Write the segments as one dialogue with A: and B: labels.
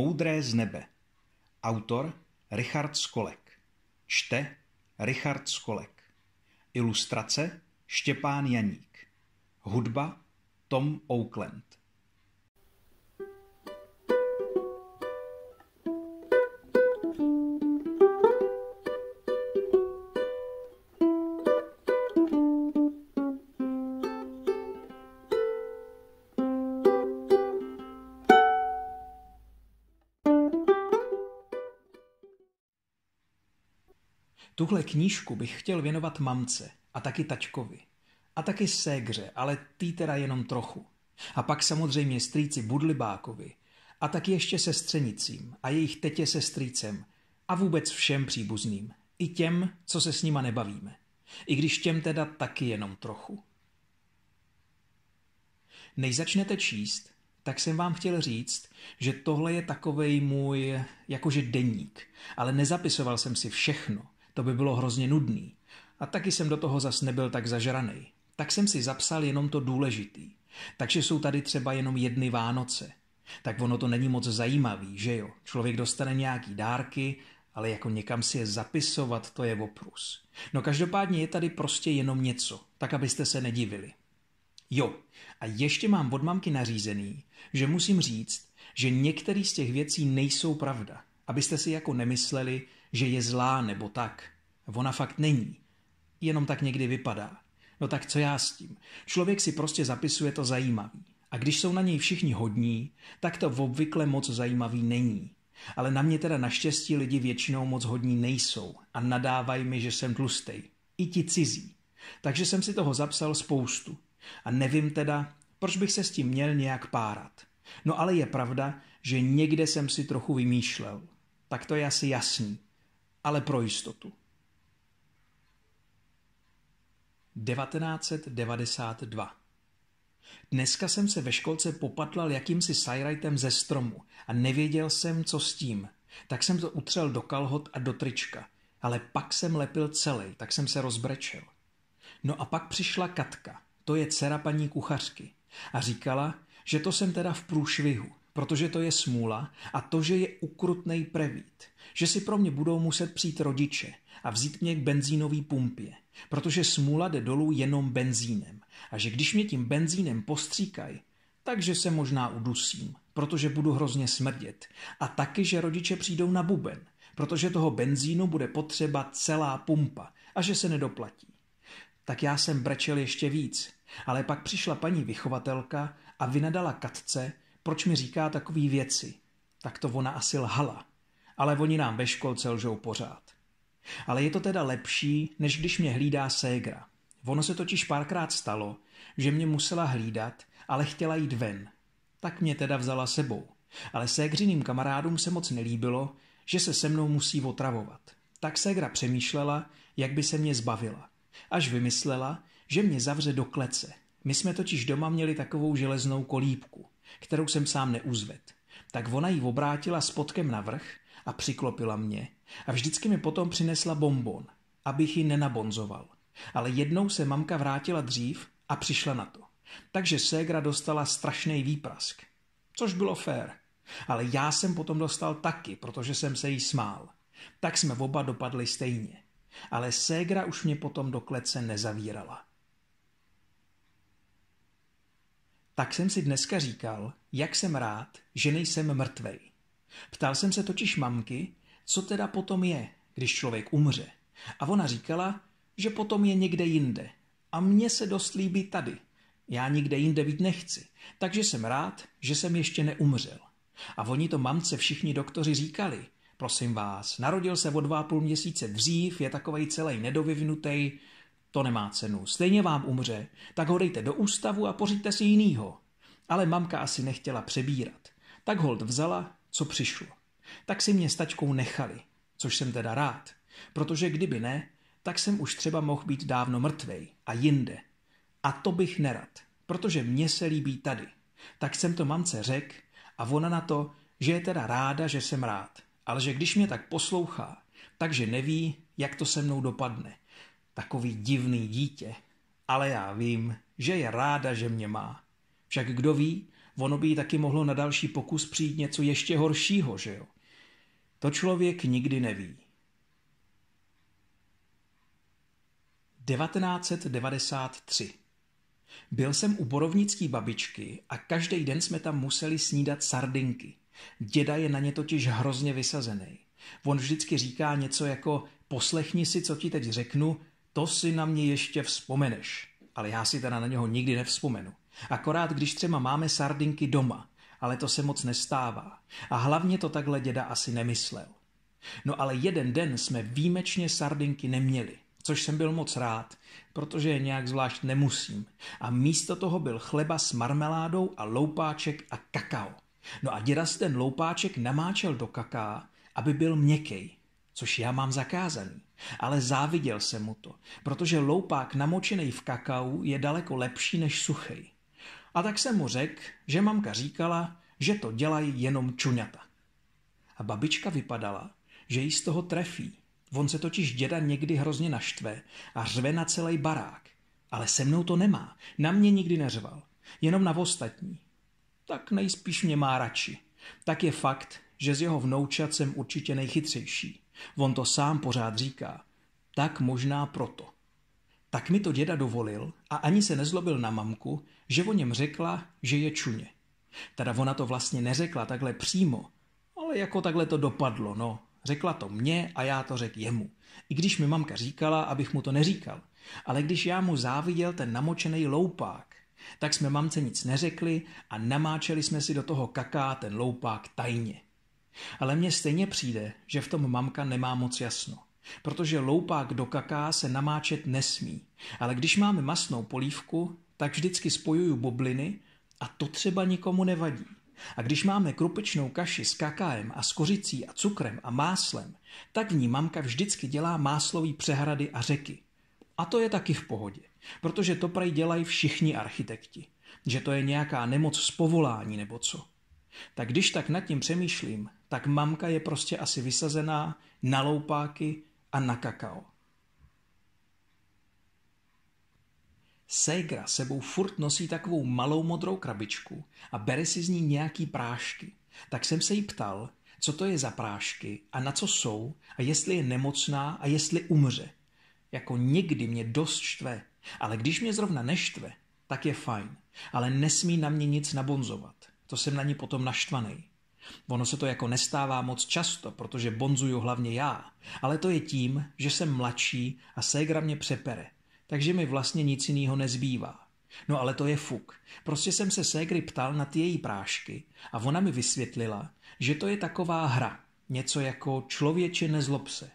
A: Moudré z nebe. Autor Richard Skolek. Čte Richard Skolek. Ilustrace Štěpán Janík. Hudba Tom Oakland. Tuhle knížku bych chtěl věnovat mamce a taky tačkovi. A taky ségře, ale tý teda jenom trochu. A pak samozřejmě strýci Budlibákovi. A taky ještě sestřenicím a jejich tetě se strýcem. A vůbec všem příbuzným. I těm, co se s nima nebavíme. I když těm teda taky jenom trochu. Než začnete číst, tak jsem vám chtěl říct, že tohle je takovej můj jakože deník, ale nezapisoval jsem si všechno, to by bylo hrozně nudný. A taky jsem do toho zas nebyl tak zažraný. Tak jsem si zapsal jenom to důležitý. Takže jsou tady třeba jenom jedny Vánoce. Tak ono to není moc zajímavý, že jo? Člověk dostane nějaký dárky, ale jako někam si je zapisovat, to je oprus. No každopádně je tady prostě jenom něco, tak abyste se nedivili. Jo, a ještě mám od mamky nařízený, že musím říct, že některé z těch věcí nejsou pravda, abyste si jako nemysleli, že je zlá nebo tak. Ona fakt není. Jenom tak někdy vypadá. No tak co já s tím? Člověk si prostě zapisuje to zajímavý. A když jsou na něj všichni hodní, tak to obvykle moc zajímavý není. Ale na mě teda naštěstí lidi většinou moc hodní nejsou a nadávají mi, že jsem tlustej. I ti cizí. Takže jsem si toho zapsal spoustu. A nevím teda, proč bych se s tím měl nějak párat. No ale je pravda, že někde jsem si trochu vymýšlel. Tak to je asi jasný ale pro jistotu. 1992 Dneska jsem se ve školce popatlal jakýmsi sajrajtem ze stromu a nevěděl jsem, co s tím. Tak jsem to utřel do kalhot a do trička, ale pak jsem lepil celý, tak jsem se rozbrečel. No a pak přišla Katka, to je dcera paní kuchařky, a říkala, že to jsem teda v průšvihu, protože to je smůla a to, že je ukrutnej prevít že si pro mě budou muset přijít rodiče a vzít mě k benzínové pumpě, protože smůla jde dolů jenom benzínem a že když mě tím benzínem postříkají, takže se možná udusím, protože budu hrozně smrdět a taky, že rodiče přijdou na buben, protože toho benzínu bude potřeba celá pumpa a že se nedoplatí. Tak já jsem brečel ještě víc, ale pak přišla paní vychovatelka a vynadala Katce, proč mi říká takové věci. Tak to ona asi lhala ale oni nám ve školce lžou pořád. Ale je to teda lepší, než když mě hlídá ségra. Ono se totiž párkrát stalo, že mě musela hlídat, ale chtěla jít ven. Tak mě teda vzala sebou. Ale ségřiným kamarádům se moc nelíbilo, že se se mnou musí otravovat. Tak ségra přemýšlela, jak by se mě zbavila. Až vymyslela, že mě zavře do klece. My jsme totiž doma měli takovou železnou kolíbku, kterou jsem sám neuzved. Tak ona ji obrátila spodkem na vrch a přiklopila mě. A vždycky mi potom přinesla bonbon, abych ji nenabonzoval. Ale jednou se mamka vrátila dřív a přišla na to. Takže ségra dostala strašný výprask. Což bylo fér. Ale já jsem potom dostal taky, protože jsem se jí smál. Tak jsme oba dopadli stejně. Ale ségra už mě potom do klece nezavírala. Tak jsem si dneska říkal, jak jsem rád, že nejsem mrtvej. Ptal jsem se totiž mamky, co teda potom je, když člověk umře. A ona říkala, že potom je někde jinde. A mně se dost líbí tady. Já nikde jinde být nechci, takže jsem rád, že jsem ještě neumřel. A oni to mamce všichni doktoři říkali. Prosím vás, narodil se o dva a půl měsíce dřív, je takovej celý nedovyvinutý, to nemá cenu. Stejně vám umře, tak ho dejte do ústavu a poříďte si jinýho. Ale mamka asi nechtěla přebírat. Tak hold vzala co přišlo. Tak si mě s tačkou nechali, což jsem teda rád, protože kdyby ne, tak jsem už třeba mohl být dávno mrtvej a jinde. A to bych nerad, protože mě se líbí tady. Tak jsem to mamce řekl a ona na to, že je teda ráda, že jsem rád, ale že když mě tak poslouchá, takže neví, jak to se mnou dopadne. Takový divný dítě. Ale já vím, že je ráda, že mě má. Však kdo ví, ono by jí taky mohlo na další pokus přijít něco ještě horšího, že jo? To člověk nikdy neví. 1993. Byl jsem u borovnický babičky a každý den jsme tam museli snídat sardinky. Děda je na ně totiž hrozně vysazený. On vždycky říká něco jako poslechni si, co ti teď řeknu, to si na mě ještě vzpomeneš. Ale já si teda na něho nikdy nevzpomenu. Akorát když třeba máme sardinky doma, ale to se moc nestává. A hlavně to takhle děda asi nemyslel. No ale jeden den jsme výjimečně sardinky neměli, což jsem byl moc rád, protože je nějak zvlášť nemusím. A místo toho byl chleba s marmeládou a loupáček a kakao. No a děda si ten loupáček namáčel do kaká, aby byl měkký, což já mám zakázaný. Ale záviděl jsem mu to, protože loupák namočený v kakao je daleko lepší než suchý. A tak jsem mu řekl, že mamka říkala, že to dělají jenom čuňata. A babička vypadala, že jí z toho trefí. On se totiž děda někdy hrozně naštve a řve na celý barák. Ale se mnou to nemá. Na mě nikdy neřval. Jenom na ostatní. Tak nejspíš mě má radši. Tak je fakt, že z jeho vnoučat jsem určitě nejchytřejší. On to sám pořád říká. Tak možná proto. Tak mi to děda dovolil a ani se nezlobil na mamku, že o něm řekla, že je čuně. Teda ona to vlastně neřekla takhle přímo, ale jako takhle to dopadlo, no. Řekla to mně a já to řekl jemu. I když mi mamka říkala, abych mu to neříkal. Ale když já mu záviděl ten namočený loupák, tak jsme mamce nic neřekli a namáčeli jsme si do toho kaká ten loupák tajně. Ale mně stejně přijde, že v tom mamka nemá moc jasno. Protože loupák do kaká se namáčet nesmí. Ale když máme masnou polívku, tak vždycky spojuju bobliny a to třeba nikomu nevadí. A když máme krupečnou kaši s kakaem a s kořicí a cukrem a máslem, tak v ní mamka vždycky dělá máslový přehrady a řeky. A to je taky v pohodě, protože to prej dělají všichni architekti. Že to je nějaká nemoc z povolání nebo co. Tak když tak nad tím přemýšlím, tak mamka je prostě asi vysazená na loupáky a na kakao. Ségra sebou furt nosí takovou malou modrou krabičku a bere si z ní nějaký prášky. Tak jsem se jí ptal, co to je za prášky a na co jsou a jestli je nemocná a jestli umře. Jako někdy mě dost štve, ale když mě zrovna neštve, tak je fajn, ale nesmí na mě nic nabonzovat. To jsem na ní potom naštvaný. Ono se to jako nestává moc často, protože bonzuju hlavně já, ale to je tím, že jsem mladší a ségra mě přepere – takže mi vlastně nic jiného nezbývá. No ale to je fuk. Prostě jsem se ségry ptal na ty její prášky a ona mi vysvětlila, že to je taková hra, něco jako člověče nezlob se.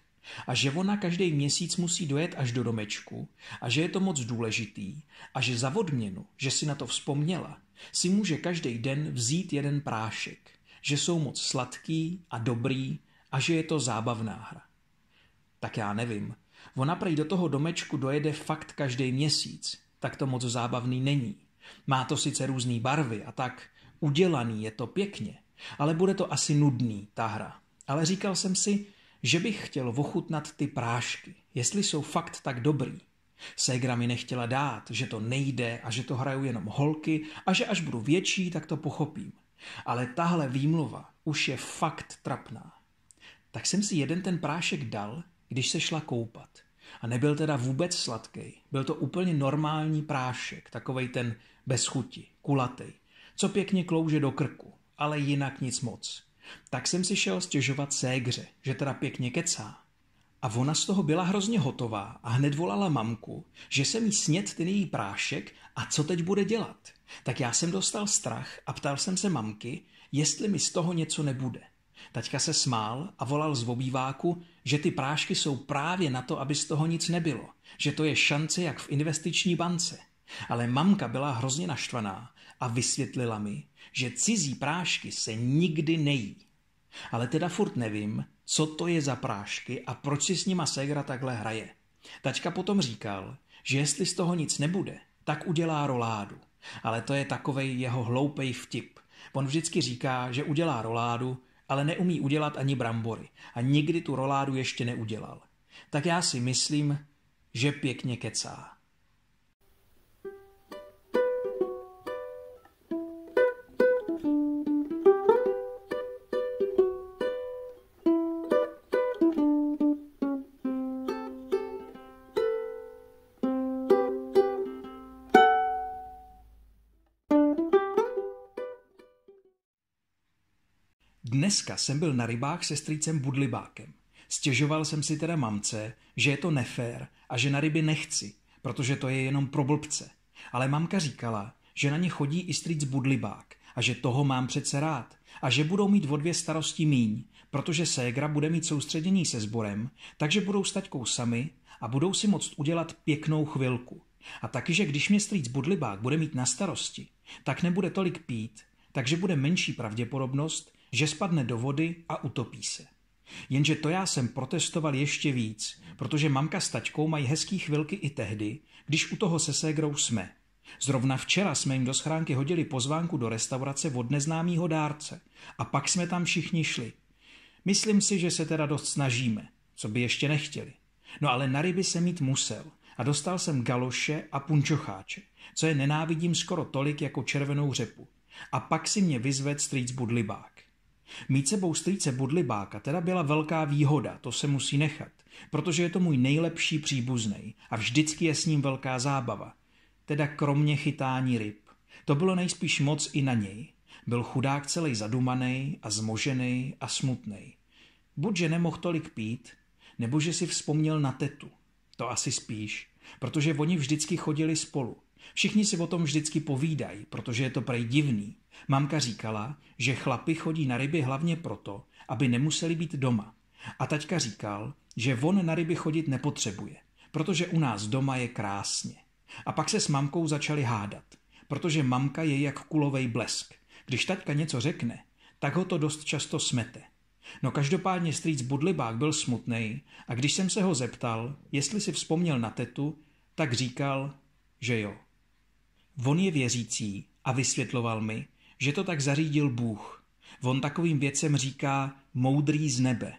A: A že ona každý měsíc musí dojet až do domečku a že je to moc důležitý a že za odměnu, že si na to vzpomněla, si může každý den vzít jeden prášek, že jsou moc sladký a dobrý a že je to zábavná hra. Tak já nevím, Ona prej do toho domečku dojede fakt každý měsíc, tak to moc zábavný není. Má to sice různé barvy a tak, udělaný je to pěkně, ale bude to asi nudný, ta hra. Ale říkal jsem si, že bych chtěl ochutnat ty prášky, jestli jsou fakt tak dobrý. Ségra mi nechtěla dát, že to nejde a že to hrajou jenom holky a že až budu větší, tak to pochopím. Ale tahle výmluva už je fakt trapná. Tak jsem si jeden ten prášek dal, když se šla koupat. A nebyl teda vůbec sladký. Byl to úplně normální prášek, takový ten bez chuti, kulatý. Co pěkně klouže do krku, ale jinak nic moc. Tak jsem si šel stěžovat ségře, že teda pěkně kecá. A ona z toho byla hrozně hotová a hned volala mamku, že se mi snět ten její prášek a co teď bude dělat. Tak já jsem dostal strach a ptal jsem se mamky, jestli mi z toho něco nebude. Taťka se smál a volal z obýváku, že ty prášky jsou právě na to, aby z toho nic nebylo, že to je šance jak v investiční bance. Ale mamka byla hrozně naštvaná a vysvětlila mi, že cizí prášky se nikdy nejí. Ale teda furt nevím, co to je za prášky a proč si s nima ségra takhle hraje. Tačka potom říkal, že jestli z toho nic nebude, tak udělá roládu. Ale to je takovej jeho hloupej vtip. On vždycky říká, že udělá roládu, ale neumí udělat ani brambory a nikdy tu roládu ještě neudělal. Tak já si myslím, že pěkně kecá. Dneska jsem byl na rybách se strýcem Budlibákem. Stěžoval jsem si teda mamce, že je to nefér a že na ryby nechci, protože to je jenom pro blbce. Ale mamka říkala, že na ně chodí i strýc Budlibák a že toho mám přece rád a že budou mít o dvě starosti míň, protože ségra bude mít soustředění se sborem, takže budou staťkou sami a budou si moct udělat pěknou chvilku. A taky, že když mě strýc Budlibák bude mít na starosti, tak nebude tolik pít, takže bude menší pravděpodobnost, že spadne do vody a utopí se. Jenže to já jsem protestoval ještě víc, protože mamka s taťkou mají hezký chvilky i tehdy, když u toho se ségrou jsme. Zrovna včera jsme jim do schránky hodili pozvánku do restaurace od neznámého dárce a pak jsme tam všichni šli. Myslím si, že se teda dost snažíme, co by ještě nechtěli. No ale na ryby se mít musel a dostal jsem galoše a punčocháče, co je nenávidím skoro tolik jako červenou řepu. A pak si mě vyzved strýc Budlibák. Mít sebou strýce Budlibáka teda byla velká výhoda, to se musí nechat, protože je to můj nejlepší příbuzný a vždycky je s ním velká zábava. Teda kromě chytání ryb. To bylo nejspíš moc i na něj. Byl chudák celý zadumaný a zmožený a smutný. Buď, že nemohl tolik pít, nebo že si vzpomněl na tetu. To asi spíš, protože oni vždycky chodili spolu. Všichni si o tom vždycky povídají, protože je to prej divný. Mamka říkala, že chlapy chodí na ryby hlavně proto, aby nemuseli být doma. A taťka říkal, že on na ryby chodit nepotřebuje, protože u nás doma je krásně. A pak se s mamkou začali hádat, protože mamka je jak kulovej blesk. Když taťka něco řekne, tak ho to dost často smete. No každopádně strýc Budlibák byl smutný a když jsem se ho zeptal, jestli si vzpomněl na tetu, tak říkal, že jo. On je věřící a vysvětloval mi, že to tak zařídil Bůh. On takovým věcem říká moudrý z nebe.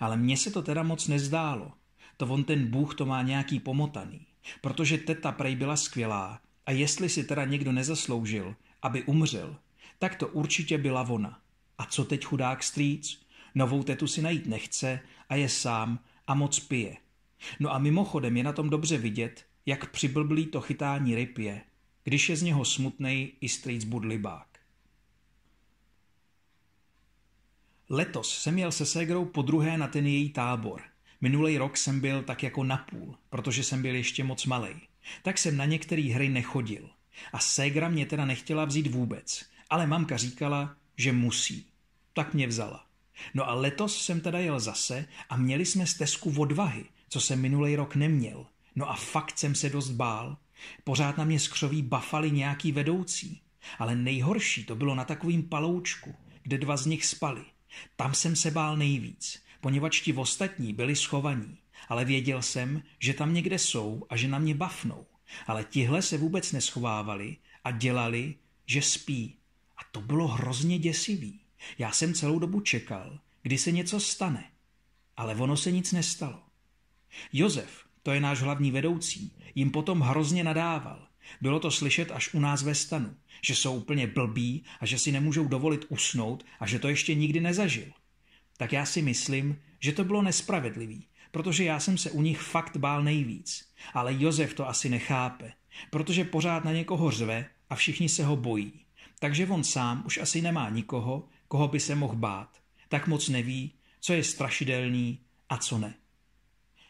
A: Ale mně se to teda moc nezdálo. To on ten Bůh to má nějaký pomotaný. Protože teta prej byla skvělá a jestli si teda někdo nezasloužil, aby umřel, tak to určitě byla ona. A co teď chudák strýc? Novou tetu si najít nechce a je sám a moc pije. No a mimochodem je na tom dobře vidět, jak přiblblí to chytání ryb je, když je z něho smutnej i strýc budlibák. Letos jsem jel se ségrou po druhé na ten její tábor. Minulý rok jsem byl tak jako napůl, protože jsem byl ještě moc malý. Tak jsem na některé hry nechodil. A ségra mě teda nechtěla vzít vůbec, ale mamka říkala, že musí. Tak mě vzala. No a letos jsem teda jel zase a měli jsme stezku odvahy, co jsem minulý rok neměl. No a fakt jsem se dost bál. Pořád na mě skřoví bafali nějaký vedoucí. Ale nejhorší to bylo na takovým paloučku, kde dva z nich spali – tam jsem se bál nejvíc, poněvadž ti ostatní byli schovaní, ale věděl jsem, že tam někde jsou a že na mě bafnou. Ale tihle se vůbec neschovávali a dělali, že spí. A to bylo hrozně děsivý. Já jsem celou dobu čekal, kdy se něco stane. Ale ono se nic nestalo. Jozef, to je náš hlavní vedoucí, jim potom hrozně nadával. Bylo to slyšet až u nás ve stanu, že jsou úplně blbí a že si nemůžou dovolit usnout a že to ještě nikdy nezažil. Tak já si myslím, že to bylo nespravedlivý, protože já jsem se u nich fakt bál nejvíc. Ale Josef to asi nechápe, protože pořád na někoho řve a všichni se ho bojí. Takže on sám už asi nemá nikoho, koho by se mohl bát. Tak moc neví, co je strašidelný a co ne.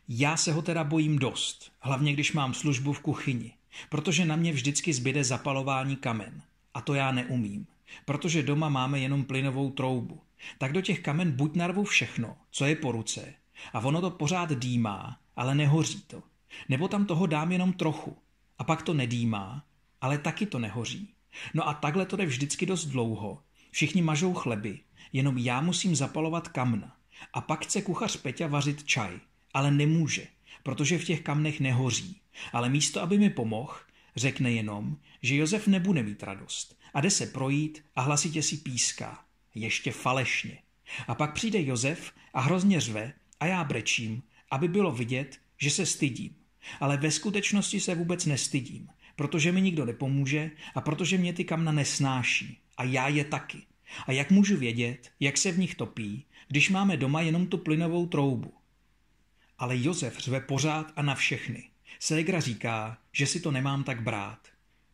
A: Já se ho teda bojím dost, hlavně když mám službu v kuchyni. Protože na mě vždycky zbyde zapalování kamen. A to já neumím. Protože doma máme jenom plynovou troubu. Tak do těch kamen buď narvu všechno, co je po ruce. A ono to pořád dýmá, ale nehoří to. Nebo tam toho dám jenom trochu. A pak to nedýmá, ale taky to nehoří. No a takhle to jde vždycky dost dlouho. Všichni mažou chleby, jenom já musím zapalovat kamna. A pak chce kuchař Peťa vařit čaj, ale nemůže, protože v těch kamnech nehoří. Ale místo, aby mi pomohl, řekne jenom, že Josef nebude mít radost a jde se projít a hlasitě si píská, ještě falešně. A pak přijde Josef a hrozně řve a já brečím, aby bylo vidět, že se stydím. Ale ve skutečnosti se vůbec nestydím, protože mi nikdo nepomůže a protože mě ty kamna nesnáší. A já je taky. A jak můžu vědět, jak se v nich topí, když máme doma jenom tu plynovou troubu? Ale Josef řve pořád a na všechny. Ségra říká, že si to nemám tak brát.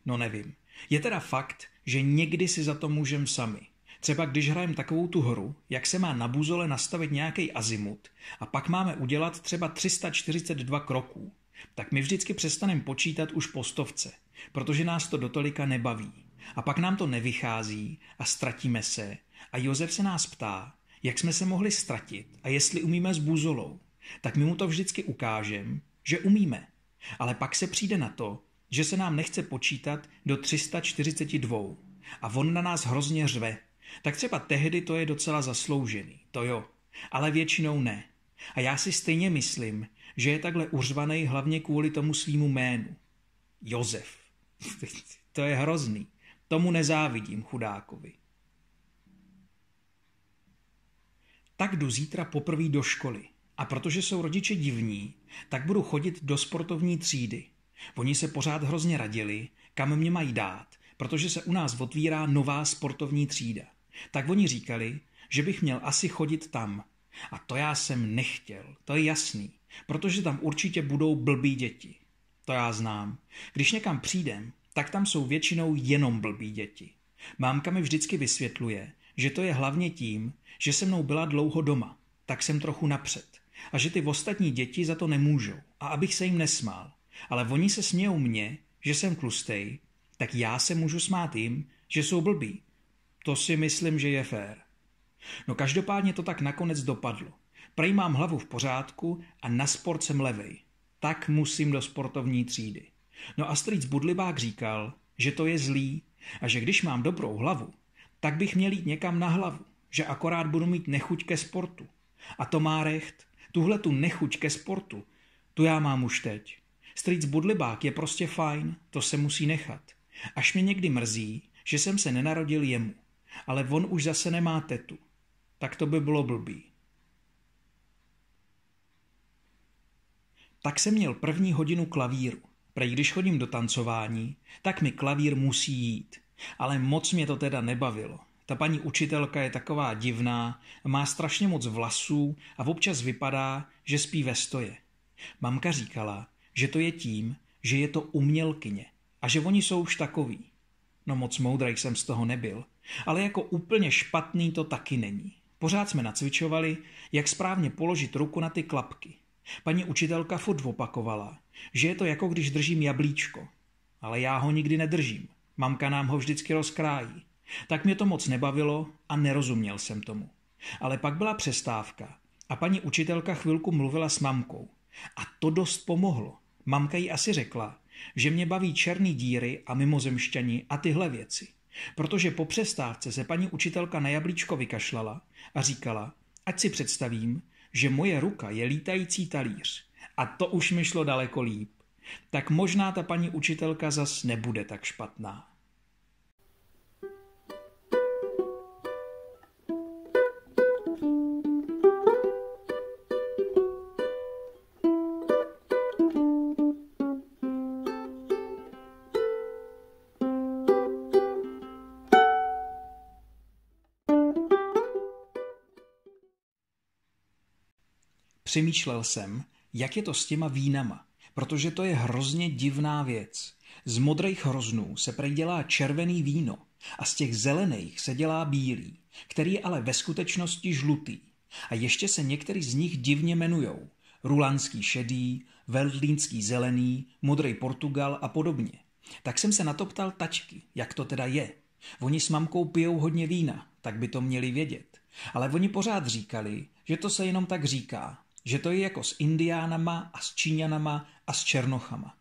A: No nevím. Je teda fakt, že někdy si za to můžem sami. Třeba když hrajem takovou tu hru, jak se má na buzole nastavit nějaký azimut a pak máme udělat třeba 342 kroků, tak my vždycky přestaneme počítat už po stovce, protože nás to dotolika nebaví. A pak nám to nevychází a ztratíme se a Josef se nás ptá, jak jsme se mohli ztratit a jestli umíme s buzolou tak my mu to vždycky ukážem, že umíme. Ale pak se přijde na to, že se nám nechce počítat do 342 a on na nás hrozně řve. Tak třeba tehdy to je docela zasloužený, to jo, ale většinou ne. A já si stejně myslím, že je takhle uřvaný hlavně kvůli tomu svýmu jménu. Jozef. to je hrozný. Tomu nezávidím chudákovi. Tak jdu zítra poprvé do školy – a protože jsou rodiče divní, tak budu chodit do sportovní třídy. Oni se pořád hrozně radili, kam mě mají dát, protože se u nás otvírá nová sportovní třída. Tak oni říkali, že bych měl asi chodit tam. A to já jsem nechtěl, to je jasný, protože tam určitě budou blbí děti. To já znám. Když někam přijdem, tak tam jsou většinou jenom blbí děti. Mámka mi vždycky vysvětluje, že to je hlavně tím, že se mnou byla dlouho doma, tak jsem trochu napřed a že ty ostatní děti za to nemůžou a abych se jim nesmál. Ale oni se smějou mně, že jsem tlustej, tak já se můžu smát jim, že jsou blbí. To si myslím, že je fér. No každopádně to tak nakonec dopadlo. Prej mám hlavu v pořádku a na sport jsem levej. Tak musím do sportovní třídy. No a strýc Budlibák říkal, že to je zlý a že když mám dobrou hlavu, tak bych měl jít někam na hlavu, že akorát budu mít nechuť ke sportu. A to má recht, Tuhle tu nechuť ke sportu, tu já mám už teď. Strýc Budlibák je prostě fajn, to se musí nechat. Až mě někdy mrzí, že jsem se nenarodil jemu, ale on už zase nemá tetu. Tak to by bylo blbý. Tak jsem měl první hodinu klavíru. Prej když chodím do tancování, tak mi klavír musí jít. Ale moc mě to teda nebavilo. Ta paní učitelka je taková divná, má strašně moc vlasů a občas vypadá, že spí ve stoje. Mamka říkala, že to je tím, že je to umělkyně a že oni jsou už takový. No moc moudrý jsem z toho nebyl, ale jako úplně špatný to taky není. Pořád jsme nacvičovali, jak správně položit ruku na ty klapky. Paní učitelka furt opakovala, že je to jako když držím jablíčko. Ale já ho nikdy nedržím. Mamka nám ho vždycky rozkrájí. Tak mě to moc nebavilo a nerozuměl jsem tomu. Ale pak byla přestávka a paní učitelka chvilku mluvila s mamkou. A to dost pomohlo. Mamka jí asi řekla, že mě baví černý díry a mimozemšťani a tyhle věci. Protože po přestávce se paní učitelka na jablíčko vykašlala a říkala, ať si představím, že moje ruka je lítající talíř. A to už mi šlo daleko líp. Tak možná ta paní učitelka zas nebude tak špatná. přemýšlel jsem, jak je to s těma vínama, protože to je hrozně divná věc. Z modrých hroznů se prej dělá červený víno a z těch zelených se dělá bílý, který je ale ve skutečnosti žlutý. A ještě se některý z nich divně jmenujou. Rulanský šedý, Veldlínský zelený, Modrý Portugal a podobně. Tak jsem se na to ptal tačky, jak to teda je. Oni s mamkou pijou hodně vína, tak by to měli vědět. Ale oni pořád říkali, že to se jenom tak říká, že to je jako s Indiánama a s Číňanama a s Černochama.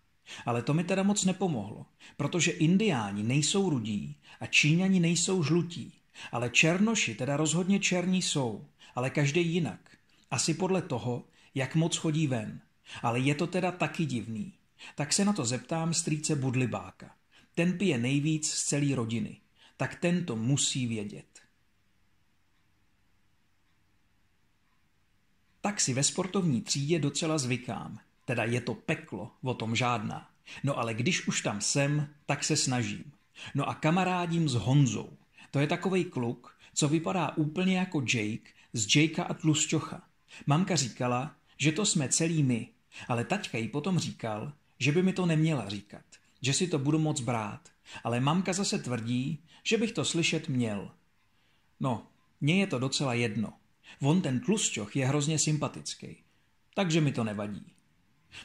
A: Ale to mi teda moc nepomohlo, protože Indiáni nejsou rudí a Číňani nejsou žlutí. Ale Černoši teda rozhodně černí jsou, ale každý jinak. Asi podle toho, jak moc chodí ven. Ale je to teda taky divný. Tak se na to zeptám strýce Budlibáka. Ten pije nejvíc z celé rodiny. Tak ten to musí vědět. tak si ve sportovní třídě docela zvykám. Teda je to peklo, o tom žádná. No ale když už tam jsem, tak se snažím. No a kamarádím s Honzou. To je takový kluk, co vypadá úplně jako Jake z Jakea a Tlusťocha. Mamka říkala, že to jsme celý my, ale taťka jí potom říkal, že by mi to neměla říkat, že si to budu moc brát. Ale mamka zase tvrdí, že bych to slyšet měl. No, mně je to docela jedno – On ten tlusťoch je hrozně sympatický. Takže mi to nevadí.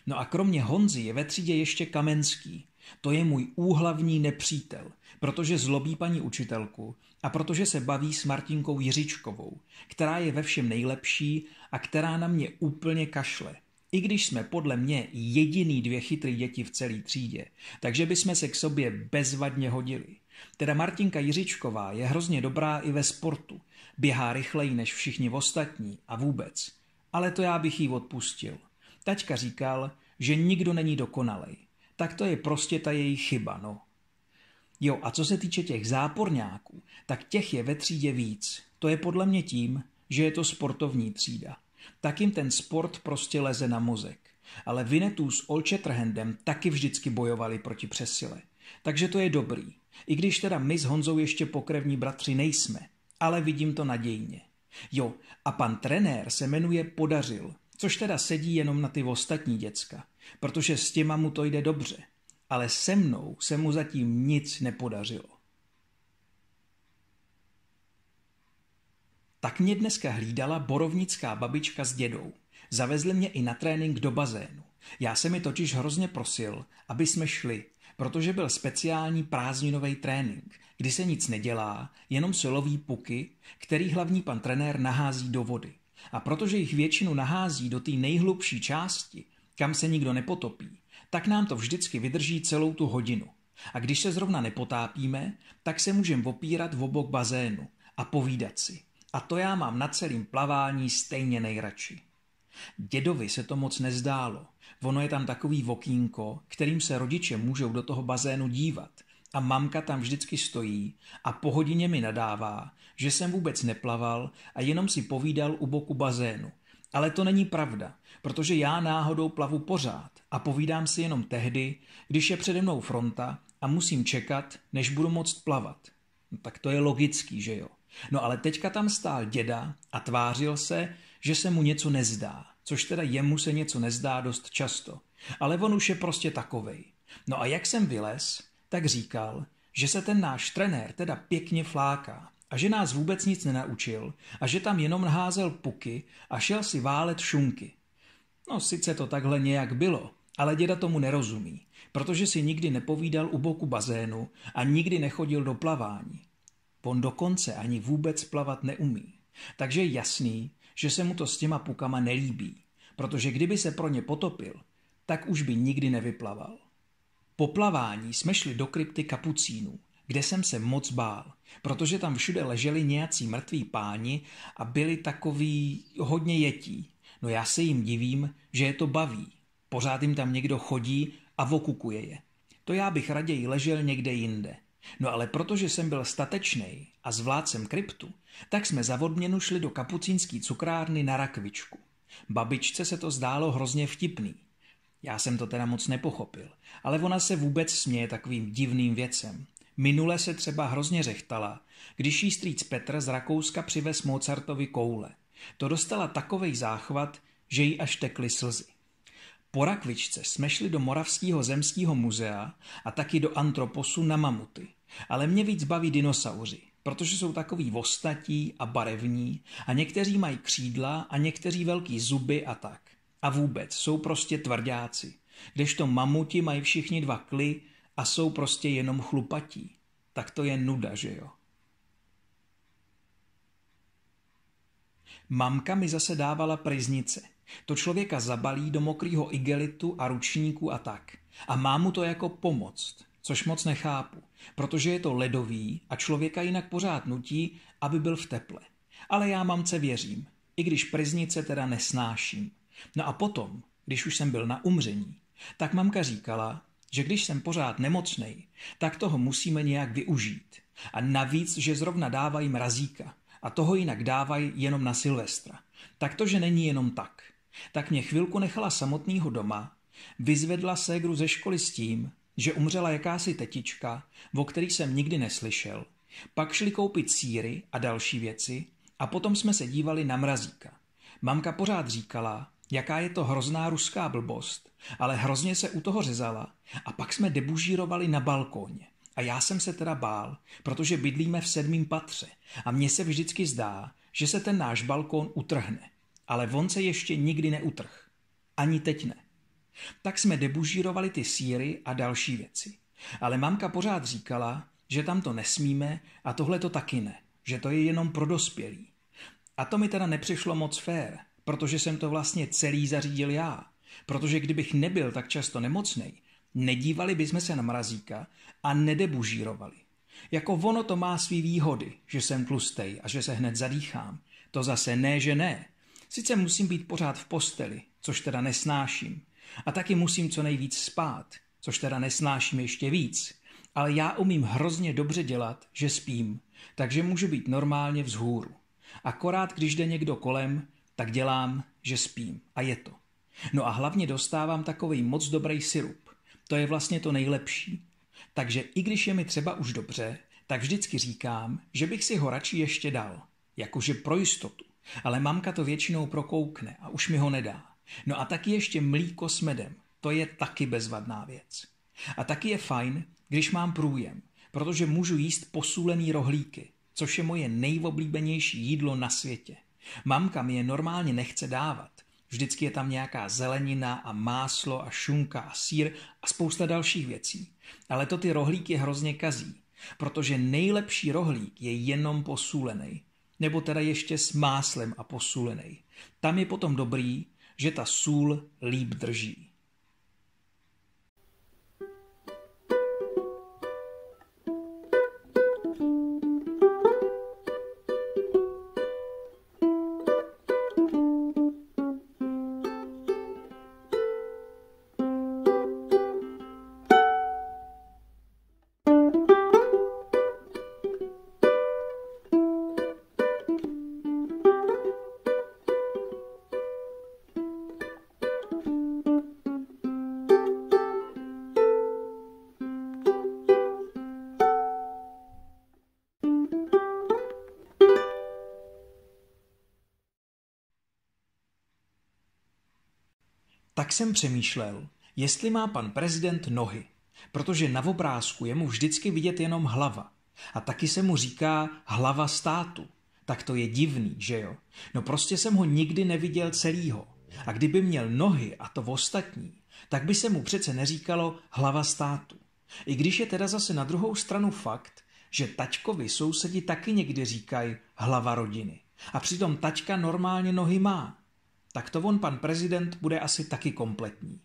A: No a kromě Honzy je ve třídě ještě Kamenský. To je můj úhlavní nepřítel, protože zlobí paní učitelku a protože se baví s Martinkou Jiřičkovou, která je ve všem nejlepší a která na mě úplně kašle. I když jsme podle mě jediný dvě chytrý děti v celé třídě, takže bychom se k sobě bezvadně hodili. Teda Martinka Jiřičková je hrozně dobrá i ve sportu Běhá rychleji než všichni ostatní a vůbec. Ale to já bych jí odpustil. Taťka říkal, že nikdo není dokonalej. Tak to je prostě ta její chyba, no. Jo, a co se týče těch záporňáků, tak těch je ve třídě víc. To je podle mě tím, že je to sportovní třída. Tak jim ten sport prostě leze na mozek. Ale Vinetů s Olčetrhendem taky vždycky bojovali proti přesile. Takže to je dobrý. I když teda my s Honzou ještě pokrevní bratři nejsme, ale vidím to nadějně. Jo, a pan trenér se jmenuje Podařil, což teda sedí jenom na ty ostatní děcka, protože s těma mu to jde dobře, ale se mnou se mu zatím nic nepodařilo. Tak mě dneska hlídala borovnická babička s dědou. Zavezli mě i na trénink do bazénu. Já se mi totiž hrozně prosil, aby jsme šli, protože byl speciální prázdninový trénink kdy se nic nedělá, jenom se loví puky, který hlavní pan trenér nahází do vody. A protože jich většinu nahází do té nejhlubší části, kam se nikdo nepotopí, tak nám to vždycky vydrží celou tu hodinu. A když se zrovna nepotápíme, tak se můžeme opírat v obok bazénu a povídat si. A to já mám na celém plavání stejně nejradši. Dědovi se to moc nezdálo. Ono je tam takový vokínko, kterým se rodiče můžou do toho bazénu dívat – a mamka tam vždycky stojí a po hodině mi nadává, že jsem vůbec neplaval a jenom si povídal u boku bazénu. Ale to není pravda, protože já náhodou plavu pořád a povídám si jenom tehdy, když je přede mnou fronta a musím čekat, než budu moct plavat. No, tak to je logický, že jo? No ale teďka tam stál děda a tvářil se, že se mu něco nezdá, což teda jemu se něco nezdá dost často. Ale on už je prostě takovej. No a jak jsem vylez, tak říkal, že se ten náš trenér teda pěkně fláká a že nás vůbec nic nenaučil a že tam jenom naházel puky a šel si válet šunky. No sice to takhle nějak bylo, ale děda tomu nerozumí, protože si nikdy nepovídal u boku bazénu a nikdy nechodil do plavání. On dokonce ani vůbec plavat neumí. Takže je jasný, že se mu to s těma pukama nelíbí, protože kdyby se pro ně potopil, tak už by nikdy nevyplaval. Po plavání jsme šli do krypty kapucínů, kde jsem se moc bál, protože tam všude leželi nějací mrtví páni a byli takový hodně jetí. No já se jim divím, že je to baví. Pořád jim tam někdo chodí a vokukuje je. To já bych raději ležel někde jinde. No ale protože jsem byl statečný a zvládcem kryptu, tak jsme za odměnu šli do kapucínský cukrárny na rakvičku. Babičce se to zdálo hrozně vtipný – já jsem to teda moc nepochopil, ale ona se vůbec směje takovým divným věcem. Minule se třeba hrozně řechtala, když jí strýc Petr z Rakouska přivez Mozartovi koule. To dostala takovej záchvat, že jí až tekly slzy. Po rakvičce jsme šli do Moravského zemského muzea a taky do Antroposu na mamuty. Ale mě víc baví dinosauři, protože jsou takový vostatí a barevní a někteří mají křídla a někteří velký zuby a tak a vůbec jsou prostě tvrdáci, kdežto mamuti mají všichni dva kly a jsou prostě jenom chlupatí. Tak to je nuda, že jo? Mamka mi zase dávala preznice. To člověka zabalí do mokrýho igelitu a ručníku a tak. A má mu to jako pomoc, což moc nechápu, protože je to ledový a člověka jinak pořád nutí, aby byl v teple. Ale já mamce věřím, i když preznice teda nesnáším. No a potom, když už jsem byl na umření, tak mamka říkala, že když jsem pořád nemocnej, tak toho musíme nějak využít. A navíc, že zrovna dávají mrazíka a toho jinak dávají jenom na Silvestra. Tak to, že není jenom tak. Tak mě chvilku nechala samotného doma, vyzvedla ségru ze školy s tím, že umřela jakási tetička, o který jsem nikdy neslyšel. Pak šli koupit síry a další věci a potom jsme se dívali na mrazíka. Mamka pořád říkala, jaká je to hrozná ruská blbost, ale hrozně se u toho řezala a pak jsme debužírovali na balkóně. A já jsem se teda bál, protože bydlíme v sedmém patře a mně se vždycky zdá, že se ten náš balkón utrhne. Ale on se ještě nikdy neutrh. Ani teď ne. Tak jsme debužírovali ty síry a další věci. Ale mamka pořád říkala, že tam to nesmíme a tohle to taky ne, že to je jenom pro dospělí. A to mi teda nepřišlo moc fér, protože jsem to vlastně celý zařídil já. Protože kdybych nebyl tak často nemocný. nedívali bychom se na mrazíka a nedebužírovali. Jako ono to má svý výhody, že jsem tlustej a že se hned zadýchám. To zase ne, že ne. Sice musím být pořád v posteli, což teda nesnáším. A taky musím co nejvíc spát, což teda nesnáším ještě víc. Ale já umím hrozně dobře dělat, že spím, takže můžu být normálně vzhůru. Akorát, když jde někdo kolem, tak dělám, že spím. A je to. No a hlavně dostávám takový moc dobrý sirup. To je vlastně to nejlepší. Takže i když je mi třeba už dobře, tak vždycky říkám, že bych si ho radši ještě dal. Jakože pro jistotu. Ale mamka to většinou prokoukne a už mi ho nedá. No a taky ještě mlíko s medem. To je taky bezvadná věc. A taky je fajn, když mám průjem, protože můžu jíst posulený rohlíky, což je moje nejoblíbenější jídlo na světě. Mamka mi je normálně nechce dávat. Vždycky je tam nějaká zelenina a máslo a šunka a sír a spousta dalších věcí. Ale to ty rohlíky hrozně kazí, protože nejlepší rohlík je jenom posúlený. nebo teda ještě s máslem a posúlený. Tam je potom dobrý, že ta sůl líp drží. jsem přemýšlel, jestli má pan prezident nohy, protože na obrázku je mu vždycky vidět jenom hlava. A taky se mu říká hlava státu. Tak to je divný, že jo? No prostě jsem ho nikdy neviděl celýho. A kdyby měl nohy a to v ostatní, tak by se mu přece neříkalo hlava státu. I když je teda zase na druhou stranu fakt, že tačkovi sousedi taky někdy říkají hlava rodiny. A přitom tačka normálně nohy má tak to on pan prezident bude asi taky kompletní.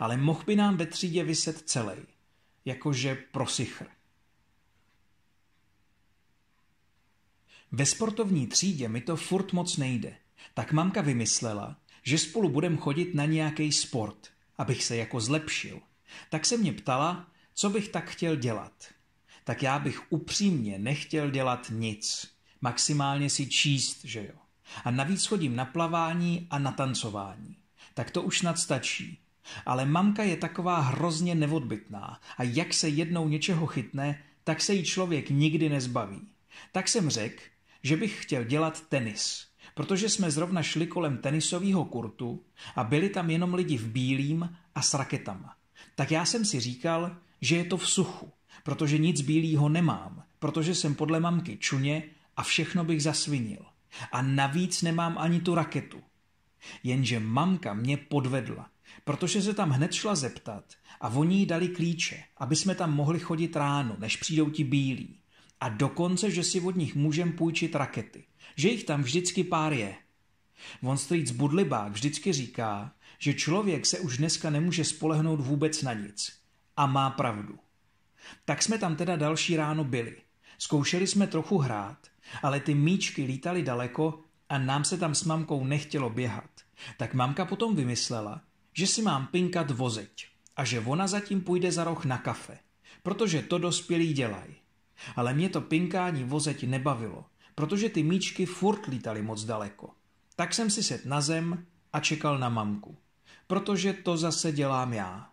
A: Ale mohl by nám ve třídě vyset celý, jakože prosichr. Ve sportovní třídě mi to furt moc nejde, tak mamka vymyslela, že spolu budem chodit na nějaký sport, abych se jako zlepšil. Tak se mě ptala, co bych tak chtěl dělat. Tak já bych upřímně nechtěl dělat nic. Maximálně si číst, že jo. A navíc chodím na plavání a na tancování. Tak to už snad stačí. Ale mamka je taková hrozně nevodbitná, a jak se jednou něčeho chytne, tak se jí člověk nikdy nezbaví. Tak jsem řekl, že bych chtěl dělat tenis, protože jsme zrovna šli kolem tenisového kurtu a byli tam jenom lidi v bílým a s raketama. Tak já jsem si říkal, že je to v suchu, protože nic bílého nemám, protože jsem podle mamky čuně a všechno bych zasvinil. A navíc nemám ani tu raketu. Jenže mamka mě podvedla, protože se tam hned šla zeptat a oni jí dali klíče, aby jsme tam mohli chodit ráno, než přijdou ti bílí. A dokonce, že si od nich můžem půjčit rakety, že jich tam vždycky pár je. Von Street Budlibák vždycky říká, že člověk se už dneska nemůže spolehnout vůbec na nic. A má pravdu. Tak jsme tam teda další ráno byli. Zkoušeli jsme trochu hrát ale ty míčky lítaly daleko a nám se tam s mamkou nechtělo běhat. Tak mamka potom vymyslela, že si mám pinkat vozeť a že ona zatím půjde za roh na kafe, protože to dospělí dělají. Ale mě to pinkání vozeť nebavilo, protože ty míčky furt lítaly moc daleko. Tak jsem si sedl na zem a čekal na mamku, protože to zase dělám já.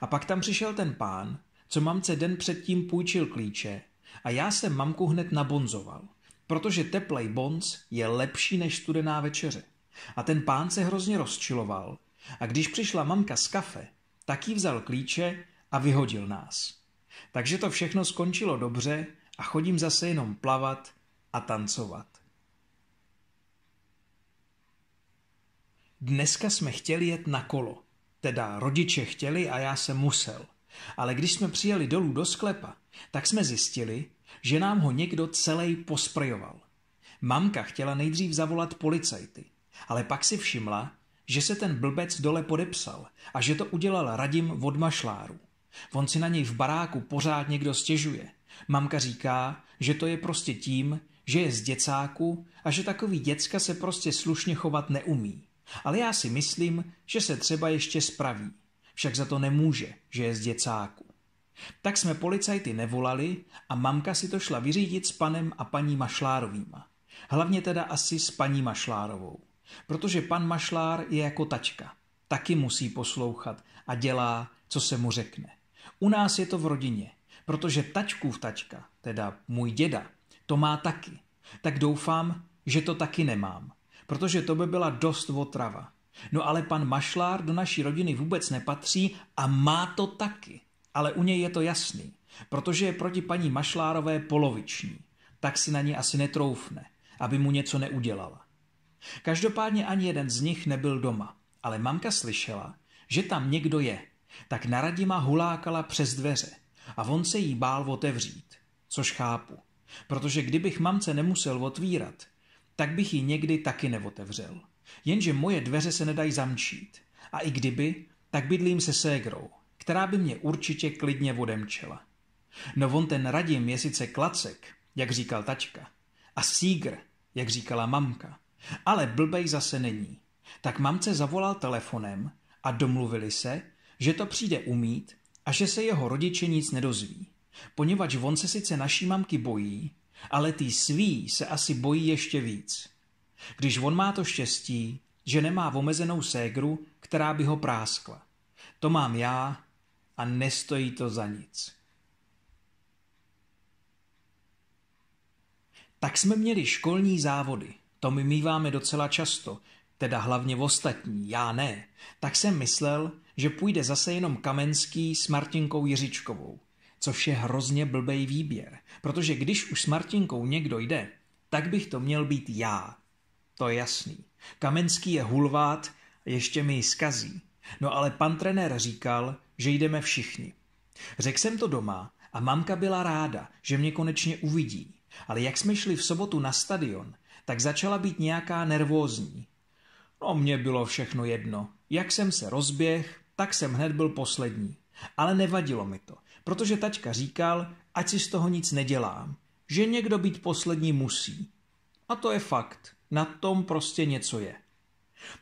A: A pak tam přišel ten pán, co mamce den předtím půjčil klíče a já jsem mamku hned nabonzoval protože teplej bonc je lepší než studená večeře. A ten pán se hrozně rozčiloval a když přišla mamka z kafe, tak jí vzal klíče a vyhodil nás. Takže to všechno skončilo dobře a chodím zase jenom plavat a tancovat. Dneska jsme chtěli jet na kolo. Teda rodiče chtěli a já se musel. Ale když jsme přijeli dolů do sklepa, tak jsme zjistili, že nám ho někdo celý posprejoval. Mamka chtěla nejdřív zavolat policajty, ale pak si všimla, že se ten blbec dole podepsal a že to udělal Radim od mašláru. On si na něj v baráku pořád někdo stěžuje. Mamka říká, že to je prostě tím, že je z děcáku a že takový děcka se prostě slušně chovat neumí. Ale já si myslím, že se třeba ještě spraví. Však za to nemůže, že je z děcáku. Tak jsme policajty nevolali a mamka si to šla vyřídit s panem a paní Mašlárovýma. Hlavně teda asi s paní Mašlárovou. Protože pan Mašlár je jako tačka. Taky musí poslouchat a dělá, co se mu řekne. U nás je to v rodině, protože tačku v tačka, teda můj děda, to má taky. Tak doufám, že to taky nemám, protože to by byla dost otrava. No ale pan Mašlár do naší rodiny vůbec nepatří a má to taky ale u něj je to jasný. Protože je proti paní Mašlárové poloviční, tak si na ní asi netroufne, aby mu něco neudělala. Každopádně ani jeden z nich nebyl doma, ale mamka slyšela, že tam někdo je, tak na Radima hulákala přes dveře a on se jí bál otevřít, což chápu, protože kdybych mamce nemusel otvírat, tak bych ji někdy taky neotevřel. Jenže moje dveře se nedají zamčít a i kdyby, tak bydlím se ségrou – která by mě určitě klidně vodemčela. No on ten Radim je sice klacek, jak říkal tačka, a sígr, jak říkala mamka, ale blbej zase není. Tak mamce zavolal telefonem a domluvili se, že to přijde umít a že se jeho rodiče nic nedozví. Poněvadž on se sice naší mamky bojí, ale ty svý se asi bojí ještě víc. Když on má to štěstí, že nemá omezenou ségru, která by ho práskla. To mám já a nestojí to za nic. Tak jsme měli školní závody, to my míváme docela často, teda hlavně v ostatní, já ne, tak jsem myslel, že půjde zase jenom Kamenský s Martinkou Jiřičkovou, což je hrozně blbej výběr, protože když už s Martinkou někdo jde, tak bych to měl být já. To je jasný. Kamenský je hulvát, ještě mi ji zkazí. No ale pan trenér říkal, že jdeme všichni. Řekl jsem to doma a mamka byla ráda, že mě konečně uvidí, ale jak jsme šli v sobotu na stadion, tak začala být nějaká nervózní. No mně bylo všechno jedno. Jak jsem se rozběh, tak jsem hned byl poslední. Ale nevadilo mi to, protože tačka říkal, ať si z toho nic nedělám, že někdo být poslední musí. A to je fakt, na tom prostě něco je.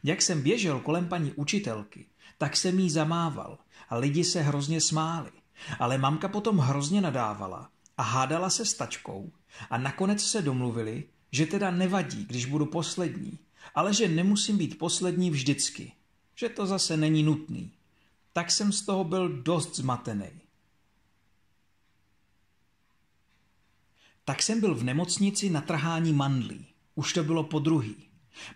A: Jak jsem běžel kolem paní učitelky, tak jsem jí zamával – a lidi se hrozně smáli. Ale mamka potom hrozně nadávala a hádala se s tačkou a nakonec se domluvili, že teda nevadí, když budu poslední, ale že nemusím být poslední vždycky, že to zase není nutný. Tak jsem z toho byl dost zmatený. Tak jsem byl v nemocnici na trhání mandlí. Už to bylo po druhý.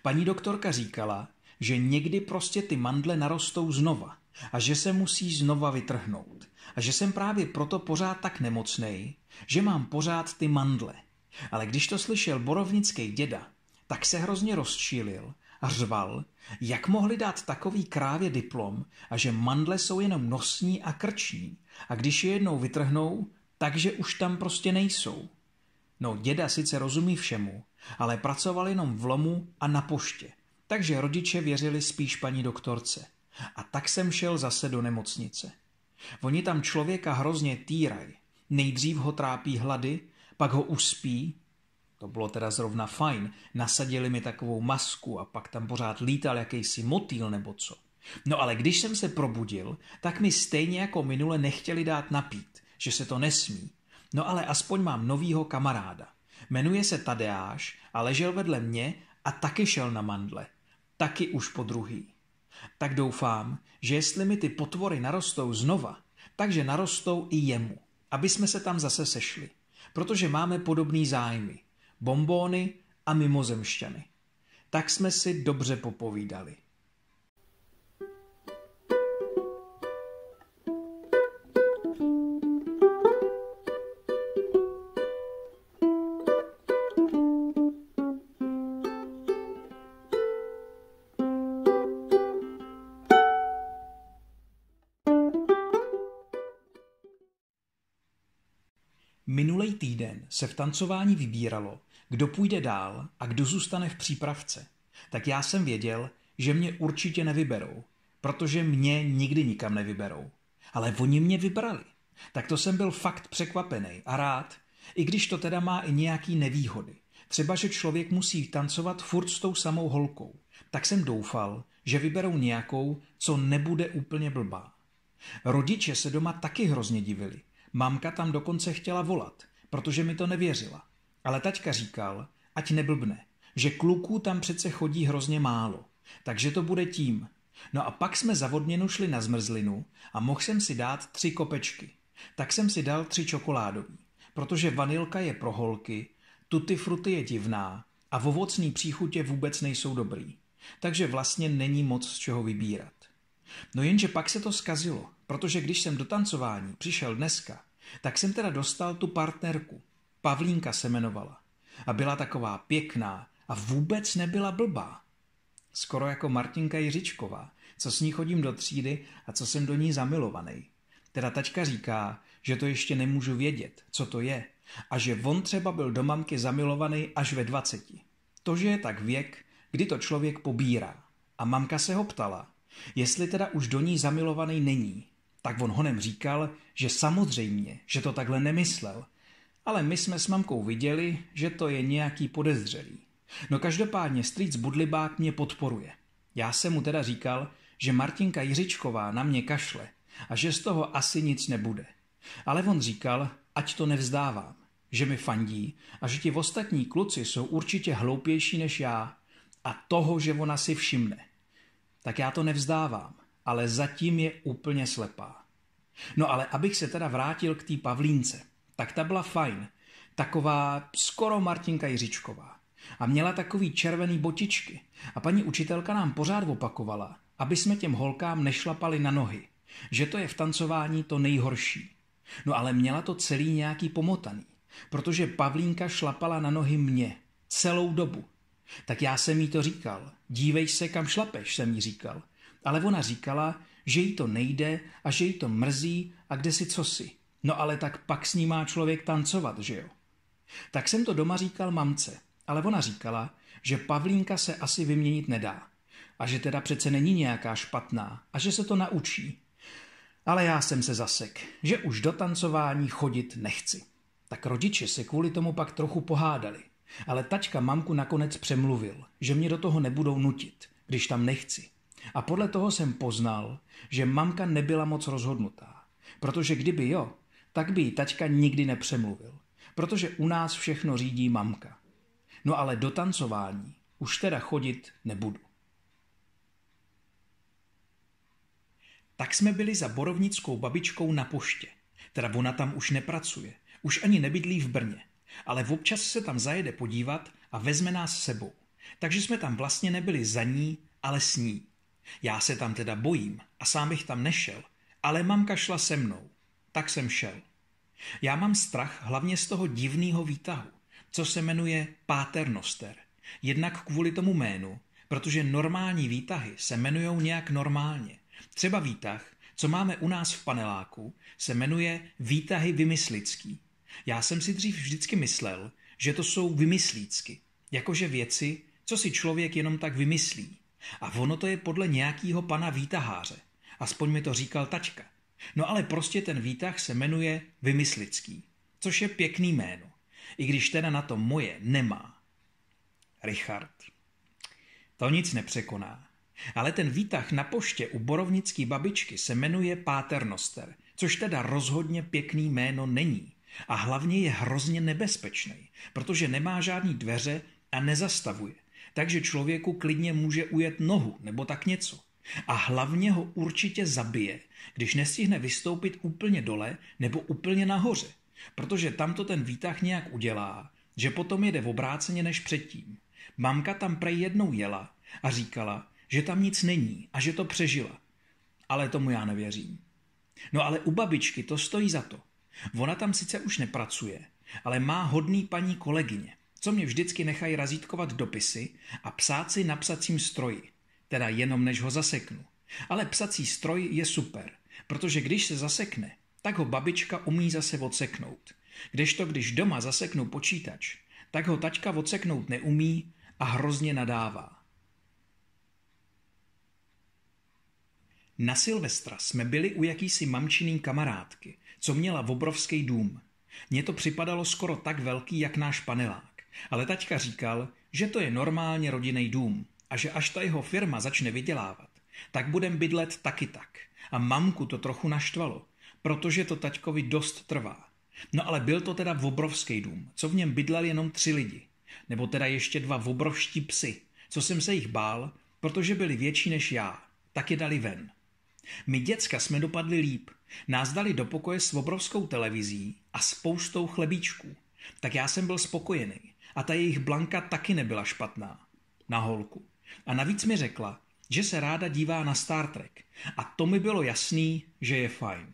A: Paní doktorka říkala, že někdy prostě ty mandle narostou znova – a že se musí znova vytrhnout a že jsem právě proto pořád tak nemocný, že mám pořád ty mandle. Ale když to slyšel borovnický děda, tak se hrozně rozčílil a řval, jak mohli dát takový krávě diplom a že mandle jsou jenom nosní a krční a když je jednou vytrhnou, takže už tam prostě nejsou. No děda sice rozumí všemu, ale pracoval jenom v lomu a na poště, takže rodiče věřili spíš paní doktorce. A tak jsem šel zase do nemocnice. Oni tam člověka hrozně týrají. Nejdřív ho trápí hlady, pak ho uspí. To bylo teda zrovna fajn. Nasadili mi takovou masku a pak tam pořád lítal jakýsi motýl nebo co. No ale když jsem se probudil, tak mi stejně jako minule nechtěli dát napít, že se to nesmí. No ale aspoň mám novýho kamaráda. Jmenuje se Tadeáš a ležel vedle mě a taky šel na mandle. Taky už po druhý tak doufám, že jestli mi ty potvory narostou znova, takže narostou i jemu, aby jsme se tam zase sešli, protože máme podobný zájmy, bombóny a mimozemšťany. Tak jsme si dobře popovídali. se v tancování vybíralo, kdo půjde dál a kdo zůstane v přípravce, tak já jsem věděl, že mě určitě nevyberou, protože mě nikdy nikam nevyberou. Ale oni mě vybrali. Tak to jsem byl fakt překvapený a rád, i když to teda má i nějaký nevýhody. Třeba, že člověk musí tancovat furt s tou samou holkou. Tak jsem doufal, že vyberou nějakou, co nebude úplně blbá. Rodiče se doma taky hrozně divili. Mamka tam dokonce chtěla volat – protože mi to nevěřila. Ale taťka říkal, ať neblbne, že kluků tam přece chodí hrozně málo, takže to bude tím. No a pak jsme za vodněnu šli na zmrzlinu a mohl jsem si dát tři kopečky. Tak jsem si dal tři čokoládový, protože vanilka je pro holky, tuty fruty je divná a ovocný příchutě vůbec nejsou dobrý. Takže vlastně není moc z čeho vybírat. No jenže pak se to skazilo, protože když jsem do tancování přišel dneska, tak jsem teda dostal tu partnerku. Pavlínka se jmenovala. A byla taková pěkná a vůbec nebyla blbá. Skoro jako Martinka Jiřičková, co s ní chodím do třídy a co jsem do ní zamilovaný. Teda tačka říká, že to ještě nemůžu vědět, co to je, a že on třeba byl do mamky zamilovaný až ve dvaceti. To, že je tak věk, kdy to člověk pobírá. A mamka se ho ptala, jestli teda už do ní zamilovaný není tak on honem říkal, že samozřejmě, že to takhle nemyslel, ale my jsme s mamkou viděli, že to je nějaký podezřelý. No každopádně strýc Budlibák mě podporuje. Já jsem mu teda říkal, že Martinka Jiřičková na mě kašle a že z toho asi nic nebude. Ale on říkal, ať to nevzdávám, že mi fandí a že ti ostatní kluci jsou určitě hloupější než já a toho, že ona si všimne. Tak já to nevzdávám ale zatím je úplně slepá. No ale abych se teda vrátil k té Pavlínce, tak ta byla fajn, taková skoro Martinka Jiřičková. A měla takový červený botičky. A paní učitelka nám pořád opakovala, aby jsme těm holkám nešlapali na nohy, že to je v tancování to nejhorší. No ale měla to celý nějaký pomotaný, protože Pavlínka šlapala na nohy mě celou dobu. Tak já jsem jí to říkal. Dívej se, kam šlapeš, jsem jí říkal. Ale ona říkala, že jí to nejde a že jí to mrzí a kde si cosi. No ale tak pak s ní má člověk tancovat, že jo? Tak jsem to doma říkal mamce, ale ona říkala, že Pavlínka se asi vyměnit nedá a že teda přece není nějaká špatná a že se to naučí. Ale já jsem se zasek, že už do tancování chodit nechci. Tak rodiče se kvůli tomu pak trochu pohádali, ale tačka mamku nakonec přemluvil, že mě do toho nebudou nutit, když tam nechci. A podle toho jsem poznal, že mamka nebyla moc rozhodnutá. Protože kdyby jo, tak by ji tačka nikdy nepřemluvil. Protože u nás všechno řídí mamka. No ale do tancování už teda chodit nebudu. Tak jsme byli za borovnickou babičkou na poště. Teda ona tam už nepracuje, už ani nebydlí v Brně, ale občas se tam zajede podívat a vezme nás s sebou. Takže jsme tam vlastně nebyli za ní, ale s ní. Já se tam teda bojím a sám bych tam nešel, ale mamka šla se mnou. Tak jsem šel. Já mám strach hlavně z toho divného výtahu, co se jmenuje páternoster. Jednak kvůli tomu jménu, protože normální výtahy se jmenují nějak normálně. Třeba výtah, co máme u nás v paneláku, se jmenuje výtahy vymyslický. Já jsem si dřív vždycky myslel, že to jsou vymyslícky, jakože věci, co si člověk jenom tak vymyslí. A ono to je podle nějakýho pana výtaháře. Aspoň mi to říkal tačka. No ale prostě ten výtah se jmenuje Vymyslický, což je pěkný jméno. I když teda na to moje nemá. Richard. To nic nepřekoná. Ale ten výtah na poště u borovnický babičky se jmenuje Páternoster, což teda rozhodně pěkný jméno není. A hlavně je hrozně nebezpečný, protože nemá žádný dveře a nezastavuje takže člověku klidně může ujet nohu nebo tak něco. A hlavně ho určitě zabije, když nestihne vystoupit úplně dole nebo úplně nahoře, protože tam to ten výtah nějak udělá, že potom jede v obráceně než předtím. Mamka tam prej jednou jela a říkala, že tam nic není a že to přežila. Ale tomu já nevěřím. No ale u babičky to stojí za to. Ona tam sice už nepracuje, ale má hodný paní kolegyně co mě vždycky nechají razítkovat dopisy a psát si na psacím stroji, teda jenom než ho zaseknu. Ale psací stroj je super, protože když se zasekne, tak ho babička umí zase odseknout. Kdežto když doma zaseknu počítač, tak ho tačka odseknout neumí a hrozně nadává. Na Silvestra jsme byli u jakýsi mamčiný kamarádky, co měla v obrovský dům. Mně to připadalo skoro tak velký, jak náš panelák. Ale taťka říkal, že to je normálně rodinný dům a že až ta jeho firma začne vydělávat, tak budem bydlet taky tak. A mamku to trochu naštvalo, protože to taťkovi dost trvá. No ale byl to teda obrovský dům, co v něm bydlel jenom tři lidi. Nebo teda ještě dva obrovští psy, co jsem se jich bál, protože byli větší než já. Tak je dali ven. My děcka jsme dopadli líp. Nás dali do pokoje s obrovskou televizí a spoustou chlebíčků. Tak já jsem byl spokojený. A ta jejich Blanka taky nebyla špatná. Na holku. A navíc mi řekla, že se ráda dívá na Star Trek. A to mi bylo jasný, že je fajn.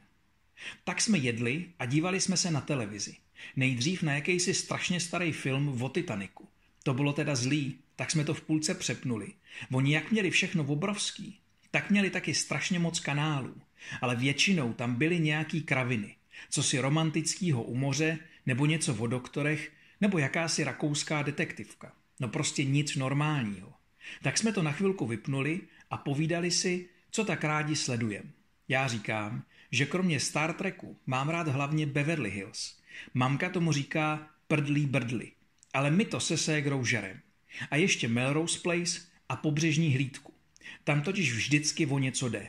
A: Tak jsme jedli a dívali jsme se na televizi. Nejdřív na jakýsi strašně starý film o Titaniku. To bylo teda zlý, tak jsme to v půlce přepnuli. Oni jak měli všechno obrovský, tak měli taky strašně moc kanálů. Ale většinou tam byly nějaký kraviny, co si romantickýho u moře nebo něco o doktorech nebo jakási rakouská detektivka. No prostě nic normálního. Tak jsme to na chvilku vypnuli a povídali si, co tak rádi sledujem. Já říkám, že kromě Star Treku mám rád hlavně Beverly Hills. Mamka tomu říká prdlí brdly, ale my to se ségrou žerem. A ještě Melrose Place a pobřežní hlídku. Tam totiž vždycky o něco jde.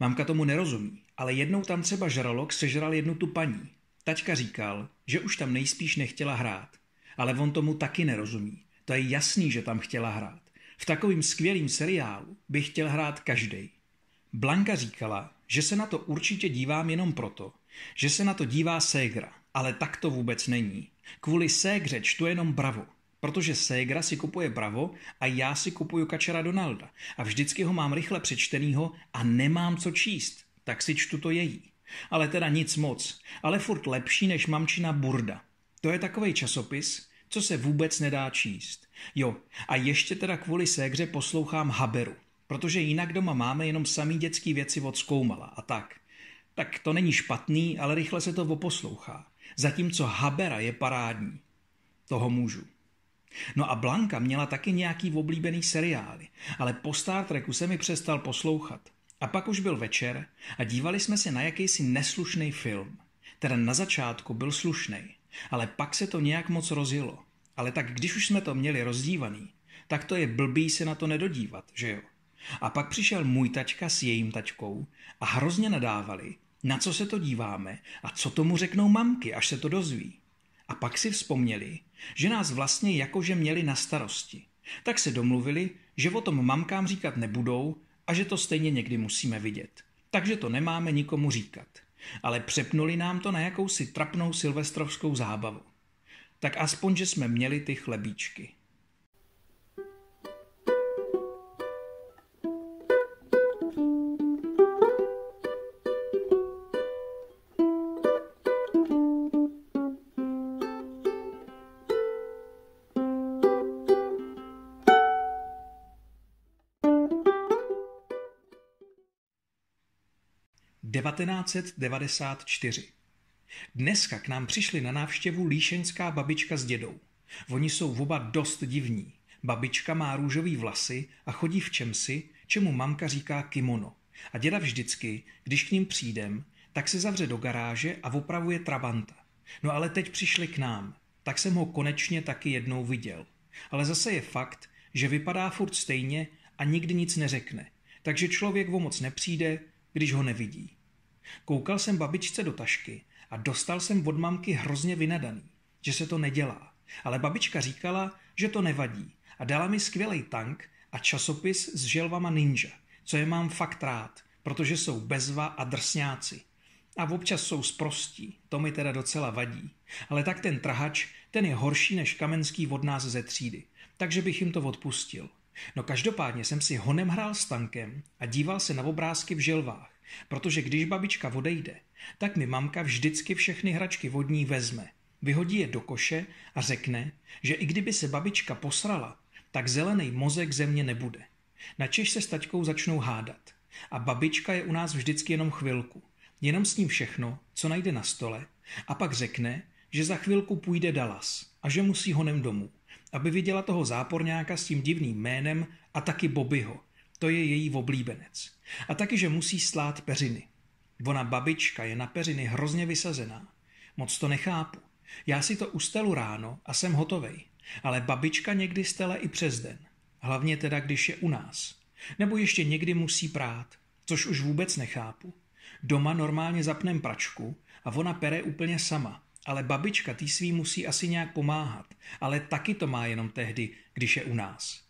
A: Mamka tomu nerozumí, ale jednou tam třeba žralok sežral jednu tu paní Tačka říkal, že už tam nejspíš nechtěla hrát, ale on tomu taky nerozumí. To je jasný, že tam chtěla hrát. V takovým skvělým seriálu by chtěl hrát každý. Blanka říkala, že se na to určitě dívám jenom proto, že se na to dívá ségra, ale tak to vůbec není. Kvůli ségře čtu jenom bravo, protože ségra si kupuje bravo a já si kupuju kačera Donalda a vždycky ho mám rychle přečtenýho a nemám co číst, tak si čtu to její. Ale teda nic moc. Ale furt lepší než mamčina burda. To je takový časopis, co se vůbec nedá číst. Jo, a ještě teda kvůli ségře poslouchám Haberu, protože jinak doma máme jenom samý dětský věci od a tak. Tak to není špatný, ale rychle se to oposlouchá. Zatímco Habera je parádní. Toho můžu. No a Blanka měla taky nějaký oblíbený seriály, ale po Star Treku se mi přestal poslouchat. A pak už byl večer a dívali jsme se na jakýsi neslušný film. Teda na začátku byl slušný, ale pak se to nějak moc rozjelo. Ale tak když už jsme to měli rozdívaný, tak to je blbý se na to nedodívat, že jo? A pak přišel můj tačka s jejím tačkou a hrozně nadávali, na co se to díváme a co tomu řeknou mamky, až se to dozví. A pak si vzpomněli, že nás vlastně jakože měli na starosti. Tak se domluvili, že o tom mamkám říkat nebudou a že to stejně někdy musíme vidět. Takže to nemáme nikomu říkat. Ale přepnuli nám to na jakousi trapnou silvestrovskou zábavu. Tak aspoň, že jsme měli ty chlebíčky. 1994. Dneska k nám přišli na návštěvu líšeňská babička s dědou. Oni jsou oba dost divní. Babička má růžový vlasy a chodí v čemsi, čemu mamka říká kimono. A děda vždycky, když k ním přijdem, tak se zavře do garáže a opravuje Trabanta. No ale teď přišli k nám, tak jsem ho konečně taky jednou viděl. Ale zase je fakt, že vypadá furt stejně a nikdy nic neřekne. Takže člověk o moc nepřijde, když ho nevidí. Koukal jsem babičce do tašky a dostal jsem od mamky hrozně vynadaný, že se to nedělá. Ale babička říkala, že to nevadí a dala mi skvělý tank a časopis s želvama ninja, co je mám fakt rád, protože jsou bezva a drsňáci. A občas jsou sprostí, to mi teda docela vadí. Ale tak ten trhač, ten je horší než Kamenský od nás ze třídy, takže bych jim to odpustil. No každopádně jsem si honem hrál s tankem a díval se na obrázky v želvách Protože když babička odejde, tak mi mamka vždycky všechny hračky vodní vezme, vyhodí je do koše a řekne, že i kdyby se babička posrala, tak zelený mozek země nebude. Načež se s taťkou začnou hádat. A babička je u nás vždycky jenom chvilku. Jenom s ním všechno, co najde na stole, a pak řekne, že za chvilku půjde Dallas a že musí honem domů, aby viděla toho záporňáka s tím divným jménem a taky Bobbyho, to je její oblíbenec. A taky, že musí slát peřiny. Ona babička je na peřiny hrozně vysazená. Moc to nechápu. Já si to ustelu ráno a jsem hotovej. Ale babička někdy stele i přes den. Hlavně teda, když je u nás. Nebo ještě někdy musí prát, což už vůbec nechápu. Doma normálně zapnem pračku a ona pere úplně sama, ale babička tý svý musí asi nějak pomáhat, ale taky to má jenom tehdy, když je u nás.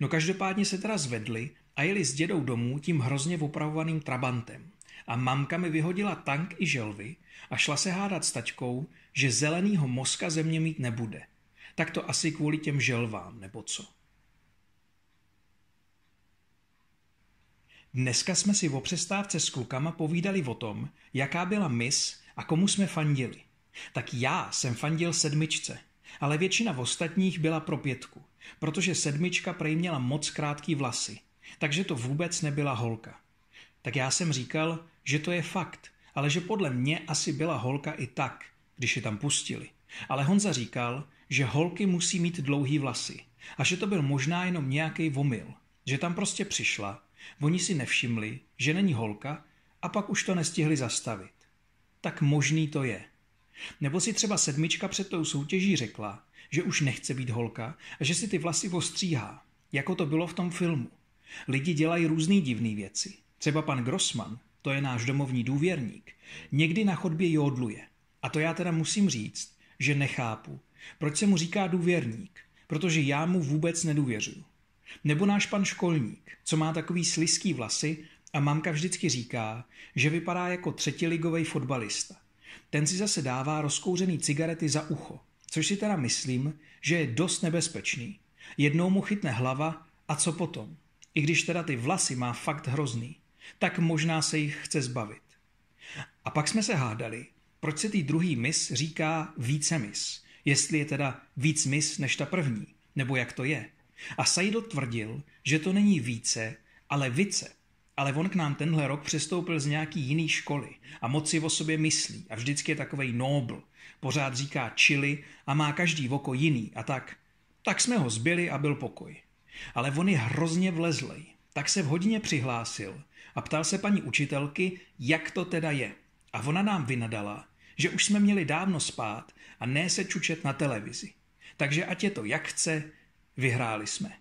A: No každopádně se teda zvedli a jeli s dědou domů tím hrozně opravovaným trabantem. A mamka mi vyhodila tank i želvy a šla se hádat s taťkou, že zelenýho mozka země mít nebude. Tak to asi kvůli těm želvám, nebo co. Dneska jsme si o přestávce s klukama povídali o tom, jaká byla mis a komu jsme fandili. Tak já jsem fandil sedmičce, ale většina v ostatních byla pro pětku, protože sedmička prej měla moc krátký vlasy – takže to vůbec nebyla holka. Tak já jsem říkal, že to je fakt, ale že podle mě asi byla holka i tak, když je tam pustili. Ale Honza říkal, že holky musí mít dlouhý vlasy a že to byl možná jenom nějaký vomil, že tam prostě přišla, oni si nevšimli, že není holka a pak už to nestihli zastavit. Tak možný to je. Nebo si třeba sedmička před tou soutěží řekla, že už nechce být holka a že si ty vlasy ostříhá, jako to bylo v tom filmu. Lidi dělají různé divné věci. Třeba pan Grossman, to je náš domovní důvěrník, někdy na chodbě jodluje. A to já teda musím říct, že nechápu, proč se mu říká důvěrník, protože já mu vůbec nedůvěřuju. Nebo náš pan školník, co má takový sliský vlasy a mamka vždycky říká, že vypadá jako třetiligový fotbalista. Ten si zase dává rozkouřený cigarety za ucho, což si teda myslím, že je dost nebezpečný. Jednou mu chytne hlava a co potom? I když teda ty vlasy má fakt hrozný, tak možná se jich chce zbavit. A pak jsme se hádali, proč se tý druhý mis říká více mis, jestli je teda víc mis než ta první, nebo jak to je. A Seidl tvrdil, že to není více, ale více. Ale on k nám tenhle rok přestoupil z nějaký jiný školy a moc si o sobě myslí a vždycky je takovej nobl. Pořád říká čili a má každý voko jiný a tak. Tak jsme ho zbyli a byl pokoj ale on je hrozně vlezlej. Tak se v hodině přihlásil a ptal se paní učitelky, jak to teda je. A ona nám vynadala, že už jsme měli dávno spát a ne se čučet na televizi. Takže ať je to jak chce, vyhráli jsme.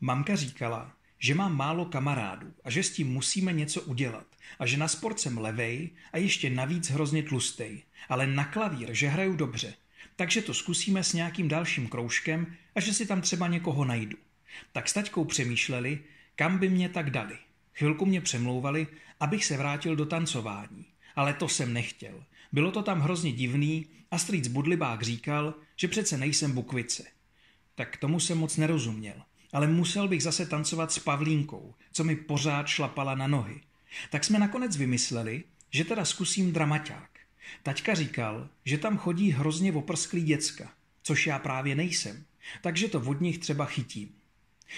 A: Mamka říkala, že mám málo kamarádů a že s tím musíme něco udělat a že na sport jsem levej a ještě navíc hrozně tlustej, ale na klavír, že hraju dobře takže to zkusíme s nějakým dalším kroužkem a že si tam třeba někoho najdu. Tak s taťkou přemýšleli, kam by mě tak dali. Chvilku mě přemlouvali, abych se vrátil do tancování, ale to jsem nechtěl. Bylo to tam hrozně divný a strýc Budlibák říkal, že přece nejsem bukvice. Tak tomu jsem moc nerozuměl, ale musel bych zase tancovat s Pavlínkou, co mi pořád šlapala na nohy. Tak jsme nakonec vymysleli, že teda zkusím dramaťák. Tačka říkal, že tam chodí hrozně oprsklý děcka, což já právě nejsem, takže to od nich třeba chytím.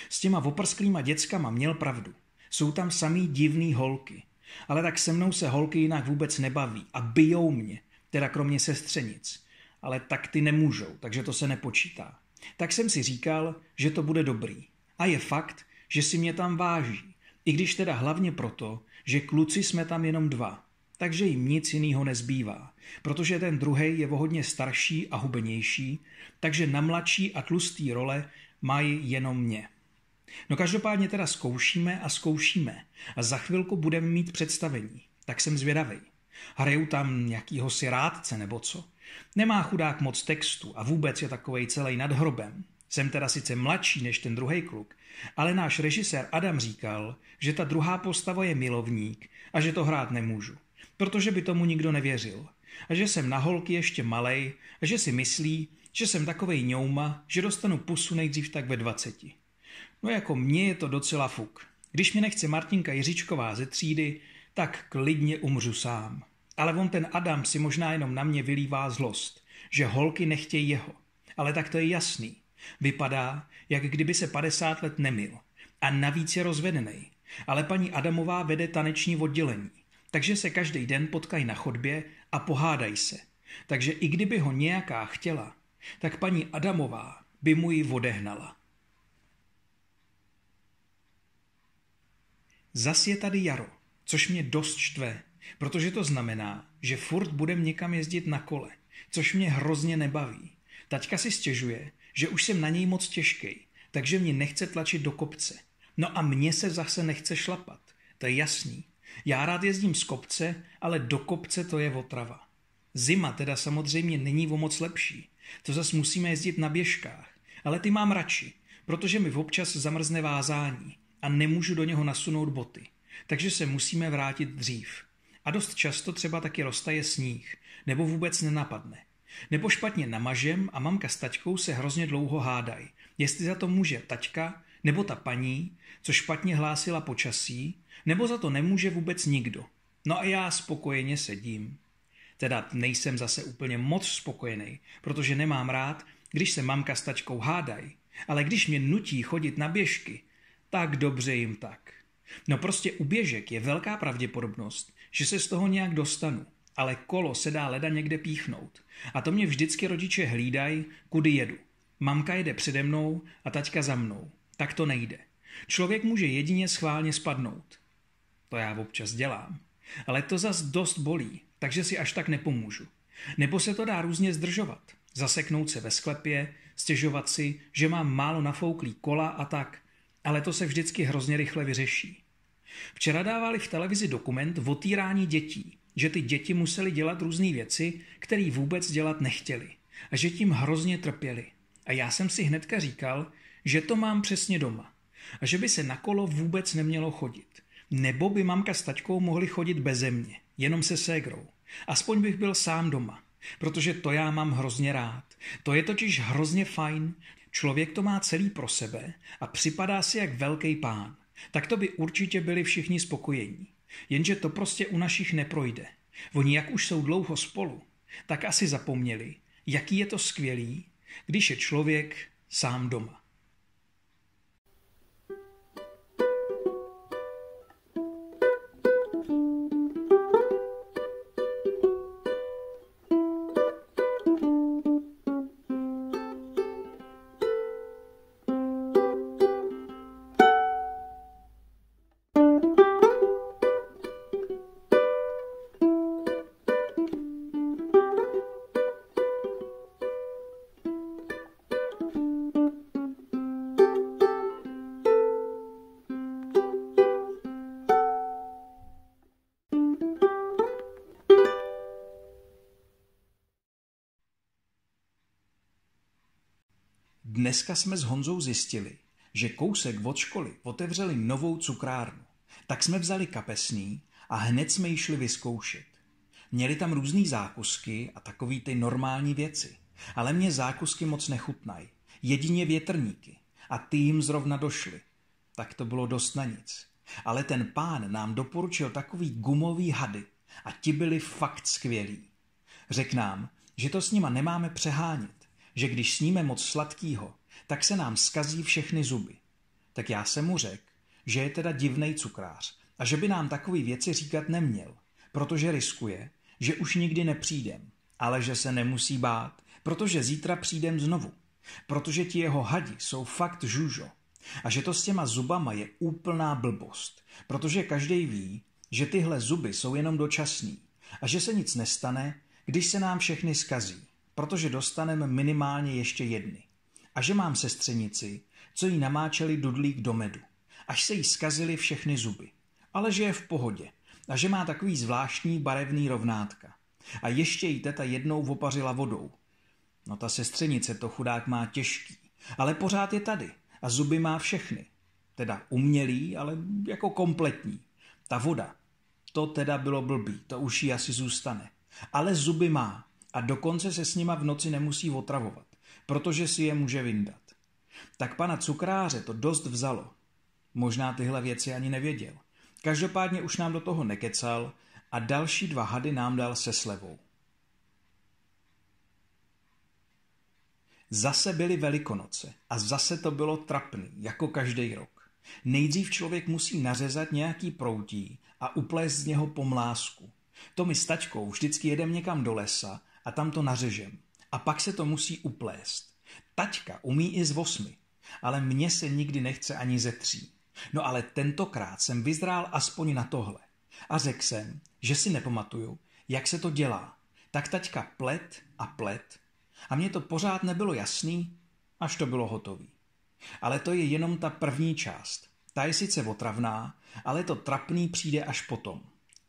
A: S těma oprsklýma děckama měl pravdu. Jsou tam samý divný holky. Ale tak se mnou se holky jinak vůbec nebaví a bijou mě, teda kromě sestřenic. Ale tak ty nemůžou, takže to se nepočítá. Tak jsem si říkal, že to bude dobrý. A je fakt, že si mě tam váží. I když teda hlavně proto, že kluci jsme tam jenom dva takže jim nic jiného nezbývá. Protože ten druhý je vohodně starší a hubenější, takže na mladší a tlustý role mají jenom mě. No každopádně teda zkoušíme a zkoušíme a za chvilku budeme mít představení, tak jsem zvědavej. Hraju tam nějakýho si rádce nebo co. Nemá chudák moc textu a vůbec je takovej celý nad hrobem. Jsem teda sice mladší než ten druhý kluk, ale náš režisér Adam říkal, že ta druhá postava je milovník a že to hrát nemůžu protože by tomu nikdo nevěřil. A že jsem na holky ještě malej a že si myslí, že jsem takovej ňouma, že dostanu pusu nejdřív tak ve dvaceti. No jako mně je to docela fuk. Když mě nechce Martinka Jiřičková ze třídy, tak klidně umřu sám. Ale on ten Adam si možná jenom na mě vylívá zlost, že holky nechtějí jeho. Ale tak to je jasný. Vypadá, jak kdyby se 50 let nemil. A navíc je rozvedený. Ale paní Adamová vede taneční oddělení takže se každý den potkají na chodbě a pohádají se. Takže i kdyby ho nějaká chtěla, tak paní Adamová by mu ji odehnala. Zas je tady jaro, což mě dost štve, protože to znamená, že furt budem někam jezdit na kole, což mě hrozně nebaví. Taťka si stěžuje, že už jsem na něj moc těžkej, takže mě nechce tlačit do kopce. No a mně se zase nechce šlapat, to je jasný, já rád jezdím z kopce, ale do kopce to je otrava. Zima teda samozřejmě není o moc lepší. To zas musíme jezdit na běžkách. Ale ty mám radši, protože mi občas zamrzne vázání a nemůžu do něho nasunout boty. Takže se musíme vrátit dřív. A dost často třeba taky roztaje sníh, nebo vůbec nenapadne. Nebo špatně namažem a mamka s taťkou se hrozně dlouho hádají, jestli za to může taťka nebo ta paní, co špatně hlásila počasí, nebo za to nemůže vůbec nikdo. No a já spokojeně sedím. Teda nejsem zase úplně moc spokojený, protože nemám rád, když se mamka s tačkou hádají, ale když mě nutí chodit na běžky, tak dobře jim tak. No prostě u běžek je velká pravděpodobnost, že se z toho nějak dostanu, ale kolo se dá leda někde píchnout. A to mě vždycky rodiče hlídají, kudy jedu. Mamka jede přede mnou a taťka za mnou. Tak to nejde. Člověk může jedině schválně spadnout. To já občas dělám. Ale to zas dost bolí, takže si až tak nepomůžu. Nebo se to dá různě zdržovat. Zaseknout se ve sklepě, stěžovat si, že mám málo nafouklý kola a tak. Ale to se vždycky hrozně rychle vyřeší. Včera dávali v televizi dokument o týrání dětí, že ty děti museli dělat různé věci, které vůbec dělat nechtěli a že tím hrozně trpěli. A já jsem si hnedka říkal, že to mám přesně doma a že by se na kolo vůbec nemělo chodit. Nebo by mamka s taťkou mohli chodit beze mě, jenom se ségrou. Aspoň bych byl sám doma, protože to já mám hrozně rád. To je totiž hrozně fajn. Člověk to má celý pro sebe a připadá si jak velký pán. Tak to by určitě byli všichni spokojení. Jenže to prostě u našich neprojde. Oni jak už jsou dlouho spolu, tak asi zapomněli, jaký je to skvělý, když je člověk sám doma. Dneska jsme s Honzou zjistili, že kousek od školy otevřeli novou cukrárnu. Tak jsme vzali kapesný a hned jsme ji šli vyzkoušet. Měli tam různé zákusky a takový ty normální věci. Ale mě zákusky moc nechutnají. Jedině větrníky. A ty jim zrovna došly. Tak to bylo dost na nic. Ale ten pán nám doporučil takový gumový hady a ti byli fakt skvělí. Řekl nám, že to s nima nemáme přehánět, že když sníme moc sladkýho, tak se nám skazí všechny zuby. Tak já jsem mu řekl, že je teda divnej cukrář a že by nám takové věci říkat neměl, protože riskuje, že už nikdy nepřijdem, ale že se nemusí bát, protože zítra přijdem znovu, protože ti jeho hadi jsou fakt žužo a že to s těma zubama je úplná blbost, protože každý ví, že tyhle zuby jsou jenom dočasný a že se nic nestane, když se nám všechny skazí, protože dostaneme minimálně ještě jedny. A že mám sestřenici, co jí namáčeli dudlík do medu, až se jí skazily všechny zuby, ale že je v pohodě a že má takový zvláštní barevný rovnátka. A ještě jí teta jednou vopařila vodou. No ta sestřenice to chudák má těžký, ale pořád je tady a zuby má všechny. Teda umělý, ale jako kompletní. Ta voda, to teda bylo blbý, to už jí asi zůstane. Ale zuby má a dokonce se s nima v noci nemusí otravovat protože si je může vyndat. Tak pana cukráře to dost vzalo. Možná tyhle věci ani nevěděl. Každopádně už nám do toho nekecal a další dva hady nám dal se slevou. Zase byly velikonoce a zase to bylo trapný, jako každý rok. Nejdřív člověk musí nařezat nějaký proutí a uplést z něho pomlásku. To mi s tačkou vždycky jedem někam do lesa a tam to nařežem. A pak se to musí uplést. Taťka umí i z osmi, ale mně se nikdy nechce ani ze tří. No ale tentokrát jsem vyzrál aspoň na tohle. A řekl jsem, že si nepamatuju, jak se to dělá. Tak taťka plet a plet. A mně to pořád nebylo jasný, až to bylo hotový. Ale to je jenom ta první část. Ta je sice otravná, ale to trapný přijde až potom.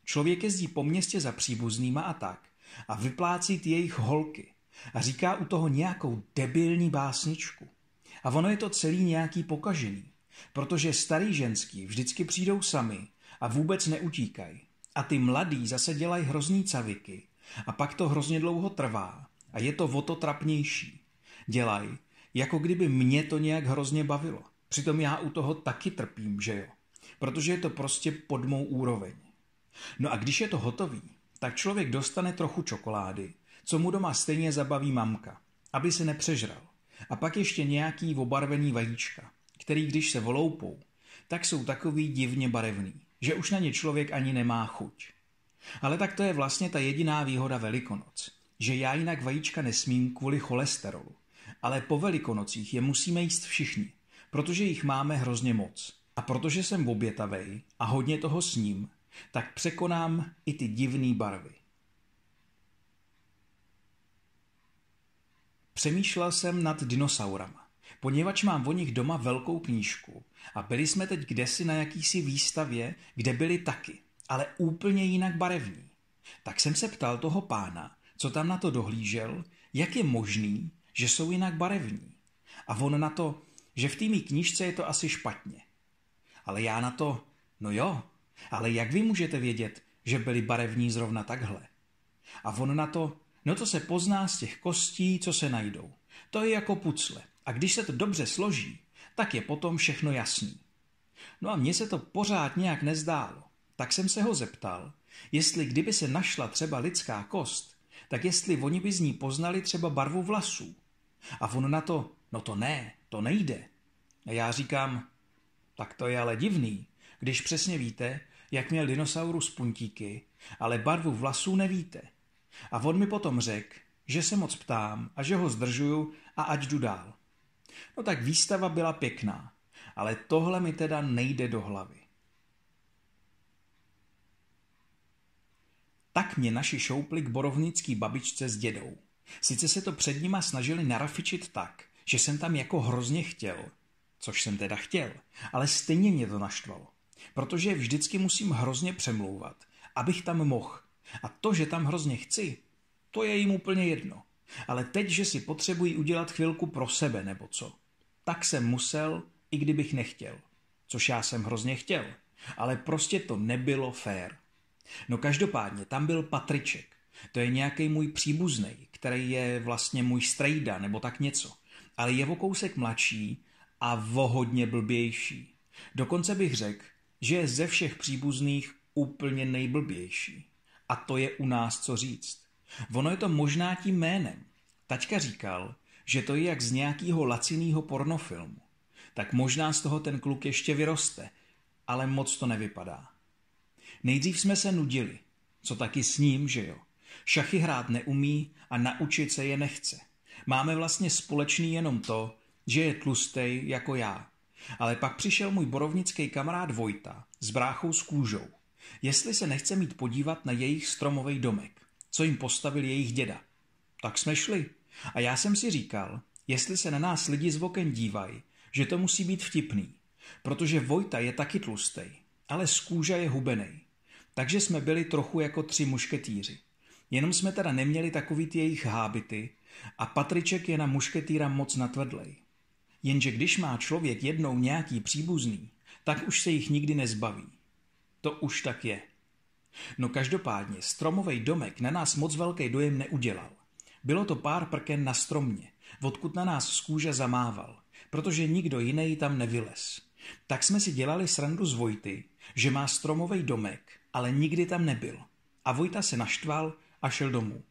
A: Člověk jezdí po městě za příbuznýma a tak a vyplácí ty jejich holky a říká u toho nějakou debilní básničku. A ono je to celý nějaký pokažený, protože starý ženský vždycky přijdou sami a vůbec neutíkají. A ty mladí zase dělají hrozný caviky a pak to hrozně dlouho trvá a je to o to trapnější. Dělají, jako kdyby mě to nějak hrozně bavilo. Přitom já u toho taky trpím, že jo? Protože je to prostě pod mou úroveň. No a když je to hotový, tak člověk dostane trochu čokolády co mu doma stejně zabaví mamka, aby se nepřežral. A pak ještě nějaký obarvený vajíčka, který když se voloupou, tak jsou takový divně barevný, že už na ně člověk ani nemá chuť. Ale tak to je vlastně ta jediná výhoda Velikonoc, že já jinak vajíčka nesmím kvůli cholesterolu. Ale po Velikonocích je musíme jíst všichni, protože jich máme hrozně moc. A protože jsem obětavej a hodně toho sním, tak překonám i ty divné barvy. Přemýšlel jsem nad dinosaurama, poněvadž mám o nich doma velkou knížku a byli jsme teď kdesi na jakýsi výstavě, kde byli taky, ale úplně jinak barevní. Tak jsem se ptal toho pána, co tam na to dohlížel, jak je možný, že jsou jinak barevní. A on na to, že v té mý knížce je to asi špatně. Ale já na to, no jo, ale jak vy můžete vědět, že byli barevní zrovna takhle? A on na to, No to se pozná z těch kostí, co se najdou. To je jako pucle. A když se to dobře složí, tak je potom všechno jasný. No a mně se to pořád nějak nezdálo. Tak jsem se ho zeptal, jestli kdyby se našla třeba lidská kost, tak jestli oni by z ní poznali třeba barvu vlasů. A on na to, no to ne, to nejde. A já říkám, tak to je ale divný, když přesně víte, jak měl dinosaurus puntíky, ale barvu vlasů nevíte. A on mi potom řekl, že se moc ptám a že ho zdržuju a ať jdu dál. No tak výstava byla pěkná, ale tohle mi teda nejde do hlavy. Tak mě naši šoupli k borovnický babičce s dědou. Sice se to před nima snažili narafičit tak, že jsem tam jako hrozně chtěl, což jsem teda chtěl, ale stejně mě to naštvalo, protože vždycky musím hrozně přemlouvat, abych tam mohl, a to, že tam hrozně chci, to je jim úplně jedno. Ale teď, že si potřebují udělat chvilku pro sebe nebo co, tak jsem musel, i kdybych nechtěl. Což já jsem hrozně chtěl. Ale prostě to nebylo fér. No každopádně, tam byl Patriček. To je nějaký můj příbuzný, který je vlastně můj strejda nebo tak něco. Ale je o kousek mladší a vohodně blbější. Dokonce bych řekl, že je ze všech příbuzných úplně nejblbější a to je u nás co říct. Ono je to možná tím jménem. Tačka říkal, že to je jak z nějakého laciného pornofilmu. Tak možná z toho ten kluk ještě vyroste, ale moc to nevypadá. Nejdřív jsme se nudili, co taky s ním, že jo. Šachy hrát neumí a naučit se je nechce. Máme vlastně společný jenom to, že je tlustej jako já. Ale pak přišel můj borovnický kamarád Vojta s bráchou s kůžou jestli se nechce mít podívat na jejich stromový domek, co jim postavil jejich děda. Tak jsme šli. A já jsem si říkal, jestli se na nás lidi z oken dívají, že to musí být vtipný, protože Vojta je taky tlustej, ale z kůža je hubenej. Takže jsme byli trochu jako tři mušketýři. Jenom jsme teda neměli takový ty jejich hábity a Patriček je na mušketýra moc natvrdlej. Jenže když má člověk jednou nějaký příbuzný, tak už se jich nikdy nezbaví. To už tak je. No každopádně, stromový domek na nás moc velký dojem neudělal. Bylo to pár prken na stromě, odkud na nás z kůže zamával, protože nikdo jiný tam nevylez. Tak jsme si dělali srandu z Vojty, že má stromový domek, ale nikdy tam nebyl. A Vojta se naštval a šel domů.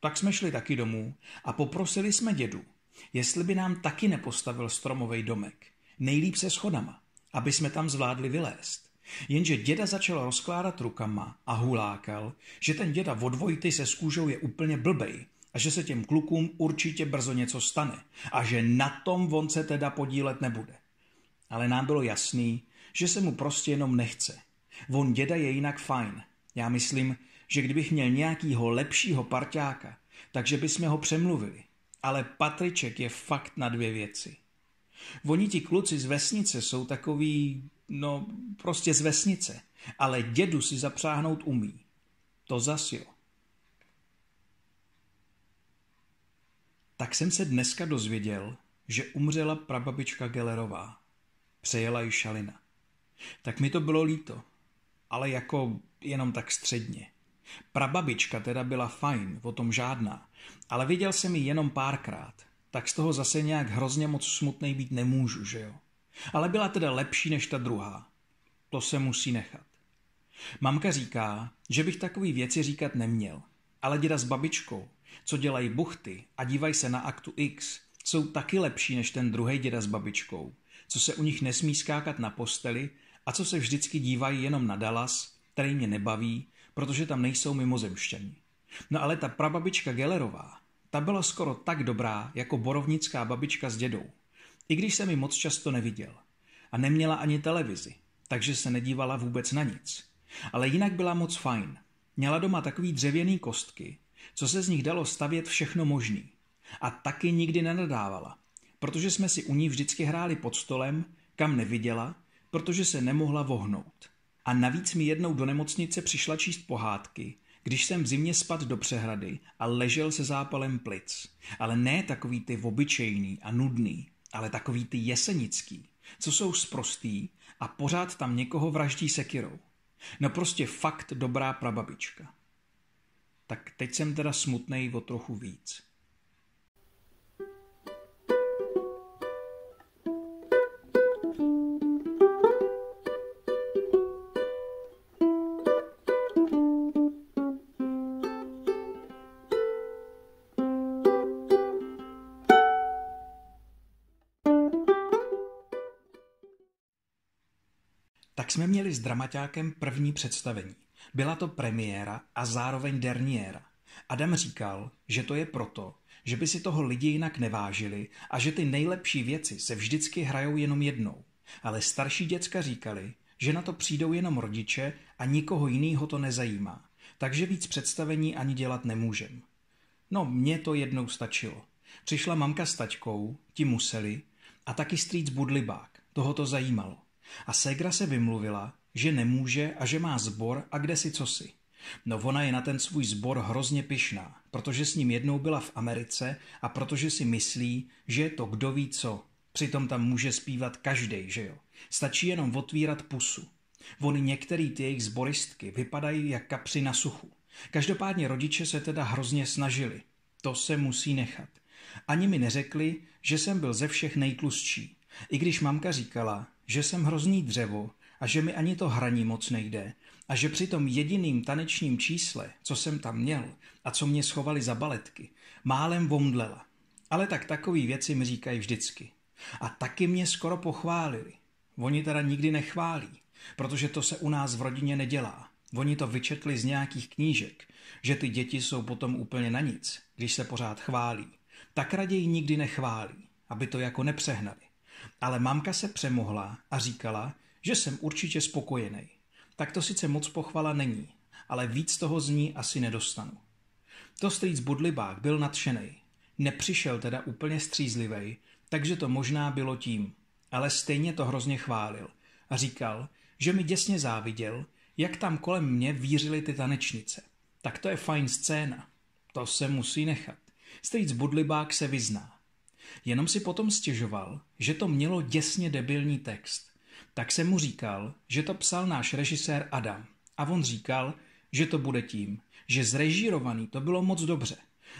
A: Tak jsme šli taky domů a poprosili jsme dědu, jestli by nám taky nepostavil stromový domek, nejlíp se schodama, aby jsme tam zvládli vylézt. Jenže děda začal rozkládat rukama a hulákal, že ten děda od Vojty se skůžou je úplně blbej a že se těm klukům určitě brzo něco stane a že na tom on se teda podílet nebude. Ale nám bylo jasný, že se mu prostě jenom nechce. Von děda je jinak fajn. Já myslím, že kdybych měl nějakýho lepšího parťáka, takže bychom ho přemluvili. Ale Patriček je fakt na dvě věci. Oni ti kluci z vesnice jsou takový no prostě z vesnice, ale dědu si zapřáhnout umí. To zas jo. Tak jsem se dneska dozvěděl, že umřela prababička Gellerová. Přejela ji šalina. Tak mi to bylo líto, ale jako jenom tak středně. Prababička teda byla fajn, o tom žádná, ale viděl jsem ji jenom párkrát, tak z toho zase nějak hrozně moc smutnej být nemůžu, že jo? Ale byla teda lepší než ta druhá. To se musí nechat. Mamka říká, že bych takový věci říkat neměl, ale děda s babičkou, co dělají buchty a dívají se na aktu X, jsou taky lepší než ten druhý děda s babičkou, co se u nich nesmí skákat na posteli a co se vždycky dívají jenom na Dallas, který mě nebaví, protože tam nejsou mimozemšťani. No ale ta prababička Gellerová, ta byla skoro tak dobrá jako borovnická babička s dědou i když jsem ji moc často neviděl. A neměla ani televizi, takže se nedívala vůbec na nic. Ale jinak byla moc fajn. Měla doma takový dřevěný kostky, co se z nich dalo stavět všechno možný. A taky nikdy nenadávala, protože jsme si u ní vždycky hráli pod stolem, kam neviděla, protože se nemohla vohnout. A navíc mi jednou do nemocnice přišla číst pohádky, když jsem v zimě spad do přehrady a ležel se zápalem plic. Ale ne takový ty obyčejný a nudný, ale takový ty jesenický, co jsou sprostý a pořád tam někoho vraždí sekirou. No prostě fakt dobrá prababička. Tak teď jsem teda smutnej o trochu víc. s dramaťákem první představení. Byla to premiéra a zároveň derniéra. Adam říkal, že to je proto, že by si toho lidi jinak nevážili a že ty nejlepší věci se vždycky hrajou jenom jednou. Ale starší děcka říkali, že na to přijdou jenom rodiče a nikoho jiného to nezajímá, takže víc představení ani dělat nemůžem. No, mně to jednou stačilo. Přišla mamka s taťkou, ti museli, a taky strýc Budlibák, toho to zajímalo. A ségra se vymluvila, že nemůže a že má zbor a kde si cosi. No ona je na ten svůj zbor hrozně pyšná, protože s ním jednou byla v Americe a protože si myslí, že je to kdo ví co. Přitom tam může zpívat každý, že jo? Stačí jenom otvírat pusu. Vony některý ty jejich zboristky vypadají jak kapři na suchu. Každopádně rodiče se teda hrozně snažili. To se musí nechat. Ani mi neřekli, že jsem byl ze všech nejtlustší. I když mamka říkala, že jsem hrozný dřevo a že mi ani to hraní moc nejde a že při tom jediným tanečním čísle, co jsem tam měl a co mě schovali za baletky, málem vomdlela. Ale tak takový věci mi říkají vždycky. A taky mě skoro pochválili. Oni teda nikdy nechválí, protože to se u nás v rodině nedělá. Oni to vyčetli z nějakých knížek, že ty děti jsou potom úplně na nic, když se pořád chválí. Tak raději nikdy nechválí, aby to jako nepřehnali. Ale mamka se přemohla a říkala, že jsem určitě spokojený. Tak to sice moc pochvala není, ale víc toho z ní asi nedostanu. To strýc Budlibák byl nadšený. Nepřišel teda úplně střízlivej, takže to možná bylo tím, ale stejně to hrozně chválil a říkal, že mi děsně záviděl, jak tam kolem mě vířily ty tanečnice. Tak to je fajn scéna. To se musí nechat. Strýc Budlibák se vyzná. Jenom si potom stěžoval, že to mělo děsně debilní text tak jsem mu říkal, že to psal náš režisér Adam. A on říkal, že to bude tím, že zrežírovaný to bylo moc dobře,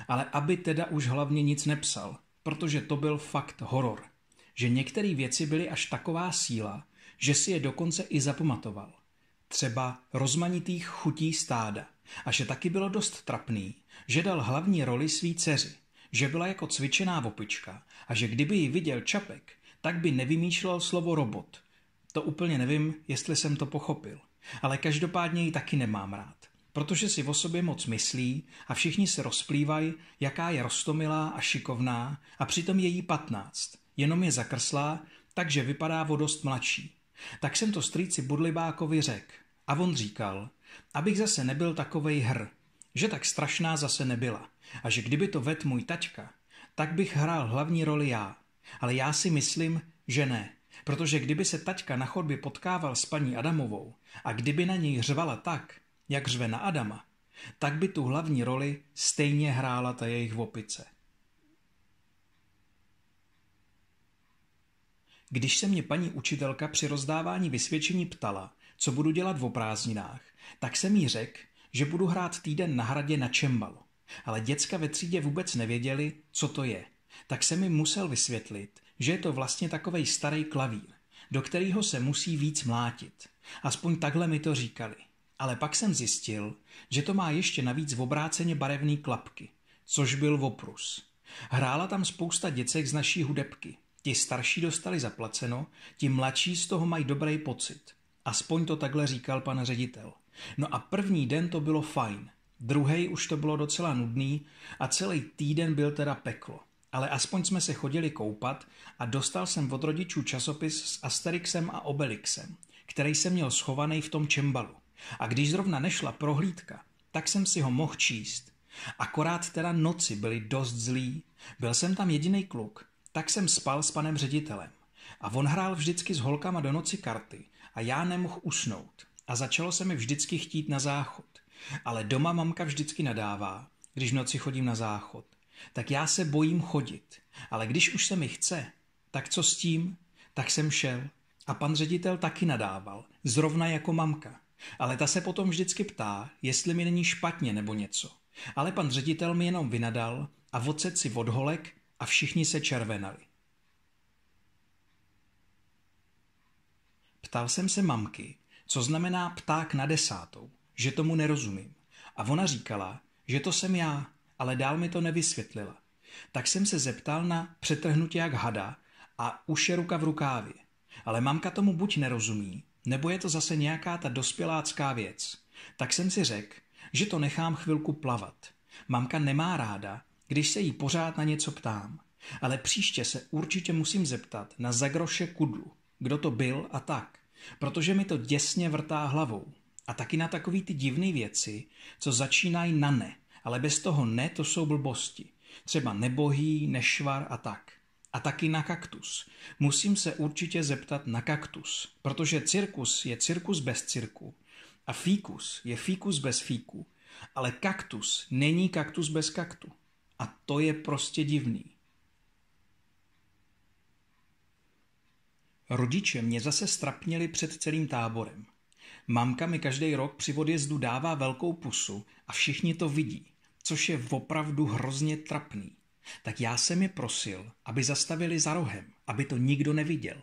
A: ale aby teda už hlavně nic nepsal, protože to byl fakt horor. Že některé věci byly až taková síla, že si je dokonce i zapamatoval. Třeba rozmanitých chutí stáda. A že taky bylo dost trapný, že dal hlavní roli svý dceři, že byla jako cvičená vopička a že kdyby ji viděl Čapek, tak by nevymýšlel slovo robot, to úplně nevím, jestli jsem to pochopil, ale každopádně ji taky nemám rád, protože si o sobě moc myslí a všichni se rozplývají, jaká je rostomilá a šikovná a přitom je jí patnáct, jenom je zakrslá, takže vypadá o dost mladší. Tak jsem to strýci Budlibákovi řekl a on říkal, abych zase nebyl takovej hr, že tak strašná zase nebyla a že kdyby to ved můj tačka, tak bych hrál hlavní roli já, ale já si myslím, že ne, Protože kdyby se taťka na chodbě potkával s paní Adamovou a kdyby na něj řvala tak, jak řve na Adama, tak by tu hlavní roli stejně hrála ta jejich vopice. Když se mě paní učitelka při rozdávání vysvědčení ptala, co budu dělat v prázdninách, tak jsem jí řekl, že budu hrát týden na hradě na čembalo. Ale děcka ve třídě vůbec nevěděli, co to je. Tak jsem mi musel vysvětlit, že je to vlastně takový starý klavír, do kterého se musí víc mlátit. Aspoň takhle mi to říkali. Ale pak jsem zjistil, že to má ještě navíc v obráceně barevné klapky, což byl voprus. Hrála tam spousta děcek z naší hudebky. Ti starší dostali zaplaceno, ti mladší z toho mají dobrý pocit. Aspoň to takhle říkal pan ředitel. No a první den to bylo fajn, druhý už to bylo docela nudný a celý týden byl teda peklo ale aspoň jsme se chodili koupat a dostal jsem od rodičů časopis s Asterixem a Obelixem, který jsem měl schovaný v tom čembalu. A když zrovna nešla prohlídka, tak jsem si ho mohl číst. Akorát teda noci byly dost zlý, byl jsem tam jediný kluk, tak jsem spal s panem ředitelem. A on hrál vždycky s holkama do noci karty a já nemohl usnout. A začalo se mi vždycky chtít na záchod. Ale doma mamka vždycky nadává, když v noci chodím na záchod tak já se bojím chodit. Ale když už se mi chce, tak co s tím? Tak jsem šel. A pan ředitel taky nadával, zrovna jako mamka. Ale ta se potom vždycky ptá, jestli mi není špatně nebo něco. Ale pan ředitel mi jenom vynadal a vocet si odholek a všichni se červenali. Ptal jsem se mamky, co znamená pták na desátou, že tomu nerozumím. A ona říkala, že to jsem já, ale dál mi to nevysvětlila. Tak jsem se zeptal na přetrhnutí jak hada a už je ruka v rukávě. Ale mamka tomu buď nerozumí, nebo je to zase nějaká ta dospělácká věc. Tak jsem si řekl, že to nechám chvilku plavat. Mamka nemá ráda, když se jí pořád na něco ptám. Ale příště se určitě musím zeptat na Zagroše Kudlu, kdo to byl a tak, protože mi to děsně vrtá hlavou. A taky na takový ty divné věci, co začínají na ne, ale bez toho ne, to jsou blbosti. Třeba nebohý, nešvar a tak. A taky na kaktus. Musím se určitě zeptat na kaktus, protože cirkus je cirkus bez cirku a fíkus je fíkus bez fíku, ale kaktus není kaktus bez kaktu. A to je prostě divný. Rodiče mě zase strapnili před celým táborem. Mamka mi každý rok při odjezdu dává velkou pusu a všichni to vidí což je opravdu hrozně trapný. Tak já jsem je prosil, aby zastavili za rohem, aby to nikdo neviděl.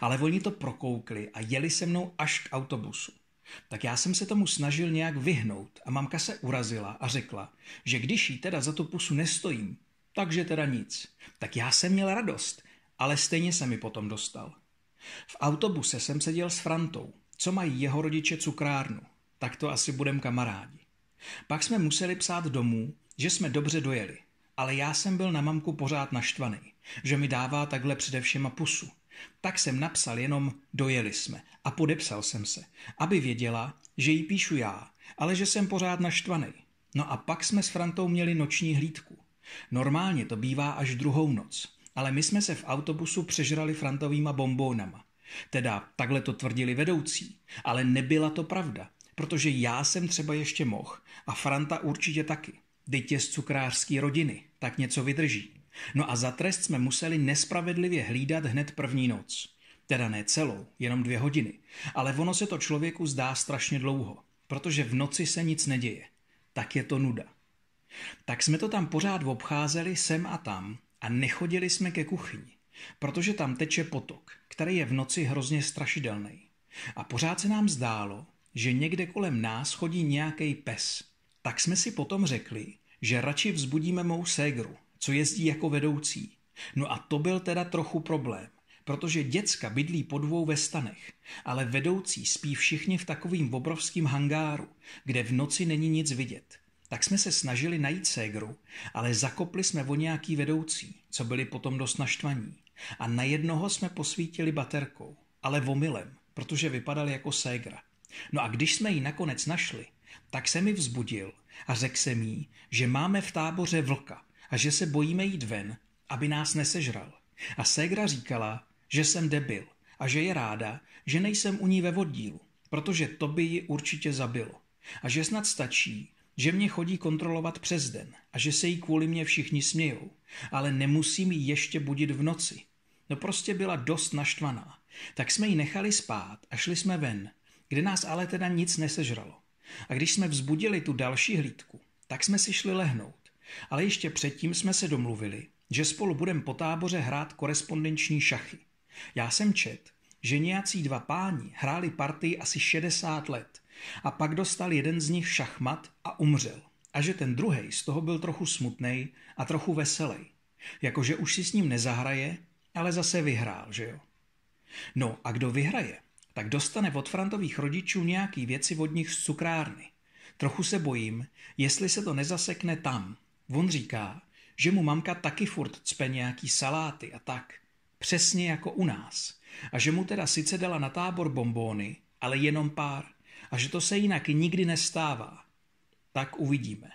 A: Ale oni to prokoukli a jeli se mnou až k autobusu. Tak já jsem se tomu snažil nějak vyhnout a mamka se urazila a řekla, že když jí teda za tu pusu nestojím, takže teda nic. Tak já jsem měl radost, ale stejně se mi potom dostal. V autobuse jsem seděl s Frantou, co mají jeho rodiče cukrárnu, tak to asi budem kamarádi. Pak jsme museli psát domů, že jsme dobře dojeli, ale já jsem byl na mamku pořád naštvaný, že mi dává takhle především a pusu. Tak jsem napsal jenom dojeli jsme a podepsal jsem se, aby věděla, že jí píšu já, ale že jsem pořád naštvaný. No a pak jsme s Frantou měli noční hlídku. Normálně to bývá až druhou noc, ale my jsme se v autobusu přežrali Frantovýma bombónama. Teda takhle to tvrdili vedoucí, ale nebyla to pravda, Protože já jsem třeba ještě moh a Franta určitě taky. Dytě z cukrářské rodiny, tak něco vydrží. No a za trest jsme museli nespravedlivě hlídat hned první noc. Teda ne celou, jenom dvě hodiny. Ale ono se to člověku zdá strašně dlouho, protože v noci se nic neděje. Tak je to nuda. Tak jsme to tam pořád obcházeli sem a tam a nechodili jsme ke kuchyni, protože tam teče potok, který je v noci hrozně strašidelný. A pořád se nám zdálo, že někde kolem nás chodí nějaký pes. Tak jsme si potom řekli, že radši vzbudíme mou ségru, co jezdí jako vedoucí. No a to byl teda trochu problém, protože děcka bydlí po dvou ve stanech, ale vedoucí spí všichni v takovým obrovském hangáru, kde v noci není nic vidět. Tak jsme se snažili najít ségru, ale zakopli jsme o nějaký vedoucí, co byli potom dost naštvaní. A na jednoho jsme posvítili baterkou, ale vomilem, protože vypadal jako ségra. No a když jsme ji nakonec našli, tak se mi vzbudil a řekl se mi, že máme v táboře vlka a že se bojíme jít ven, aby nás nesežral. A ségra říkala, že jsem debil a že je ráda, že nejsem u ní ve oddílu, protože to by ji určitě zabilo. A že snad stačí, že mě chodí kontrolovat přes den a že se jí kvůli mě všichni smějou, ale nemusím ji ještě budit v noci. No prostě byla dost naštvaná. Tak jsme ji nechali spát a šli jsme ven kde nás ale teda nic nesežralo. A když jsme vzbudili tu další hlídku, tak jsme si šli lehnout. Ale ještě předtím jsme se domluvili, že spolu budem po táboře hrát korespondenční šachy. Já jsem čet, že nějací dva páni hráli partii asi 60 let a pak dostal jeden z nich šachmat a umřel. A že ten druhý z toho byl trochu smutnej a trochu veselý. Jakože už si s ním nezahraje, ale zase vyhrál, že jo? No a kdo vyhraje, tak dostane od Frantových rodičů nějaký věci od nich z cukrárny. Trochu se bojím, jestli se to nezasekne tam. On říká, že mu mamka taky furt cpe nějaký saláty a tak. Přesně jako u nás. A že mu teda sice dala na tábor bombóny, ale jenom pár. A že to se jinak nikdy nestává. Tak uvidíme.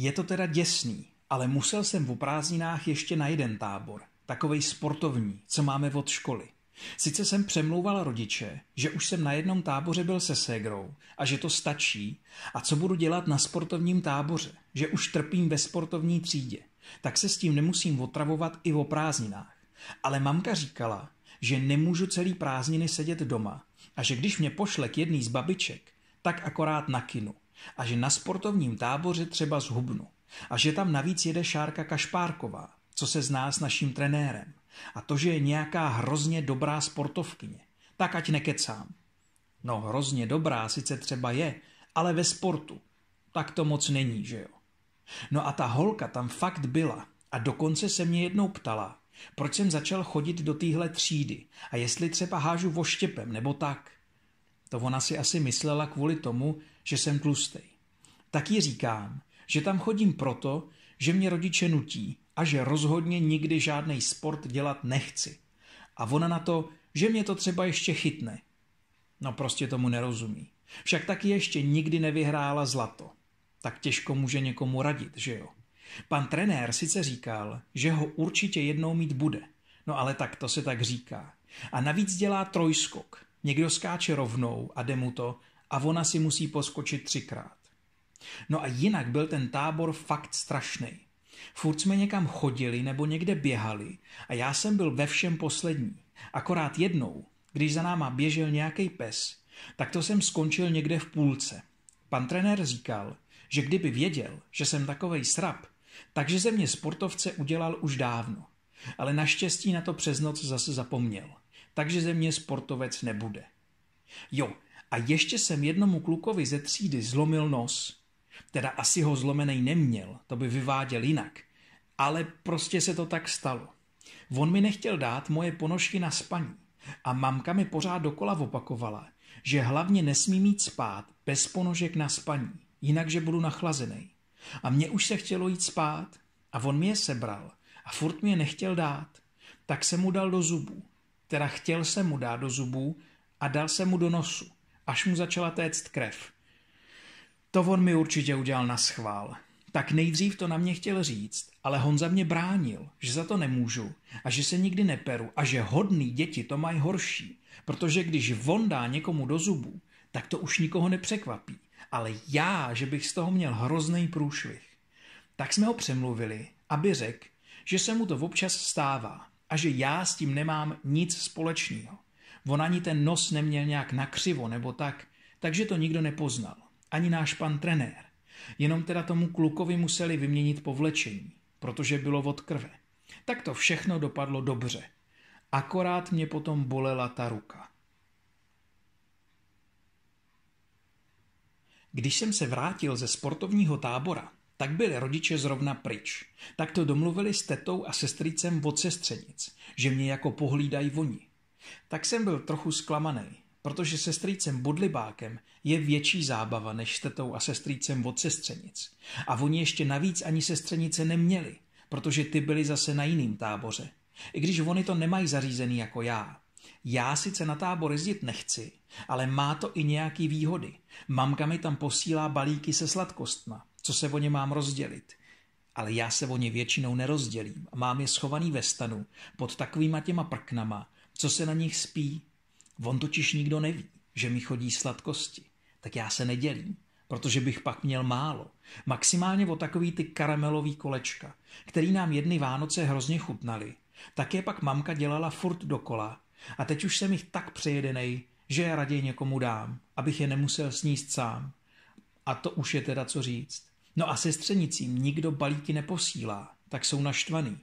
A: Je to teda děsný, ale musel jsem v prázdninách ještě na jeden tábor, takovej sportovní, co máme od školy. Sice jsem přemlouval rodiče, že už jsem na jednom táboře byl se ségrou a že to stačí a co budu dělat na sportovním táboře, že už trpím ve sportovní třídě, tak se s tím nemusím otravovat i o prázdninách. Ale mamka říkala, že nemůžu celý prázdniny sedět doma a že když mě pošle k jedný z babiček, tak akorát na kinu. A že na sportovním táboře třeba zhubnu. A že tam navíc jede Šárka Kašpárková, co se zná s naším trenérem. A to, že je nějaká hrozně dobrá sportovkyně. Tak ať nekecám. No hrozně dobrá sice třeba je, ale ve sportu. Tak to moc není, že jo? No a ta holka tam fakt byla a dokonce se mě jednou ptala, proč jsem začal chodit do téhle třídy a jestli třeba hážu voštěpem nebo tak. To ona si asi myslela kvůli tomu, že jsem tlustej. Taky říkám, že tam chodím proto, že mě rodiče nutí a že rozhodně nikdy žádný sport dělat nechci. A ona na to, že mě to třeba ještě chytne. No prostě tomu nerozumí. Však taky ještě nikdy nevyhrála zlato. Tak těžko může někomu radit, že jo? Pan trenér sice říkal, že ho určitě jednou mít bude, no ale tak to se tak říká. A navíc dělá trojskok. Někdo skáče rovnou a jde mu to a ona si musí poskočit třikrát. No a jinak byl ten tábor fakt strašný. Furt jsme někam chodili nebo někde běhali a já jsem byl ve všem poslední. Akorát jednou, když za náma běžel nějaký pes, tak to jsem skončil někde v půlce. Pan trenér říkal, že kdyby věděl, že jsem takovej srab, takže ze mě sportovce udělal už dávno. Ale naštěstí na to přes noc zase zapomněl. Takže ze mě sportovec nebude. Jo, a ještě jsem jednomu klukovi ze třídy zlomil nos. Teda asi ho zlomený neměl, to by vyváděl jinak. Ale prostě se to tak stalo. On mi nechtěl dát moje ponožky na spaní. A mamka mi pořád dokola opakovala, že hlavně nesmí mít spát bez ponožek na spaní, jinak že budu nachlazený. A mě už se chtělo jít spát a on mi je sebral a furt mi je nechtěl dát. Tak jsem mu dal do zubů. Teda chtěl jsem mu dát do zubů a dal jsem mu do nosu až mu začala téct krev. To on mi určitě udělal na schvál. Tak nejdřív to na mě chtěl říct, ale Honza mě bránil, že za to nemůžu a že se nikdy neperu a že hodný děti to mají horší, protože když on dá někomu do zubu, tak to už nikoho nepřekvapí. Ale já, že bych z toho měl hrozný průšvih. Tak jsme ho přemluvili, aby řekl, že se mu to občas stává a že já s tím nemám nic společného. On ani ten nos neměl nějak nakřivo nebo tak, takže to nikdo nepoznal. Ani náš pan trenér. Jenom teda tomu klukovi museli vyměnit povlečení, protože bylo od krve. Tak to všechno dopadlo dobře. Akorát mě potom bolela ta ruka. Když jsem se vrátil ze sportovního tábora, tak byli rodiče zrovna pryč. Tak to domluvili s tetou a sestricem od sestřenic, že mě jako pohlídají oni tak jsem byl trochu zklamaný, protože se strýcem Budlibákem je větší zábava než s tetou a se od sestřenic. A oni ještě navíc ani sestřenice neměli, protože ty byli zase na jiným táboře. I když oni to nemají zařízený jako já. Já sice na tábor jezdit nechci, ale má to i nějaký výhody. Mamka mi tam posílá balíky se sladkostma, co se o ně mám rozdělit ale já se o ně většinou nerozdělím. Mám je schovaný ve stanu, pod takovýma těma prknama, co se na nich spí. On totiž nikdo neví, že mi chodí sladkosti. Tak já se nedělím, protože bych pak měl málo. Maximálně o takový ty karamelový kolečka, který nám jedny Vánoce hrozně chutnali. Tak je pak mamka dělala furt dokola a teď už jsem jich tak přejedenej, že je raději někomu dám, abych je nemusel sníst sám. A to už je teda co říct. No a sestřenicím nikdo balíky neposílá, tak jsou naštvaný.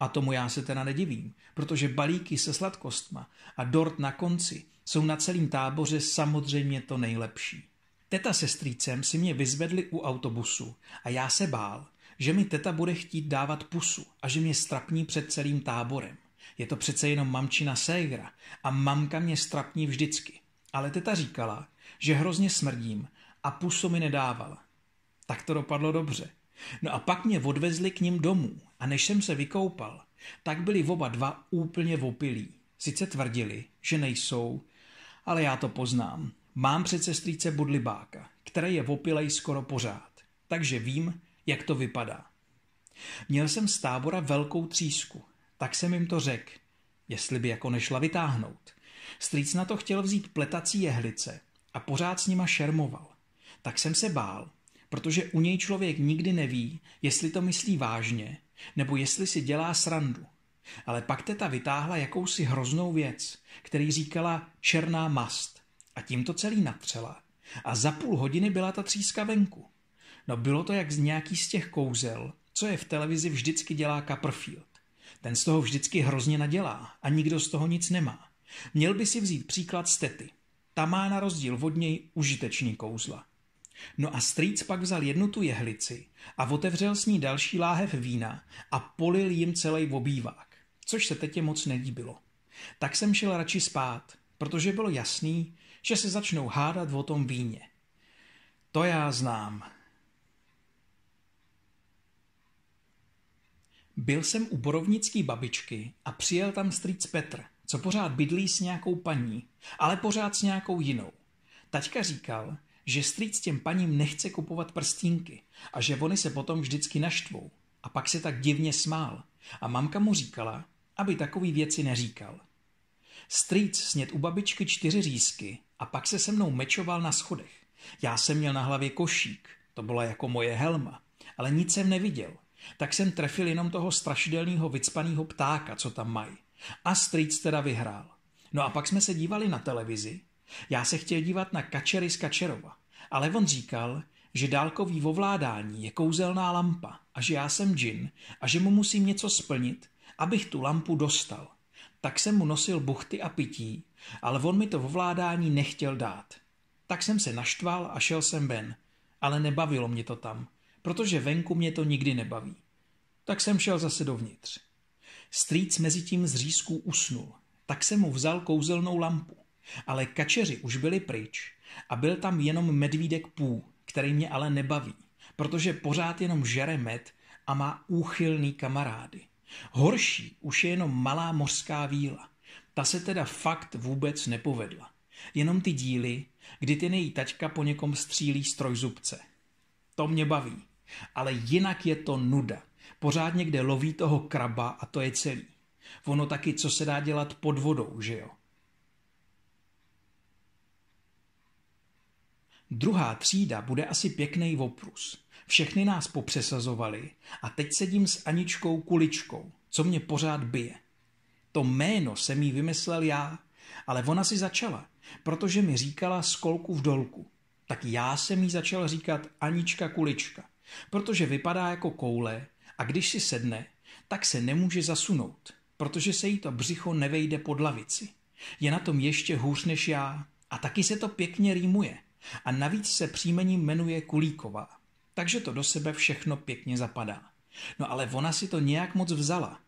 A: A tomu já se teda nedivím, protože balíky se sladkostma a dort na konci jsou na celém táboře samozřejmě to nejlepší. Teta se strýcem si mě vyzvedli u autobusu a já se bál, že mi teta bude chtít dávat pusu a že mě strapní před celým táborem. Je to přece jenom mamčina ségra a mamka mě strapní vždycky. Ale teta říkala, že hrozně smrdím a pusu mi nedávala. Tak to dopadlo dobře. No a pak mě odvezli k ním domů, a než jsem se vykoupal, tak byli oba dva úplně vopilí. Sice tvrdili, že nejsou, ale já to poznám. Mám přece strýce Budlibáka, který je vopilej skoro pořád, takže vím, jak to vypadá. Měl jsem z tábora velkou třísku, tak jsem jim to řekl, jestli by jako nešla vytáhnout. Strýc na to chtěl vzít pletací jehlice a pořád s nima šermoval. Tak jsem se bál, protože u něj člověk nikdy neví, jestli to myslí vážně nebo jestli si dělá srandu. Ale pak teta vytáhla jakousi hroznou věc, který říkala černá mast a tím to celý natřela. A za půl hodiny byla ta tříska venku. No bylo to jak z nějaký z těch kouzel, co je v televizi vždycky dělá Copperfield. Ten z toho vždycky hrozně nadělá a nikdo z toho nic nemá. Měl by si vzít příklad z tety. Ta má na rozdíl od něj užitečný kouzla. No a strýc pak vzal jednu tu jehlici a otevřel s ní další láhev vína a polil jim celý obývák, což se tetě moc nelíbilo. Tak jsem šel radši spát, protože bylo jasný, že se začnou hádat o tom víně. To já znám. Byl jsem u borovnický babičky a přijel tam strýc Petr, co pořád bydlí s nějakou paní, ale pořád s nějakou jinou. Taťka říkal, že strýc těm paním nechce kupovat prstínky a že oni se potom vždycky naštvou. A pak se tak divně smál. A mamka mu říkala, aby takový věci neříkal. Strýc sněd u babičky čtyři řízky a pak se se mnou mečoval na schodech. Já jsem měl na hlavě košík, to byla jako moje helma, ale nic jsem neviděl. Tak jsem trefil jenom toho strašidelného vycpaného ptáka, co tam mají. A strýc teda vyhrál. No a pak jsme se dívali na televizi. Já se chtěl dívat na Kačery z Kačerova. Ale on říkal, že dálkový ovládání je kouzelná lampa a že já jsem džin a že mu musím něco splnit, abych tu lampu dostal. Tak jsem mu nosil buchty a pití, ale on mi to ovládání nechtěl dát. Tak jsem se naštval a šel jsem ven, ale nebavilo mě to tam, protože venku mě to nikdy nebaví. Tak jsem šel zase dovnitř. Strýc mezi tím z řízků usnul, tak jsem mu vzal kouzelnou lampu ale kačeři už byli pryč a byl tam jenom medvídek pů, který mě ale nebaví, protože pořád jenom žere med a má úchylný kamarády. Horší už je jenom malá mořská víla. Ta se teda fakt vůbec nepovedla. Jenom ty díly, kdy ty její tačka po někom střílí z trojzubce. To mě baví. Ale jinak je to nuda. Pořád někde loví toho kraba a to je celý. Ono taky, co se dá dělat pod vodou, že jo? Druhá třída bude asi pěkný voprus. Všechny nás popřesazovali a teď sedím s Aničkou Kuličkou, co mě pořád bije. To jméno jsem jí vymyslel já, ale ona si začala, protože mi říkala skolku v dolku. Tak já jsem jí začal říkat Anička Kulička, protože vypadá jako koule a když si sedne, tak se nemůže zasunout, protože se jí to břicho nevejde pod lavici. Je na tom ještě hůř než já a taky se to pěkně rýmuje – a navíc se příjmení jmenuje Kulíková, takže to do sebe všechno pěkně zapadá. No ale ona si to nějak moc vzala.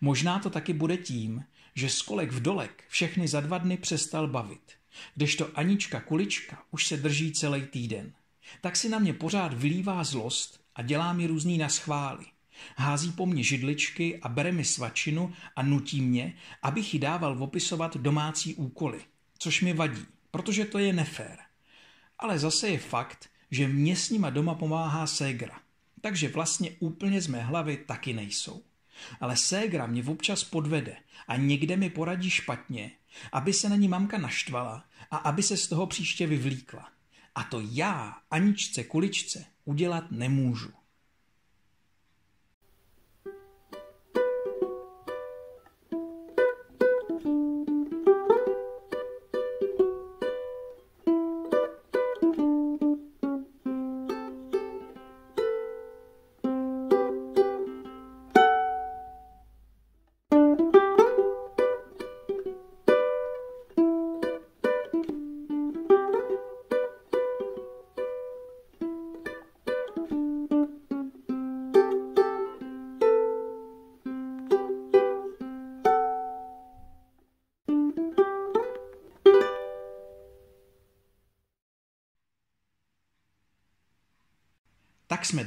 A: Možná to taky bude tím, že skolek v dolek všechny za dva dny přestal bavit, kdežto Anička Kulička už se drží celý týden. Tak si na mě pořád vylívá zlost a dělá mi různý naschvály. Hází po mně židličky a bere mi svačinu a nutí mě, abych ji dával opisovat domácí úkoly, což mi vadí, protože to je nefér. Ale zase je fakt, že mě s nima doma pomáhá ségra. Takže vlastně úplně z mé hlavy taky nejsou. Ale ségra mě občas podvede a někde mi poradí špatně, aby se na ní mamka naštvala a aby se z toho příště vyvlíkla. A to já Aničce Kuličce udělat nemůžu.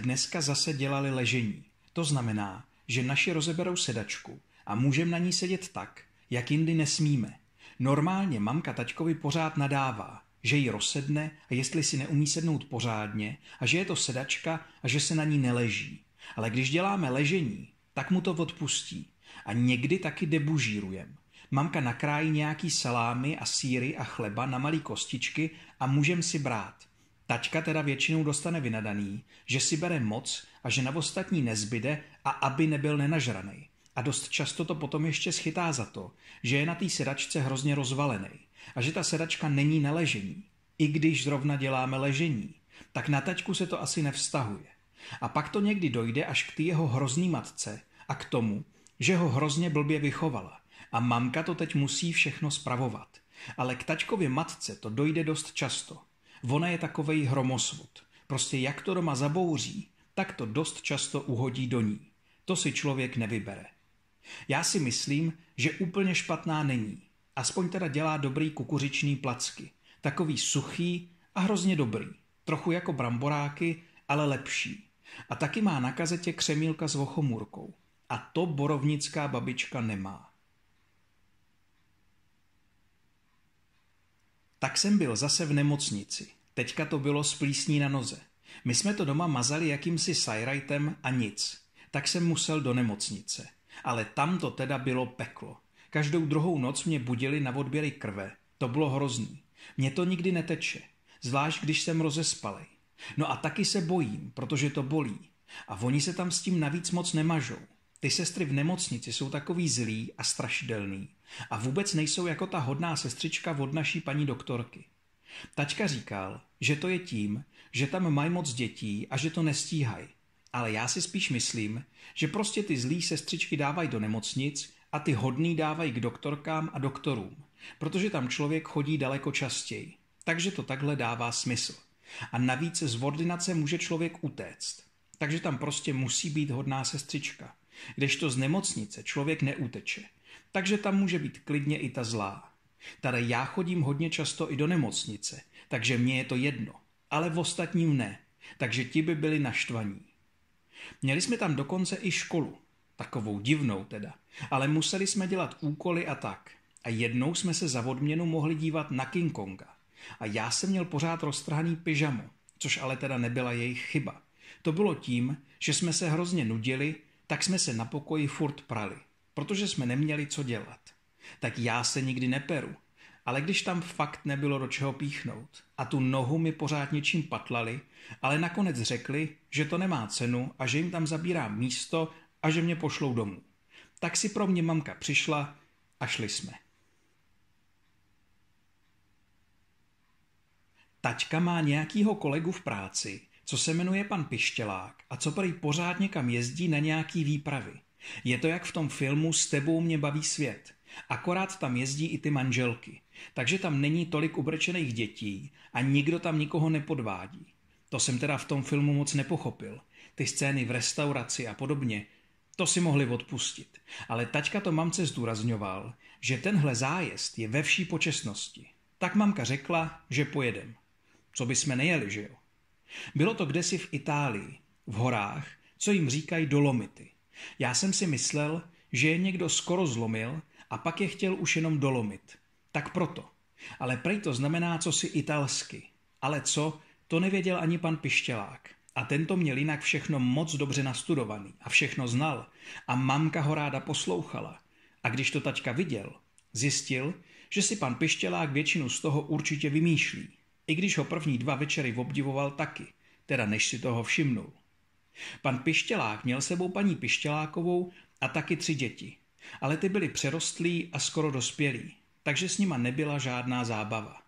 A: dneska zase dělali ležení. To znamená, že naši rozeberou sedačku a můžeme na ní sedět tak, jak jindy nesmíme. Normálně mamka taťkovi pořád nadává, že ji rozsedne a jestli si neumí sednout pořádně a že je to sedačka a že se na ní neleží. Ale když děláme ležení, tak mu to odpustí. A někdy taky debužírujem. Mamka nakrájí nějaký salámy a síry a chleba na malý kostičky a můžem si brát. Tačka teda většinou dostane vynadaný, že si bere moc a že na ostatní nezbyde a aby nebyl nenažraný. A dost často to potom ještě schytá za to, že je na té sedačce hrozně rozvalený a že ta sedačka není na ležení. I když zrovna děláme ležení, tak na tačku se to asi nevztahuje. A pak to někdy dojde až k té jeho hrozný matce a k tomu, že ho hrozně blbě vychovala a mamka to teď musí všechno spravovat. Ale k tačkově matce to dojde dost často – Ona je takový hromosvod. Prostě jak to doma zabouří, tak to dost často uhodí do ní. To si člověk nevybere. Já si myslím, že úplně špatná není. Aspoň teda dělá dobrý kukuřičný placky. Takový suchý a hrozně dobrý. Trochu jako bramboráky, ale lepší. A taky má na kazetě křemílka s vochomůrkou. A to borovnická babička nemá. Tak jsem byl zase v nemocnici. Teďka to bylo splísní na noze. My jsme to doma mazali jakýmsi sajrajtem a nic. Tak jsem musel do nemocnice. Ale tam to teda bylo peklo. Každou druhou noc mě budili na odběry krve. To bylo hrozný. Mně to nikdy neteče. Zvlášť, když jsem rozespalej. No a taky se bojím, protože to bolí. A oni se tam s tím navíc moc nemažou. Ty sestry v nemocnici jsou takový zlý a strašidelný. A vůbec nejsou jako ta hodná sestřička od naší paní doktorky. Tačka říkal, že to je tím, že tam mají moc dětí a že to nestíhají. Ale já si spíš myslím, že prostě ty zlí sestřičky dávají do nemocnic a ty hodný dávají k doktorkám a doktorům, protože tam člověk chodí daleko častěji. Takže to takhle dává smysl. A navíc z ordinace může člověk utéct. Takže tam prostě musí být hodná sestřička. Kdežto z nemocnice člověk neuteče. Takže tam může být klidně i ta zlá. Tady já chodím hodně často i do nemocnice, takže mně je to jedno, ale v ostatním ne, takže ti by byli naštvaní. Měli jsme tam dokonce i školu, takovou divnou teda, ale museli jsme dělat úkoly a tak. A jednou jsme se za odměnu mohli dívat na King Konga. A já jsem měl pořád roztrhaný pyžamo, což ale teda nebyla jejich chyba. To bylo tím, že jsme se hrozně nudili, tak jsme se na pokoji furt prali protože jsme neměli co dělat. Tak já se nikdy neperu, ale když tam fakt nebylo do čeho píchnout a tu nohu mi pořád něčím patlali, ale nakonec řekli, že to nemá cenu a že jim tam zabírá místo a že mě pošlou domů. Tak si pro mě mamka přišla a šli jsme. Taťka má nějakýho kolegu v práci, co se jmenuje pan Pištělák a co prý pořád někam jezdí na nějaký výpravy – je to jak v tom filmu S tebou mě baví svět. Akorát tam jezdí i ty manželky. Takže tam není tolik ubrčených dětí a nikdo tam nikoho nepodvádí. To jsem teda v tom filmu moc nepochopil. Ty scény v restauraci a podobně, to si mohli odpustit. Ale taťka to mamce zdůrazňoval, že tenhle zájezd je ve vší počestnosti. Tak mamka řekla, že pojedem. Co by jsme nejeli, že jo? Bylo to kdesi v Itálii, v horách, co jim říkají Dolomity – já jsem si myslel, že je někdo skoro zlomil a pak je chtěl už jenom dolomit. Tak proto. Ale prej to znamená co si italsky. Ale co, to nevěděl ani pan Pištělák. A tento měl jinak všechno moc dobře nastudovaný a všechno znal. A mamka ho ráda poslouchala. A když to tačka viděl, zjistil, že si pan Pištělák většinu z toho určitě vymýšlí. I když ho první dva večery obdivoval taky, teda než si toho všimnul. Pan Pištělák měl sebou paní Pištělákovou a taky tři děti, ale ty byly přerostlí a skoro dospělí, takže s nima nebyla žádná zábava.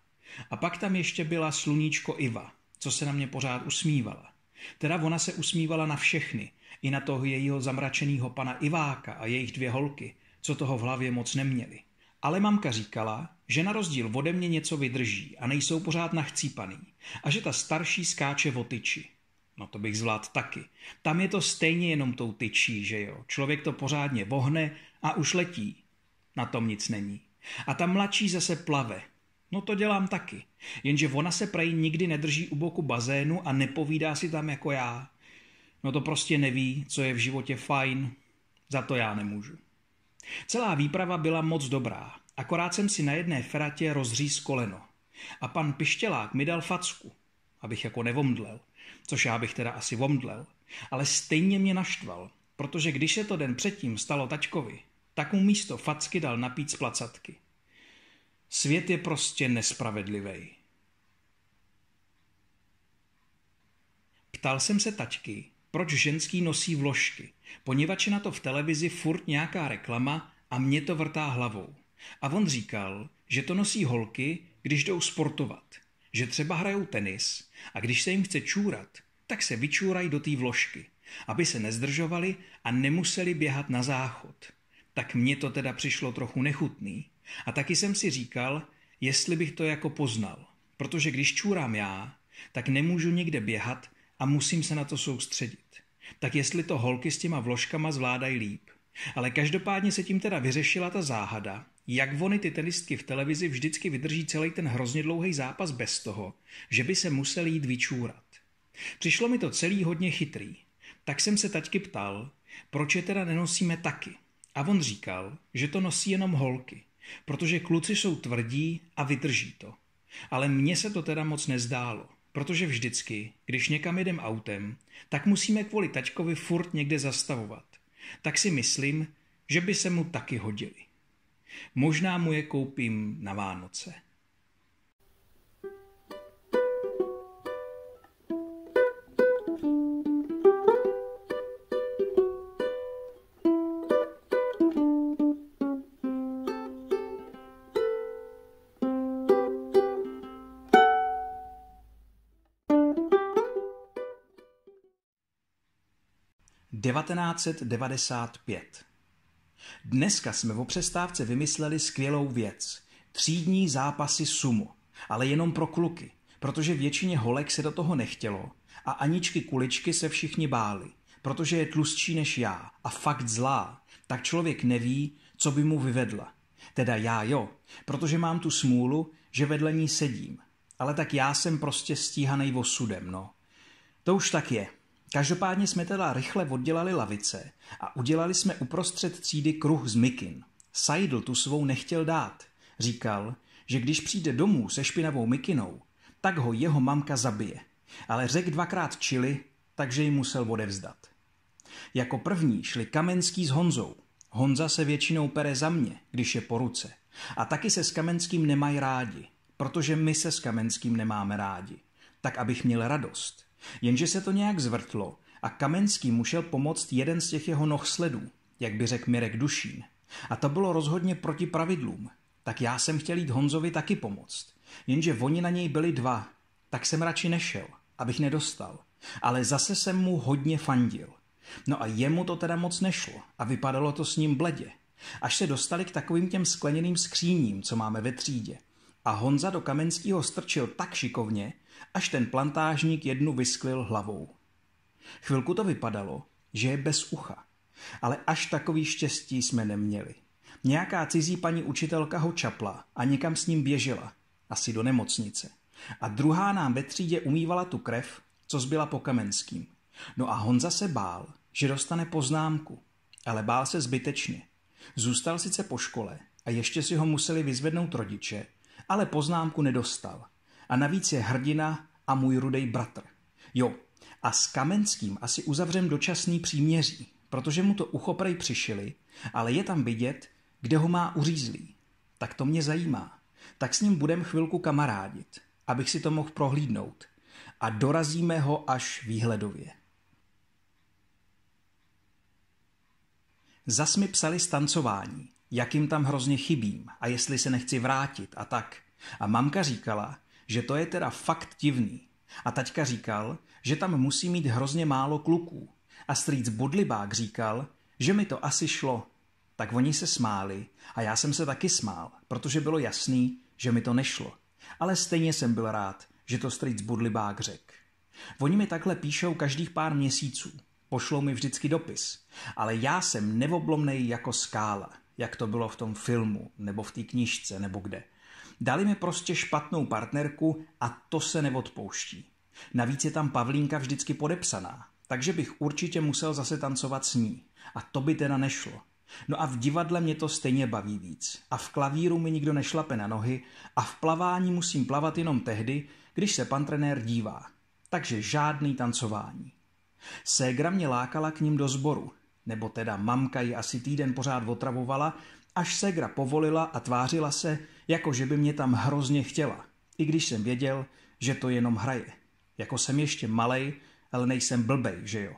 A: A pak tam ještě byla sluníčko Iva, co se na mě pořád usmívala. Teda ona se usmívala na všechny, i na toho jejího zamračeného pana Iváka a jejich dvě holky, co toho v hlavě moc neměli. Ale mamka říkala, že na rozdíl ode mě něco vydrží a nejsou pořád nachcípaný a že ta starší skáče v otyči. No to bych zvládl taky. Tam je to stejně jenom tou tyčí, že jo. Člověk to pořádně vohne a už letí. Na tom nic není. A ta mladší zase plave. No to dělám taky. Jenže ona se prej nikdy nedrží u boku bazénu a nepovídá si tam jako já. No to prostě neví, co je v životě fajn. Za to já nemůžu. Celá výprava byla moc dobrá. Akorát jsem si na jedné feratě rozříz koleno. A pan Pištělák mi dal facku, abych jako nevomdlel což já bych teda asi vomdlel, Ale stejně mě naštval, protože když se to den předtím stalo Tačkovi, tak mu místo facky dal napít z placatky. Svět je prostě nespravedlivý. Ptal jsem se Tačky, proč ženský nosí vložky, poněvadž na to v televizi furt nějaká reklama a mě to vrtá hlavou. A on říkal, že to nosí holky, když jdou sportovat, že třeba hrajou tenis a když se jim chce čůrat, tak se vyčůrají do té vložky, aby se nezdržovali a nemuseli běhat na záchod. Tak mně to teda přišlo trochu nechutný. A taky jsem si říkal, jestli bych to jako poznal. Protože když čůrám já, tak nemůžu nikde běhat a musím se na to soustředit. Tak jestli to holky s těma vložkama zvládají líp. Ale každopádně se tím teda vyřešila ta záhada jak oni ty tenistky v televizi vždycky vydrží celý ten hrozně dlouhý zápas bez toho, že by se musel jít vyčůrat. Přišlo mi to celý hodně chytrý. Tak jsem se taťky ptal, proč je teda nenosíme taky. A on říkal, že to nosí jenom holky, protože kluci jsou tvrdí a vydrží to. Ale mně se to teda moc nezdálo, protože vždycky, když někam jedem autem, tak musíme kvůli taťkovi furt někde zastavovat. Tak si myslím, že by se mu taky hodili. Možná mu je koupím na Vánoce. Devatenáct devadesát pět Dneska jsme o přestávce vymysleli skvělou věc. Třídní zápasy sumu, ale jenom pro kluky, protože většině holek se do toho nechtělo a Aničky Kuličky se všichni báli, protože je tlustší než já a fakt zlá, tak člověk neví, co by mu vyvedla. Teda já jo, protože mám tu smůlu, že vedle ní sedím. Ale tak já jsem prostě stíhanej osudem, no. To už tak je. Každopádně jsme teda rychle oddělali lavice a udělali jsme uprostřed třídy kruh z mikin. Seidl tu svou nechtěl dát. Říkal, že když přijde domů se špinavou mikinou, tak ho jeho mamka zabije. Ale řekl dvakrát čili, takže ji musel odevzdat. Jako první šli Kamenský s Honzou. Honza se většinou pere za mě, když je po ruce. A taky se s Kamenským nemají rádi, protože my se s Kamenským nemáme rádi. Tak abych měl radost. Jenže se to nějak zvrtlo a Kamenský musel pomoct jeden z těch jeho sledů, jak by řekl Mirek Dušín. A to bylo rozhodně proti pravidlům. Tak já jsem chtěl jít Honzovi taky pomoct. Jenže oni na něj byli dva, tak jsem radši nešel, abych nedostal. Ale zase jsem mu hodně fandil. No a jemu to teda moc nešlo a vypadalo to s ním bledě. Až se dostali k takovým těm skleněným skříním, co máme ve třídě. A Honza do Kamenského strčil tak šikovně, až ten plantážník jednu vysklil hlavou. Chvilku to vypadalo, že je bez ucha, ale až takový štěstí jsme neměli. Nějaká cizí paní učitelka ho čapla a někam s ním běžela, asi do nemocnice. A druhá nám ve třídě umývala tu krev, co zbyla po Kamenským. No a Honza se bál, že dostane poznámku, ale bál se zbytečně. Zůstal sice po škole a ještě si ho museli vyzvednout rodiče, ale poznámku nedostal a navíc je hrdina a můj rudej bratr. Jo, a s Kamenským asi uzavřem dočasný příměří, protože mu to uchoprej přišili, ale je tam vidět, kde ho má uřízlý. Tak to mě zajímá. Tak s ním budem chvilku kamarádit, abych si to mohl prohlídnout. A dorazíme ho až výhledově. Zas mi psali stancování, jak jim tam hrozně chybím a jestli se nechci vrátit a tak. A mamka říkala, že to je teda fakt divný. A taťka říkal, že tam musí mít hrozně málo kluků. A strýc Bodlibák říkal, že mi to asi šlo. Tak oni se smáli a já jsem se taky smál, protože bylo jasný, že mi to nešlo. Ale stejně jsem byl rád, že to strýc Budlibák řekl. Oni mi takhle píšou každých pár měsíců. Pošlou mi vždycky dopis. Ale já jsem nevoblomnej jako skála, jak to bylo v tom filmu, nebo v té knižce, nebo kde. Dali mi prostě špatnou partnerku a to se neodpouští. Navíc je tam Pavlínka vždycky podepsaná, takže bych určitě musel zase tancovat s ní. A to by teda nešlo. No a v divadle mě to stejně baví víc. A v klavíru mi nikdo nešlape na nohy a v plavání musím plavat jenom tehdy, když se pan trenér dívá. Takže žádný tancování. Ségra mě lákala k ním do sboru, nebo teda mamka ji asi týden pořád otravovala, až Segra povolila a tvářila se, jako že by mě tam hrozně chtěla, i když jsem věděl, že to jenom hraje. Jako jsem ještě malej, ale nejsem blbej, že jo.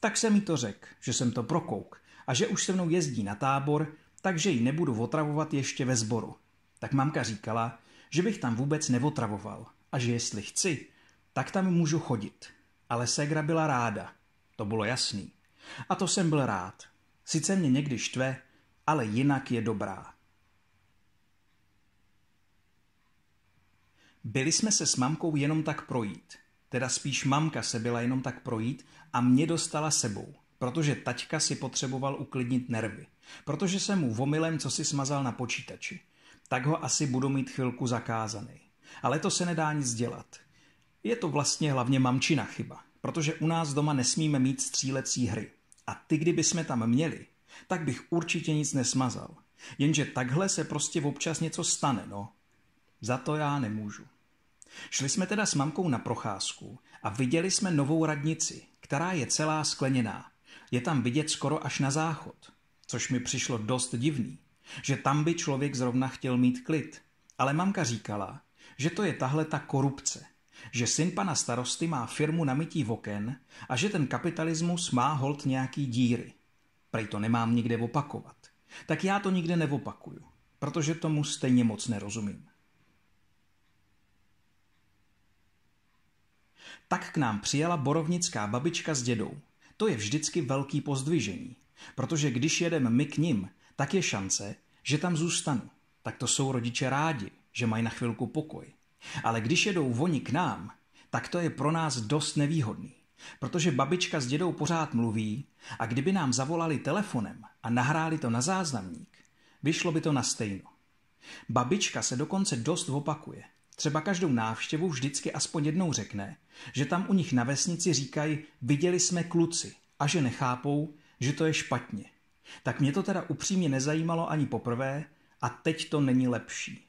A: Tak jsem mi to řekl, že jsem to prokouk a že už se mnou jezdí na tábor, takže ji nebudu otravovat ještě ve sboru. Tak mamka říkala, že bych tam vůbec nevotravoval a že jestli chci, tak tam můžu chodit. Ale Segra byla ráda, to bylo jasný. A to jsem byl rád. Sice mě někdy štve, ale jinak je dobrá. Byli jsme se s mamkou jenom tak projít. Teda spíš mamka se byla jenom tak projít a mě dostala sebou, protože taťka si potřeboval uklidnit nervy. Protože jsem mu vomilem co si smazal na počítači. Tak ho asi budu mít chvilku zakázaný. Ale to se nedá nic dělat. Je to vlastně hlavně mamčina chyba, protože u nás doma nesmíme mít střílecí hry. A ty, kdyby jsme tam měli, tak bych určitě nic nesmazal. Jenže takhle se prostě občas něco stane, no. Za to já nemůžu. Šli jsme teda s mamkou na procházku a viděli jsme novou radnici, která je celá skleněná. Je tam vidět skoro až na záchod, což mi přišlo dost divný, že tam by člověk zrovna chtěl mít klid. Ale mamka říkala, že to je tahle ta korupce, že syn pana starosty má firmu na mytí voken a že ten kapitalismus má hold nějaký díry. Prej to nemám nikde opakovat. Tak já to nikde neopakuju, protože tomu stejně moc nerozumím. Tak k nám přijela borovnická babička s dědou. To je vždycky velký pozdvižení, protože když jedem my k ním, tak je šance, že tam zůstanu. Tak to jsou rodiče rádi, že mají na chvilku pokoj. Ale když jedou oni k nám, tak to je pro nás dost nevýhodný. Protože babička s dědou pořád mluví a kdyby nám zavolali telefonem a nahráli to na záznamník, vyšlo by to na stejno. Babička se dokonce dost opakuje. Třeba každou návštěvu vždycky aspoň jednou řekne, že tam u nich na vesnici říkají viděli jsme kluci a že nechápou, že to je špatně. Tak mě to teda upřímně nezajímalo ani poprvé a teď to není lepší.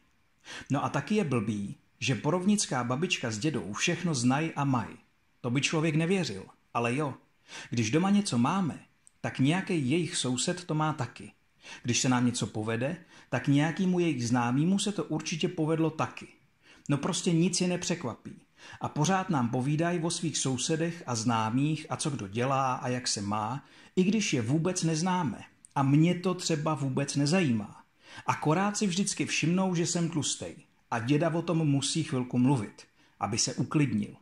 A: No a taky je blbý, že porovnická babička s dědou všechno znají a mají. To by člověk nevěřil, ale jo. Když doma něco máme, tak nějaký jejich soused to má taky. Když se nám něco povede, tak nějakýmu jejich známýmu se to určitě povedlo taky. No prostě nic je nepřekvapí. A pořád nám povídají o svých sousedech a známých a co kdo dělá a jak se má, i když je vůbec neznáme. A mě to třeba vůbec nezajímá. Akorát si vždycky všimnou, že jsem tlustej. A děda o tom musí chvilku mluvit, aby se uklidnil.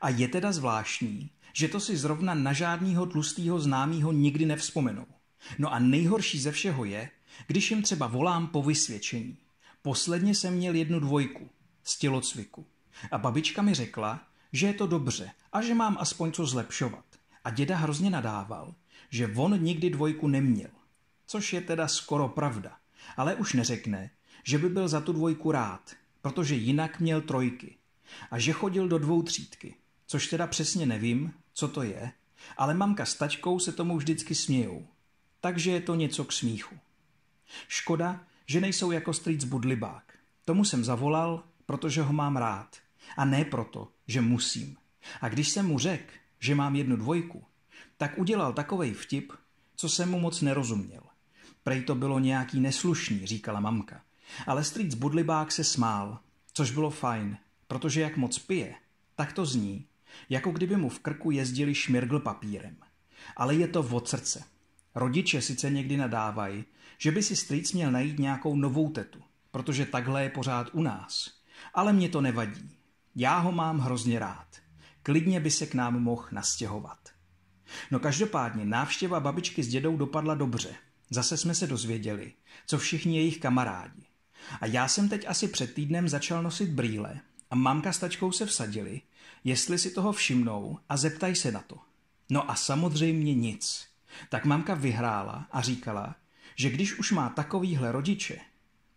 A: A je teda zvláštní, že to si zrovna na žádného tlustého známého nikdy nevzpomenou. No a nejhorší ze všeho je, když jim třeba volám po vysvědčení. Posledně jsem měl jednu dvojku z tělocviku. A babička mi řekla, že je to dobře a že mám aspoň co zlepšovat. A děda hrozně nadával, že on nikdy dvojku neměl. Což je teda skoro pravda. Ale už neřekne, že by byl za tu dvojku rád, protože jinak měl trojky. A že chodil do dvou třídky což teda přesně nevím, co to je, ale mamka s tačkou se tomu vždycky smějou. Takže je to něco k smíchu. Škoda, že nejsou jako strýc Budlibák. Tomu jsem zavolal, protože ho mám rád. A ne proto, že musím. A když jsem mu řekl, že mám jednu dvojku, tak udělal takovej vtip, co jsem mu moc nerozuměl. Prej to bylo nějaký neslušný, říkala mamka. Ale strýc Budlibák se smál, což bylo fajn, protože jak moc pije, tak to zní, jako kdyby mu v krku jezdili šmirgl papírem. Ale je to od srdce. Rodiče sice někdy nadávají, že by si strýc měl najít nějakou novou tetu, protože takhle je pořád u nás. Ale mě to nevadí. Já ho mám hrozně rád. Klidně by se k nám mohl nastěhovat. No každopádně návštěva babičky s dědou dopadla dobře. Zase jsme se dozvěděli, co všichni jejich kamarádi. A já jsem teď asi před týdnem začal nosit brýle a mamka s tačkou se vsadili, jestli si toho všimnou a zeptaj se na to. No a samozřejmě nic. Tak mamka vyhrála a říkala, že když už má takovýhle rodiče,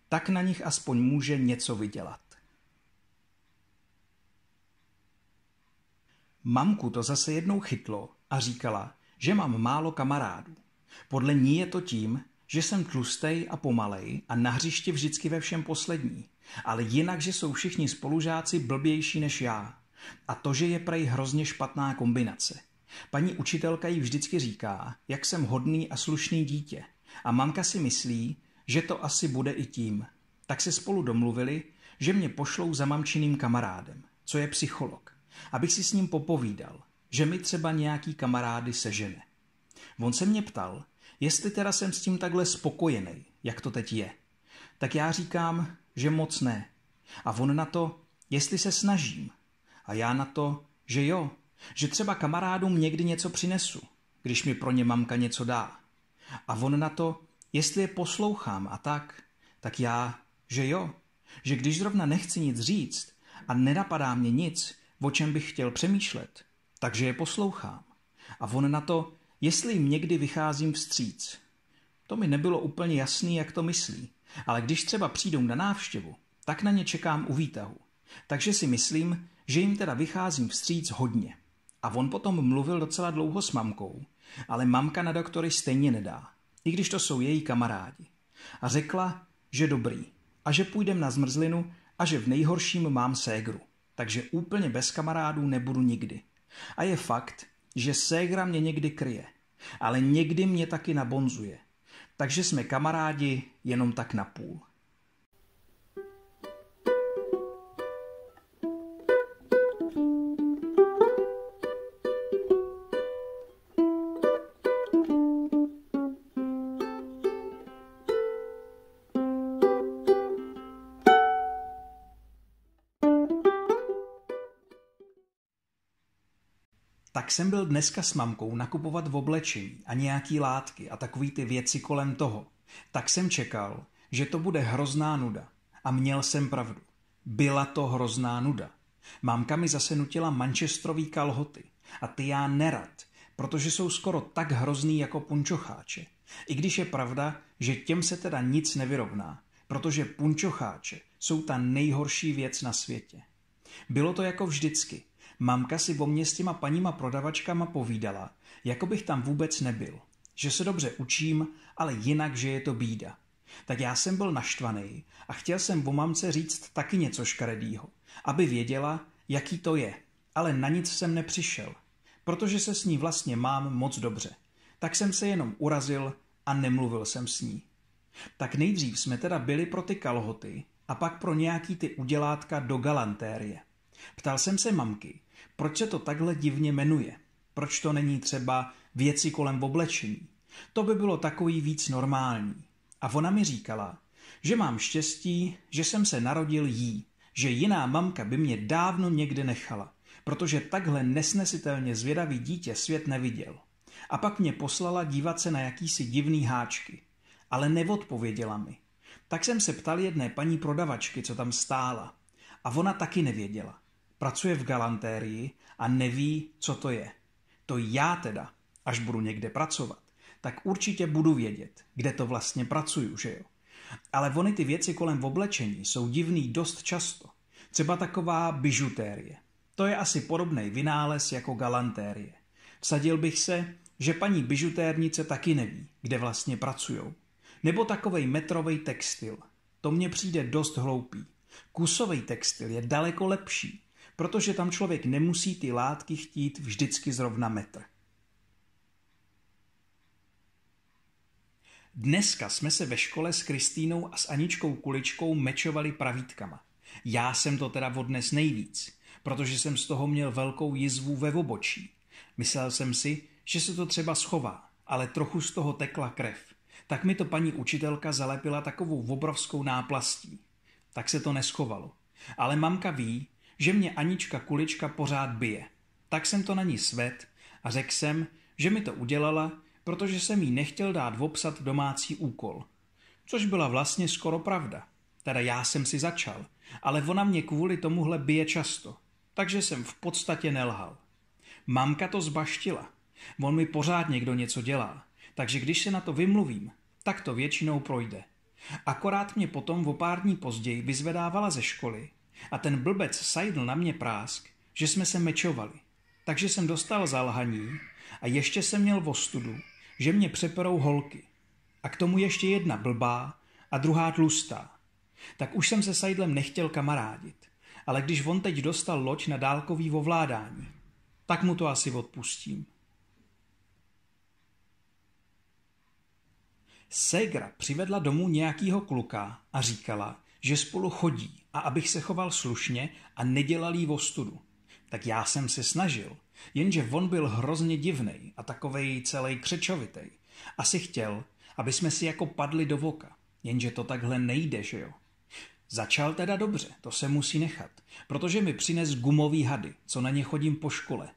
A: tak na nich aspoň může něco vydělat. Mamku to zase jednou chytlo a říkala, že mám málo kamarádů. Podle ní je to tím, že jsem tlustej a pomalej a na hřišti vždycky ve všem poslední, ale jinak, že jsou všichni spolužáci blbější než já. A to, že je prej hrozně špatná kombinace. Paní učitelka jí vždycky říká, jak jsem hodný a slušný dítě. A mamka si myslí, že to asi bude i tím. Tak se spolu domluvili, že mě pošlou za mamčiným kamarádem, co je psycholog, abych si s ním popovídal, že mi třeba nějaký kamarády sežene. On se mě ptal, jestli teda jsem s tím takhle spokojený, jak to teď je. Tak já říkám, že moc ne. A on na to, jestli se snažím, a já na to, že jo, že třeba kamarádům někdy něco přinesu, když mi pro ně mamka něco dá. A on na to, jestli je poslouchám a tak, tak já, že jo, že když zrovna nechci nic říct a nenapadá mě nic, o čem bych chtěl přemýšlet, takže je poslouchám. A on na to, jestli jim někdy vycházím vstříc. To mi nebylo úplně jasný, jak to myslí, ale když třeba přijdou na návštěvu, tak na ně čekám u výtahu. Takže si myslím, že jim teda vycházím vstříc hodně. A on potom mluvil docela dlouho s mamkou, ale mamka na doktory stejně nedá, i když to jsou její kamarádi. A řekla, že dobrý a že půjdem na zmrzlinu a že v nejhorším mám ségru, takže úplně bez kamarádů nebudu nikdy. A je fakt, že ségra mě někdy kryje, ale někdy mě taky nabonzuje. Takže jsme kamarádi jenom tak na půl. jsem byl dneska s mamkou nakupovat v oblečení a nějaký látky a takový ty věci kolem toho. Tak jsem čekal, že to bude hrozná nuda. A měl jsem pravdu. Byla to hrozná nuda. Mámka mi zase nutila manchestrový kalhoty. A ty já nerad, protože jsou skoro tak hrozný jako punčocháče. I když je pravda, že těm se teda nic nevyrovná, protože punčocháče jsou ta nejhorší věc na světě. Bylo to jako vždycky – Mamka si o mě s těma paníma prodavačkama povídala, jako bych tam vůbec nebyl. Že se dobře učím, ale jinak, že je to bída. Tak já jsem byl naštvaný a chtěl jsem o mamce říct taky něco škaredýho, aby věděla, jaký to je. Ale na nic jsem nepřišel, protože se s ní vlastně mám moc dobře. Tak jsem se jenom urazil a nemluvil jsem s ní. Tak nejdřív jsme teda byli pro ty kalhoty a pak pro nějaký ty udělátka do galantérie. Ptal jsem se mamky, proč se to takhle divně jmenuje? Proč to není třeba věci kolem oblečení? To by bylo takový víc normální. A ona mi říkala, že mám štěstí, že jsem se narodil jí, že jiná mamka by mě dávno někde nechala, protože takhle nesnesitelně zvědavý dítě svět neviděl. A pak mě poslala dívat se na jakýsi divný háčky, ale neodpověděla mi. Tak jsem se ptal jedné paní prodavačky, co tam stála. A ona taky nevěděla pracuje v galantérii a neví, co to je. To já teda, až budu někde pracovat, tak určitě budu vědět, kde to vlastně pracuju, že jo. Ale ony ty věci kolem v oblečení jsou divný dost často. Třeba taková bižutérie. To je asi podobný vynález jako galantérie. Vsadil bych se, že paní bižutérnice taky neví, kde vlastně pracujou. Nebo takovej metrovej textil. To mně přijde dost hloupý. Kusový textil je daleko lepší protože tam člověk nemusí ty látky chtít vždycky zrovna metr. Dneska jsme se ve škole s Kristínou a s Aničkou Kuličkou mečovali pravítkama. Já jsem to teda odnes nejvíc, protože jsem z toho měl velkou jizvu ve obočí. Myslel jsem si, že se to třeba schová, ale trochu z toho tekla krev. Tak mi to paní učitelka zalepila takovou obrovskou náplastí. Tak se to neschovalo. Ale mamka ví, že mě Anička Kulička pořád bije. Tak jsem to na ní svet a řekl jsem, že mi to udělala, protože jsem jí nechtěl dát vopsat domácí úkol. Což byla vlastně skoro pravda. Teda já jsem si začal, ale ona mě kvůli tomuhle bije často, takže jsem v podstatě nelhal. Mamka to zbaštila. On mi pořád někdo něco dělá, takže když se na to vymluvím, tak to většinou projde. Akorát mě potom o pár dní později vyzvedávala ze školy a ten blbec sajdl na mě prásk, že jsme se mečovali. Takže jsem dostal zalhaní a ještě jsem měl vostudu, že mě přeperou holky. A k tomu ještě jedna blbá a druhá tlustá. Tak už jsem se Sajdlem nechtěl kamarádit. Ale když on teď dostal loď na dálkový ovládání, tak mu to asi odpustím. Segra přivedla domů nějakýho kluka a říkala, že spolu chodí a abych se choval slušně a nedělal jí vostudu, Tak já jsem se snažil, jenže on byl hrozně divný a takovej celý křečovitej. Asi chtěl, aby jsme si jako padli do voka, jenže to takhle nejde, že jo. Začal teda dobře, to se musí nechat, protože mi přines gumový hady, co na ně chodím po škole.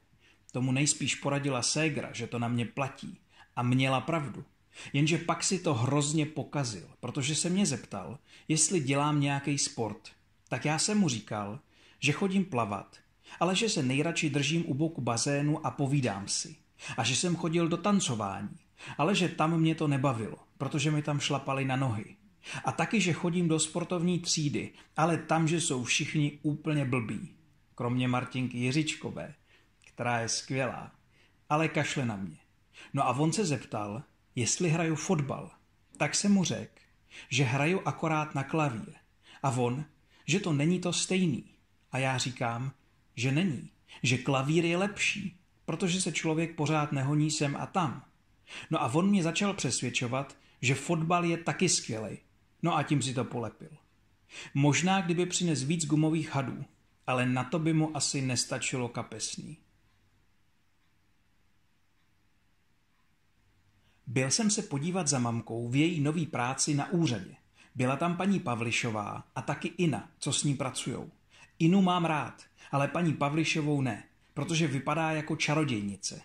A: Tomu nejspíš poradila ségra, že to na mě platí. A měla pravdu, Jenže pak si to hrozně pokazil, protože se mě zeptal, jestli dělám nějaký sport. Tak já jsem mu říkal, že chodím plavat, ale že se nejradši držím u boku bazénu a povídám si. A že jsem chodil do tancování, ale že tam mě to nebavilo, protože mi tam šlapali na nohy. A taky, že chodím do sportovní třídy, ale tam, že jsou všichni úplně blbí. Kromě Martinky Jiřičkové, která je skvělá, ale kašle na mě. No a on se zeptal, jestli hraju fotbal, tak jsem mu řekl, že hraju akorát na klavír. A on, že to není to stejný. A já říkám, že není, že klavír je lepší, protože se člověk pořád nehoní sem a tam. No a on mě začal přesvědčovat, že fotbal je taky skvělý. No a tím si to polepil. Možná, kdyby přines víc gumových hadů, ale na to by mu asi nestačilo kapesný. Byl jsem se podívat za mamkou v její nový práci na úřadě. Byla tam paní Pavlišová a taky Ina, co s ní pracujou. Inu mám rád, ale paní Pavlišovou ne, protože vypadá jako čarodějnice.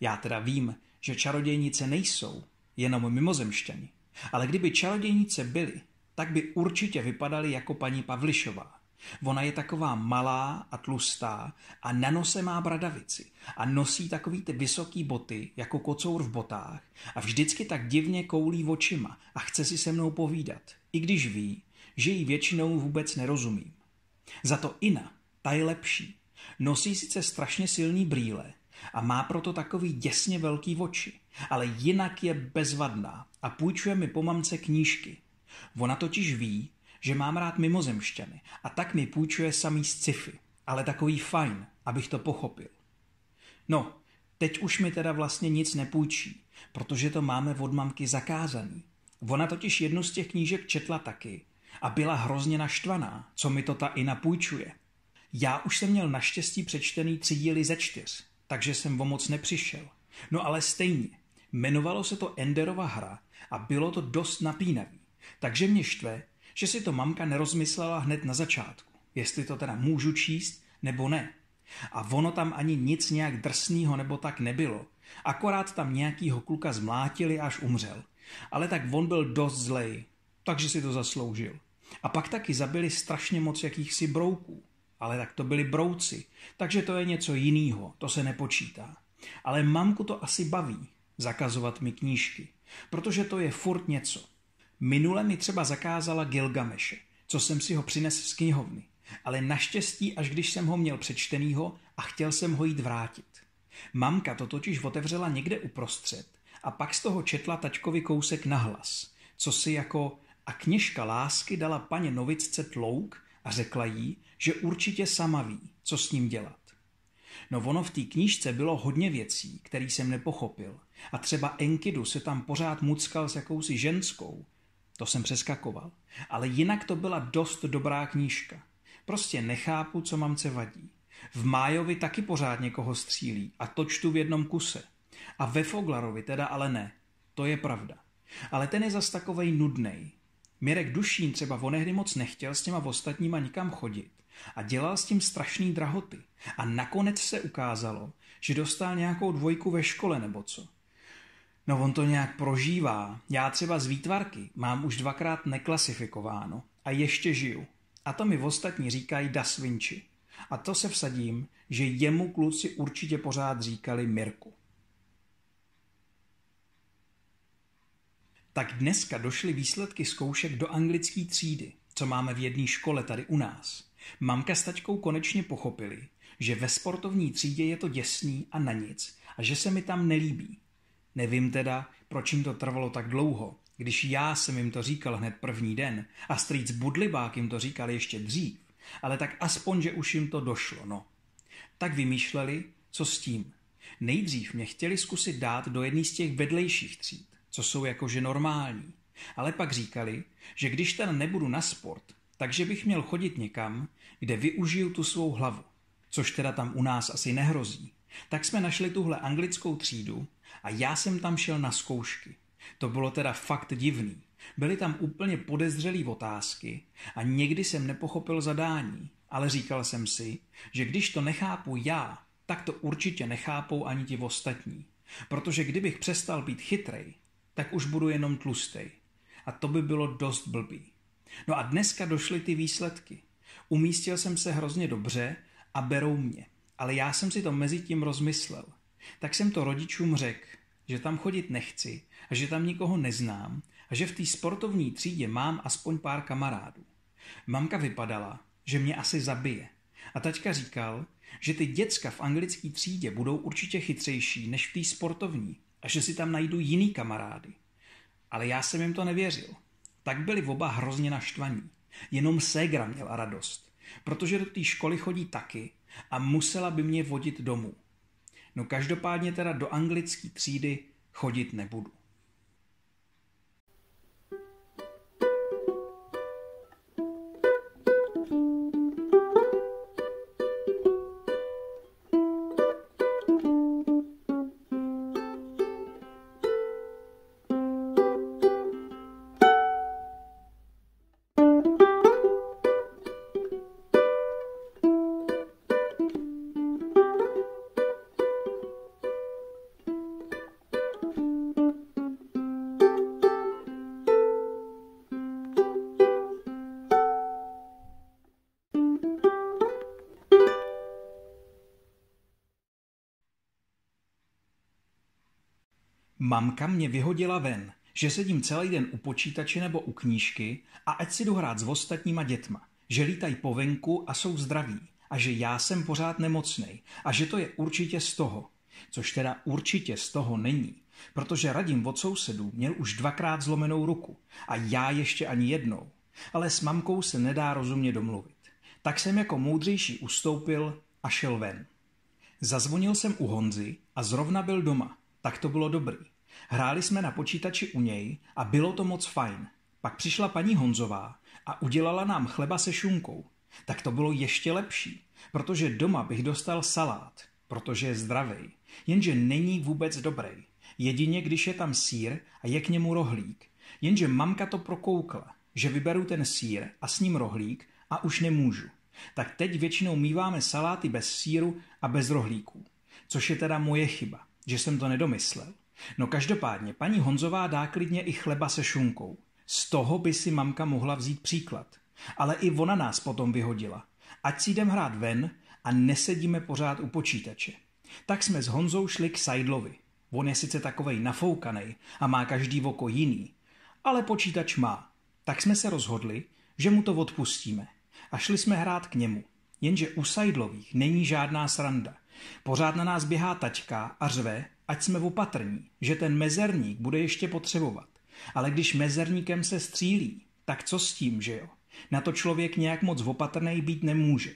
A: Já teda vím, že čarodějnice nejsou, jenom mimozemšťani. Ale kdyby čarodějnice byly, tak by určitě vypadaly jako paní Pavlišová. Ona je taková malá a tlustá a na nose má bradavici a nosí takový ty vysoký boty, jako kocour v botách a vždycky tak divně koulí očima a chce si se mnou povídat, i když ví, že jí většinou vůbec nerozumím. Za to Ina, ta je lepší. Nosí sice strašně silný brýle a má proto takový děsně velký oči, ale jinak je bezvadná a půjčuje mi po mamce knížky. Ona totiž ví, že mám rád mimozemšťany a tak mi půjčuje samý sci-fi, ale takový fajn, abych to pochopil. No, teď už mi teda vlastně nic nepůjčí, protože to máme od mamky zakázaný. Ona totiž jednu z těch knížek četla taky a byla hrozně naštvaná, co mi to ta i napůjčuje. Já už jsem měl naštěstí přečtený tři díly ze čtyř, takže jsem o moc nepřišel. No ale stejně, jmenovalo se to Enderova hra a bylo to dost napínavý. Takže mě štve, že si to mamka nerozmyslela hned na začátku, jestli to teda můžu číst nebo ne. A ono tam ani nic nějak drsného nebo tak nebylo. Akorát tam nějakýho kluka zmlátili, až umřel. Ale tak on byl dost zlej, takže si to zasloužil. A pak taky zabili strašně moc jakýchsi brouků. Ale tak to byli brouci, takže to je něco jiného, to se nepočítá. Ale mamku to asi baví, zakazovat mi knížky, protože to je furt něco. Minule mi třeba zakázala Gilgameše, co jsem si ho přinesl z knihovny, ale naštěstí až když jsem ho měl přečtenýho a chtěl jsem ho jít vrátit. Mamka to totiž otevřela někde uprostřed a pak z toho četla tačkovi kousek nahlas, co si jako a kněžka lásky dala paně novicce tlouk a řekla jí, že určitě sama ví, co s ním dělat. No ono v té knížce bylo hodně věcí, který jsem nepochopil. A třeba Enkidu se tam pořád muckal s jakousi ženskou, to jsem přeskakoval. Ale jinak to byla dost dobrá knížka. Prostě nechápu, co mamce vadí. V Májovi taky pořád někoho střílí a to čtu v jednom kuse. A ve Foglarovi teda ale ne. To je pravda. Ale ten je zas takovej nudnej. Mirek Dušín třeba onehdy moc nechtěl s těma ostatníma nikam chodit a dělal s tím strašný drahoty. A nakonec se ukázalo, že dostal nějakou dvojku ve škole nebo co. No on to nějak prožívá. Já třeba z výtvarky mám už dvakrát neklasifikováno a ještě žiju. A to mi v ostatní říkají Das Vinci. A to se vsadím, že jemu kluci určitě pořád říkali Mirku. Tak dneska došly výsledky zkoušek do anglické třídy, co máme v jedné škole tady u nás. Mamka s taťkou konečně pochopili, že ve sportovní třídě je to děsný a na nic a že se mi tam nelíbí. Nevím teda, proč jim to trvalo tak dlouho, když já jsem jim to říkal hned první den a strýc Budlibák jim to říkal ještě dřív, ale tak aspoň, že už jim to došlo, no. Tak vymýšleli, co s tím. Nejdřív mě chtěli zkusit dát do jedné z těch vedlejších tříd, co jsou jakože normální. Ale pak říkali, že když ten nebudu na sport, takže bych měl chodit někam, kde využiju tu svou hlavu, což teda tam u nás asi nehrozí. Tak jsme našli tuhle anglickou třídu, a já jsem tam šel na zkoušky. To bylo teda fakt divný. Byly tam úplně podezřelý otázky a někdy jsem nepochopil zadání, ale říkal jsem si, že když to nechápu já, tak to určitě nechápou ani ti ostatní. Protože kdybych přestal být chytrej, tak už budu jenom tlustej. A to by bylo dost blbý. No a dneska došly ty výsledky. Umístil jsem se hrozně dobře a berou mě. Ale já jsem si to mezi tím rozmyslel tak jsem to rodičům řekl, že tam chodit nechci a že tam nikoho neznám a že v té sportovní třídě mám aspoň pár kamarádů. Mamka vypadala, že mě asi zabije. A taťka říkal, že ty děcka v anglické třídě budou určitě chytřejší než v té sportovní a že si tam najdu jiný kamarády. Ale já jsem jim to nevěřil. Tak byli oba hrozně naštvaní. Jenom ségra měla radost, protože do té školy chodí taky a musela by mě vodit domů. No každopádně teda do anglické třídy chodit nebudu. Mamka mě vyhodila ven, že sedím celý den u počítače nebo u knížky a ať si dohrát s ostatníma dětma, že lítají po venku a jsou zdraví a že já jsem pořád nemocnej a že to je určitě z toho, což teda určitě z toho není, protože radím od sousedů měl už dvakrát zlomenou ruku a já ještě ani jednou, ale s mamkou se nedá rozumně domluvit. Tak jsem jako moudřejší ustoupil a šel ven. Zazvonil jsem u Honzy a zrovna byl doma, tak to bylo dobrý. Hráli jsme na počítači u něj a bylo to moc fajn. Pak přišla paní Honzová a udělala nám chleba se šunkou. Tak to bylo ještě lepší, protože doma bych dostal salát, protože je zdravý, jenže není vůbec dobrý. Jedině, když je tam sír a je k němu rohlík. Jenže mamka to prokoukla, že vyberu ten sír a s ním rohlík a už nemůžu. Tak teď většinou míváme saláty bez síru a bez rohlíků. Což je teda moje chyba, že jsem to nedomyslel. No každopádně, paní Honzová dá klidně i chleba se šunkou. Z toho by si mamka mohla vzít příklad. Ale i ona nás potom vyhodila. Ať si jdem hrát ven a nesedíme pořád u počítače. Tak jsme s Honzou šli k Sajdlovi. On je sice takovej nafoukaný a má každý oko jiný, ale počítač má. Tak jsme se rozhodli, že mu to odpustíme. A šli jsme hrát k němu. Jenže u Sajdlových není žádná sranda. Pořád na nás běhá taťka a řve, ať jsme opatrní, že ten mezerník bude ještě potřebovat. Ale když mezerníkem se střílí, tak co s tím, že jo? Na to člověk nějak moc opatrný být nemůže.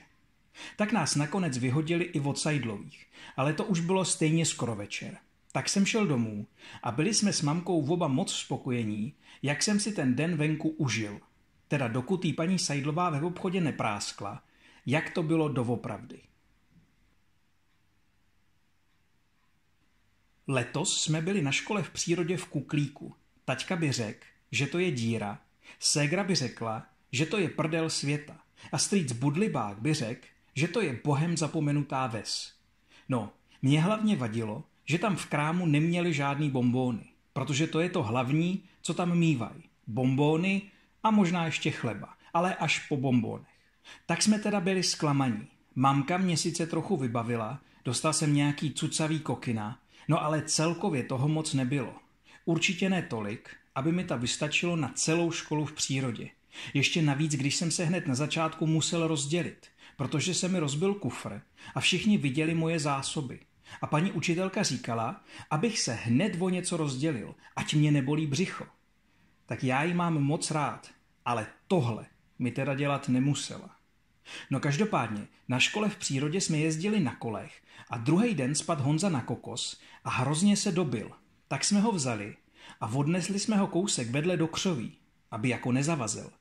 A: Tak nás nakonec vyhodili i od Sajdlových, ale to už bylo stejně skoro večer. Tak jsem šel domů a byli jsme s mamkou oba moc spokojení, jak jsem si ten den venku užil. Teda dokud jí paní Sajdlová ve obchodě nepráskla, jak to bylo doopravdy. Letos jsme byli na škole v přírodě v Kuklíku. Taťka by řekl, že to je díra, ségra by řekla, že to je prdel světa a strýc Budlibák by řekl, že to je bohem zapomenutá ves. No, mě hlavně vadilo, že tam v krámu neměli žádný bombóny, protože to je to hlavní, co tam mývají. Bombóny a možná ještě chleba, ale až po bombónech. Tak jsme teda byli zklamaní. Mamka mě sice trochu vybavila, dostal jsem nějaký cucavý kokina, No ale celkově toho moc nebylo. Určitě ne tolik, aby mi ta vystačilo na celou školu v přírodě. Ještě navíc, když jsem se hned na začátku musel rozdělit, protože se mi rozbil kufr a všichni viděli moje zásoby. A paní učitelka říkala, abych se hned o něco rozdělil, ať mě nebolí břicho. Tak já ji mám moc rád, ale tohle mi teda dělat nemusela. No každopádně, na škole v přírodě jsme jezdili na kolech a druhý den spad Honza na kokos a hrozně se dobil. Tak jsme ho vzali a odnesli jsme ho kousek vedle do křoví, aby jako nezavazil.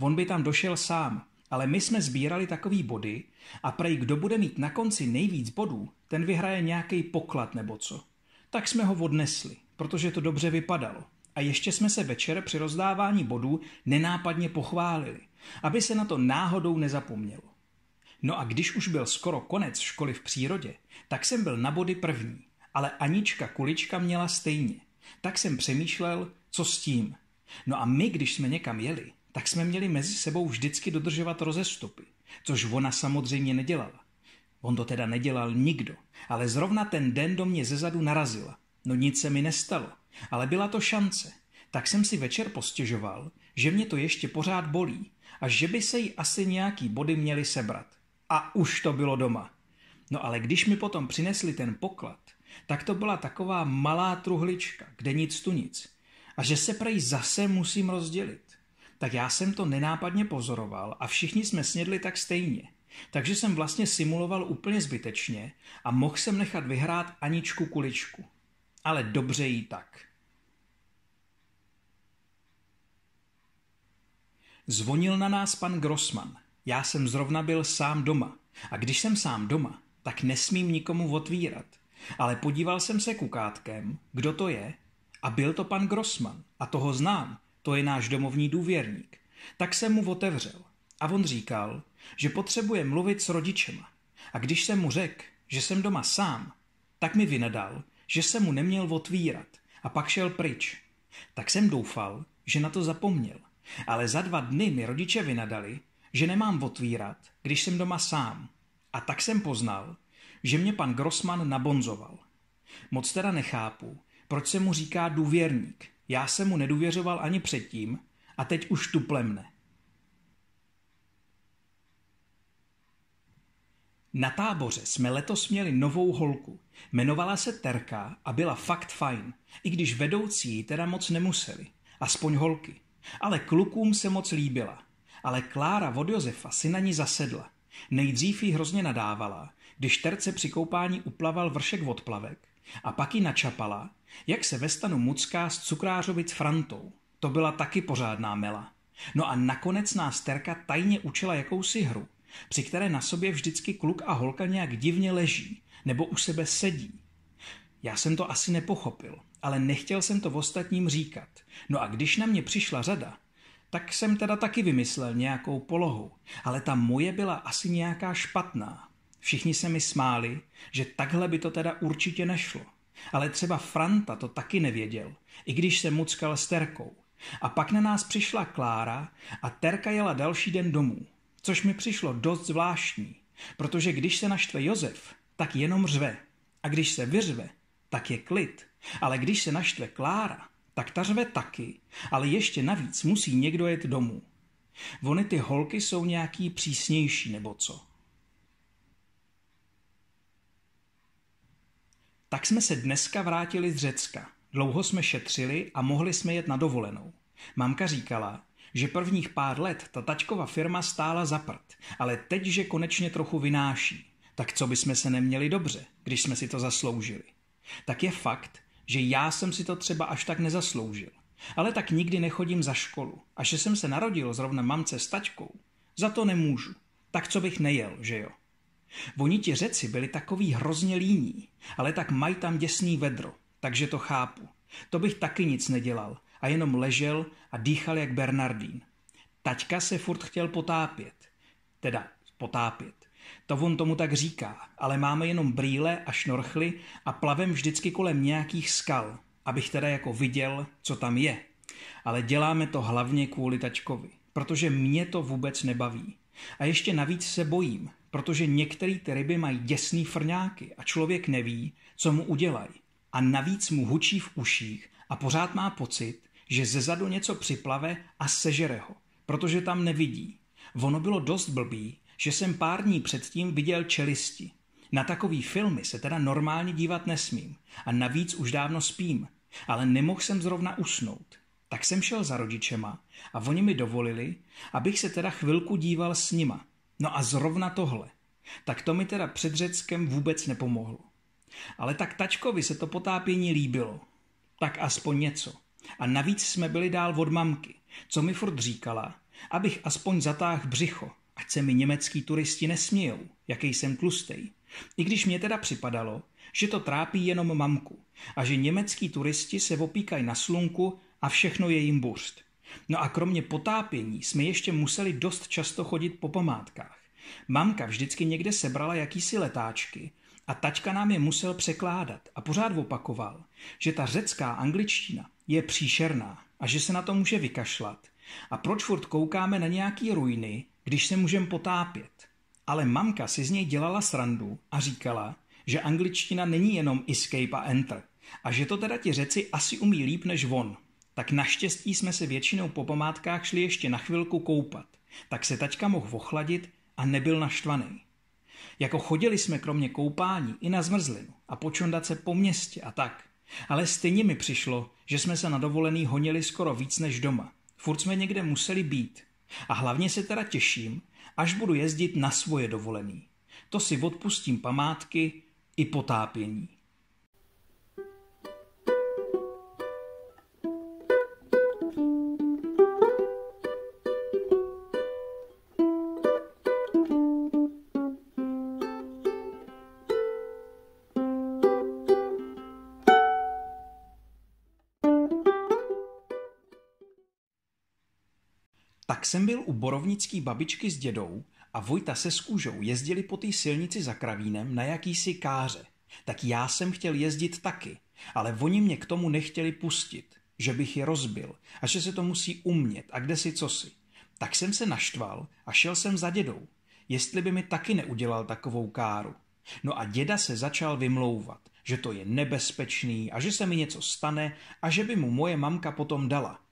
A: On by tam došel sám, ale my jsme sbírali takový body a prej kdo bude mít na konci nejvíc bodů, ten vyhraje nějaký poklad nebo co. Tak jsme ho odnesli, protože to dobře vypadalo. A ještě jsme se večer při rozdávání bodů nenápadně pochválili, aby se na to náhodou nezapomnělo. No a když už byl skoro konec školy v přírodě, tak jsem byl na body první, ale Anička Kulička měla stejně. Tak jsem přemýšlel, co s tím. No a my, když jsme někam jeli, tak jsme měli mezi sebou vždycky dodržovat rozestupy, což ona samozřejmě nedělala. On to teda nedělal nikdo, ale zrovna ten den do mě zezadu narazila. No nic se mi nestalo, ale byla to šance. Tak jsem si večer postěžoval, že mě to ještě pořád bolí a že by se jí asi nějaký body měly sebrat a už to bylo doma. No ale když mi potom přinesli ten poklad, tak to byla taková malá truhlička, kde nic tu nic. A že se prej zase musím rozdělit. Tak já jsem to nenápadně pozoroval a všichni jsme snědli tak stejně. Takže jsem vlastně simuloval úplně zbytečně a mohl jsem nechat vyhrát Aničku Kuličku. Ale dobře jí tak. Zvonil na nás pan Grossman – já jsem zrovna byl sám doma. A když jsem sám doma, tak nesmím nikomu otvírat. Ale podíval jsem se kukátkem, kdo to je, a byl to pan Grossman. A toho znám, to je náš domovní důvěrník. Tak jsem mu otevřel. A on říkal, že potřebuje mluvit s rodičema. A když jsem mu řekl, že jsem doma sám, tak mi vynadal, že jsem mu neměl otvírat a pak šel pryč. Tak jsem doufal, že na to zapomněl. Ale za dva dny mi rodiče vynadali, že nemám otvírat, když jsem doma sám. A tak jsem poznal, že mě pan Grossman nabonzoval. Moc teda nechápu, proč se mu říká důvěrník. Já jsem mu nedůvěřoval ani předtím a teď už tuple mne. Na táboře jsme letos měli novou holku. Jmenovala se Terka a byla fakt fajn, i když vedoucí teda moc nemuseli, aspoň holky. Ale klukům se moc líbila ale Klára od Josefa si na ní zasedla. Nejdřív jí hrozně nadávala, když terce při koupání uplaval vršek od plavek a pak ji načapala, jak se ve stanu mucká s cukrářovic Frantou. To byla taky pořádná mela. No a nakonec nás Terka tajně učila jakousi hru, při které na sobě vždycky kluk a holka nějak divně leží nebo u sebe sedí. Já jsem to asi nepochopil, ale nechtěl jsem to v ostatním říkat. No a když na mě přišla řada, tak jsem teda taky vymyslel nějakou polohu, ale ta moje byla asi nějaká špatná. Všichni se mi smáli, že takhle by to teda určitě nešlo. Ale třeba Franta to taky nevěděl, i když se muckal s Terkou. A pak na nás přišla Klára a Terka jela další den domů, což mi přišlo dost zvláštní, protože když se naštve Josef, tak jenom řve. A když se vyřve, tak je klid. Ale když se naštve Klára, tak ta řve taky, ale ještě navíc musí někdo jet domů. Vony ty holky jsou nějaký přísnější nebo co. Tak jsme se dneska vrátili z Řecka. Dlouho jsme šetřili a mohli jsme jet na dovolenou. Mamka říkala, že prvních pár let ta tačková firma stála za prd, ale teď, že konečně trochu vynáší. Tak co by jsme se neměli dobře, když jsme si to zasloužili? Tak je fakt, že já jsem si to třeba až tak nezasloužil. Ale tak nikdy nechodím za školu. A že jsem se narodil zrovna mamce s taťkou, za to nemůžu. Tak co bych nejel, že jo? Oni ti řeci byli takový hrozně líní, ale tak mají tam děsný vedro, takže to chápu. To bych taky nic nedělal a jenom ležel a dýchal jak Bernardín. Taťka se furt chtěl potápět. Teda potápět. To on tomu tak říká, ale máme jenom brýle a šnorchly a plavem vždycky kolem nějakých skal, abych teda jako viděl, co tam je. Ale děláme to hlavně kvůli tačkovi, protože mě to vůbec nebaví. A ještě navíc se bojím, protože některé ty ryby mají děsný frňáky a člověk neví, co mu udělají. A navíc mu hučí v uších a pořád má pocit, že zezadu něco připlave a sežere ho, protože tam nevidí. Ono bylo dost blbý, že jsem pár dní předtím viděl čelisti. Na takový filmy se teda normálně dívat nesmím a navíc už dávno spím, ale nemohl jsem zrovna usnout. Tak jsem šel za rodičema a oni mi dovolili, abych se teda chvilku díval s nima. No a zrovna tohle. Tak to mi teda před Řeckem vůbec nepomohlo. Ale tak tačkovi se to potápění líbilo. Tak aspoň něco. A navíc jsme byli dál od mamky, co mi furt říkala, abych aspoň zatáhl břicho, ať se mi německý turisti nesmějou, jaký jsem tlustej. I když mě teda připadalo, že to trápí jenom mamku a že německý turisti se opíkají na slunku a všechno je jim burst. No a kromě potápění jsme ještě museli dost často chodit po památkách. Mamka vždycky někde sebrala jakýsi letáčky a tačka nám je musel překládat a pořád opakoval, že ta řecká angličtina je příšerná a že se na to může vykašlat. A proč furt koukáme na nějaký ruiny když se můžem potápět. Ale mamka si z něj dělala srandu a říkala, že angličtina není jenom escape a enter a že to teda ti řeci asi umí líp než on. Tak naštěstí jsme se většinou po památkách šli ještě na chvilku koupat, tak se tačka mohl ochladit a nebyl naštvaný. Jako chodili jsme kromě koupání i na zmrzlinu a počondat se po městě a tak. Ale stejně mi přišlo, že jsme se na dovolený honili skoro víc než doma. Furt jsme někde museli být. A hlavně se teda těším, až budu jezdit na svoje dovolený. To si odpustím památky i potápění. jsem byl u borovnický babičky s dědou a Vojta se s kůžou jezdili po té silnici za Kravínem na jakýsi káře. Tak já jsem chtěl jezdit taky, ale oni mě k tomu nechtěli pustit, že bych je rozbil a že se to musí umět a kde si cosi. Tak jsem se naštval a šel jsem za dědou, jestli by mi taky neudělal takovou káru. No a děda se začal vymlouvat, že to je nebezpečný a že se mi něco stane a že by mu moje mamka potom dala –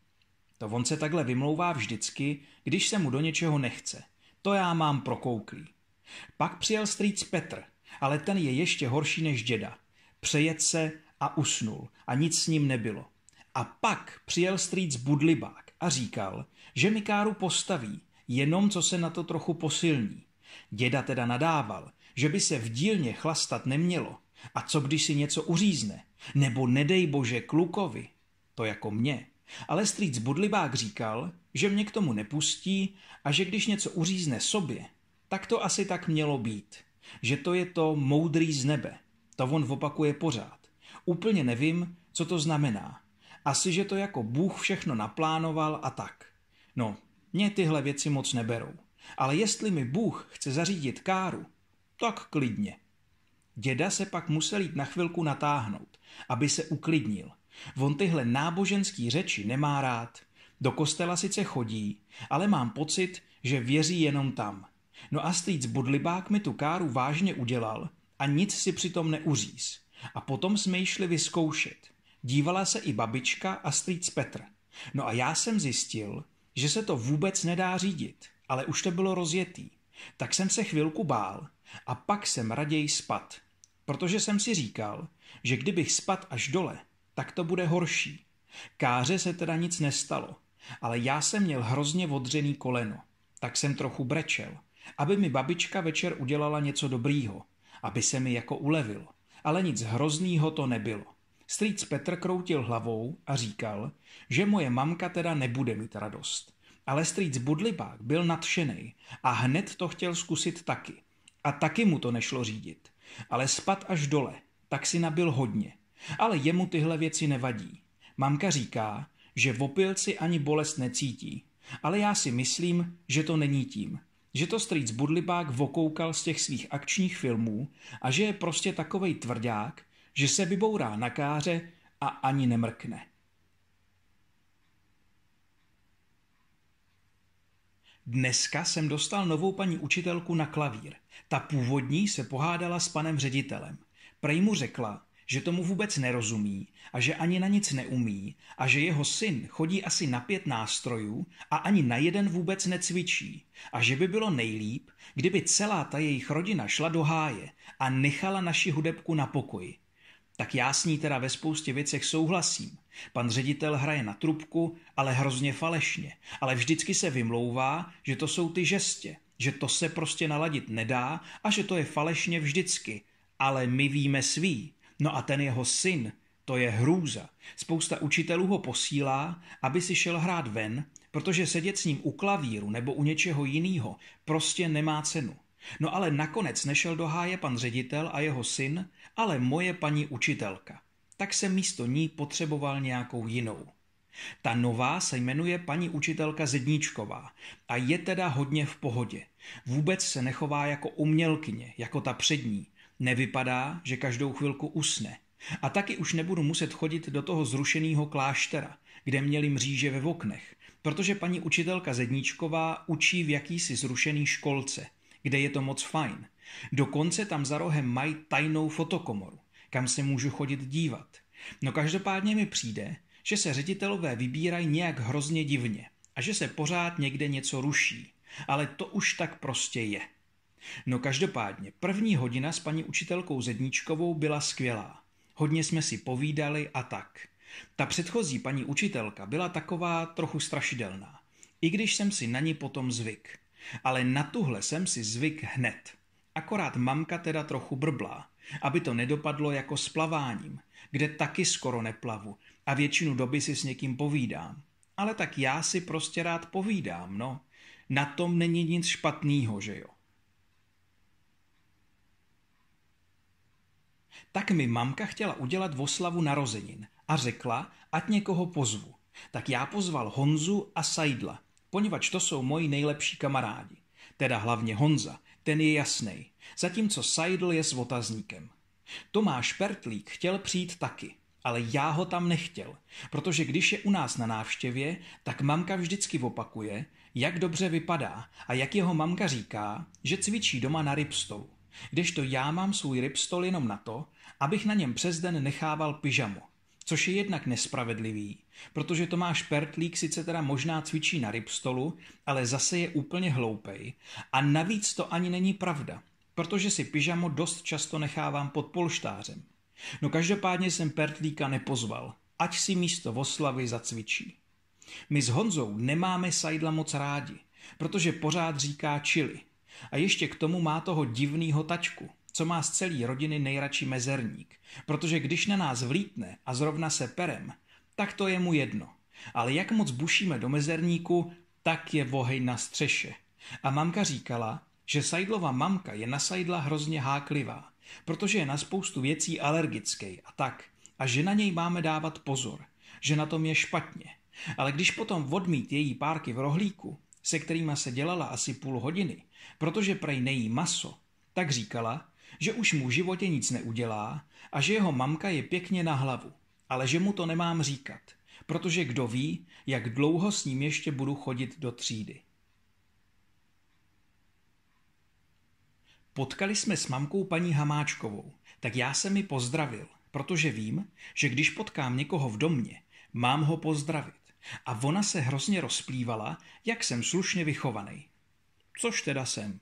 A: to on se takhle vymlouvá vždycky, když se mu do něčeho nechce. To já mám prokouklý. Pak přijel strýc Petr, ale ten je ještě horší než děda. Přejet se a usnul a nic s ním nebylo. A pak přijel strýc Budlibák a říkal, že mi káru postaví, jenom co se na to trochu posilní. Děda teda nadával, že by se v dílně chlastat nemělo. A co když si něco uřízne? Nebo nedej bože klukovi, to jako mě. Ale strýc Budlibák říkal, že mě k tomu nepustí a že když něco uřízne sobě, tak to asi tak mělo být. Že to je to moudrý z nebe. To on opakuje pořád. Úplně nevím, co to znamená. Asi, že to jako Bůh všechno naplánoval a tak. No, mě tyhle věci moc neberou. Ale jestli mi Bůh chce zařídit káru, tak klidně. Děda se pak musel jít na chvilku natáhnout, aby se uklidnil – On tyhle náboženský řeči nemá rád. Do kostela sice chodí, ale mám pocit, že věří jenom tam. No a stýc Budlibák mi tu káru vážně udělal a nic si přitom neuříz. A potom jsme ji šli vyzkoušet. Dívala se i babička a strýc Petr. No a já jsem zjistil, že se to vůbec nedá řídit, ale už to bylo rozjetý. Tak jsem se chvilku bál a pak jsem raději spat, protože jsem si říkal, že kdybych spat až dole, tak to bude horší. Káře se teda nic nestalo, ale já jsem měl hrozně odřený koleno, tak jsem trochu brečel, aby mi babička večer udělala něco dobrýho, aby se mi jako ulevilo. Ale nic hroznýho to nebylo. Strýc Petr kroutil hlavou a říkal, že moje mamka teda nebude mít radost. Ale strýc Budlibák byl nadšený a hned to chtěl zkusit taky. A taky mu to nešlo řídit. Ale spad až dole, tak si nabil hodně – ale jemu tyhle věci nevadí. Mamka říká, že v opilci ani bolest necítí. Ale já si myslím, že to není tím. Že to strýc Budlibák vokoukal z těch svých akčních filmů a že je prostě takovej tvrdák, že se vybourá na káře a ani nemrkne. Dneska jsem dostal novou paní učitelku na klavír. Ta původní se pohádala s panem ředitelem. Prej mu řekla, že tomu vůbec nerozumí a že ani na nic neumí a že jeho syn chodí asi na pět nástrojů a ani na jeden vůbec necvičí a že by bylo nejlíp, kdyby celá ta jejich rodina šla do háje a nechala naši hudebku na pokoji. Tak já s ní teda ve spoustě věcech souhlasím. Pan ředitel hraje na trubku, ale hrozně falešně, ale vždycky se vymlouvá, že to jsou ty žestě, že to se prostě naladit nedá a že to je falešně vždycky, ale my víme svý. No a ten jeho syn, to je hrůza. Spousta učitelů ho posílá, aby si šel hrát ven, protože sedět s ním u klavíru nebo u něčeho jiného prostě nemá cenu. No ale nakonec nešel do háje pan ředitel a jeho syn, ale moje paní učitelka. Tak jsem místo ní potřeboval nějakou jinou. Ta nová se jmenuje paní učitelka Zedníčková a je teda hodně v pohodě. Vůbec se nechová jako umělkyně, jako ta přední. Nevypadá, že každou chvilku usne. A taky už nebudu muset chodit do toho zrušeného kláštera, kde měli mříže ve oknech, protože paní učitelka Zedníčková učí v jakýsi zrušený školce, kde je to moc fajn. Dokonce tam za rohem mají tajnou fotokomoru, kam se můžu chodit dívat. No každopádně mi přijde, že se ředitelové vybírají nějak hrozně divně a že se pořád někde něco ruší. Ale to už tak prostě je. No každopádně, první hodina s paní učitelkou Zedničkovou byla skvělá. Hodně jsme si povídali a tak. Ta předchozí paní učitelka byla taková trochu strašidelná, i když jsem si na ní potom zvyk. Ale na tuhle jsem si zvyk hned. Akorát mamka teda trochu brblá, aby to nedopadlo jako s plaváním, kde taky skoro neplavu a většinu doby si s někým povídám. Ale tak já si prostě rád povídám, no. Na tom není nic špatného, že jo. Tak mi mamka chtěla udělat oslavu narozenin a řekla, ať někoho pozvu. Tak já pozval Honzu a Sajdla, poněvadž to jsou moji nejlepší kamarádi. Teda hlavně Honza, ten je jasný, zatímco Sajdl je s otazníkem. Tomáš Pertlík chtěl přijít taky, ale já ho tam nechtěl, protože když je u nás na návštěvě, tak mamka vždycky opakuje, jak dobře vypadá a jak jeho mamka říká, že cvičí doma na rybstolu. Kdežto já mám svůj rybstol jenom na to, abych na něm přes den nechával pyžamo, Což je jednak nespravedlivý, protože Tomáš Pertlík sice teda možná cvičí na rybstolu, ale zase je úplně hloupej a navíc to ani není pravda, protože si pyžamo dost často nechávám pod polštářem. No každopádně jsem Pertlíka nepozval, ať si místo Voslavy zacvičí. My s Honzou nemáme sajdla moc rádi, protože pořád říká čili. A ještě k tomu má toho divnýho tačku – co má z celé rodiny nejradši mezerník, protože když na nás vlítne a zrovna se perem, tak to je mu jedno. Ale jak moc bušíme do mezerníku, tak je vohej na střeše. A mamka říkala, že Sajdlova mamka je na Sajdla hrozně háklivá, protože je na spoustu věcí alergický a tak. A že na něj máme dávat pozor, že na tom je špatně. Ale když potom odmít její párky v rohlíku, se kterýma se dělala asi půl hodiny, protože prej nejí maso, tak říkala, že už mu v životě nic neudělá a že jeho mamka je pěkně na hlavu, ale že mu to nemám říkat, protože kdo ví, jak dlouho s ním ještě budu chodit do třídy. Potkali jsme s mamkou paní Hamáčkovou, tak já jsem mi pozdravil, protože vím, že když potkám někoho v domě, mám ho pozdravit. A ona se hrozně rozplývala, jak jsem slušně vychovaný. Což teda jsem.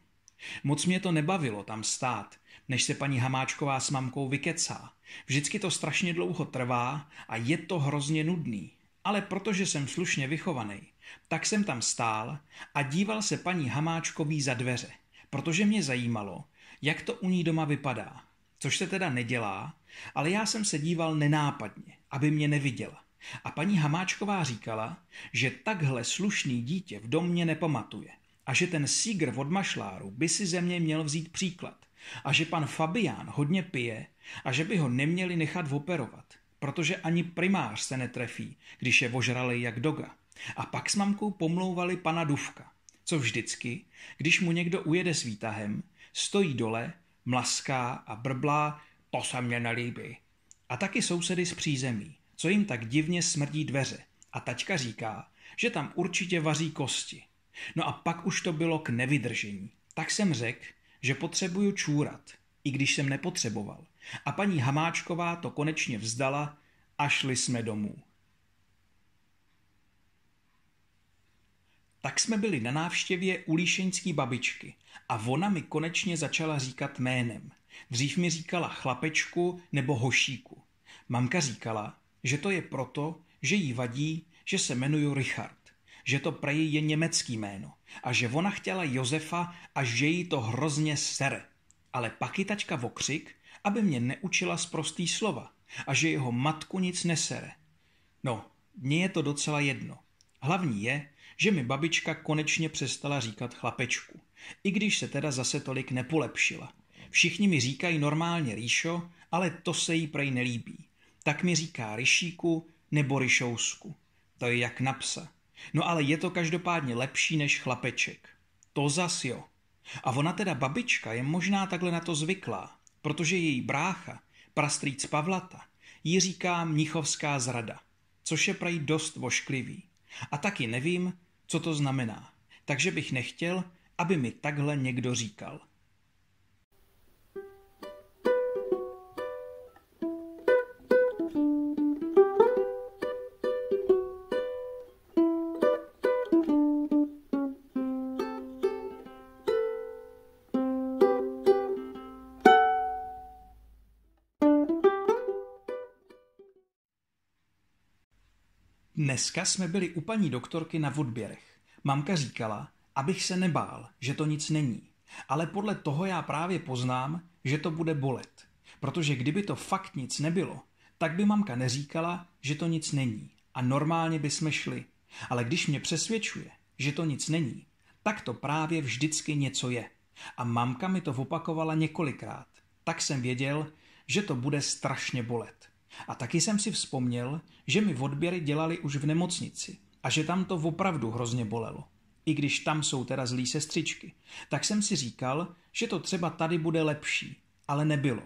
A: Moc mě to nebavilo tam stát než se paní Hamáčková s mamkou vykecá. Vždycky to strašně dlouho trvá a je to hrozně nudný. Ale protože jsem slušně vychovaný, tak jsem tam stál a díval se paní Hamáčkový za dveře, protože mě zajímalo, jak to u ní doma vypadá. Což se teda nedělá, ale já jsem se díval nenápadně, aby mě neviděla. A paní Hamáčková říkala, že takhle slušný dítě v domě nepamatuje a že ten Sígr od mašláru by si ze mě měl vzít příklad a že pan Fabián hodně pije a že by ho neměli nechat operovat, protože ani primář se netrefí, když je vožralý jak doga. A pak s mamkou pomlouvali pana Duvka, co vždycky, když mu někdo ujede s výtahem, stojí dole, mlaská a brblá, to se mě nelíbí. A taky sousedy z přízemí, co jim tak divně smrdí dveře. A tačka říká, že tam určitě vaří kosti. No a pak už to bylo k nevydržení. Tak jsem řekl, že potřebuju čůrat, i když jsem nepotřeboval. A paní Hamáčková to konečně vzdala a šli jsme domů. Tak jsme byli na návštěvě u Líšeňský babičky a ona mi konečně začala říkat jménem. Dřív mi říkala chlapečku nebo hošíku. Mamka říkala, že to je proto, že jí vadí, že se jmenuju Richard že to prej je německý jméno a že ona chtěla Josefa a že jí to hrozně sere. Ale pak i tačka vokřik, aby mě neučila z prostý slova a že jeho matku nic nesere. No, mně je to docela jedno. Hlavní je, že mi babička konečně přestala říkat chlapečku. I když se teda zase tolik nepolepšila. Všichni mi říkají normálně Ríšo, ale to se jí prej nelíbí. Tak mi říká Ryšíku nebo Ryšousku. To je jak napsa. No ale je to každopádně lepší než chlapeček. To zas jo. A ona teda babička je možná takhle na to zvyklá, protože její brácha, prastrýc Pavlata, jí říká mnichovská zrada, což je prají dost vošklivý. A taky nevím, co to znamená, takže bych nechtěl, aby mi takhle někdo říkal. Dneska jsme byli u paní doktorky na Vodběrech. Mamka říkala, abych se nebál, že to nic není. Ale podle toho já právě poznám, že to bude bolet. Protože kdyby to fakt nic nebylo, tak by mamka neříkala, že to nic není. A normálně by jsme šli. Ale když mě přesvědčuje, že to nic není, tak to právě vždycky něco je. A mamka mi to opakovala několikrát. Tak jsem věděl, že to bude strašně bolet. A taky jsem si vzpomněl, že mi odběry dělali už v nemocnici a že tam to opravdu hrozně bolelo. I když tam jsou teda zlí sestřičky. Tak jsem si říkal, že to třeba tady bude lepší, ale nebylo.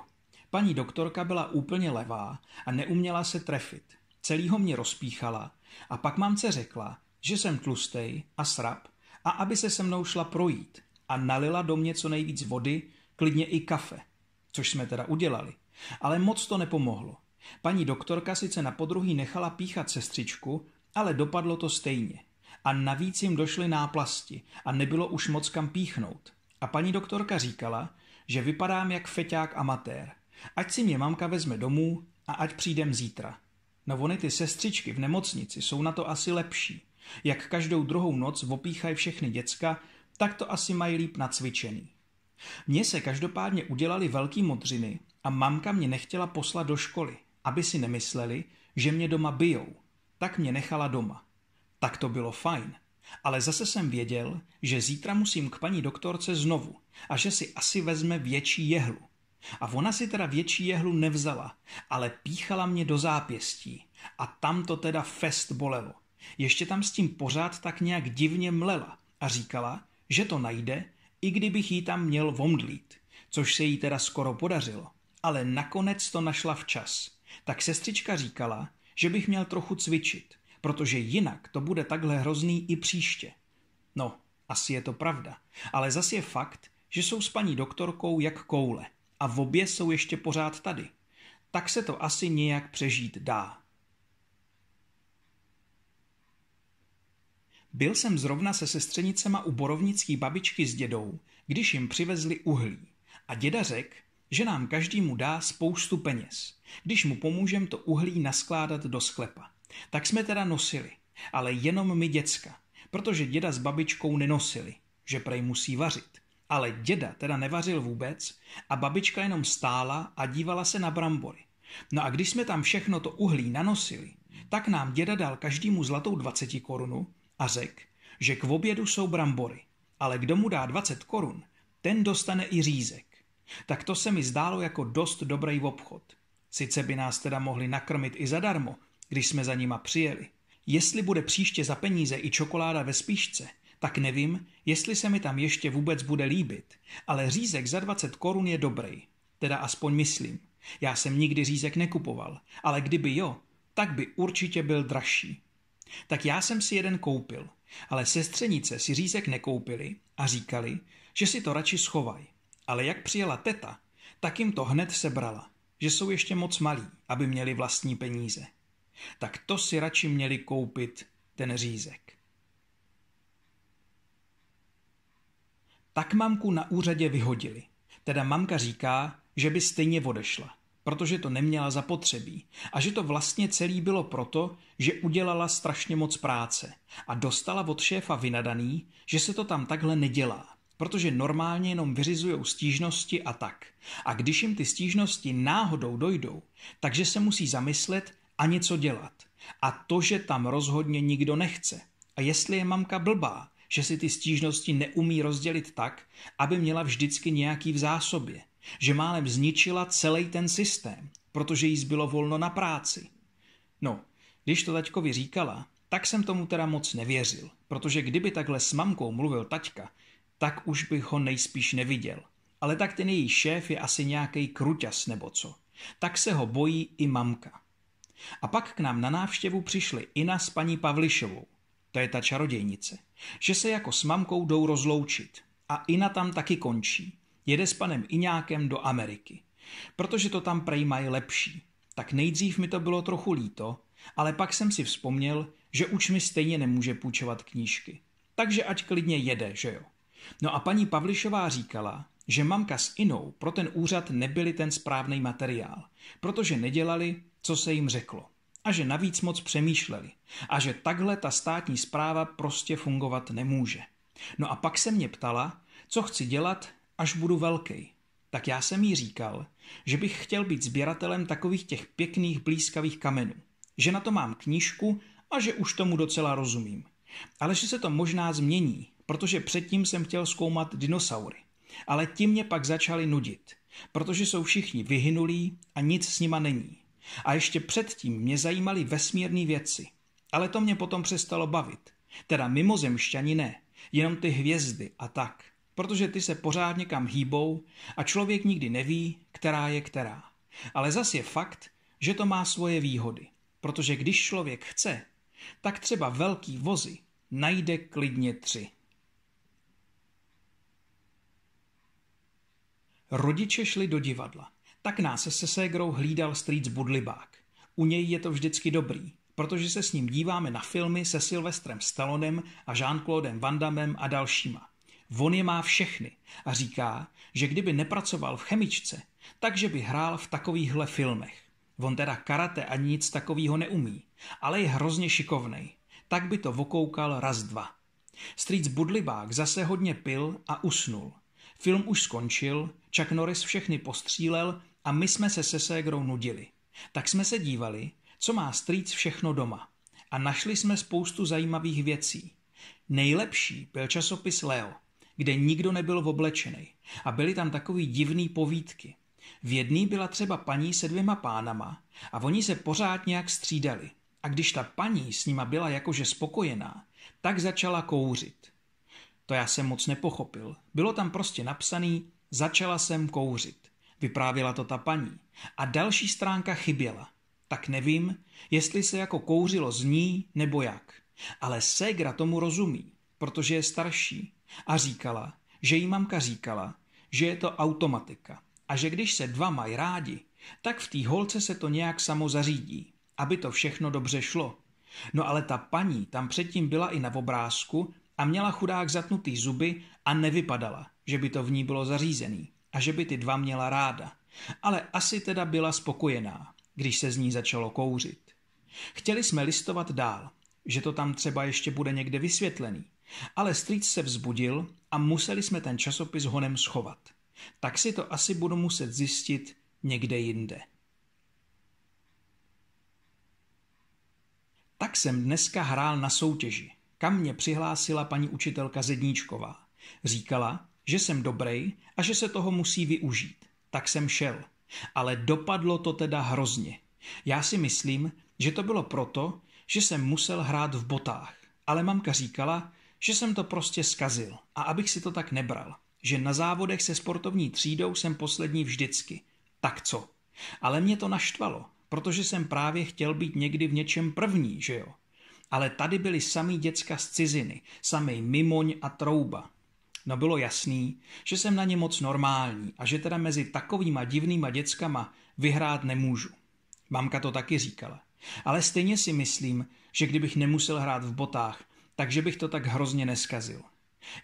A: Paní doktorka byla úplně levá a neuměla se trefit. Celýho mě rozpíchala a pak mamce řekla, že jsem tlustej a srab a aby se se mnou šla projít a nalila do mě co nejvíc vody, klidně i kafe, což jsme teda udělali. Ale moc to nepomohlo. Paní doktorka sice na podruhý nechala píchat sestřičku, ale dopadlo to stejně. A navíc jim došly náplasti a nebylo už moc kam píchnout. A paní doktorka říkala, že vypadám jak feťák amatér. Ať si mě mamka vezme domů a ať přijdem zítra. No ony ty sestřičky v nemocnici jsou na to asi lepší. Jak každou druhou noc opíchají všechny děcka, tak to asi mají líp nacvičený. Mně se každopádně udělali velký modřiny a mamka mě nechtěla poslat do školy aby si nemysleli, že mě doma bijou. Tak mě nechala doma. Tak to bylo fajn. Ale zase jsem věděl, že zítra musím k paní doktorce znovu a že si asi vezme větší jehlu. A ona si teda větší jehlu nevzala, ale píchala mě do zápěstí. A tam to teda fest bolelo. Ještě tam s tím pořád tak nějak divně mlela a říkala, že to najde, i kdybych jí tam měl vomdlít, což se jí teda skoro podařilo. Ale nakonec to našla včas tak sestřička říkala, že bych měl trochu cvičit, protože jinak to bude takhle hrozný i příště. No, asi je to pravda, ale zas je fakt, že jsou s paní doktorkou jak koule a v obě jsou ještě pořád tady. Tak se to asi nějak přežít dá. Byl jsem zrovna se sestřenicema u borovnický babičky s dědou, když jim přivezli uhlí. A děda řekl, že nám každému dá spoustu peněz, když mu pomůžem to uhlí naskládat do sklepa. Tak jsme teda nosili, ale jenom my děcka, protože děda s babičkou nenosili, že prej musí vařit. Ale děda teda nevařil vůbec a babička jenom stála a dívala se na brambory. No a když jsme tam všechno to uhlí nanosili, tak nám děda dal každému zlatou 20 korunu a řekl, že k obědu jsou brambory, ale kdo mu dá 20 korun, ten dostane i řízek. Tak to se mi zdálo jako dost dobrý obchod. Sice by nás teda mohli nakrmit i zadarmo, když jsme za nima přijeli. Jestli bude příště za peníze i čokoláda ve spíšce, tak nevím, jestli se mi tam ještě vůbec bude líbit, ale řízek za 20 korun je dobrý. Teda aspoň myslím. Já jsem nikdy řízek nekupoval, ale kdyby jo, tak by určitě byl dražší. Tak já jsem si jeden koupil, ale sestřenice si řízek nekoupili a říkali, že si to radši schovají. Ale jak přijela teta, tak jim to hned sebrala, že jsou ještě moc malí, aby měli vlastní peníze. Tak to si radši měli koupit ten řízek. Tak mamku na úřadě vyhodili. Teda mamka říká, že by stejně odešla, protože to neměla zapotřebí a že to vlastně celý bylo proto, že udělala strašně moc práce a dostala od šéfa vynadaný, že se to tam takhle nedělá protože normálně jenom vyřizují stížnosti a tak. A když jim ty stížnosti náhodou dojdou, takže se musí zamyslet a něco dělat. A to, že tam rozhodně nikdo nechce. A jestli je mamka blbá, že si ty stížnosti neumí rozdělit tak, aby měla vždycky nějaký v zásobě, že málem zničila celý ten systém, protože jí zbylo volno na práci. No, když to taťkovi říkala, tak jsem tomu teda moc nevěřil, protože kdyby takhle s mamkou mluvil taťka, tak už bych ho nejspíš neviděl. Ale tak ten její šéf je asi nějaký kruťas nebo co. Tak se ho bojí i mamka. A pak k nám na návštěvu přišli Ina s paní Pavlišovou. To je ta čarodějnice. Že se jako s mamkou jdou rozloučit. A Ina tam taky končí. Jede s panem Iňákem do Ameriky. Protože to tam prej mají lepší. Tak nejdřív mi to bylo trochu líto, ale pak jsem si vzpomněl, že už mi stejně nemůže půjčovat knížky. Takže ať klidně jede, že jo. No a paní Pavlišová říkala, že mamka s Inou pro ten úřad nebyli ten správný materiál, protože nedělali, co se jim řeklo. A že navíc moc přemýšleli. A že takhle ta státní zpráva prostě fungovat nemůže. No a pak se mě ptala, co chci dělat, až budu velký. Tak já jsem jí říkal, že bych chtěl být sběratelem takových těch pěkných blízkavých kamenů. Že na to mám knížku a že už tomu docela rozumím. Ale že se to možná změní, protože předtím jsem chtěl zkoumat dinosaury. Ale ti mě pak začali nudit, protože jsou všichni vyhynulí a nic s nima není. A ještě předtím mě zajímaly vesmírné věci. Ale to mě potom přestalo bavit. Teda mimozemšťani ne, jenom ty hvězdy a tak. Protože ty se pořád někam hýbou a člověk nikdy neví, která je která. Ale zas je fakt, že to má svoje výhody. Protože když člověk chce, tak třeba velký vozy najde klidně tři. Rodiče šli do divadla. Tak nás se ségrou hlídal strýc Budlibák. U něj je to vždycky dobrý, protože se s ním díváme na filmy se Silvestrem Stallonem a Jean-Claudem Van Damme a dalšíma. On je má všechny a říká, že kdyby nepracoval v chemičce, takže by hrál v takovýchhle filmech. On teda karate a nic takového neumí, ale je hrozně šikovný. Tak by to vokoukal raz dva. Strýc Budlibák zase hodně pil a usnul. Film už skončil, Chuck Norris všechny postřílel a my jsme se se ségrou nudili. Tak jsme se dívali, co má strýc všechno doma. A našli jsme spoustu zajímavých věcí. Nejlepší byl časopis Leo, kde nikdo nebyl v oblečený a byly tam takový divný povídky. V jedný byla třeba paní se dvěma pánama a oni se pořád nějak střídali. A když ta paní s nima byla jakože spokojená, tak začala kouřit. To já jsem moc nepochopil. Bylo tam prostě napsaný Začala jsem kouřit. Vyprávěla to ta paní. A další stránka chyběla. Tak nevím, jestli se jako kouřilo z ní nebo jak. Ale ségra tomu rozumí, protože je starší. A říkala, že jí mamka říkala, že je to automatika. A že když se dva mají rádi, tak v té holce se to nějak samo zařídí, aby to všechno dobře šlo. No ale ta paní tam předtím byla i na obrázku a měla chudák zatnutý zuby a nevypadala, že by to v ní bylo zařízený a že by ty dva měla ráda. Ale asi teda byla spokojená, když se z ní začalo kouřit. Chtěli jsme listovat dál, že to tam třeba ještě bude někde vysvětlený, ale strýc se vzbudil a museli jsme ten časopis honem schovat. Tak si to asi budu muset zjistit někde jinde. Tak jsem dneska hrál na soutěži, kam mě přihlásila paní učitelka Zedníčková. Říkala, že jsem dobrý a že se toho musí využít. Tak jsem šel. Ale dopadlo to teda hrozně. Já si myslím, že to bylo proto, že jsem musel hrát v botách. Ale mamka říkala, že jsem to prostě skazil a abych si to tak nebral. Že na závodech se sportovní třídou jsem poslední vždycky. Tak co? Ale mě to naštvalo, protože jsem právě chtěl být někdy v něčem první, že jo? Ale tady byli samý děcka z ciziny, samý mimoň a trouba, No bylo jasný, že jsem na ně moc normální a že teda mezi takovýma divnýma děckama vyhrát nemůžu. Mamka to taky říkala. Ale stejně si myslím, že kdybych nemusel hrát v botách, takže bych to tak hrozně neskazil.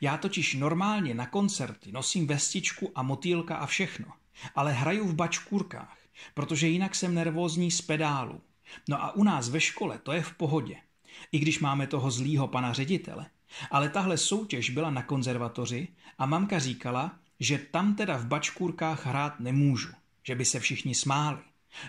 A: Já totiž normálně na koncerty nosím vestičku a motýlka a všechno, ale hraju v bačkůrkách, protože jinak jsem nervózní z pedálu. No a u nás ve škole to je v pohodě. I když máme toho zlýho pana ředitele, ale tahle soutěž byla na konzervatoři a mamka říkala, že tam teda v bačkůrkách hrát nemůžu, že by se všichni smáli.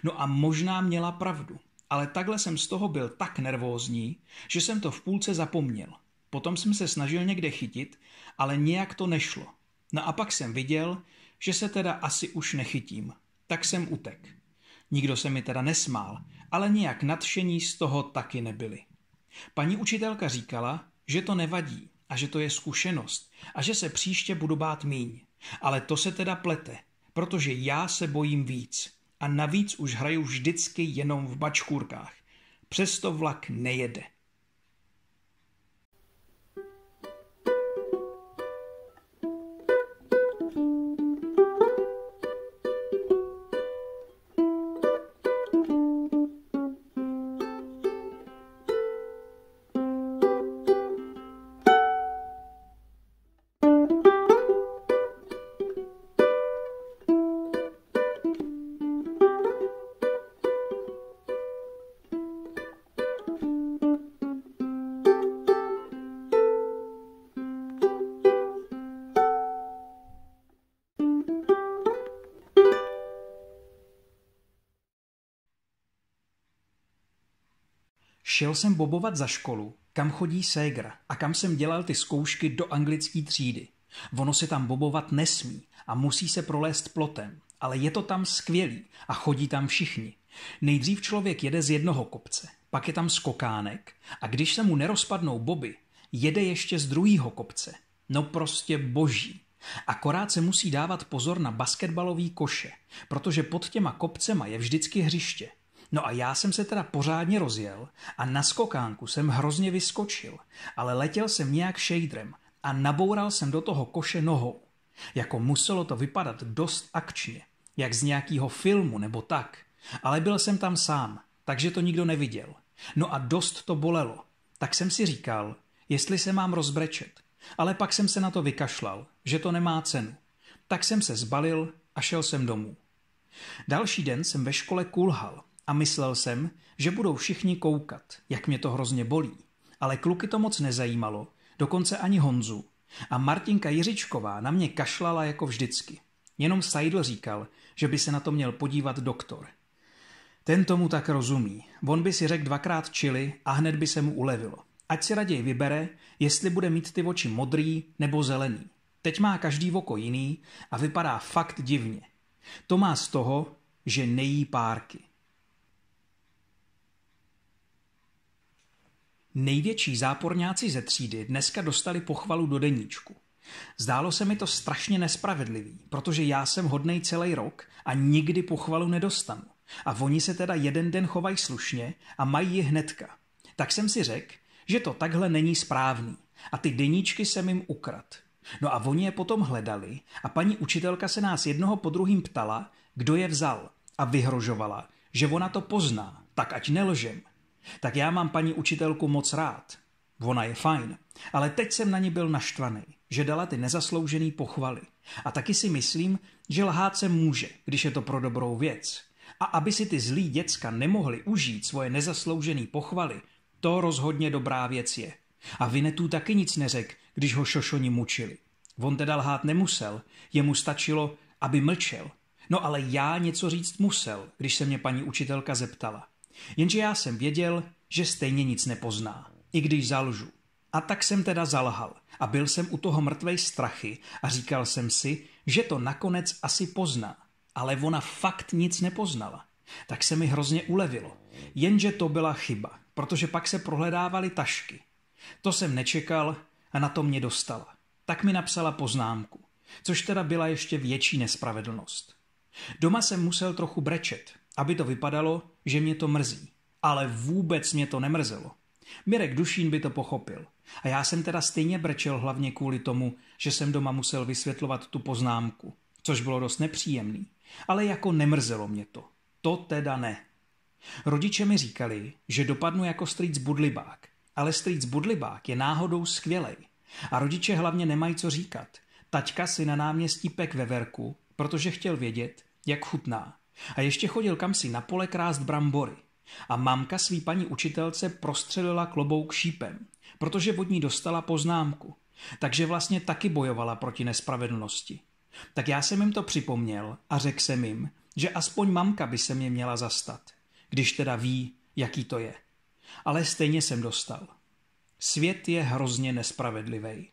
A: No a možná měla pravdu, ale takhle jsem z toho byl tak nervózní, že jsem to v půlce zapomněl. Potom jsem se snažil někde chytit, ale nějak to nešlo. No a pak jsem viděl, že se teda asi už nechytím. Tak jsem utek. Nikdo se mi teda nesmál, ale nějak nadšení z toho taky nebyli. Paní učitelka říkala, že to nevadí a že to je zkušenost a že se příště budu bát míň. Ale to se teda plete, protože já se bojím víc a navíc už hraju vždycky jenom v bačkůrkách. Přesto vlak nejede. Šel jsem bobovat za školu, kam chodí ségra a kam jsem dělal ty zkoušky do anglické třídy. Ono se tam bobovat nesmí a musí se prolézt plotem, ale je to tam skvělý a chodí tam všichni. Nejdřív člověk jede z jednoho kopce, pak je tam skokánek a když se mu nerozpadnou boby, jede ještě z druhého kopce. No prostě boží. Akorát se musí dávat pozor na basketbalový koše, protože pod těma kopcema je vždycky hřiště – No a já jsem se teda pořádně rozjel a na skokánku jsem hrozně vyskočil, ale letěl jsem nějak šejdrem a naboural jsem do toho koše nohou. Jako muselo to vypadat dost akčně, jak z nějakého filmu nebo tak. Ale byl jsem tam sám, takže to nikdo neviděl. No a dost to bolelo. Tak jsem si říkal, jestli se mám rozbrečet. Ale pak jsem se na to vykašlal, že to nemá cenu. Tak jsem se zbalil a šel jsem domů. Další den jsem ve škole kulhal, a myslel jsem, že budou všichni koukat, jak mě to hrozně bolí. Ale kluky to moc nezajímalo, dokonce ani Honzu. A Martinka Jiřičková na mě kašlala jako vždycky. Jenom Seidl říkal, že by se na to měl podívat doktor. Ten tomu tak rozumí. On by si řekl dvakrát čili a hned by se mu ulevilo. Ať si raději vybere, jestli bude mít ty oči modrý nebo zelený. Teď má každý oko jiný a vypadá fakt divně. To má z toho, že nejí párky. Největší záporňáci ze třídy dneska dostali pochvalu do deníčku. Zdálo se mi to strašně nespravedlivý, protože já jsem hodnej celý rok a nikdy pochvalu nedostanu. A oni se teda jeden den chovají slušně a mají ji hnedka. Tak jsem si řekl, že to takhle není správný a ty deníčky jsem jim ukrad. No a oni je potom hledali a paní učitelka se nás jednoho po druhým ptala, kdo je vzal a vyhrožovala, že ona to pozná, tak ať nelžem. Tak já mám paní učitelku moc rád. Ona je fajn. Ale teď jsem na ní byl naštvaný, že dala ty nezasloužený pochvaly. A taky si myslím, že lhát se může, když je to pro dobrou věc. A aby si ty zlí děcka nemohli užít svoje nezasloužený pochvaly, to rozhodně dobrá věc je. A Vinetů taky nic neřek, když ho šošoni mučili. On teda lhát nemusel, jemu stačilo, aby mlčel. No ale já něco říct musel, když se mě paní učitelka zeptala. Jenže já jsem věděl, že stejně nic nepozná, i když zalžu. A tak jsem teda zalhal a byl jsem u toho mrtvej strachy a říkal jsem si, že to nakonec asi pozná. Ale ona fakt nic nepoznala. Tak se mi hrozně ulevilo. Jenže to byla chyba, protože pak se prohledávaly tašky. To jsem nečekal a na to mě dostala. Tak mi napsala poznámku, což teda byla ještě větší nespravedlnost. Doma jsem musel trochu brečet, aby to vypadalo, že mě to mrzí. Ale vůbec mě to nemrzelo. Mirek Dušín by to pochopil. A já jsem teda stejně brčel hlavně kvůli tomu, že jsem doma musel vysvětlovat tu poznámku, což bylo dost nepříjemný. Ale jako nemrzelo mě to. To teda ne. Rodiče mi říkali, že dopadnu jako strýc budlibák, ale strýc budlibák je náhodou skvělej. A rodiče hlavně nemají co říkat. Taťka si na náměstí pek veverku, protože chtěl vědět, jak chutná. A ještě chodil kamsi na pole krást brambory. A mamka svý paní učitelce prostřelila klobouk šípem, protože od ní dostala poznámku. Takže vlastně taky bojovala proti nespravedlnosti. Tak já jsem jim to připomněl a řekl jsem jim, že aspoň mamka by se mě měla zastat, když teda ví, jaký to je. Ale stejně jsem dostal. Svět je hrozně nespravedlivý.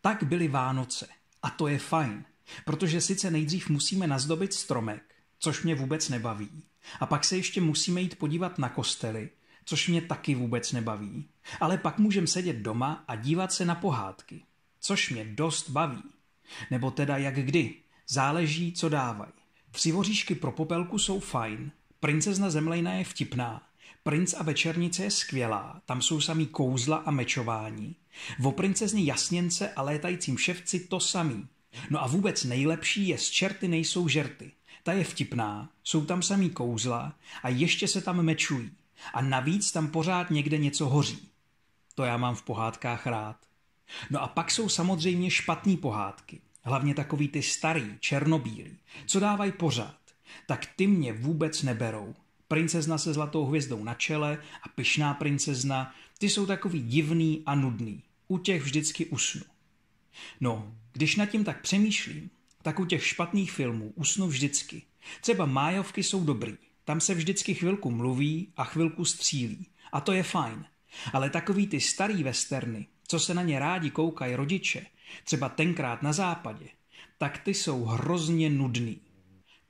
A: Tak byly Vánoce – a to je fajn, protože sice nejdřív musíme nazdobit stromek, což mě vůbec nebaví, a pak se ještě musíme jít podívat na kostely, což mě taky vůbec nebaví, ale pak můžem sedět doma a dívat se na pohádky, což mě dost baví. Nebo teda jak kdy, záleží, co dávají. Tři voříšky pro popelku jsou fajn, princezna Zemlejna je vtipná Prince a večernice je skvělá, tam jsou samý kouzla a mečování. Vo princezni jasněnce a létajícím ševci to samý. No a vůbec nejlepší je z čerty nejsou žerty. Ta je vtipná, jsou tam samý kouzla a ještě se tam mečují. A navíc tam pořád někde něco hoří. To já mám v pohádkách rád. No a pak jsou samozřejmě špatné pohádky. Hlavně takový ty starý, černobílý, co dávají pořád. Tak ty mě vůbec neberou princezna se zlatou hvězdou na čele a pyšná princezna, ty jsou takový divný a nudný. U těch vždycky usnu. No, když nad tím tak přemýšlím, tak u těch špatných filmů usnu vždycky. Třeba májovky jsou dobrý. Tam se vždycky chvilku mluví a chvilku střílí. A to je fajn. Ale takový ty starý westerny, co se na ně rádi koukají rodiče, třeba tenkrát na západě, tak ty jsou hrozně nudný.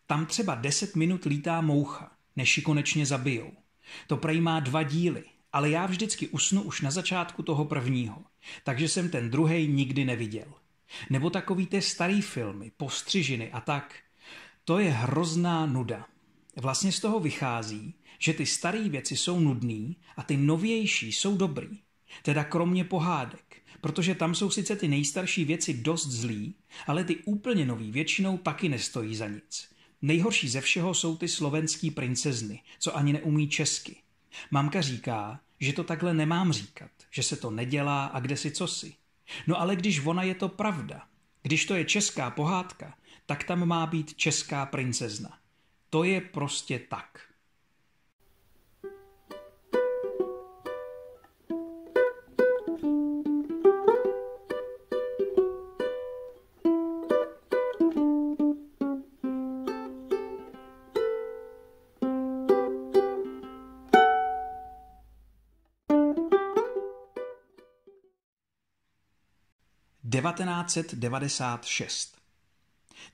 A: Tam třeba 10 minut lítá moucha než ji konečně zabijou. To prej má dva díly, ale já vždycky usnu už na začátku toho prvního, takže jsem ten druhý nikdy neviděl. Nebo takový ty starý filmy, postřižiny a tak. To je hrozná nuda. Vlastně z toho vychází, že ty staré věci jsou nudný a ty novější jsou dobrý. Teda kromě pohádek, protože tam jsou sice ty nejstarší věci dost zlý, ale ty úplně nový většinou taky nestojí za nic. Nejhorší ze všeho jsou ty slovenský princezny, co ani neumí česky. Mamka říká, že to takhle nemám říkat, že se to nedělá a kde si cosi. No ale když ona je to pravda, když to je česká pohádka, tak tam má být česká princezna. To je prostě tak. 1996.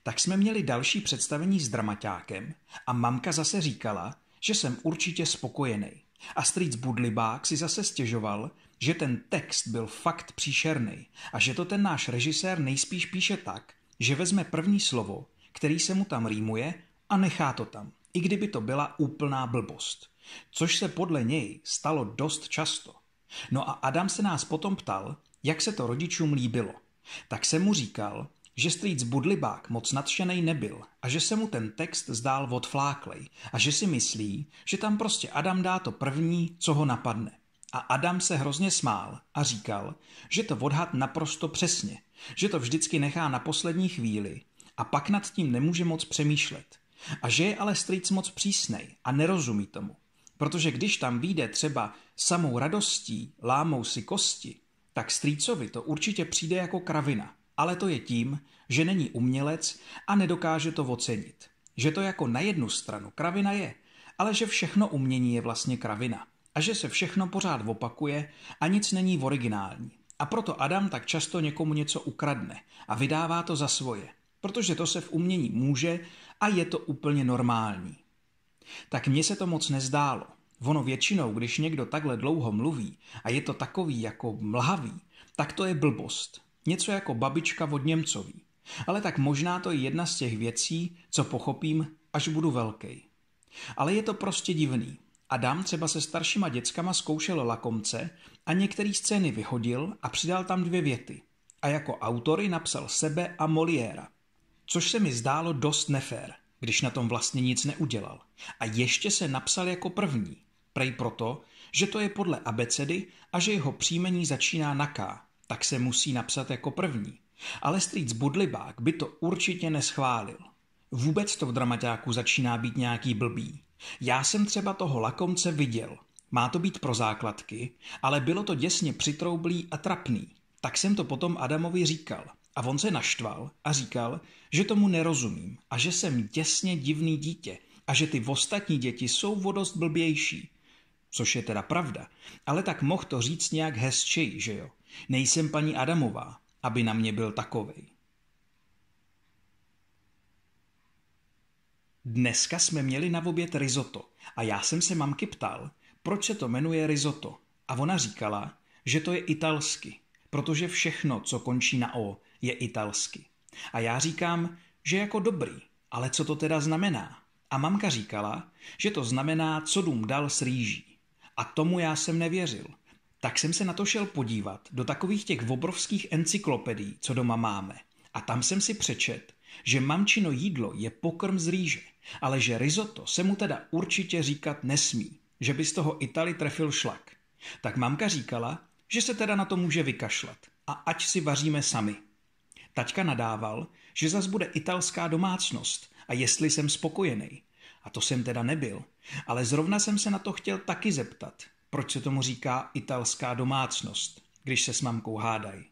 A: Tak jsme měli další představení s dramaťákem a mamka zase říkala, že jsem určitě spokojený. A strýc Budlibák si zase stěžoval, že ten text byl fakt příšerný a že to ten náš režisér nejspíš píše tak, že vezme první slovo, který se mu tam rýmuje a nechá to tam, i kdyby to byla úplná blbost. Což se podle něj stalo dost často. No a Adam se nás potom ptal, jak se to rodičům líbilo – tak se mu říkal, že strýc Budlibák moc nadšený nebyl a že se mu ten text zdál odfláklej a že si myslí, že tam prostě Adam dá to první, co ho napadne. A Adam se hrozně smál a říkal, že to odhad naprosto přesně, že to vždycky nechá na poslední chvíli a pak nad tím nemůže moc přemýšlet. A že je ale strýc moc přísnej a nerozumí tomu. Protože když tam vyjde třeba samou radostí, lámou si kosti, tak strýcovi to určitě přijde jako kravina, ale to je tím, že není umělec a nedokáže to ocenit. Že to jako na jednu stranu kravina je, ale že všechno umění je vlastně kravina a že se všechno pořád opakuje a nic není originální. A proto Adam tak často někomu něco ukradne a vydává to za svoje, protože to se v umění může a je to úplně normální. Tak mně se to moc nezdálo. Ono většinou, když někdo takhle dlouho mluví a je to takový jako mlhavý, tak to je blbost. Něco jako babička od Němcový. Ale tak možná to je jedna z těch věcí, co pochopím, až budu velký. Ale je to prostě divný. A dám třeba se staršíma dětskama zkoušel lakomce a některé scény vyhodil a přidal tam dvě věty. A jako autory napsal sebe a Moliéra. Což se mi zdálo dost nefér, když na tom vlastně nic neudělal. A ještě se napsal jako první prej proto, že to je podle abecedy a že jeho příjmení začíná na K, tak se musí napsat jako první. Ale strýc Budlibák by to určitě neschválil. Vůbec to v dramaťáku začíná být nějaký blbý. Já jsem třeba toho lakomce viděl. Má to být pro základky, ale bylo to děsně přitroublý a trapný. Tak jsem to potom Adamovi říkal. A on se naštval a říkal, že tomu nerozumím a že jsem děsně divný dítě a že ty ostatní děti jsou vodost blbější Což je teda pravda. Ale tak mohl to říct nějak hezčeji, že jo? Nejsem paní Adamová, aby na mě byl takovej. Dneska jsme měli na oběd risotto a já jsem se mamky ptal, proč se to jmenuje risotto. A ona říkala, že to je italsky, protože všechno, co končí na O, je italsky. A já říkám, že jako dobrý, ale co to teda znamená? A mamka říkala, že to znamená, co dům dal s rýží. A tomu já jsem nevěřil. Tak jsem se na to šel podívat do takových těch obrovských encyklopedií, co doma máme. A tam jsem si přečet, že mamčino jídlo je pokrm z rýže, ale že risotto se mu teda určitě říkat nesmí, že by z toho Itali trefil šlak. Tak mamka říkala, že se teda na to může vykašlat a ať si vaříme sami. Taťka nadával, že zas bude italská domácnost a jestli jsem spokojený, a to jsem teda nebyl. Ale zrovna jsem se na to chtěl taky zeptat, proč se tomu říká italská domácnost, když se s mamkou hádají.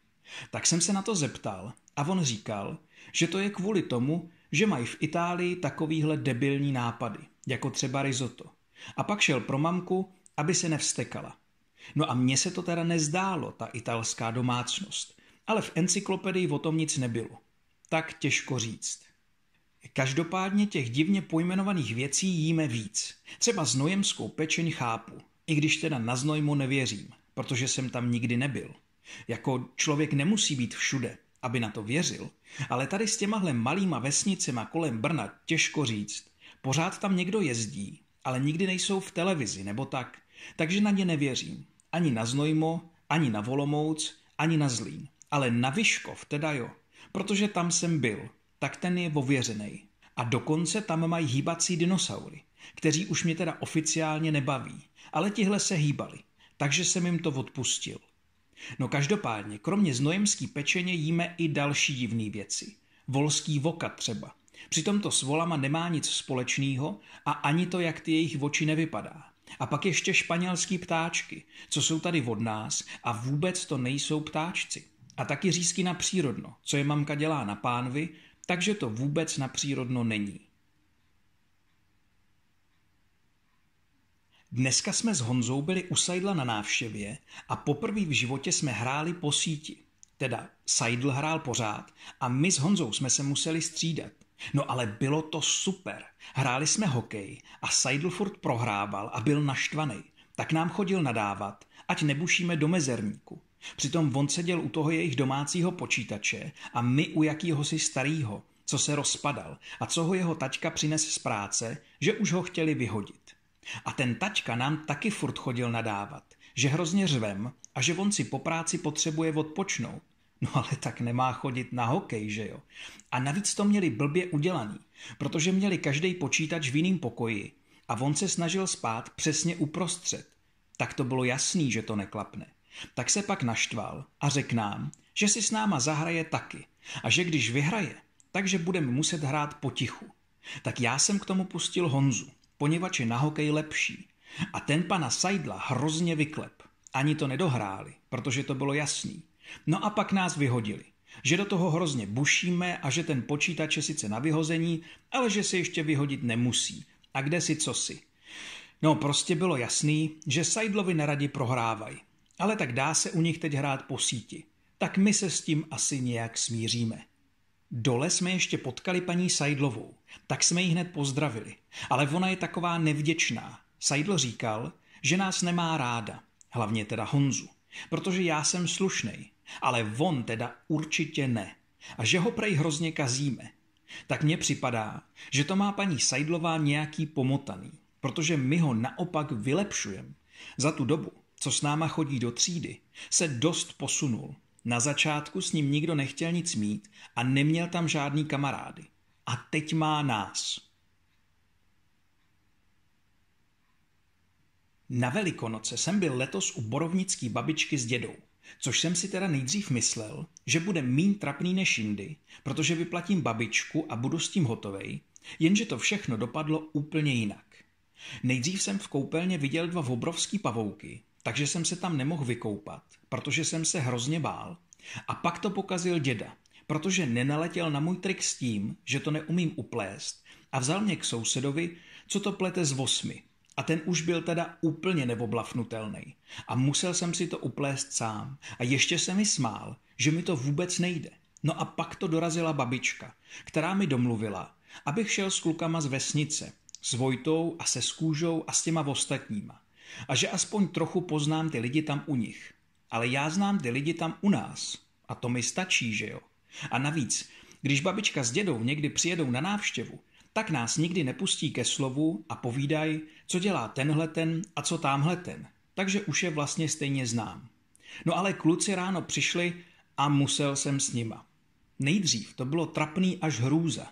A: Tak jsem se na to zeptal a on říkal, že to je kvůli tomu, že mají v Itálii takovýhle debilní nápady, jako třeba risotto. A pak šel pro mamku, aby se nevstekala. No a mně se to teda nezdálo, ta italská domácnost, ale v encyklopedii o tom nic nebylo. Tak těžko říct. Každopádně těch divně pojmenovaných věcí jíme víc. Třeba znojemskou pečeň chápu, i když teda na znojmu nevěřím, protože jsem tam nikdy nebyl. Jako člověk nemusí být všude, aby na to věřil, ale tady s těmahle malýma vesnicema kolem Brna těžko říct. Pořád tam někdo jezdí, ale nikdy nejsou v televizi nebo tak, takže na ně nevěřím. Ani na Znojmo, ani na Volomouc, ani na Zlín. Ale na Vyškov teda jo, protože tam jsem byl tak ten je ověřený. A dokonce tam mají hýbací dinosaury, kteří už mě teda oficiálně nebaví, ale tihle se hýbali, takže jsem jim to odpustil. No každopádně, kromě znojemský pečeně jíme i další divné věci. Volský voka třeba. Přitom to s volama nemá nic společného a ani to, jak ty jejich oči nevypadá. A pak ještě španělský ptáčky, co jsou tady od nás a vůbec to nejsou ptáčci. A taky řízky na přírodno, co je mamka dělá na pánvi takže to vůbec napřírodno není. Dneska jsme s Honzou byli u Sajdla na návštěvě a poprvé v životě jsme hráli po síti. Teda Sajdl hrál pořád a my s Honzou jsme se museli střídat. No ale bylo to super. Hráli jsme hokej a Sajdl furt prohrával a byl naštvaný. Tak nám chodil nadávat, ať nebušíme do mezerníku. Přitom on seděl u toho jejich domácího počítače a my u jakýhosi starýho, co se rozpadal a co ho jeho tačka přines z práce, že už ho chtěli vyhodit. A ten tačka nám taky furt chodil nadávat, že hrozně řvem a že on si po práci potřebuje odpočnout. No ale tak nemá chodit na hokej, že jo? A navíc to měli blbě udělaný, protože měli každý počítač v jiném pokoji a on se snažil spát přesně uprostřed. Tak to bylo jasný, že to neklapne. Tak se pak naštval a řekl nám, že si s náma zahraje taky a že když vyhraje, takže budeme muset hrát potichu. Tak já jsem k tomu pustil Honzu, poněvadž je na hokej lepší. A ten pana Sajdla hrozně vyklep. Ani to nedohráli, protože to bylo jasný. No a pak nás vyhodili. Že do toho hrozně bušíme a že ten počítač je sice na vyhození, ale že se ještě vyhodit nemusí. A kde si co si. No prostě bylo jasný, že Sajdlovi neradi prohrávají ale tak dá se u nich teď hrát po síti. Tak my se s tím asi nějak smíříme. Dole jsme ještě potkali paní Sajdlovou, tak jsme ji hned pozdravili. Ale ona je taková nevděčná. Sajdl říkal, že nás nemá ráda, hlavně teda Honzu, protože já jsem slušnej, ale on teda určitě ne. A že ho prej hrozně kazíme. Tak mně připadá, že to má paní Sajdlová nějaký pomotaný, protože my ho naopak vylepšujeme. Za tu dobu, co s náma chodí do třídy, se dost posunul. Na začátku s ním nikdo nechtěl nic mít a neměl tam žádný kamarády. A teď má nás. Na Velikonoce jsem byl letos u borovnický babičky s dědou, což jsem si teda nejdřív myslel, že bude mín trapný než jindy, protože vyplatím babičku a budu s tím hotovej, jenže to všechno dopadlo úplně jinak. Nejdřív jsem v koupelně viděl dva obrovský pavouky, takže jsem se tam nemohl vykoupat, protože jsem se hrozně bál. A pak to pokazil děda, protože nenaletěl na můj trik s tím, že to neumím uplést a vzal mě k sousedovi, co to plete z osmi. A ten už byl teda úplně neoblafnutelný. A musel jsem si to uplést sám. A ještě se mi smál, že mi to vůbec nejde. No a pak to dorazila babička, která mi domluvila, abych šel s klukama z vesnice, s Vojtou a se Skůžou a s těma ostatníma a že aspoň trochu poznám ty lidi tam u nich. Ale já znám ty lidi tam u nás a to mi stačí, že jo. A navíc, když babička s dědou někdy přijedou na návštěvu, tak nás nikdy nepustí ke slovu a povídají, co dělá tenhle ten a co tamhle ten. Takže už je vlastně stejně znám. No ale kluci ráno přišli a musel jsem s nima. Nejdřív to bylo trapný až hrůza.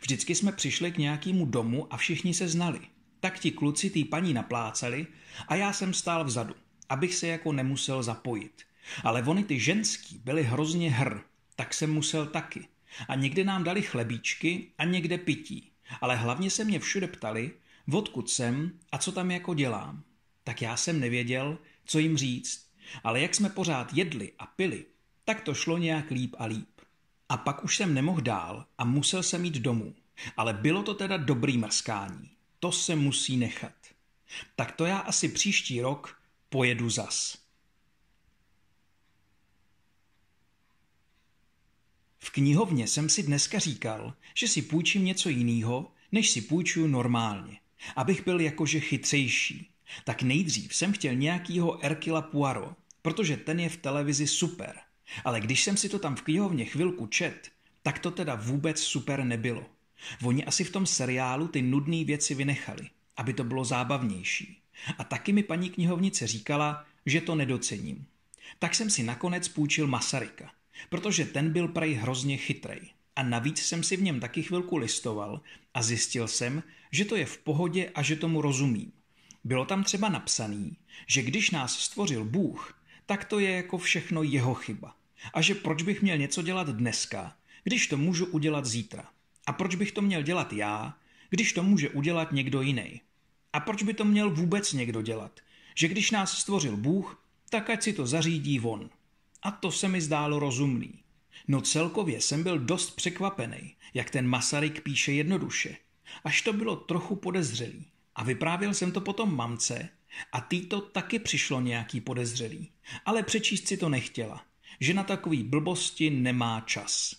A: Vždycky jsme přišli k nějakému domu a všichni se znali. Tak ti kluci tý paní napláceli a já jsem stál vzadu, abych se jako nemusel zapojit. Ale oni ty ženský byly hrozně hr, tak jsem musel taky. A někde nám dali chlebíčky a někde pití. Ale hlavně se mě všude ptali, odkud jsem a co tam jako dělám. Tak já jsem nevěděl, co jim říct. Ale jak jsme pořád jedli a pili, tak to šlo nějak líp a líp. A pak už jsem nemohl dál a musel jsem jít domů. Ale bylo to teda dobrý mrskání to se musí nechat. Tak to já asi příští rok pojedu zas. V knihovně jsem si dneska říkal, že si půjčím něco jiného, než si půjčuju normálně, abych byl jakože chytřejší. Tak nejdřív jsem chtěl nějakýho Erkila Puaro, protože ten je v televizi super. Ale když jsem si to tam v knihovně chvilku čet, tak to teda vůbec super nebylo. Oni asi v tom seriálu ty nudné věci vynechali, aby to bylo zábavnější. A taky mi paní knihovnice říkala, že to nedocením. Tak jsem si nakonec půjčil Masaryka, protože ten byl prej hrozně chytrej. A navíc jsem si v něm taky chvilku listoval a zjistil jsem, že to je v pohodě a že tomu rozumím. Bylo tam třeba napsaný, že když nás stvořil Bůh, tak to je jako všechno jeho chyba. A že proč bych měl něco dělat dneska, když to můžu udělat zítra. A proč bych to měl dělat já, když to může udělat někdo jiný? A proč by to měl vůbec někdo dělat? Že když nás stvořil Bůh, tak ať si to zařídí von. A to se mi zdálo rozumný. No celkově jsem byl dost překvapený, jak ten Masaryk píše jednoduše. Až to bylo trochu podezřelý. A vyprávěl jsem to potom mamce a tý to taky přišlo nějaký podezřelý. Ale přečíst si to nechtěla, že na takový blbosti nemá čas.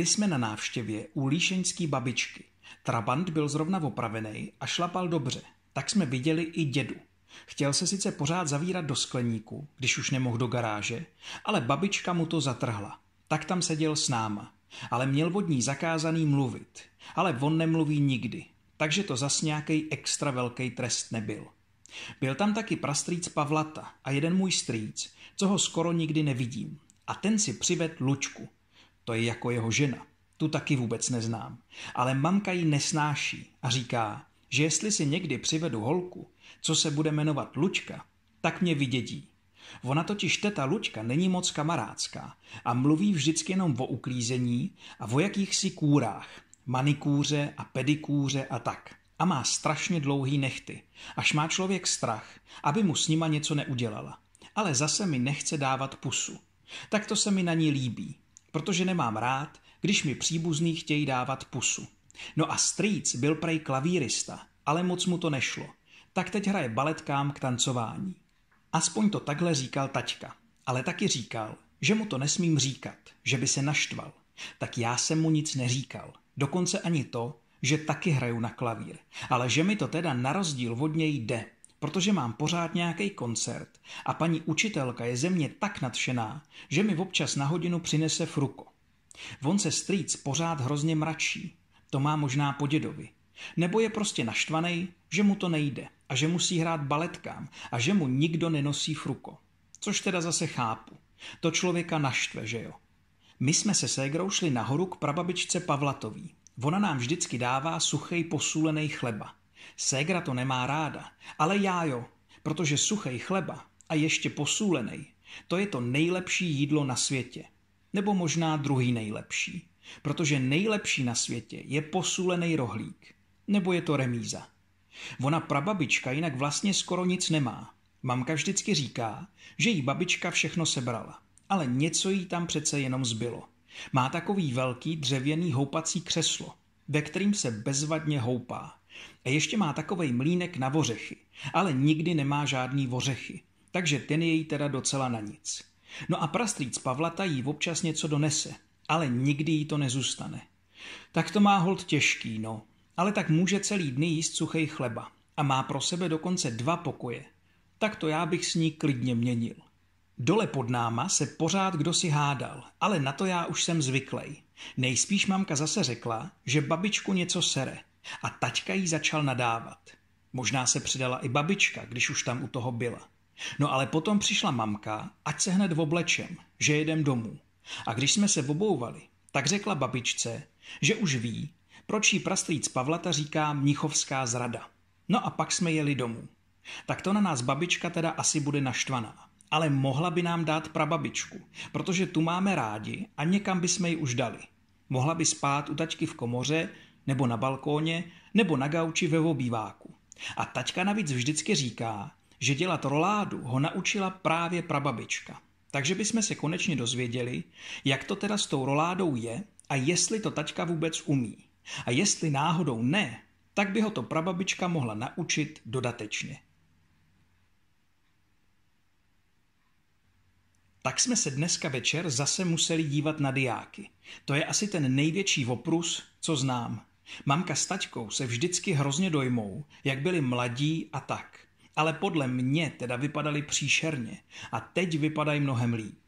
A: Byli jsme na návštěvě u Líšeňský babičky. Trabant byl zrovna opravený a šlapal dobře, tak jsme viděli i dědu. Chtěl se sice pořád zavírat do skleníku, když už nemohl do garáže, ale babička mu to zatrhla. Tak tam seděl s náma. Ale měl vodní zakázaný mluvit. Ale on nemluví nikdy. Takže to zas nějaký extra velký trest nebyl. Byl tam taky prastrýc Pavlata a jeden můj strýc, co ho skoro nikdy nevidím. A ten si přived Lučku, to je jako jeho žena. Tu taky vůbec neznám. Ale mamka ji nesnáší a říká, že jestli si někdy přivedu holku, co se bude jmenovat Lučka, tak mě vydědí. Ona totiž teta Lučka není moc kamarádská a mluví vždycky jenom o uklízení a o jakýchsi kůrách, manikůře a pedikůře a tak. A má strašně dlouhý nechty, až má člověk strach, aby mu s nima něco neudělala. Ale zase mi nechce dávat pusu. Tak to se mi na ní líbí, protože nemám rád, když mi příbuzní chtějí dávat pusu. No a strýc byl prej klavírista, ale moc mu to nešlo. Tak teď hraje baletkám k tancování. Aspoň to takhle říkal taťka, ale taky říkal, že mu to nesmím říkat, že by se naštval. Tak já jsem mu nic neříkal, dokonce ani to, že taky hraju na klavír, ale že mi to teda na rozdíl od něj jde, protože mám pořád nějaký koncert a paní učitelka je ze mě tak nadšená, že mi občas na hodinu přinese fruko. Von se strýc pořád hrozně mračí, to má možná po dědovi. Nebo je prostě naštvaný, že mu to nejde a že musí hrát baletkám a že mu nikdo nenosí fruko. Což teda zase chápu. To člověka naštve, že jo? My jsme se ségrou šli nahoru k prababičce Pavlatový. Ona nám vždycky dává suchý posúlený chleba. Ségra to nemá ráda, ale já jo, protože suchej chleba a ještě posúlený, to je to nejlepší jídlo na světě. Nebo možná druhý nejlepší, protože nejlepší na světě je posúlený rohlík. Nebo je to remíza. Ona prababička jinak vlastně skoro nic nemá. Mamka vždycky říká, že jí babička všechno sebrala, ale něco jí tam přece jenom zbylo. Má takový velký dřevěný houpací křeslo, ve kterým se bezvadně houpá. A ještě má takovej mlínek na vořechy, ale nikdy nemá žádný vořechy, takže ten je jí teda docela na nic. No a prastříc Pavlata jí občas něco donese, ale nikdy jí to nezůstane. Tak to má hold těžký, no, ale tak může celý dny jíst suchej chleba a má pro sebe dokonce dva pokoje. Tak to já bych s ní klidně měnil. Dole pod náma se pořád kdo si hádal, ale na to já už jsem zvyklej. Nejspíš mamka zase řekla, že babičku něco sere – a tačka jí začal nadávat. Možná se přidala i babička, když už tam u toho byla. No ale potom přišla mamka, ať se hned v oblečem, že jedem domů. A když jsme se obouvali, tak řekla babičce, že už ví, proč jí prastlíc Pavlata říká mnichovská zrada. No a pak jsme jeli domů. Tak to na nás babička teda asi bude naštvaná. Ale mohla by nám dát prababičku, protože tu máme rádi a někam by jsme ji už dali. Mohla by spát u tačky v komoře, nebo na balkóně, nebo na gauči ve obýváku. A taťka navíc vždycky říká, že dělat roládu ho naučila právě prababička. Takže bychom se konečně dozvěděli, jak to teda s tou roládou je a jestli to taťka vůbec umí. A jestli náhodou ne, tak by ho to prababička mohla naučit dodatečně. Tak jsme se dneska večer zase museli dívat na diáky. To je asi ten největší oprus, co znám. Mamka s taťkou se vždycky hrozně dojmou, jak byli mladí a tak. Ale podle mě teda vypadali příšerně a teď vypadají mnohem líp.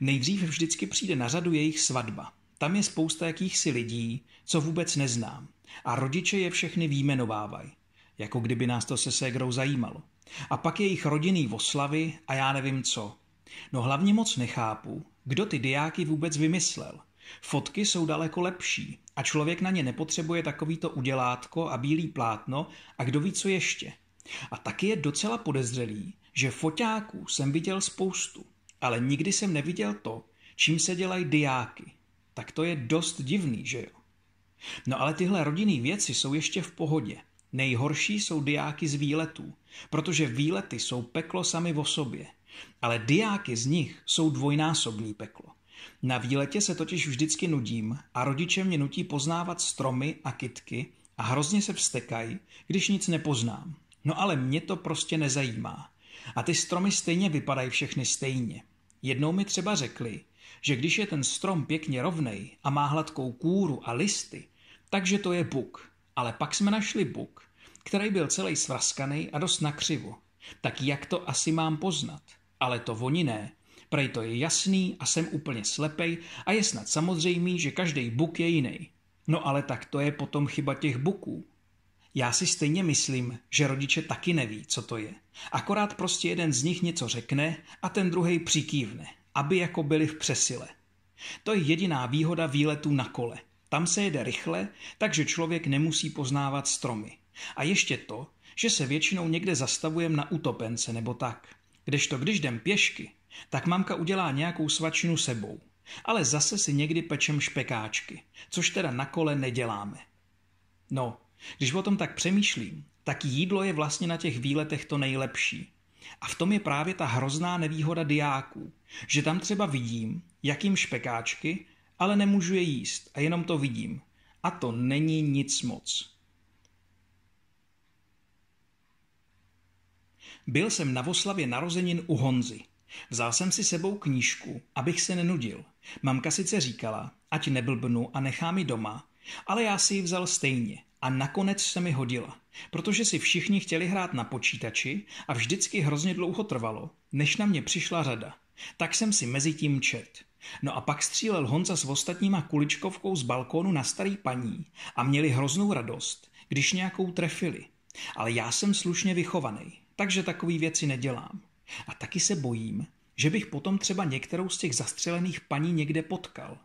A: Nejdřív vždycky přijde na řadu jejich svatba. Tam je spousta jakýchsi lidí, co vůbec neznám. A rodiče je všechny výjmenovávají. Jako kdyby nás to se ségrou zajímalo. A pak jejich rodinný oslavy a já nevím co. No hlavně moc nechápu, kdo ty diáky vůbec vymyslel. Fotky jsou daleko lepší a člověk na ně nepotřebuje takovýto udělátko a bílý plátno a kdo ví co ještě. A taky je docela podezřelý, že foťáků jsem viděl spoustu, ale nikdy jsem neviděl to, čím se dělají diáky. Tak to je dost divný, že jo? No ale tyhle rodinné věci jsou ještě v pohodě. Nejhorší jsou diáky z výletů, protože výlety jsou peklo sami o sobě, ale diáky z nich jsou dvojnásobný peklo. Na výletě se totiž vždycky nudím a rodiče mě nutí poznávat stromy a kitky a hrozně se vstekají, když nic nepoznám. No ale mě to prostě nezajímá. A ty stromy stejně vypadají všechny stejně. Jednou mi třeba řekli, že když je ten strom pěkně rovnej a má hladkou kůru a listy, takže to je buk. Ale pak jsme našli buk, který byl celý svraskaný a dost nakřivo. Tak jak to asi mám poznat? Ale to oni ne, Prej to je jasný a jsem úplně slepej a je snad samozřejmý, že každý buk je jiný. No ale tak to je potom chyba těch buků. Já si stejně myslím, že rodiče taky neví, co to je. Akorát prostě jeden z nich něco řekne a ten druhý přikývne, aby jako byli v přesile. To je jediná výhoda výletu na kole. Tam se jede rychle, takže člověk nemusí poznávat stromy. A ještě to, že se většinou někde zastavujeme na utopence nebo tak. Kdežto když jdem pěšky, tak mamka udělá nějakou svačinu sebou. Ale zase si někdy pečem špekáčky, což teda na kole neděláme. No, když o tom tak přemýšlím, tak jídlo je vlastně na těch výletech to nejlepší. A v tom je právě ta hrozná nevýhoda diáků, že tam třeba vidím, jakým špekáčky, ale nemůžu je jíst a jenom to vidím. A to není nic moc. Byl jsem na Voslavě narozenin u Honzy Vzal jsem si sebou knížku, abych se nenudil. Mamka sice říkala, ať neblbnu a nechá mi doma, ale já si ji vzal stejně a nakonec se mi hodila, protože si všichni chtěli hrát na počítači a vždycky hrozně dlouho trvalo, než na mě přišla řada. Tak jsem si mezi tím čet. No a pak střílel Honza s ostatníma kuličkovkou z balkónu na starý paní a měli hroznou radost, když nějakou trefili. Ale já jsem slušně vychovaný, takže takové věci nedělám. A taky se bojím, že bych potom třeba některou z těch zastřelených paní někde potkal.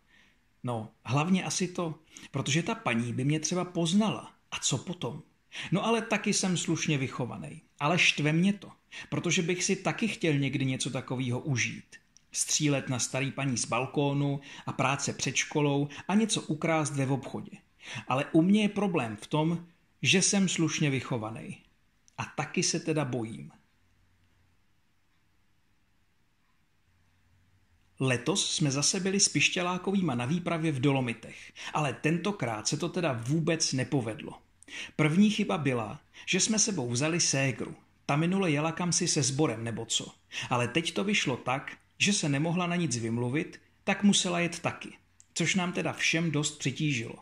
A: No, hlavně asi to, protože ta paní by mě třeba poznala. A co potom? No ale taky jsem slušně vychovaný. Ale štve mě to, protože bych si taky chtěl někdy něco takového užít. Střílet na starý paní z balkónu a práce před školou a něco ukrást ve obchodě. Ale u mě je problém v tom, že jsem slušně vychovaný. A taky se teda bojím. Letos jsme zase byli s Pištělákovýma na výpravě v Dolomitech, ale tentokrát se to teda vůbec nepovedlo. První chyba byla, že jsme sebou vzali ségru. Ta minule jela kam si se sborem nebo co. Ale teď to vyšlo tak, že se nemohla na nic vymluvit, tak musela jet taky. Což nám teda všem dost přitížilo.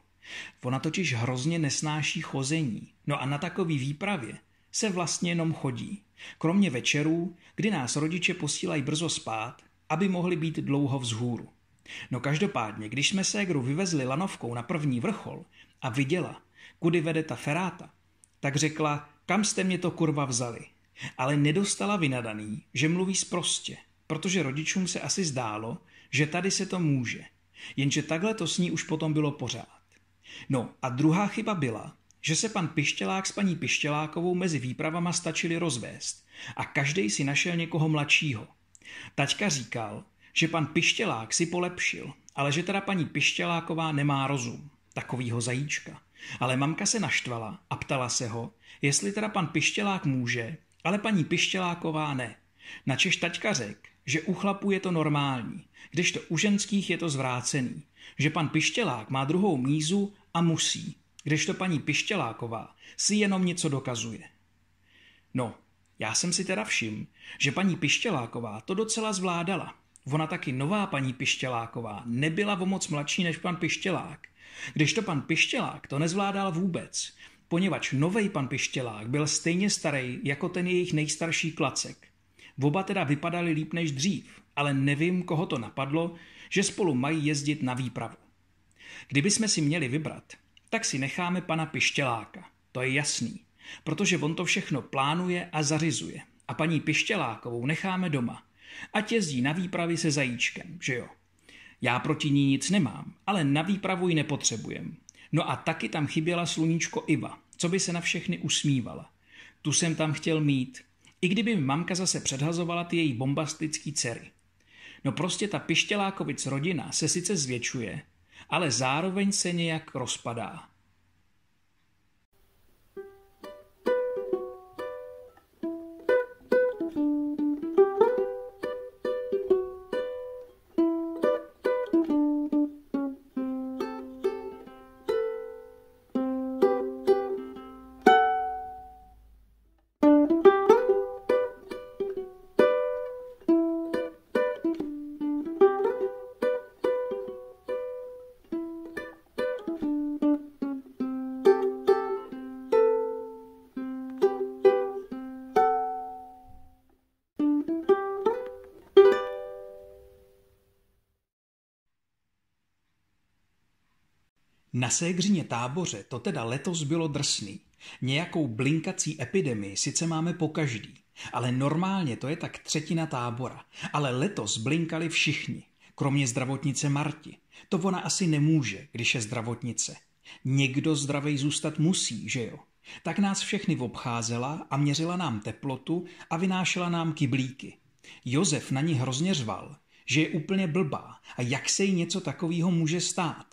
A: Ona totiž hrozně nesnáší chození. No a na takový výpravě se vlastně jenom chodí. Kromě večerů, kdy nás rodiče posílají brzo spát, aby mohli být dlouho vzhůru. No každopádně, když jsme ségru vyvezli lanovkou na první vrchol a viděla, kudy vede ta feráta, tak řekla, kam jste mě to kurva vzali. Ale nedostala vynadaný, že mluví sprostě, protože rodičům se asi zdálo, že tady se to může. Jenže takhle to s ní už potom bylo pořád. No a druhá chyba byla, že se pan Pištělák s paní Pištělákovou mezi výpravama stačili rozvést a každý si našel někoho mladšího – Tačka říkal, že pan Pištělák si polepšil, ale že teda paní Pištěláková nemá rozum, takovýho zajíčka. Ale mamka se naštvala a ptala se ho, jestli teda pan Pištělák může, ale paní Pištěláková ne. Načež taťka řekl, že u chlapů je to normální, kdežto u ženských je to zvrácený, že pan Pištělák má druhou mízu a musí, kdežto paní Pištěláková si jenom něco dokazuje. No, já jsem si teda všiml, že paní Pištěláková to docela zvládala. Ona taky nová paní Pištěláková nebyla o moc mladší než pan Pištělák. Když to pan Pištělák to nezvládal vůbec, poněvadž novej pan Pištělák byl stejně starý jako ten jejich nejstarší klacek. Oba teda vypadali líp než dřív, ale nevím, koho to napadlo, že spolu mají jezdit na výpravu. Kdyby jsme si měli vybrat, tak si necháme pana Pištěláka, to je jasný protože on to všechno plánuje a zařizuje. A paní Pištělákovou necháme doma. Ať jezdí na výpravy se zajíčkem, že jo? Já proti ní nic nemám, ale na výpravu ji nepotřebujem. No a taky tam chyběla sluníčko Iva, co by se na všechny usmívala. Tu jsem tam chtěl mít, i kdyby mi mamka zase předhazovala ty její bombastický dcery. No prostě ta Pištělákovic rodina se sice zvětšuje, ale zároveň se nějak rozpadá. ségřině táboře to teda letos bylo drsný. Nějakou blinkací epidemii sice máme po každý, ale normálně to je tak třetina tábora. Ale letos blinkali všichni, kromě zdravotnice Marti. To ona asi nemůže, když je zdravotnice. Někdo zdravej zůstat musí, že jo? Tak nás všechny obcházela a měřila nám teplotu a vynášela nám kyblíky. Josef na ní hrozně řval, že je úplně blbá a jak se jí něco takového může stát.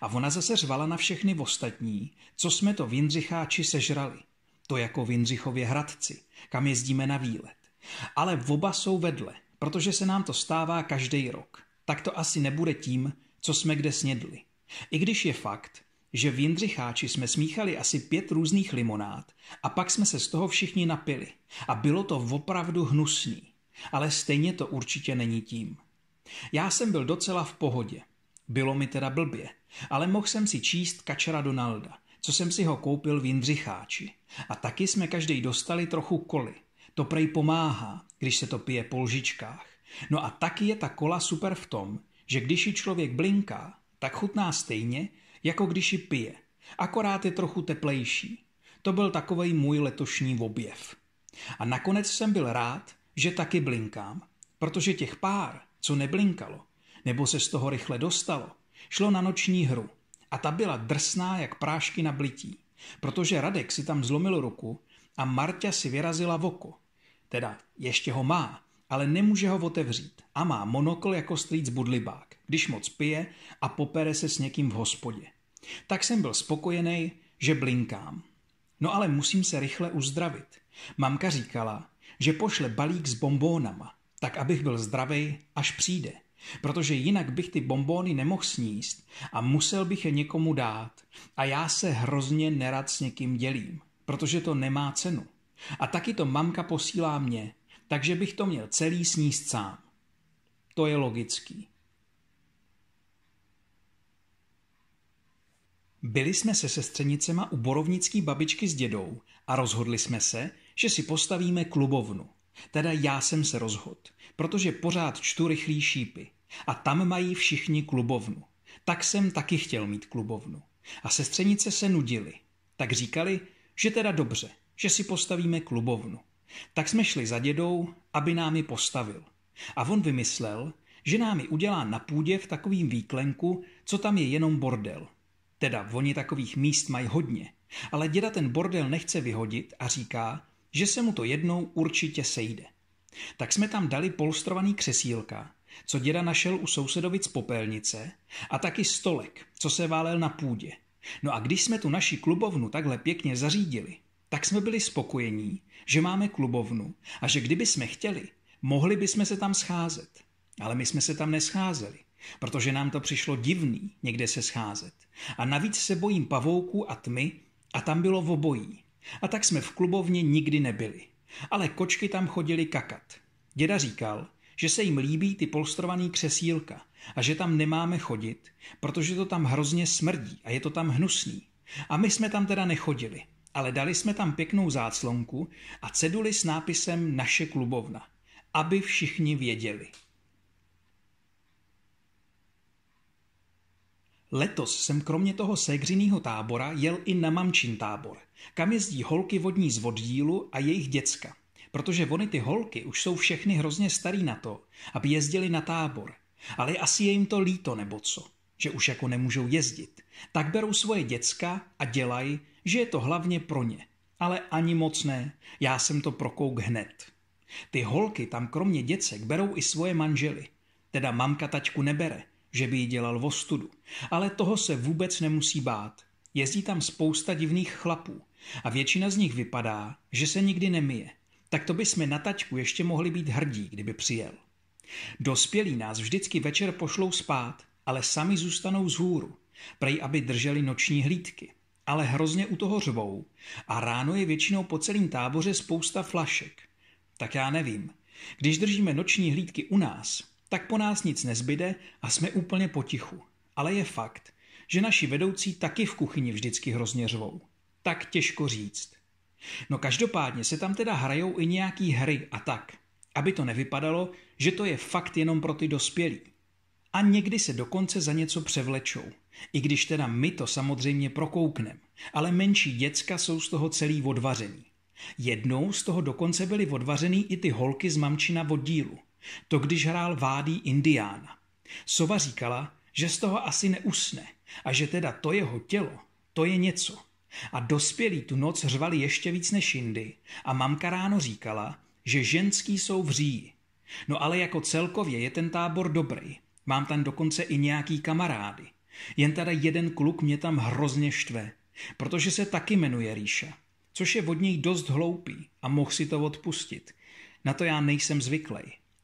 A: A ona zase řvala na všechny ostatní, co jsme to Jindřicháči sežrali. To jako Jindřichově hradci, kam jezdíme na výlet. Ale oba jsou vedle, protože se nám to stává každý rok. Tak to asi nebude tím, co jsme kde snědli. I když je fakt, že v Jindřicháči jsme smíchali asi pět různých limonád a pak jsme se z toho všichni napili. A bylo to opravdu hnusný. Ale stejně to určitě není tím. Já jsem byl docela v pohodě, bylo mi teda blbě, ale mohl jsem si číst Kačera Donalda, co jsem si ho koupil v Jindřicháči. A taky jsme každý dostali trochu koly. To prej pomáhá, když se to pije po lžičkách. No a taky je ta kola super v tom, že když ji člověk blinká, tak chutná stejně, jako když ji pije. Akorát je trochu teplejší. To byl takovej můj letošní objev. A nakonec jsem byl rád, že taky blinkám, protože těch pár, co neblinkalo, nebo se z toho rychle dostalo, šlo na noční hru. A ta byla drsná jak prášky na blití, protože Radek si tam zlomil ruku a Marta si vyrazila v oko. Teda ještě ho má, ale nemůže ho otevřít a má monokl jako strýc budlibák, když moc pije a popere se s někým v hospodě. Tak jsem byl spokojený, že blinkám. No ale musím se rychle uzdravit. Mamka říkala, že pošle balík s bombónama, tak abych byl zdravej, až přijde. Protože jinak bych ty bombóny nemohl sníst a musel bych je někomu dát. A já se hrozně nerad s někým dělím, protože to nemá cenu. A taky to mamka posílá mě, takže bych to měl celý sníst sám. To je logický. Byli jsme se sestřenicema u borovnický babičky s dědou a rozhodli jsme se, že si postavíme klubovnu. Teda já jsem se rozhodl protože pořád čtu rychlý šípy. A tam mají všichni klubovnu. Tak jsem taky chtěl mít klubovnu. A sestřenice se nudily. Tak říkali, že teda dobře, že si postavíme klubovnu. Tak jsme šli za dědou, aby nám ji postavil. A on vymyslel, že nám ji udělá na půdě v takovým výklenku, co tam je jenom bordel. Teda oni takových míst mají hodně, ale děda ten bordel nechce vyhodit a říká, že se mu to jednou určitě sejde. Tak jsme tam dali polstrovaný křesílka, co děda našel u sousedovic popelnice, a taky stolek, co se válel na půdě. No a když jsme tu naši klubovnu takhle pěkně zařídili, tak jsme byli spokojení, že máme klubovnu a že kdyby jsme chtěli, mohli bychom se tam scházet. Ale my jsme se tam nescházeli, protože nám to přišlo divný někde se scházet. A navíc se bojím pavouků a tmy a tam bylo v obojí. A tak jsme v klubovně nikdy nebyli. Ale kočky tam chodily kakat. Děda říkal, že se jim líbí ty polstrovaný křesílka a že tam nemáme chodit, protože to tam hrozně smrdí a je to tam hnusný. A my jsme tam teda nechodili, ale dali jsme tam pěknou záclonku a ceduli s nápisem Naše klubovna, aby všichni věděli. Letos jsem kromě toho ségřinýho tábora jel i na mamčin tábor, kam jezdí holky vodní z voddílu a jejich děcka. Protože vony ty holky už jsou všechny hrozně starý na to, aby jezdili na tábor. Ale asi je jim to líto nebo co, že už jako nemůžou jezdit. Tak berou svoje děcka a dělají, že je to hlavně pro ně. Ale ani moc ne, já jsem to prokouk hned. Ty holky tam kromě děcek berou i svoje manžely. Teda mamka tačku nebere, že by ji dělal v Ale toho se vůbec nemusí bát. Jezdí tam spousta divných chlapů a většina z nich vypadá, že se nikdy nemije. Tak to by jsme na tačku ještě mohli být hrdí, kdyby přijel. Dospělí nás vždycky večer pošlou spát, ale sami zůstanou z hůru. Prej, aby drželi noční hlídky. Ale hrozně u toho řvou a ráno je většinou po celém táboře spousta flašek. Tak já nevím. Když držíme noční hlídky u nás, tak po nás nic nezbyde a jsme úplně potichu. Ale je fakt, že naši vedoucí taky v kuchyni vždycky hrozně řvou. Tak těžko říct. No každopádně se tam teda hrajou i nějaký hry a tak, aby to nevypadalo, že to je fakt jenom pro ty dospělí. A někdy se dokonce za něco převlečou, i když teda my to samozřejmě prokouknem, ale menší děcka jsou z toho celý odvaření. Jednou z toho dokonce byly odvařený i ty holky z mamčina oddílu – to když hrál Vádí Indiána. Sova říkala, že z toho asi neusne a že teda to jeho tělo, to je něco. A dospělí tu noc řvali ještě víc než jindy a mamka ráno říkala, že ženský jsou v říji. No ale jako celkově je ten tábor dobrý. Mám tam dokonce i nějaký kamarády. Jen teda jeden kluk mě tam hrozně štve, protože se taky jmenuje Ríša, což je od něj dost hloupý a mohl si to odpustit. Na to já nejsem zvyklý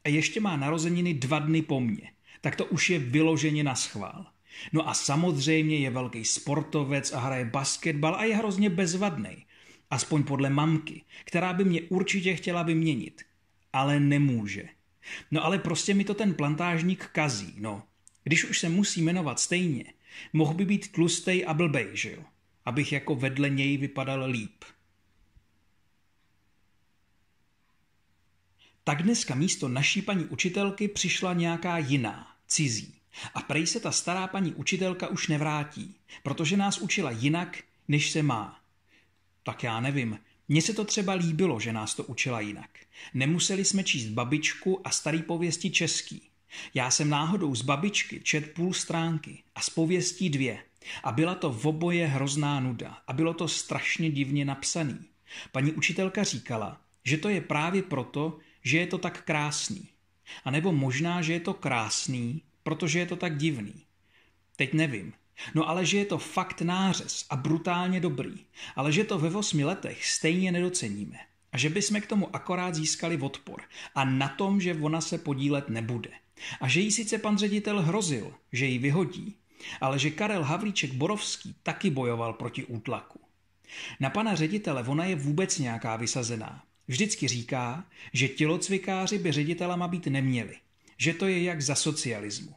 A: a ještě má narozeniny dva dny po mně. Tak to už je vyloženě na schvál. No a samozřejmě je velký sportovec a hraje basketbal a je hrozně bezvadný. Aspoň podle mamky, která by mě určitě chtěla vyměnit. Ale nemůže. No ale prostě mi to ten plantážník kazí, no. Když už se musí jmenovat stejně, mohl by být tlustej a blbej, že jo? Abych jako vedle něj vypadal líp. tak dneska místo naší paní učitelky přišla nějaká jiná, cizí. A prej se ta stará paní učitelka už nevrátí, protože nás učila jinak, než se má. Tak já nevím, mně se to třeba líbilo, že nás to učila jinak. Nemuseli jsme číst babičku a starý pověsti český. Já jsem náhodou z babičky čet půl stránky a z pověstí dvě. A byla to v oboje hrozná nuda a bylo to strašně divně napsaný. Paní učitelka říkala, že to je právě proto, že je to tak krásný. A nebo možná, že je to krásný, protože je to tak divný. Teď nevím. No ale že je to fakt nářez a brutálně dobrý, ale že to ve osmi letech stejně nedoceníme. A že jsme k tomu akorát získali odpor a na tom, že ona se podílet nebude. A že jí sice pan ředitel hrozil, že ji vyhodí, ale že Karel Havlíček Borovský taky bojoval proti útlaku. Na pana ředitele ona je vůbec nějaká vysazená, vždycky říká, že tělocvikáři by ředitelama být neměli, že to je jak za socialismu.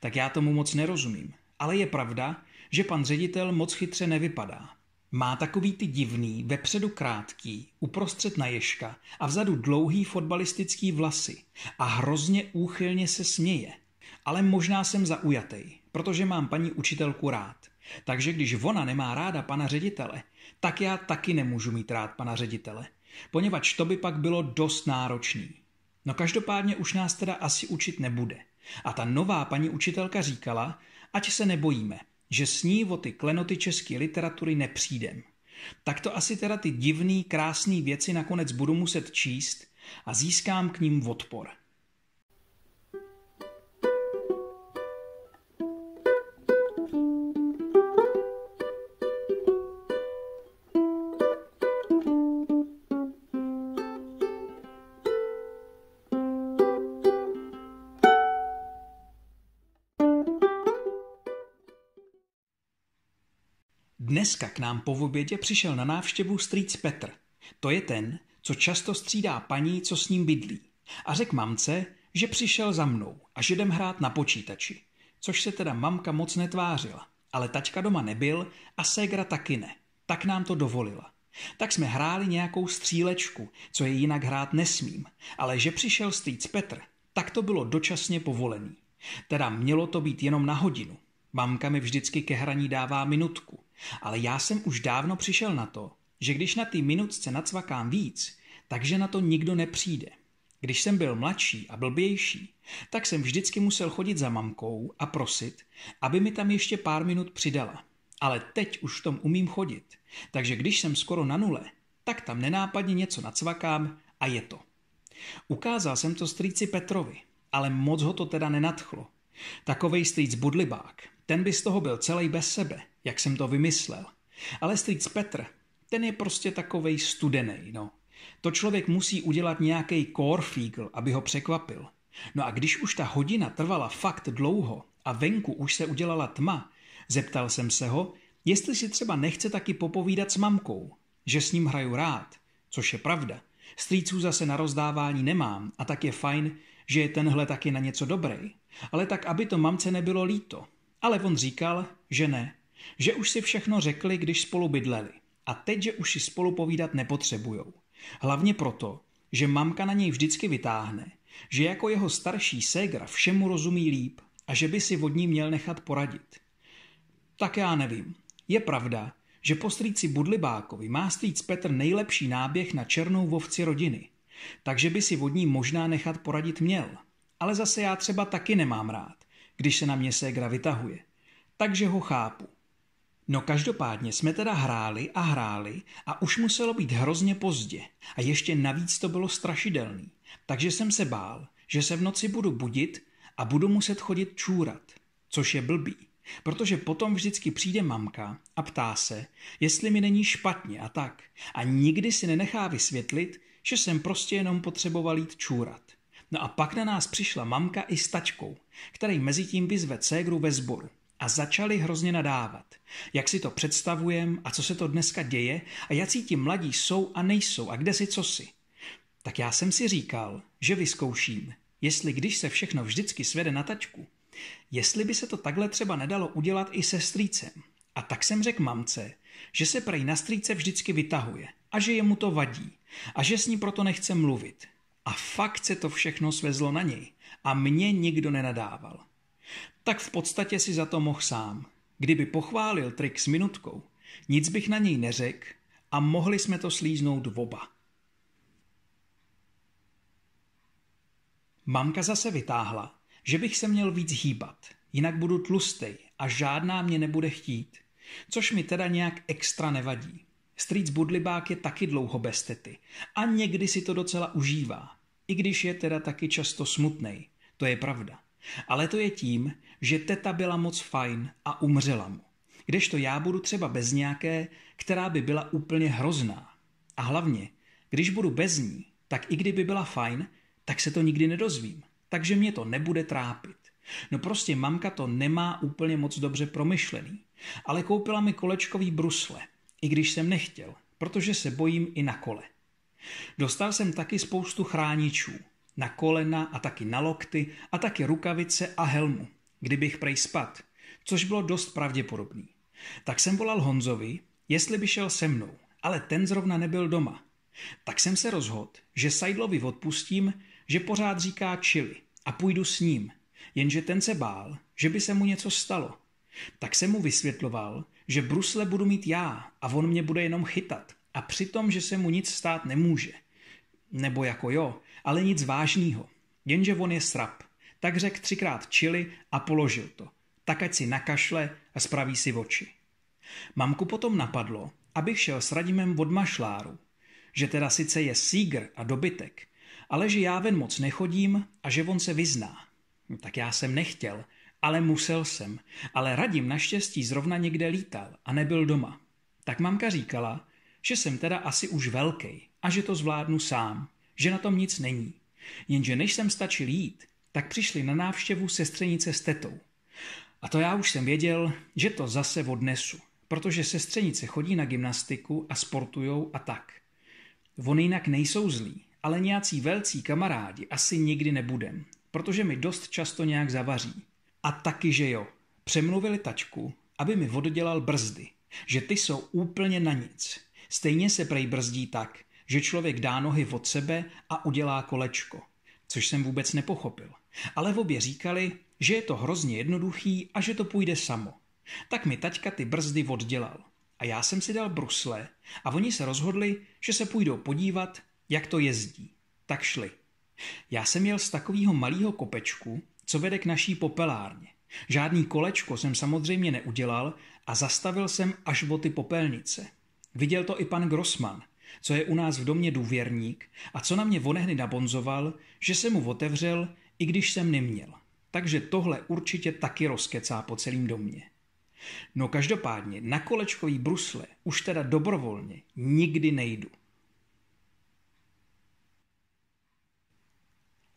A: Tak já tomu moc nerozumím, ale je pravda, že pan ředitel moc chytře nevypadá. Má takový ty divný, vepředu krátký, uprostřed na ježka a vzadu dlouhý fotbalistický vlasy a hrozně úchylně se směje. Ale možná jsem zaujatej, protože mám paní učitelku rád. Takže když ona nemá ráda pana ředitele, tak já taky nemůžu mít rád pana ředitele poněvadž to by pak bylo dost náročný. No každopádně už nás teda asi učit nebude. A ta nová paní učitelka říkala, ať se nebojíme, že s ní o ty klenoty české literatury nepřijdem. Tak to asi teda ty divný, krásný věci nakonec budu muset číst a získám k ním odpor. Dneska k nám po obědě přišel na návštěvu strýc Petr. To je ten, co často střídá paní, co s ním bydlí. A řekl mamce, že přišel za mnou a že jdem hrát na počítači. Což se teda mamka moc netvářila. Ale tačka doma nebyl a ségra taky ne. Tak nám to dovolila. Tak jsme hráli nějakou střílečku, co je jinak hrát nesmím. Ale že přišel strýc Petr, tak to bylo dočasně povolený. Teda mělo to být jenom na hodinu, Mamka mi vždycky ke hraní dává minutku, ale já jsem už dávno přišel na to, že když na ty minutce nacvakám víc, takže na to nikdo nepřijde. Když jsem byl mladší a blbější, tak jsem vždycky musel chodit za mamkou a prosit, aby mi tam ještě pár minut přidala. Ale teď už v tom umím chodit, takže když jsem skoro na nule, tak tam nenápadně něco nacvakám a je to. Ukázal jsem to strýci Petrovi, ale moc ho to teda nenadchlo. Takovej strýc budlibák, ten by z toho byl celý bez sebe, jak jsem to vymyslel. Ale strýc Petr, ten je prostě takovej studený, no. To člověk musí udělat nějaký korfígl, aby ho překvapil. No a když už ta hodina trvala fakt dlouho a venku už se udělala tma, zeptal jsem se ho, jestli si třeba nechce taky popovídat s mamkou, že s ním hraju rád, což je pravda. Strýců zase na rozdávání nemám a tak je fajn, že je tenhle taky na něco dobrý. Ale tak, aby to mamce nebylo líto, ale on říkal, že ne, že už si všechno řekli, když spolu bydleli a teď, že už si spolu povídat nepotřebujou. Hlavně proto, že mamka na něj vždycky vytáhne, že jako jeho starší ségra všemu rozumí líp a že by si vodní měl nechat poradit. Tak já nevím. Je pravda, že po strýci Budlibákovi má strýc Petr nejlepší náběh na černou vovci rodiny, takže by si vodní možná nechat poradit měl. Ale zase já třeba taky nemám rád když se na mě ségra vytahuje. Takže ho chápu. No každopádně jsme teda hráli a hráli a už muselo být hrozně pozdě a ještě navíc to bylo strašidelný, takže jsem se bál, že se v noci budu budit a budu muset chodit čůrat, což je blbý, protože potom vždycky přijde mamka a ptá se, jestli mi není špatně a tak a nikdy si nenechá vysvětlit, že jsem prostě jenom potřeboval jít čůrat. No a pak na nás přišla mamka i s tačkou, který mezi tím vyzve cégru ve sboru a začali hrozně nadávat. Jak si to představujem a co se to dneska děje a jaký ti mladí jsou a nejsou a kde si co si. Tak já jsem si říkal, že vyzkouším, jestli když se všechno vždycky svede na tačku, jestli by se to takhle třeba nedalo udělat i se strýcem. A tak jsem řekl mamce, že se prej na strýce vždycky vytahuje a že jemu to vadí a že s ní proto nechce mluvit, a fakt se to všechno svezlo na něj a mě nikdo nenadával. Tak v podstatě si za to mohl sám. Kdyby pochválil trik s minutkou, nic bych na něj neřekl a mohli jsme to slíznout oba. Mamka zase vytáhla, že bych se měl víc hýbat, jinak budu tlustej a žádná mě nebude chtít, což mi teda nějak extra nevadí. Strýc Budlibák je taky dlouho bez tety a někdy si to docela užívá i když je teda taky často smutný, To je pravda. Ale to je tím, že teta byla moc fajn a umřela mu. Kdežto já budu třeba bez nějaké, která by byla úplně hrozná. A hlavně, když budu bez ní, tak i kdyby byla fajn, tak se to nikdy nedozvím. Takže mě to nebude trápit. No prostě mamka to nemá úplně moc dobře promyšlený. Ale koupila mi kolečkový brusle, i když jsem nechtěl, protože se bojím i na kole. Dostal jsem taky spoustu chráničů. Na kolena a taky na lokty a taky rukavice a helmu, kdybych prej spad, což bylo dost pravděpodobný. Tak jsem volal Honzovi, jestli by šel se mnou, ale ten zrovna nebyl doma. Tak jsem se rozhodl, že Sajdlovi odpustím, že pořád říká čili a půjdu s ním, jenže ten se bál, že by se mu něco stalo. Tak jsem mu vysvětloval, že brusle budu mít já a on mě bude jenom chytat a přitom, že se mu nic stát nemůže. Nebo jako jo, ale nic vážného. Jenže on je srap. Tak řekl třikrát čili a položil to. Tak ať si nakašle a spraví si oči. Mamku potom napadlo, abych šel s Radimem od mašláru. Že teda sice je sígr a dobytek, ale že já ven moc nechodím a že on se vyzná. No, tak já jsem nechtěl, ale musel jsem. Ale Radim naštěstí zrovna někde lítal a nebyl doma. Tak mamka říkala, že jsem teda asi už velký a že to zvládnu sám, že na tom nic není. Jenže než jsem stačil jít, tak přišli na návštěvu sestřenice s tetou. A to já už jsem věděl, že to zase odnesu, protože sestřenice chodí na gymnastiku a sportujou a tak. Oni jinak nejsou zlí, ale nějací velcí kamarádi asi nikdy nebudem, protože mi dost často nějak zavaří. A taky, že jo, přemluvili tačku, aby mi oddělal brzdy, že ty jsou úplně na nic, Stejně se prej brzdí tak, že člověk dá nohy od sebe a udělá kolečko, což jsem vůbec nepochopil. Ale v obě říkali, že je to hrozně jednoduchý a že to půjde samo. Tak mi taťka ty brzdy oddělal. A já jsem si dal brusle a oni se rozhodli, že se půjdou podívat, jak to jezdí. Tak šli. Já jsem jel z takového malého kopečku, co vede k naší popelárně. Žádný kolečko jsem samozřejmě neudělal a zastavil jsem až o ty popelnice. Viděl to i pan Grossman, co je u nás v domě důvěrník a co na mě vonehny nabonzoval, že se mu otevřel, i když jsem neměl. Takže tohle určitě taky rozkecá po celém domě. No každopádně na kolečkový brusle už teda dobrovolně nikdy nejdu.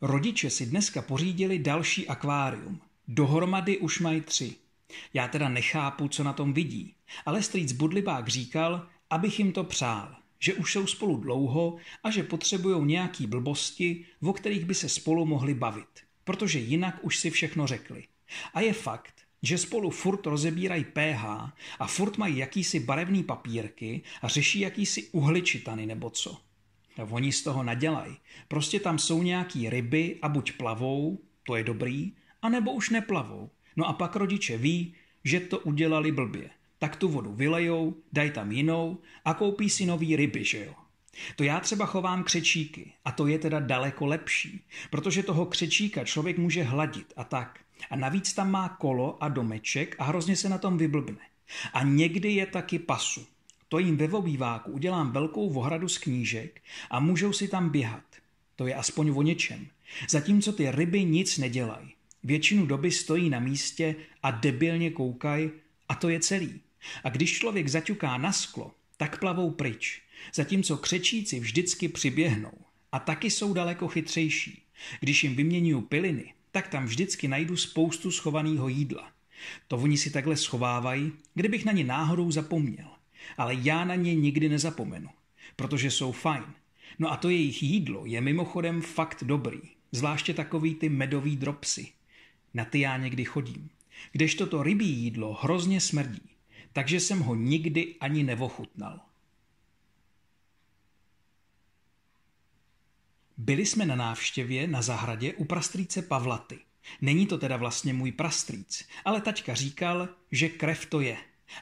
A: Rodiče si dneska pořídili další akvárium. Dohromady už mají tři. Já teda nechápu, co na tom vidí, ale strýc Budlibák říkal, abych jim to přál, že už jsou spolu dlouho a že potřebují nějaký blbosti, o kterých by se spolu mohli bavit, protože jinak už si všechno řekli. A je fakt, že spolu furt rozebírají pH a furt mají jakýsi barevný papírky a řeší jakýsi uhličitany nebo co. A oni z toho nadělají. Prostě tam jsou nějaký ryby a buď plavou, to je dobrý, anebo už neplavou. No a pak rodiče ví, že to udělali blbě tak tu vodu vylejou, dají tam jinou a koupí si nový ryby, že jo. To já třeba chovám křečíky a to je teda daleko lepší, protože toho křečíka člověk může hladit a tak. A navíc tam má kolo a domeček a hrozně se na tom vyblbne. A někdy je taky pasu. To jim ve obýváku udělám velkou vohradu z knížek a můžou si tam běhat. To je aspoň o něčem. Zatímco ty ryby nic nedělají. Většinu doby stojí na místě a debilně koukají a to je celý. A když člověk zaťuká na sklo, tak plavou pryč, zatímco křečíci vždycky přiběhnou. A taky jsou daleko chytřejší. Když jim vyměňuju piliny, tak tam vždycky najdu spoustu schovaného jídla. To oni si takhle schovávají, kdybych na ně náhodou zapomněl. Ale já na ně nikdy nezapomenu, protože jsou fajn. No a to jejich jídlo je mimochodem fakt dobrý, zvláště takový ty medový dropsy. Na ty já někdy chodím. Kdežto to rybí jídlo hrozně smrdí takže jsem ho nikdy ani nevochutnal. Byli jsme na návštěvě na zahradě u prastrýce Pavlaty. Není to teda vlastně můj prastrýc, ale taťka říkal, že krev to je.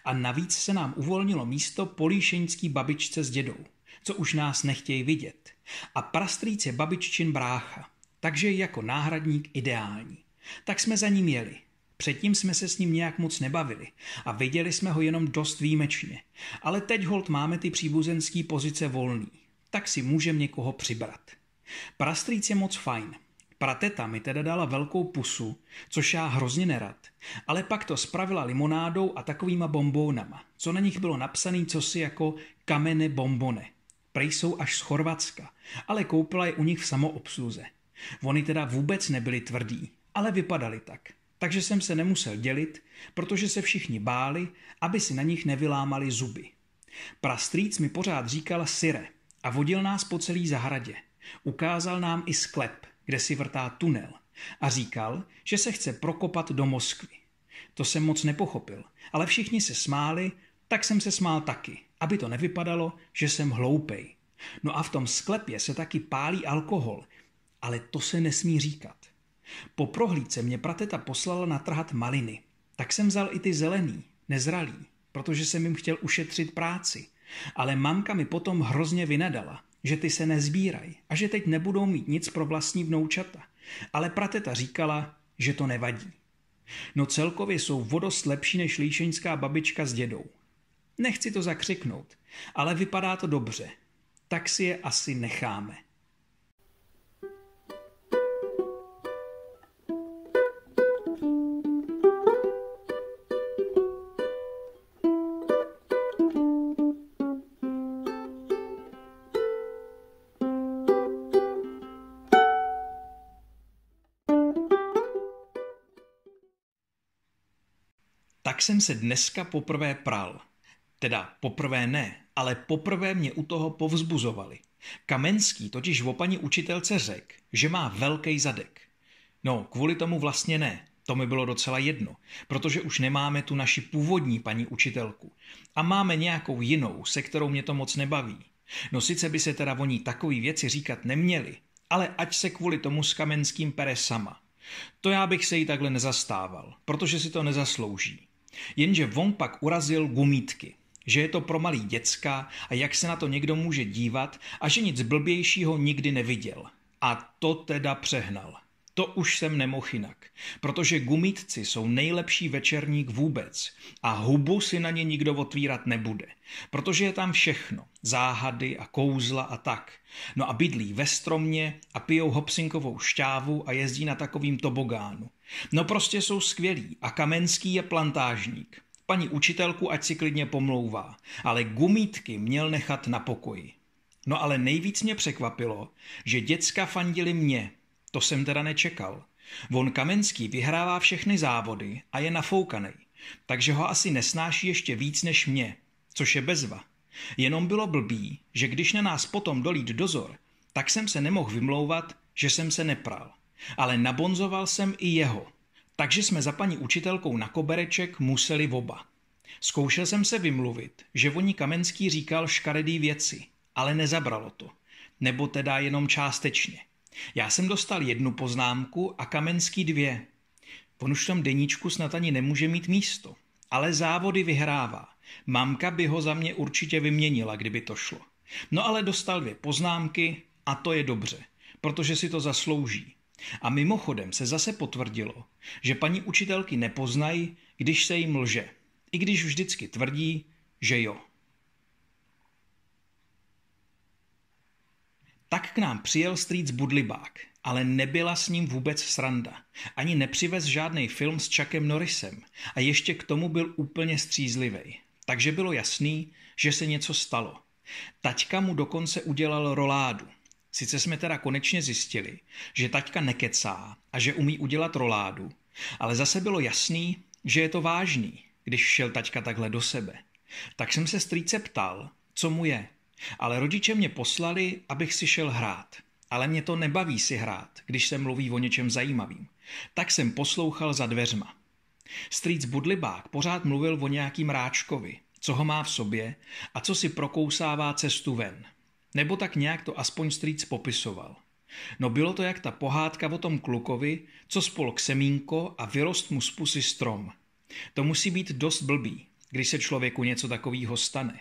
A: A navíc se nám uvolnilo místo políšeňský babičce s dědou, co už nás nechtějí vidět. A prastrýc je babiččin brácha, takže jako náhradník ideální. Tak jsme za ním jeli. Předtím jsme se s ním nějak moc nebavili a viděli jsme ho jenom dost výjimečně. Ale teď hold máme ty příbuzenský pozice volný, tak si můžeme někoho přibrat. Prastrýc je moc fajn. Prateta mi teda dala velkou pusu, což já hrozně nerad, ale pak to spravila limonádou a takovýma bombónama, co na nich bylo napsaný cosi jako kamene bombone. Prej jsou až z Chorvatska, ale koupila je u nich v samoobsluze. Ony teda vůbec nebyli tvrdí, ale vypadali tak. Takže jsem se nemusel dělit, protože se všichni báli, aby si na nich nevylámali zuby. Prastrýc mi pořád říkal sire a vodil nás po celý zahradě. Ukázal nám i sklep, kde si vrtá tunel a říkal, že se chce prokopat do Moskvy. To jsem moc nepochopil, ale všichni se smáli, tak jsem se smál taky, aby to nevypadalo, že jsem hloupej. No a v tom sklepě se taky pálí alkohol, ale to se nesmí říkat. Po prohlídce mě prateta poslala natrhat maliny. Tak jsem vzal i ty zelený, nezralý, protože jsem jim chtěl ušetřit práci. Ale mamka mi potom hrozně vynadala, že ty se nezbírají a že teď nebudou mít nic pro vlastní vnoučata. Ale prateta říkala, že to nevadí. No celkově jsou vodost lepší než líšeňská babička s dědou. Nechci to zakřiknout, ale vypadá to dobře. Tak si je asi necháme. Tak jsem se dneska poprvé pral. Teda poprvé ne, ale poprvé mě u toho povzbuzovali. Kamenský totiž v paní učitelce řekl, že má velký zadek. No, kvůli tomu vlastně ne, to mi bylo docela jedno, protože už nemáme tu naši původní paní učitelku a máme nějakou jinou, se kterou mě to moc nebaví. No sice by se teda o ní takový věci říkat neměli, ale ať se kvůli tomu s Kamenským pere sama. To já bych se jí takhle nezastával, protože si to nezaslouží. Jenže on pak urazil gumítky že je to pro malý děcka a jak se na to někdo může dívat a že nic blbějšího nikdy neviděl. A to teda přehnal. To už jsem nemohl jinak, protože gumítci jsou nejlepší večerník vůbec a hubu si na ně nikdo otvírat nebude, protože je tam všechno, záhady a kouzla a tak. No a bydlí ve stromě a pijou hopsinkovou šťávu a jezdí na takovým tobogánu. No prostě jsou skvělí a Kamenský je plantážník. Paní učitelku ať si klidně pomlouvá, ale gumítky měl nechat na pokoji. No ale nejvíc mě překvapilo, že děcka fandili mě, to jsem teda nečekal. Von Kamenský vyhrává všechny závody a je nafoukaný, takže ho asi nesnáší ještě víc než mě, což je bezva. Jenom bylo blbý, že když na nás potom dolít dozor, tak jsem se nemohl vymlouvat, že jsem se nepral. Ale nabonzoval jsem i jeho, takže jsme za paní učitelkou na kobereček museli oba. Zkoušel jsem se vymluvit, že voní Kamenský říkal škaredý věci, ale nezabralo to. Nebo teda jenom částečně. Já jsem dostal jednu poznámku a Kamenský dvě. On už v tom deníčku snad ani nemůže mít místo. Ale závody vyhrává. Mamka by ho za mě určitě vyměnila, kdyby to šlo. No ale dostal dvě poznámky a to je dobře, protože si to zaslouží. A mimochodem se zase potvrdilo, že paní učitelky nepoznají, když se jim lže, i když vždycky tvrdí, že jo. Tak k nám přijel strýc Budlibák, ale nebyla s ním vůbec sranda. Ani nepřivez žádný film s Chuckem Norrisem a ještě k tomu byl úplně střízlivý. Takže bylo jasný, že se něco stalo. Taťka mu dokonce udělal roládu. Sice jsme teda konečně zjistili, že taťka nekecá a že umí udělat roládu, ale zase bylo jasný, že je to vážný, když šel taťka takhle do sebe. Tak jsem se strýce ptal, co mu je. Ale rodiče mě poslali, abych si šel hrát. Ale mě to nebaví si hrát, když se mluví o něčem zajímavým. Tak jsem poslouchal za dveřma. Strýc Budlibák pořád mluvil o nějakým ráčkovi, co ho má v sobě a co si prokousává cestu ven. Nebo tak nějak to aspoň strýc popisoval. No bylo to jak ta pohádka o tom klukovi, co spol k semínko a vyrost mu z pusy strom. To musí být dost blbý, když se člověku něco takového stane.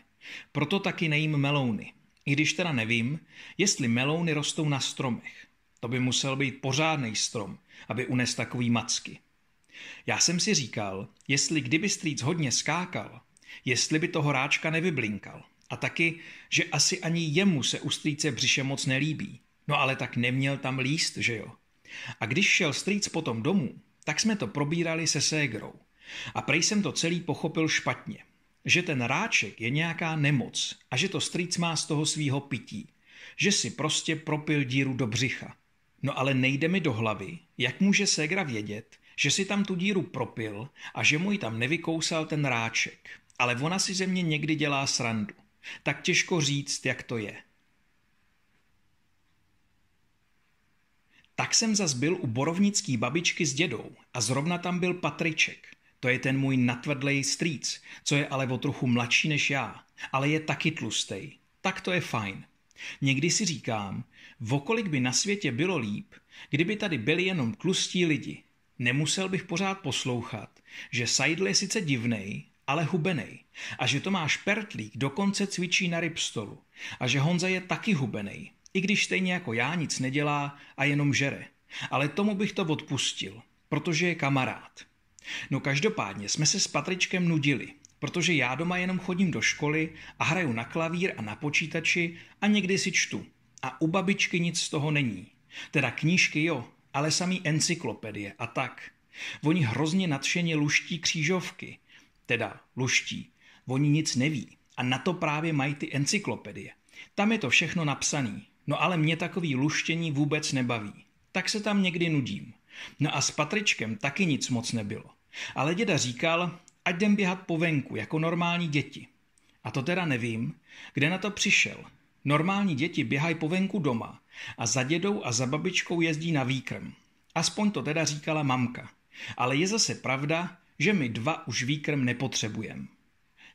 A: Proto taky nejím melouny. I když teda nevím, jestli melouny rostou na stromech. To by musel být pořádný strom, aby unes takový macky. Já jsem si říkal, jestli kdyby strýc hodně skákal, jestli by toho ráčka nevyblinkal. A taky, že asi ani jemu se u strýce břiše moc nelíbí. No ale tak neměl tam líst, že jo? A když šel strýc potom domů, tak jsme to probírali se ségrou. A prej jsem to celý pochopil špatně že ten ráček je nějaká nemoc a že to strýc má z toho svýho pití, že si prostě propil díru do břicha. No ale nejde mi do hlavy, jak může ségra vědět, že si tam tu díru propil a že mu ji tam nevykousal ten ráček. Ale ona si ze mě někdy dělá srandu. Tak těžko říct, jak to je. Tak jsem zas byl u borovnický babičky s dědou a zrovna tam byl Patriček. To je ten můj natvrdlej strýc, co je ale o trochu mladší než já, ale je taky tlustej. Tak to je fajn. Někdy si říkám, vokolik by na světě bylo líp, kdyby tady byli jenom tlustí lidi. Nemusel bych pořád poslouchat, že Seidl je sice divnej, ale hubenej. A že Tomáš Pertlík dokonce cvičí na rybstolu. A že Honza je taky hubenej, i když stejně jako já nic nedělá a jenom žere. Ale tomu bych to odpustil, protože je kamarád. No každopádně jsme se s Patričkem nudili, protože já doma jenom chodím do školy a hraju na klavír a na počítači a někdy si čtu. A u babičky nic z toho není. Teda knížky jo, ale samý encyklopedie a tak. Oni hrozně nadšeně luští křížovky. Teda luští. Oni nic neví. A na to právě mají ty encyklopedie. Tam je to všechno napsaný. No ale mě takový luštění vůbec nebaví. Tak se tam někdy nudím. No a s Patričkem taky nic moc nebylo. Ale děda říkal, ať jdem běhat po venku, jako normální děti. A to teda nevím, kde na to přišel. Normální děti běhají po venku doma a za dědou a za babičkou jezdí na výkrm. Aspoň to teda říkala mamka. Ale je zase pravda, že my dva už výkrm nepotřebujeme.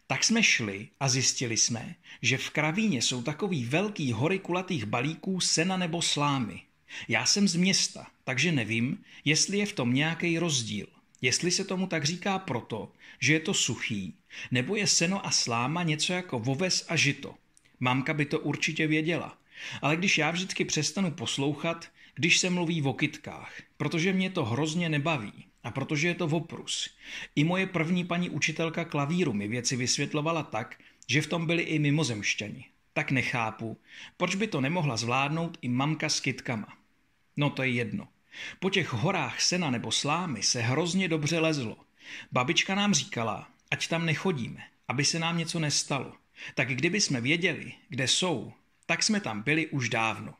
A: Tak jsme šli a zjistili jsme, že v kravíně jsou takový velký hory kulatých balíků sena nebo slámy. Já jsem z města, takže nevím, jestli je v tom nějaký rozdíl. Jestli se tomu tak říká proto, že je to suchý, nebo je seno a sláma něco jako voves a žito. Mámka by to určitě věděla. Ale když já vždycky přestanu poslouchat, když se mluví o kytkách, protože mě to hrozně nebaví a protože je to voprus. I moje první paní učitelka klavíru mi věci vysvětlovala tak, že v tom byli i mimozemšťani. Tak nechápu, proč by to nemohla zvládnout i mamka s kytkama. No to je jedno. Po těch horách sena nebo slámy se hrozně dobře lezlo. Babička nám říkala, ať tam nechodíme, aby se nám něco nestalo. Tak kdyby jsme věděli, kde jsou, tak jsme tam byli už dávno.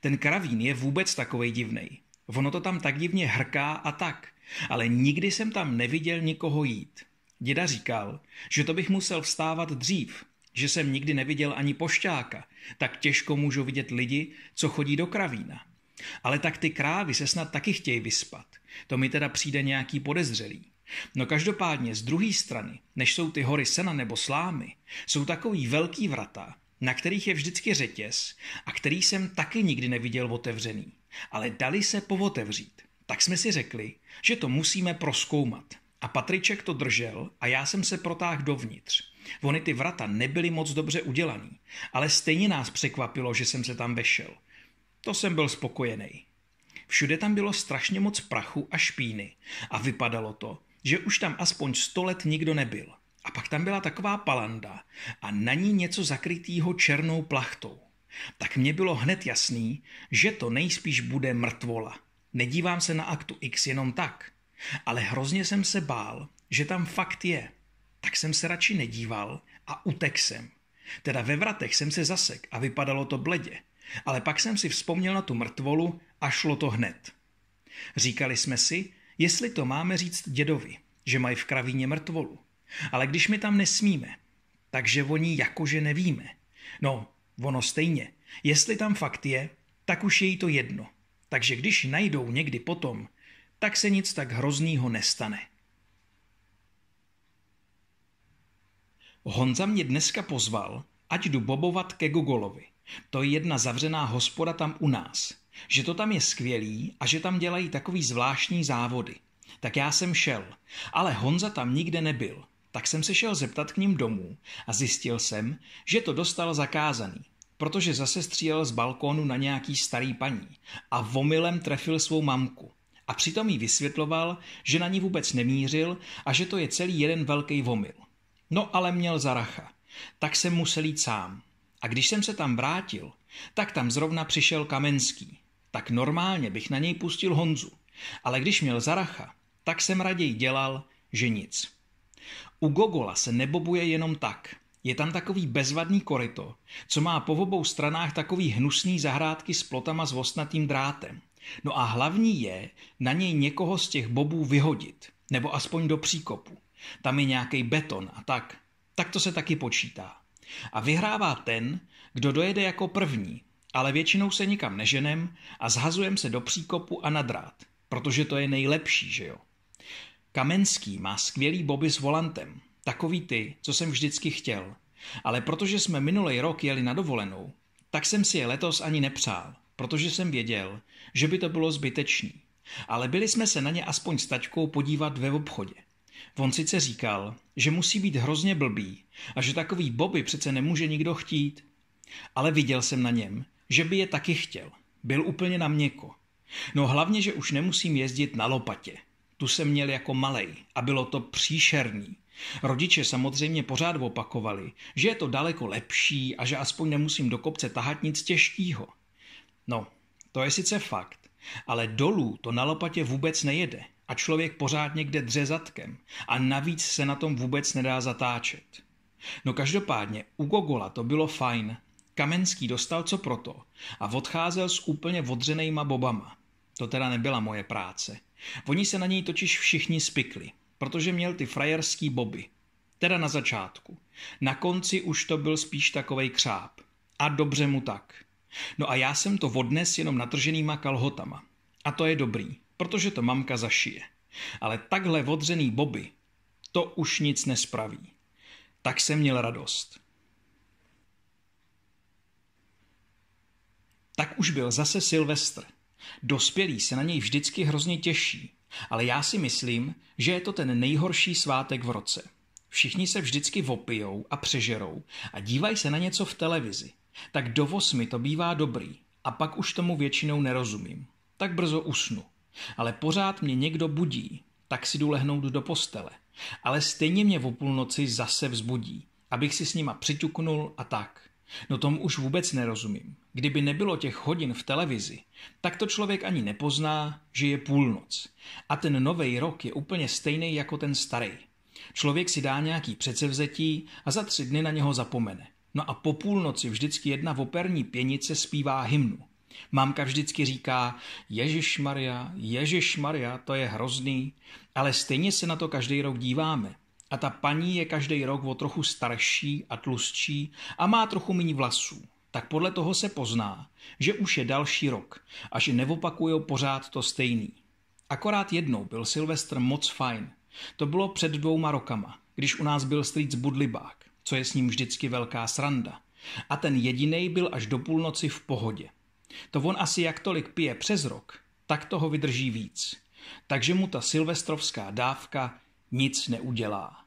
A: Ten kravín je vůbec takový divný. Ono to tam tak divně hrká a tak, ale nikdy jsem tam neviděl nikoho jít. Děda říkal, že to bych musel vstávat dřív, že jsem nikdy neviděl ani pošťáka, tak těžko můžu vidět lidi, co chodí do kravína. Ale tak ty krávy se snad taky chtějí vyspat. To mi teda přijde nějaký podezřelý. No každopádně z druhé strany, než jsou ty hory sena nebo slámy, jsou takový velký vrata, na kterých je vždycky řetěz a který jsem taky nikdy neviděl otevřený. Ale dali se povotevřít. Tak jsme si řekli, že to musíme proskoumat. A Patriček to držel a já jsem se protáhl dovnitř. Ony ty vrata nebyly moc dobře udělaný, ale stejně nás překvapilo, že jsem se tam vešel – to jsem byl spokojený. Všude tam bylo strašně moc prachu a špíny a vypadalo to, že už tam aspoň sto let nikdo nebyl. A pak tam byla taková palanda a na ní něco zakrytýho černou plachtou. Tak mě bylo hned jasný, že to nejspíš bude mrtvola. Nedívám se na aktu X jenom tak. Ale hrozně jsem se bál, že tam fakt je. Tak jsem se radši nedíval a utek jsem. Teda ve vratech jsem se zasek a vypadalo to bledě, ale pak jsem si vzpomněl na tu mrtvolu a šlo to hned. Říkali jsme si, jestli to máme říct dědovi, že mají v kravíně mrtvolu. Ale když my tam nesmíme, takže oni jakože nevíme. No, ono stejně. Jestli tam fakt je, tak už je jí to jedno. Takže když najdou někdy potom, tak se nic tak hroznýho nestane. Honza mě dneska pozval, ať jdu bobovat ke Gogolovi. To je jedna zavřená hospoda tam u nás. Že to tam je skvělý a že tam dělají takový zvláštní závody. Tak já jsem šel, ale Honza tam nikde nebyl. Tak jsem se šel zeptat k ním domů a zjistil jsem, že to dostal zakázaný, protože zase střílel z balkónu na nějaký starý paní a vomilem trefil svou mamku. A přitom jí vysvětloval, že na ní vůbec nemířil a že to je celý jeden velký vomil. No ale měl zaracha. Tak jsem musel jít sám. A když jsem se tam vrátil, tak tam zrovna přišel Kamenský. Tak normálně bych na něj pustil Honzu. Ale když měl Zaracha, tak jsem raději dělal, že nic. U Gogola se nebobuje jenom tak. Je tam takový bezvadný koryto, co má po obou stranách takový hnusný zahrádky s plotama s vostnatým drátem. No a hlavní je na něj někoho z těch bobů vyhodit, nebo aspoň do příkopu. Tam je nějaký beton a tak. Tak to se taky počítá. A vyhrává ten, kdo dojede jako první, ale většinou se nikam neženem a zhazujem se do příkopu a na drát, protože to je nejlepší, že jo. Kamenský má skvělý boby s volantem, takový ty, co jsem vždycky chtěl, ale protože jsme minulý rok jeli na dovolenou, tak jsem si je letos ani nepřál, protože jsem věděl, že by to bylo zbytečný. Ale byli jsme se na ně aspoň s taťkou podívat ve obchodě. On sice říkal, že musí být hrozně blbý a že takový boby přece nemůže nikdo chtít. Ale viděl jsem na něm, že by je taky chtěl. Byl úplně na měko. No hlavně, že už nemusím jezdit na lopatě. Tu jsem měl jako malej a bylo to příšerný. Rodiče samozřejmě pořád opakovali, že je to daleko lepší a že aspoň nemusím do kopce tahat nic těžkýho. No, to je sice fakt, ale dolů to na lopatě vůbec nejede a člověk pořád někde dře zadkem a navíc se na tom vůbec nedá zatáčet. No každopádně, u Gogola to bylo fajn. Kamenský dostal co proto a odcházel s úplně odřenejma bobama. To teda nebyla moje práce. Oni se na něj totiž všichni spikli, protože měl ty frajerský boby. Teda na začátku. Na konci už to byl spíš takovej křáp. A dobře mu tak. No a já jsem to odnes jenom natrženýma kalhotama. A to je dobrý protože to mamka zašije. Ale takhle odřený boby, to už nic nespraví. Tak jsem měl radost. Tak už byl zase Silvestr. Dospělí se na něj vždycky hrozně těší, ale já si myslím, že je to ten nejhorší svátek v roce. Všichni se vždycky vopijou a přežerou a dívají se na něco v televizi. Tak do mi to bývá dobrý a pak už tomu většinou nerozumím. Tak brzo usnu. Ale pořád mě někdo budí, tak si jdu lehnout do postele. Ale stejně mě o půlnoci zase vzbudí, abych si s nima přiťuknul a tak. No tomu už vůbec nerozumím. Kdyby nebylo těch hodin v televizi, tak to člověk ani nepozná, že je půlnoc. A ten nový rok je úplně stejný jako ten starý. Člověk si dá nějaký předsevzetí a za tři dny na něho zapomene. No a po půlnoci vždycky jedna operní pěnice zpívá hymnu. Mámka vždycky říká, Ježíš Maria, Ježíš Maria, to je hrozný, ale stejně se na to každý rok díváme. A ta paní je každý rok o trochu starší a tlustší a má trochu méně vlasů. Tak podle toho se pozná, že už je další rok a že neopakují pořád to stejný. Akorát jednou byl Silvestr moc fajn. To bylo před dvouma rokama, když u nás byl strýc Budlibák, co je s ním vždycky velká sranda. A ten jediný byl až do půlnoci v pohodě. To on asi jak tolik pije přes rok, tak toho vydrží víc. Takže mu ta silvestrovská dávka nic neudělá.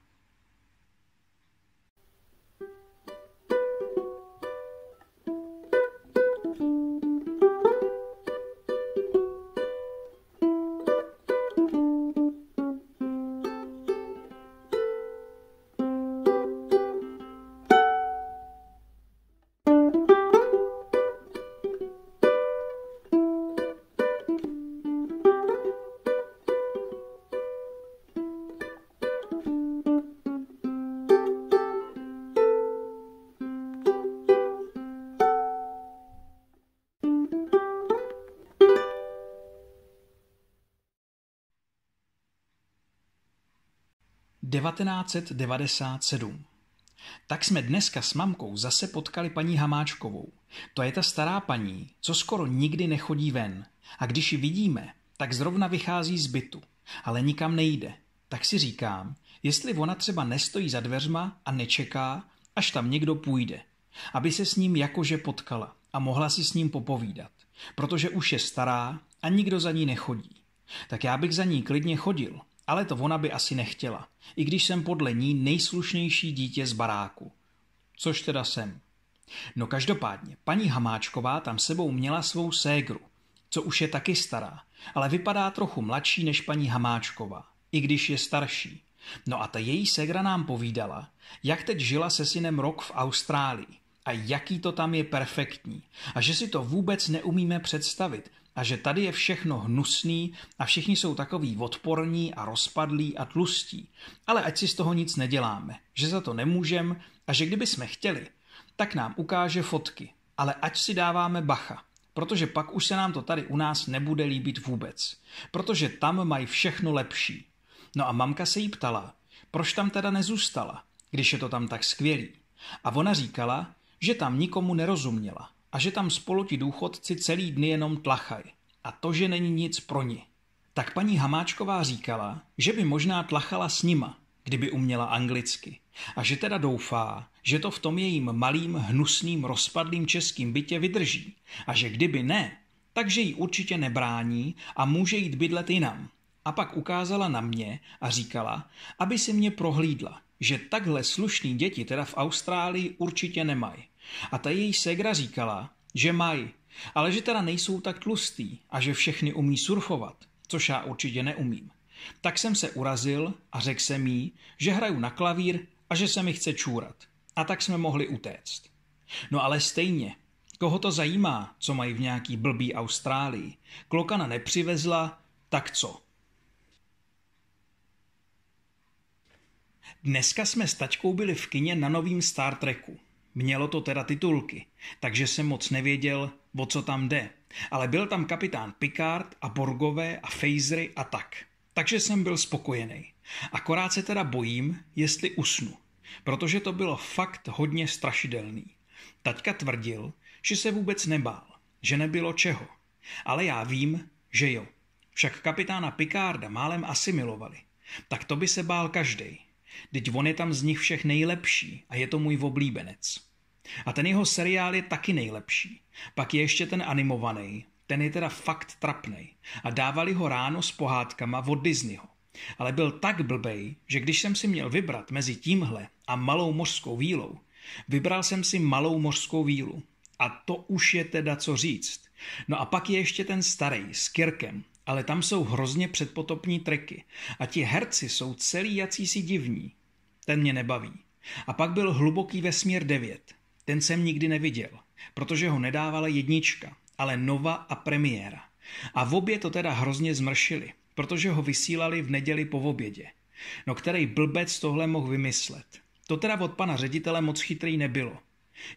A: 1997. Tak jsme dneska s mamkou zase potkali paní Hamáčkovou. To je ta stará paní, co skoro nikdy nechodí ven. A když ji vidíme, tak zrovna vychází z bytu, ale nikam nejde. Tak si říkám, jestli ona třeba nestojí za dveřma a nečeká, až tam někdo půjde, aby se s ním jakože potkala a mohla si s ním popovídat, protože už je stará a nikdo za ní nechodí. Tak já bych za ní klidně chodil, ale to ona by asi nechtěla, i když jsem podle ní nejslušnější dítě z baráku. Což teda jsem. No každopádně, paní Hamáčková tam sebou měla svou ségru, co už je taky stará, ale vypadá trochu mladší než paní Hamáčková, i když je starší. No a ta její ségra nám povídala, jak teď žila se synem rok v Austrálii a jaký to tam je perfektní a že si to vůbec neumíme představit, a že tady je všechno hnusný a všichni jsou takový odporní a rozpadlí a tlustí, ale ať si z toho nic neděláme, že za to nemůžem a že kdyby jsme chtěli, tak nám ukáže fotky, ale ať si dáváme bacha, protože pak už se nám to tady u nás nebude líbit vůbec, protože tam mají všechno lepší. No a mamka se jí ptala, proč tam teda nezůstala, když je to tam tak skvělý. A ona říkala, že tam nikomu nerozuměla, a že tam spolu ti důchodci celý dny jenom tlachaj a to, že není nic pro ní. Tak paní Hamáčková říkala, že by možná tlachala s nima, kdyby uměla anglicky. A že teda doufá, že to v tom jejím malým, hnusným, rozpadlým českým bytě vydrží. A že kdyby ne, takže ji určitě nebrání a může jít bydlet jinam. A pak ukázala na mě a říkala, aby si mě prohlídla, že takhle slušný děti teda v Austrálii určitě nemají. A ta její segra říkala, že mají, ale že teda nejsou tak tlustý a že všechny umí surfovat, což já určitě neumím. Tak jsem se urazil a řekl jsem jí, že hraju na klavír a že se mi chce čůrat. A tak jsme mohli utéct. No ale stejně, koho to zajímá, co mají v nějaký blbý Austrálii. Klokana nepřivezla, tak co? Dneska jsme s tačkou byli v kině na novém Star Treku. Mělo to teda titulky, takže jsem moc nevěděl, o co tam jde. Ale byl tam kapitán Picard a Borgové a Fejzry a tak. Takže jsem byl spokojený. Akorát se teda bojím, jestli usnu. Protože to bylo fakt hodně strašidelný. Taťka tvrdil, že se vůbec nebál, že nebylo čeho. Ale já vím, že jo. Však kapitána Picarda málem asimilovali. Tak to by se bál každý. Teď on je tam z nich všech nejlepší a je to můj oblíbenec. A ten jeho seriál je taky nejlepší. Pak je ještě ten animovaný, ten je teda fakt trapný. A dávali ho ráno s pohádkama od Disneyho. Ale byl tak blbej, že když jsem si měl vybrat mezi tímhle a malou mořskou vílou, vybral jsem si malou mořskou vílu. A to už je teda co říct. No a pak je ještě ten starý s Kirkem, ale tam jsou hrozně předpotopní treky. A ti herci jsou celý si divní. Ten mě nebaví. A pak byl Hluboký vesmír 9. Ten jsem nikdy neviděl, protože ho nedávala jednička, ale Nova a premiéra. A v obě to teda hrozně zmršili, protože ho vysílali v neděli po obědě. No který blbec tohle mohl vymyslet? To teda od pana ředitele moc chytrý nebylo.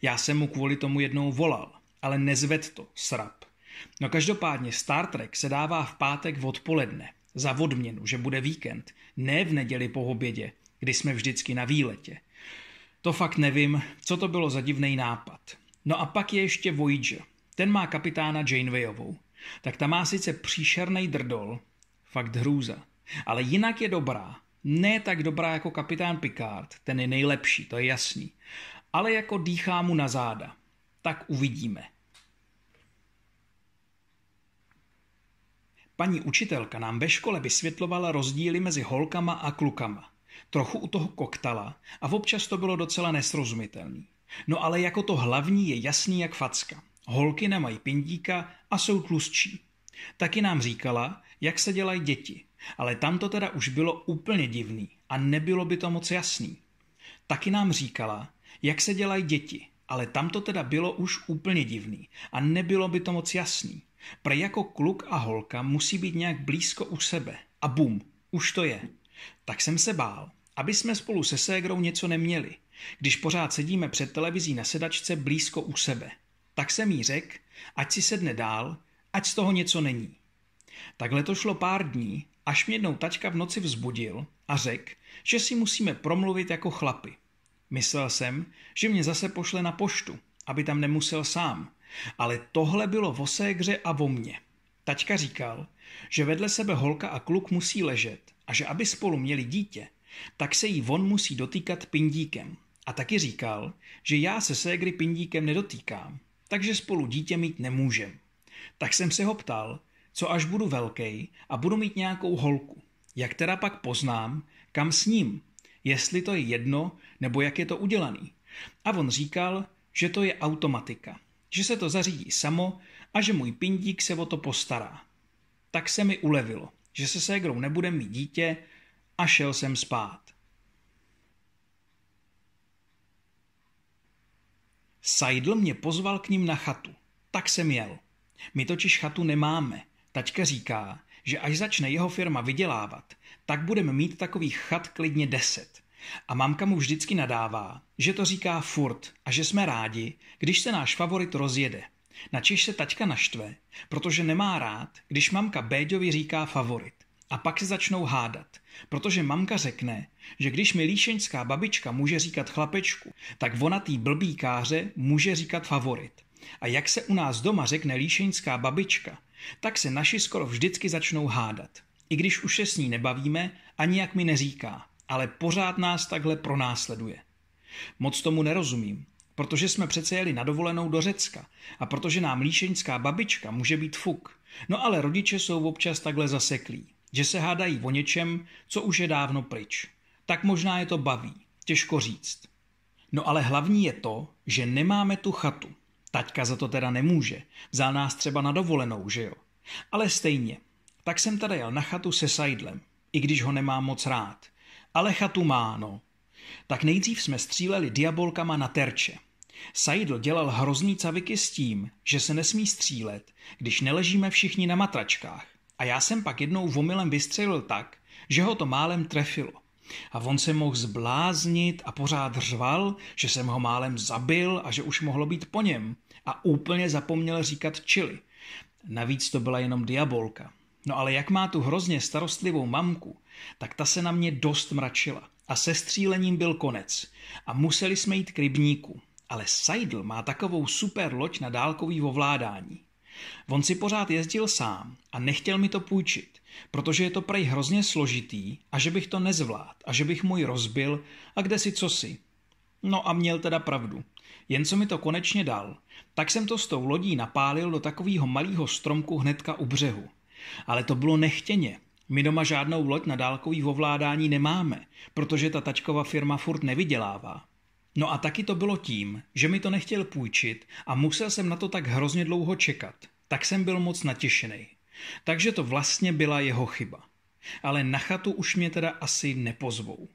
A: Já jsem mu kvůli tomu jednou volal, ale nezved to, srap. No každopádně Star Trek se dává v pátek v odpoledne, za odměnu, že bude víkend, ne v neděli po obědě, kdy jsme vždycky na výletě. To fakt nevím, co to bylo za divný nápad. No a pak je ještě Voyager. Ten má kapitána Janewayovou. Tak ta má sice příšerný drdol, fakt hrůza, ale jinak je dobrá. Ne tak dobrá jako kapitán Picard, ten je nejlepší, to je jasný. Ale jako dýchá mu na záda. Tak uvidíme. Paní učitelka nám ve škole vysvětlovala rozdíly mezi holkama a klukama. Trochu u toho koktala a občas to bylo docela nesrozumitelný. No ale jako to hlavní je jasný jak facka. Holky nemají pindíka a jsou tlustší. Taky nám říkala, jak se dělají děti, ale tam to teda už bylo úplně divný a nebylo by to moc jasný. Taky nám říkala, jak se dělají děti, ale tam to teda bylo už úplně divný a nebylo by to moc jasný. Pre jako kluk a holka musí být nějak blízko u sebe. A bum, už to je. Tak jsem se bál, aby jsme spolu se ségrou něco neměli, když pořád sedíme před televizí na sedačce blízko u sebe. Tak jsem jí řekl, ať si sedne dál, ať z toho něco není. Takhle to šlo pár dní, až mě jednou tačka v noci vzbudil a řekl, že si musíme promluvit jako chlapy. Myslel jsem, že mě zase pošle na poštu, aby tam nemusel sám, ale tohle bylo o ségře a o mně. Tačka říkal, že vedle sebe holka a kluk musí ležet a že aby spolu měli dítě, tak se jí von musí dotýkat pindíkem. A taky říkal, že já se ségry pindíkem nedotýkám, takže spolu dítě mít nemůžem. Tak jsem se ho ptal, co až budu velký a budu mít nějakou holku. Jak teda pak poznám, kam s ním, jestli to je jedno, nebo jak je to udělaný. A on říkal, že to je automatika, že se to zařídí samo a že můj pindík se o to postará. Tak se mi ulevilo, že se ségrou nebude mít dítě a šel jsem spát. Sajdl mě pozval k ním na chatu. Tak jsem jel. My totiž chatu nemáme. Taťka říká, že až začne jeho firma vydělávat, tak budeme mít takových chat klidně deset. A mamka mu vždycky nadává, že to říká furt a že jsme rádi, když se náš favorit rozjede. Češ se taťka naštve, protože nemá rád, když mamka Béďovi říká favorit. A pak se začnou hádat, protože mamka řekne, že když mi líšeňská babička může říkat chlapečku, tak ona tý blbý káře může říkat favorit. A jak se u nás doma řekne líšeňská babička, tak se naši skoro vždycky začnou hádat. I když už se s ní nebavíme, ani jak mi neříká ale pořád nás takhle pronásleduje. Moc tomu nerozumím, protože jsme přece jeli na dovolenou do Řecka a protože nám líšeňská babička může být fuk. No ale rodiče jsou občas takhle zaseklí, že se hádají o něčem, co už je dávno pryč. Tak možná je to baví, těžko říct. No ale hlavní je to, že nemáme tu chatu. Taťka za to teda nemůže, vzal nás třeba na dovolenou, že jo? Ale stejně, tak jsem tady jel na chatu se Sajdlem, i když ho nemám moc rád. Ale Alecha máno, Tak nejdřív jsme stříleli diabolkama na terče. Saidl dělal hrozný caviky s tím, že se nesmí střílet, když neležíme všichni na matračkách. A já jsem pak jednou vomilem vystřelil tak, že ho to málem trefilo. A on se mohl zbláznit a pořád řval, že jsem ho málem zabil a že už mohlo být po něm. A úplně zapomněl říkat čili. Navíc to byla jenom diabolka. No ale jak má tu hrozně starostlivou mamku, tak ta se na mě dost mračila a se střílením byl konec a museli jsme jít k rybníku. Ale Seidl má takovou super loď na dálkový ovládání. On si pořád jezdil sám a nechtěl mi to půjčit, protože je to prej hrozně složitý a že bych to nezvlád a že bych můj rozbil a kde si cosi. No a měl teda pravdu. Jen co mi to konečně dal, tak jsem to s tou lodí napálil do takového malého stromku hnedka u břehu. Ale to bylo nechtěně. My doma žádnou loď na dálkový ovládání nemáme, protože ta tačková firma furt nevydělává. No a taky to bylo tím, že mi to nechtěl půjčit a musel jsem na to tak hrozně dlouho čekat. Tak jsem byl moc natěšený. Takže to vlastně byla jeho chyba. Ale na chatu už mě teda asi nepozvou.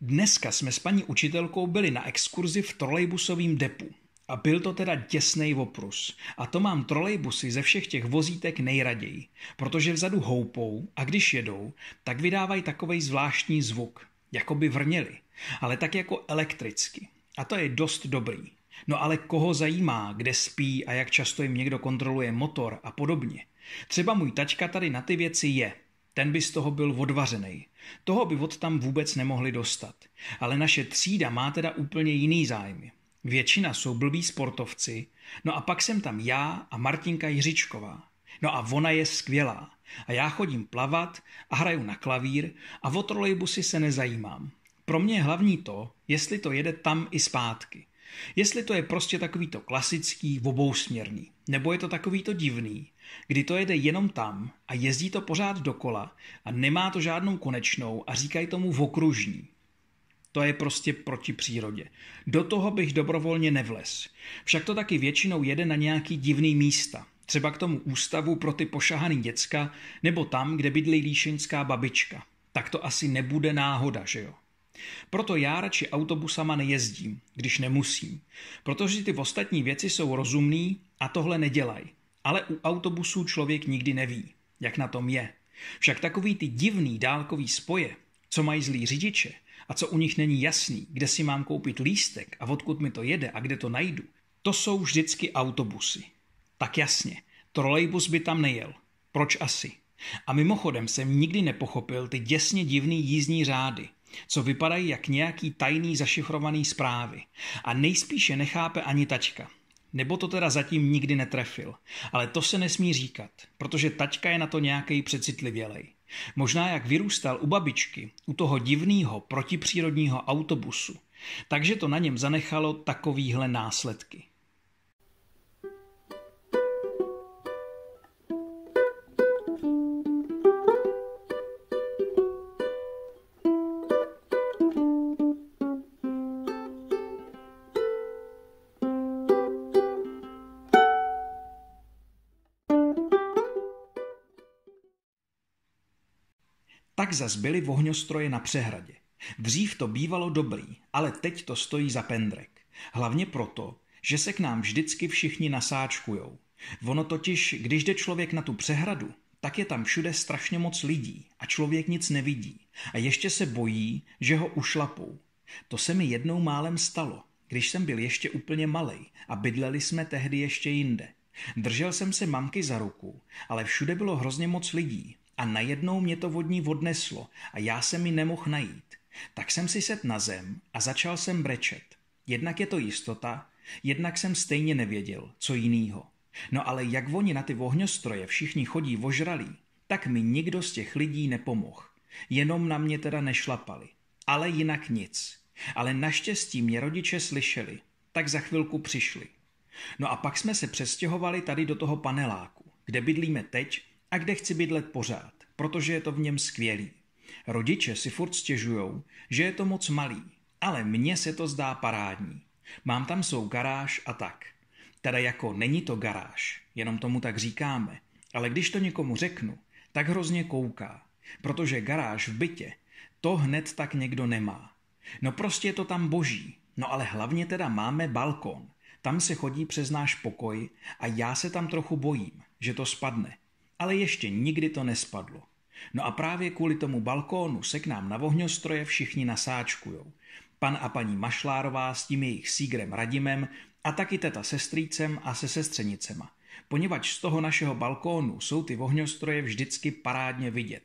A: Dneska jsme s paní učitelkou byli na exkurzi v trolejbusovém depu. A byl to teda těsný oprus. A to mám trolejbusy ze všech těch vozítek nejraději, protože vzadu houpou a když jedou, tak vydávají takový zvláštní zvuk, jako by vrněli, ale tak jako elektricky. A to je dost dobrý. No ale koho zajímá, kde spí a jak často jim někdo kontroluje motor a podobně. Třeba můj tačka tady na ty věci je. Ten by z toho byl odvařený. Toho by od tam vůbec nemohli dostat. Ale naše třída má teda úplně jiný zájmy. Většina jsou blbí sportovci, no a pak jsem tam já a Martinka Jiřičková. No a ona je skvělá. A já chodím plavat a hraju na klavír a o trolejbusy se nezajímám. Pro mě je hlavní to, jestli to jede tam i zpátky. Jestli to je prostě takový to klasický, obousměrný. Nebo je to takový to divný, kdy to jede jenom tam a jezdí to pořád dokola a nemá to žádnou konečnou a říkají tomu okružní. To je prostě proti přírodě. Do toho bych dobrovolně nevlez. Však to taky většinou jede na nějaký divný místa. Třeba k tomu ústavu pro ty pošahaný děcka, nebo tam, kde bydlí líšeňská babička. Tak to asi nebude náhoda, že jo? Proto já radši autobusama nejezdím, když nemusím. Protože ty ostatní věci jsou rozumný a tohle nedělají. Ale u autobusů člověk nikdy neví, jak na tom je. Však takový ty divný dálkový spoje, co mají zlí řidiče, a co u nich není jasný, kde si mám koupit lístek a odkud mi to jede a kde to najdu, to jsou vždycky autobusy. Tak jasně, trolejbus by tam nejel. Proč asi? A mimochodem jsem nikdy nepochopil ty děsně divný jízdní řády, co vypadají jak nějaký tajný zašifrovaný zprávy. A nejspíše nechápe ani tačka. Nebo to teda zatím nikdy netrefil. Ale to se nesmí říkat, protože tačka je na to nějaký přecitlivělej. Možná jak vyrůstal u babičky, u toho divného protipřírodního autobusu, takže to na něm zanechalo takovýhle následky. zas byly vohňostroje na přehradě. Dřív to bývalo dobrý, ale teď to stojí za pendrek. Hlavně proto, že se k nám vždycky všichni nasáčkujou. Ono totiž, když jde člověk na tu přehradu, tak je tam všude strašně moc lidí a člověk nic nevidí. A ještě se bojí, že ho ušlapou. To se mi jednou málem stalo, když jsem byl ještě úplně malej a bydleli jsme tehdy ještě jinde. Držel jsem se mamky za ruku, ale všude bylo hrozně moc lidí a najednou mě to vodní odneslo a já jsem mi nemohl najít. Tak jsem si sedl na zem a začal jsem brečet. Jednak je to jistota, jednak jsem stejně nevěděl, co jinýho. No ale jak oni na ty vohňostroje všichni chodí vožralí, tak mi nikdo z těch lidí nepomohl. Jenom na mě teda nešlapali. Ale jinak nic. Ale naštěstí mě rodiče slyšeli, tak za chvilku přišli. No a pak jsme se přestěhovali tady do toho paneláku, kde bydlíme teď a kde chci bydlet pořád, protože je to v něm skvělý. Rodiče si furt stěžujou, že je to moc malý, ale mně se to zdá parádní. Mám tam svou garáž a tak. Teda jako není to garáž, jenom tomu tak říkáme, ale když to někomu řeknu, tak hrozně kouká, protože garáž v bytě to hned tak někdo nemá. No prostě je to tam boží, no ale hlavně teda máme balkon. Tam se chodí přes náš pokoj a já se tam trochu bojím, že to spadne, ale ještě nikdy to nespadlo. No a právě kvůli tomu balkónu se k nám na vohňostroje všichni nasáčkujou. Pan a paní Mašlárová s tím jejich sígrem Radimem a taky teta se strýcem a se sestřenicema. Poněvadž z toho našeho balkónu jsou ty vohňostroje vždycky parádně vidět.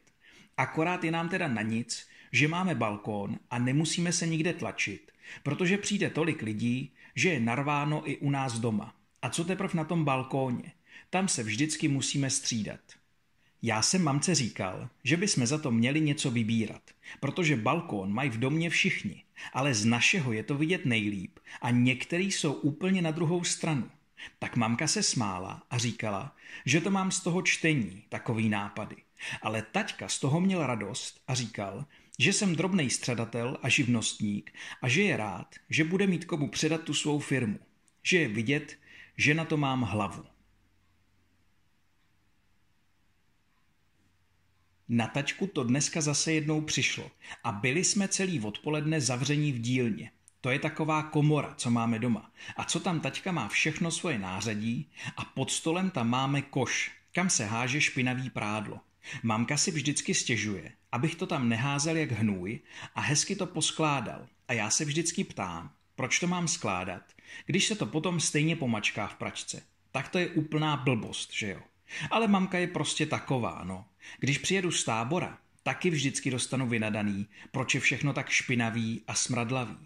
A: Akorát je nám teda na nic, že máme balkón a nemusíme se nikde tlačit, protože přijde tolik lidí, že je narváno i u nás doma. A co teprve na tom balkóně? Tam se vždycky musíme střídat. Já jsem mamce říkal, že jsme za to měli něco vybírat, protože balkón mají v domě všichni, ale z našeho je to vidět nejlíp a některý jsou úplně na druhou stranu. Tak mamka se smála a říkala, že to mám z toho čtení, takový nápady. Ale taťka z toho měl radost a říkal, že jsem drobný středatel a živnostník a že je rád, že bude mít komu předat tu svou firmu. Že je vidět, že na to mám hlavu. Na tačku to dneska zase jednou přišlo a byli jsme celý odpoledne zavření v dílně. To je taková komora, co máme doma. A co tam tačka má všechno svoje nářadí a pod stolem tam máme koš, kam se háže špinavý prádlo. Mamka si vždycky stěžuje, abych to tam neházel jak hnůj a hezky to poskládal. A já se vždycky ptám, proč to mám skládat, když se to potom stejně pomačká v pračce. Tak to je úplná blbost, že jo? Ale mamka je prostě taková, no. Když přijedu z tábora, taky vždycky dostanu vynadaný, proč je všechno tak špinavý a smradlavý.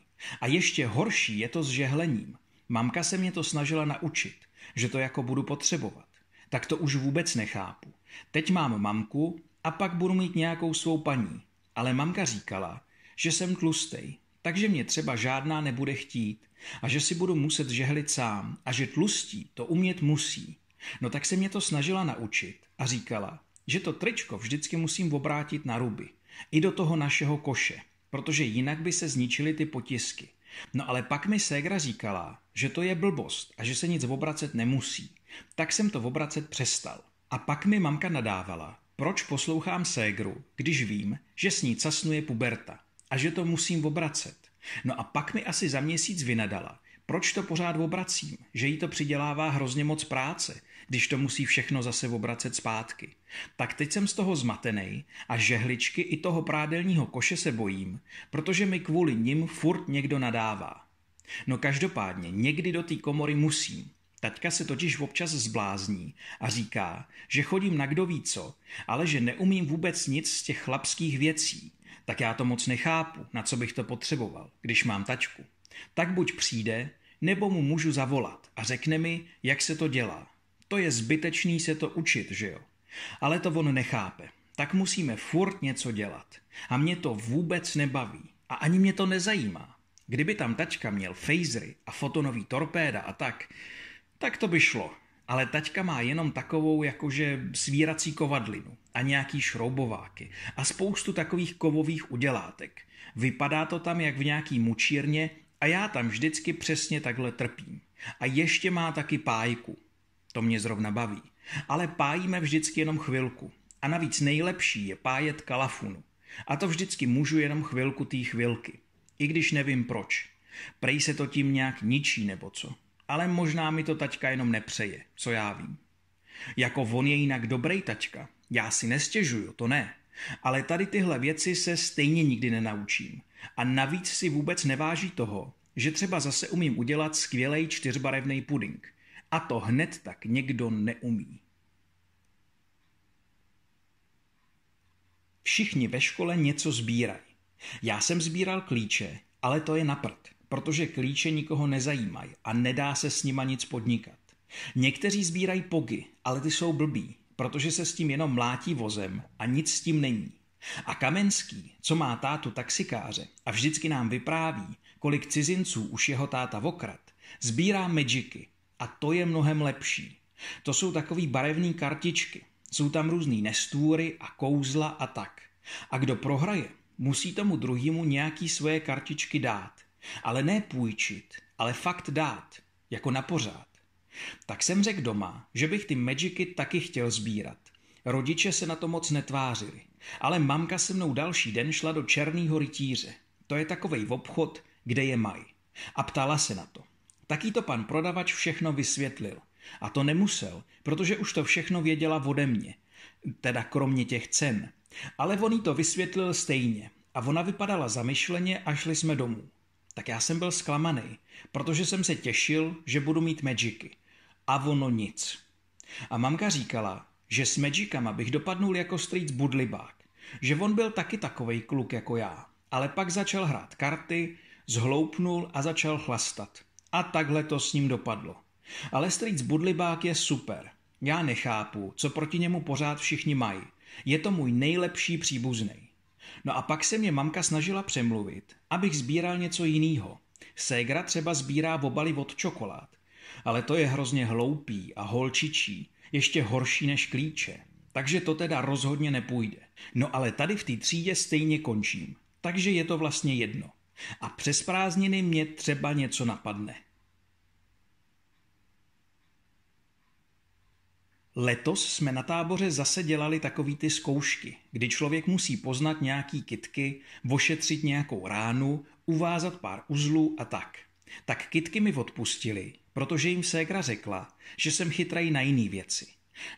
A: A ještě horší je to s žehlením. Mamka se mě to snažila naučit, že to jako budu potřebovat. Tak to už vůbec nechápu. Teď mám mamku a pak budu mít nějakou svou paní. Ale mamka říkala, že jsem tlustej, takže mě třeba žádná nebude chtít a že si budu muset žehlit sám a že tlustí to umět musí, No tak se mě to snažila naučit a říkala, že to tričko vždycky musím obrátit na ruby. I do toho našeho koše, protože jinak by se zničily ty potisky. No ale pak mi ségra říkala, že to je blbost a že se nic obracet nemusí. Tak jsem to obracet přestal. A pak mi mamka nadávala, proč poslouchám ségru, když vím, že s ní casnuje puberta a že to musím obracet. No a pak mi asi za měsíc vynadala, proč to pořád obracím, že jí to přidělává hrozně moc práce když to musí všechno zase obracet zpátky. Tak teď jsem z toho zmatený a žehličky i toho prádelního koše se bojím, protože mi kvůli nim furt někdo nadává. No každopádně, někdy do té komory musím. Taťka se totiž občas zblázní a říká, že chodím na kdo ví co, ale že neumím vůbec nic z těch chlapských věcí. Tak já to moc nechápu, na co bych to potřeboval, když mám tačku. Tak buď přijde, nebo mu můžu zavolat a řekne mi, jak se to dělá. To je zbytečný se to učit, že jo? Ale to on nechápe. Tak musíme furt něco dělat. A mě to vůbec nebaví. A ani mě to nezajímá. Kdyby tam tačka měl fejzry a fotonový torpéda a tak, tak to by šlo. Ale tačka má jenom takovou jakože svírací kovadlinu a nějaký šroubováky a spoustu takových kovových udělátek. Vypadá to tam jak v nějaký mučírně a já tam vždycky přesně takhle trpím. A ještě má taky pájku. To mě zrovna baví. Ale pájíme vždycky jenom chvilku. A navíc nejlepší je pájet kalafunu. A to vždycky můžu jenom chvilku té chvilky. I když nevím proč. Prej se to tím nějak ničí nebo co. Ale možná mi to taťka jenom nepřeje, co já vím. Jako on je jinak dobrý taťka. Já si nestěžuju, to ne. Ale tady tyhle věci se stejně nikdy nenaučím. A navíc si vůbec neváží toho, že třeba zase umím udělat skvělý čtyřbarevný puding – a to hned tak někdo neumí. Všichni ve škole něco sbírají. Já jsem sbíral klíče, ale to je naprd, protože klíče nikoho nezajímají a nedá se s nima nic podnikat. Někteří sbírají pogy, ale ty jsou blbí, protože se s tím jenom mlátí vozem a nic s tím není. A Kamenský, co má tátu taxikáře a vždycky nám vypráví, kolik cizinců už jeho táta vokrat, sbírá magiky a to je mnohem lepší. To jsou takové barevné kartičky. Jsou tam různé nestvůry a kouzla a tak. A kdo prohraje, musí tomu druhému nějaký svoje kartičky dát. Ale ne půjčit, ale fakt dát. Jako na pořád. Tak jsem řekl doma, že bych ty magicy taky chtěl sbírat. Rodiče se na to moc netvářili. Ale mamka se mnou další den šla do Černého rytíře. To je takovej obchod, kde je mají. A ptala se na to. Taký to pan prodavač všechno vysvětlil. A to nemusel, protože už to všechno věděla ode mě. Teda kromě těch cen. Ale on jí to vysvětlil stejně. A ona vypadala zamyšleně a šli jsme domů. Tak já jsem byl zklamaný, protože jsem se těšil, že budu mít Magicy. A ono nic. A mamka říkala, že s Magicama bych dopadnul jako strýc Budlibák. Že on byl taky takovej kluk jako já. Ale pak začal hrát karty, zhloupnul a začal chlastat. A takhle to s ním dopadlo. Ale strýc Budlibák je super. Já nechápu, co proti němu pořád všichni mají. Je to můj nejlepší příbuzný. No a pak se mě mamka snažila přemluvit, abych sbíral něco jiného. Ségra třeba sbírá obaly od čokolád. Ale to je hrozně hloupý a holčičí, ještě horší než klíče. Takže to teda rozhodně nepůjde. No ale tady v té třídě stejně končím. Takže je to vlastně jedno. A přes prázdniny mě třeba něco napadne. Letos jsme na táboře zase dělali takový ty zkoušky, kdy člověk musí poznat nějaký kitky, ošetřit nějakou ránu, uvázat pár uzlů a tak. Tak kitky mi odpustili, protože jim ségra řekla, že jsem chytrají na jiný věci.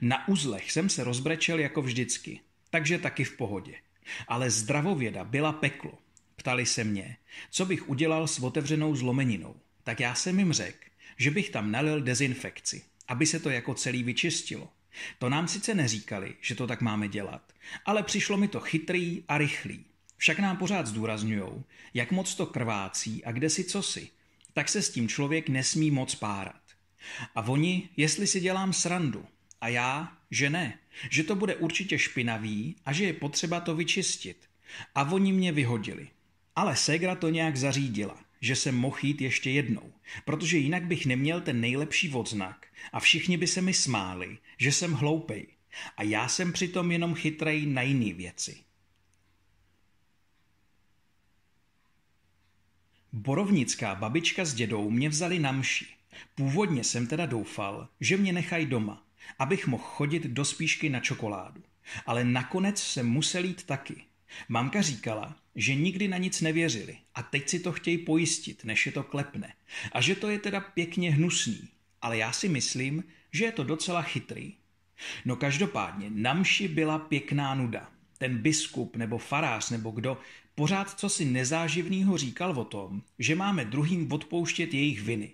A: Na uzlech jsem se rozbrečel jako vždycky, takže taky v pohodě. Ale zdravověda byla peklo. Ptali se mě, co bych udělal s otevřenou zlomeninou. Tak já jsem jim řekl, že bych tam nalil dezinfekci aby se to jako celý vyčistilo. To nám sice neříkali, že to tak máme dělat, ale přišlo mi to chytrý a rychlý. Však nám pořád zdůrazňujou, jak moc to krvácí a kde si cosi, tak se s tím člověk nesmí moc párat. A oni, jestli si dělám srandu, a já, že ne, že to bude určitě špinavý a že je potřeba to vyčistit. A oni mě vyhodili. Ale Segra to nějak zařídila že jsem mohl jít ještě jednou, protože jinak bych neměl ten nejlepší odznak a všichni by se mi smáli, že jsem hloupej a já jsem přitom jenom chytrej na jiné věci. Borovnická babička s dědou mě vzali na mši. Původně jsem teda doufal, že mě nechají doma, abych mohl chodit do spíšky na čokoládu. Ale nakonec jsem musel jít taky. Mamka říkala, že nikdy na nic nevěřili a teď si to chtějí pojistit, než je to klepne. A že to je teda pěkně hnusný, ale já si myslím, že je to docela chytrý. No každopádně, na mši byla pěkná nuda. Ten biskup nebo farář nebo kdo pořád co si nezáživnýho říkal o tom, že máme druhým odpouštět jejich viny.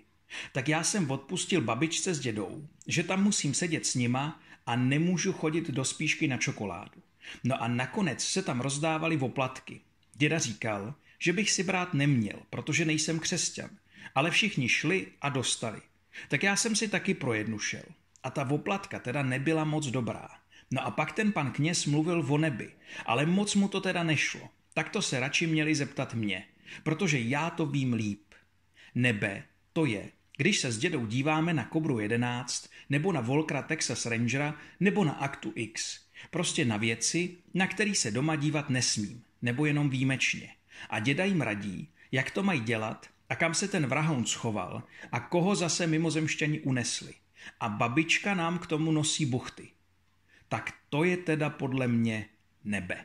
A: Tak já jsem odpustil babičce s dědou, že tam musím sedět s nima a nemůžu chodit do spíšky na čokoládu. No a nakonec se tam rozdávali voplatky. Děda říkal, že bych si brát neměl, protože nejsem křesťan, ale všichni šli a dostali. Tak já jsem si taky pro jednu šel. A ta voplatka teda nebyla moc dobrá. No a pak ten pan kněz mluvil o nebi, ale moc mu to teda nešlo. Tak to se radši měli zeptat mě, protože já to vím líp. Nebe, to je, když se s dědou díváme na Kobru 11, nebo na Volkra Texas Rangera, nebo na Aktu X. Prostě na věci, na který se doma dívat nesmím nebo jenom výjimečně. A děda jim radí, jak to mají dělat a kam se ten vrahoun schoval a koho zase mimozemšťani unesli. A babička nám k tomu nosí buchty. Tak to je teda podle mě nebe.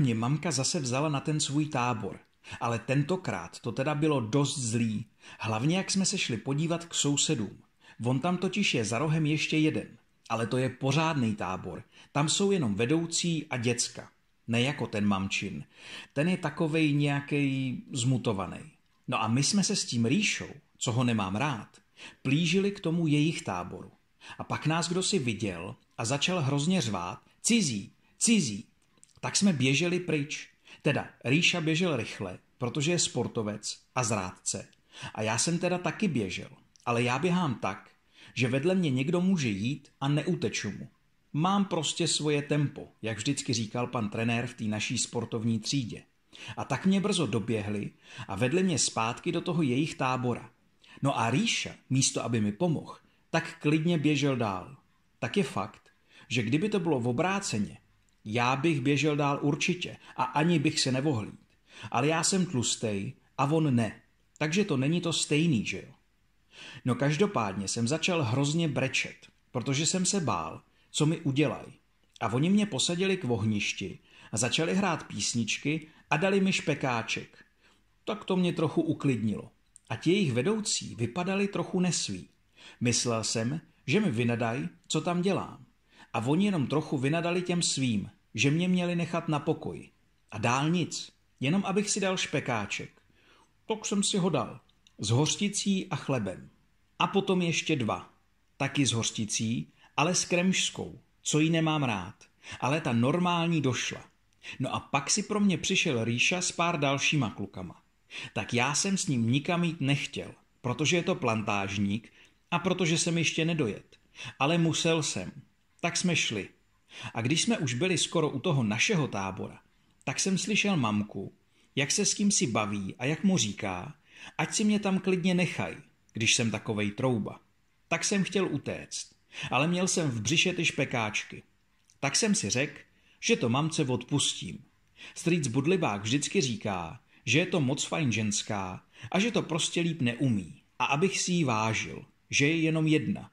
A: mě mamka zase vzala na ten svůj tábor. Ale tentokrát to teda bylo dost zlý, hlavně jak jsme se šli podívat k sousedům. Von tam totiž je za rohem ještě jeden, ale to je pořádný tábor. Tam jsou jenom vedoucí a děcka. Ne jako ten mamčin. Ten je takovej nějaký zmutovaný. No a my jsme se s tím rýšou, co ho nemám rád, plížili k tomu jejich táboru. A pak nás kdo si viděl a začal hrozně řvát cizí, cizí, tak jsme běželi pryč. Teda Rýša běžel rychle, protože je sportovec a zrádce. A já jsem teda taky běžel, ale já běhám tak, že vedle mě někdo může jít a neuteču mu. Mám prostě svoje tempo, jak vždycky říkal pan trenér v té naší sportovní třídě. A tak mě brzo doběhli a vedli mě zpátky do toho jejich tábora. No a Rýša místo aby mi pomohl, tak klidně běžel dál. Tak je fakt, že kdyby to bylo v obráceně, já bych běžel dál určitě a ani bych se nevohlíd. Ale já jsem tlustej a on ne. Takže to není to stejný, že jo? No každopádně jsem začal hrozně brečet, protože jsem se bál, co mi udělají. A oni mě posadili k ohništi a začali hrát písničky a dali mi špekáček. Tak to mě trochu uklidnilo. A ti jejich vedoucí vypadali trochu nesví. Myslel jsem, že mi vynadají, co tam dělám. A oni jenom trochu vynadali těm svým, že mě měli nechat na pokoji A dál nic, jenom abych si dal špekáček. Tak jsem si ho dal. S hořticí a chlebem. A potom ještě dva. Taky s hořticí, ale s kremšskou, co ji nemám rád. Ale ta normální došla. No a pak si pro mě přišel Rýša s pár dalšíma klukama. Tak já jsem s ním nikam jít nechtěl, protože je to plantážník a protože jsem ještě nedojet. Ale musel jsem. Tak jsme šli. A když jsme už byli skoro u toho našeho tábora, tak jsem slyšel mamku, jak se s kým si baví a jak mu říká, ať si mě tam klidně nechají, když jsem takovej trouba. Tak jsem chtěl utéct, ale měl jsem v břiše ty špekáčky. Tak jsem si řekl, že to mamce odpustím. Strýc Budlibák vždycky říká, že je to moc fajn ženská a že to prostě líp neumí a abych si ji vážil, že je jenom jedna.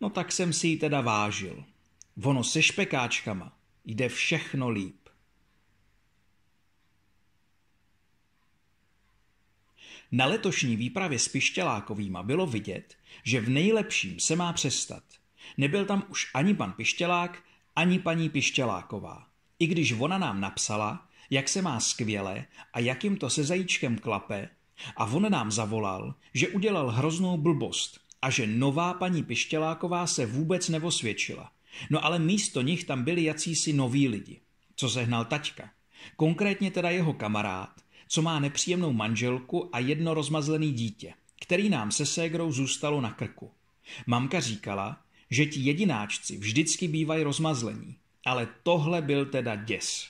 A: No tak jsem si ji teda vážil Ono se špekáčkama jde všechno líp. Na letošní výpravě s Pištělákovýma bylo vidět, že v nejlepším se má přestat. Nebyl tam už ani pan Pištělák, ani paní Pištěláková. I když ona nám napsala, jak se má skvěle a jak jim to se zajíčkem klape, a on nám zavolal, že udělal hroznou blbost a že nová paní Pištěláková se vůbec nevosvědčila. No ale místo nich tam byli jacísi noví lidi, co sehnal taťka. Konkrétně teda jeho kamarád, co má nepříjemnou manželku a jedno rozmazlený dítě, který nám se ségrou zůstalo na krku. Mamka říkala, že ti jedináčci vždycky bývají rozmazlení, ale tohle byl teda děs.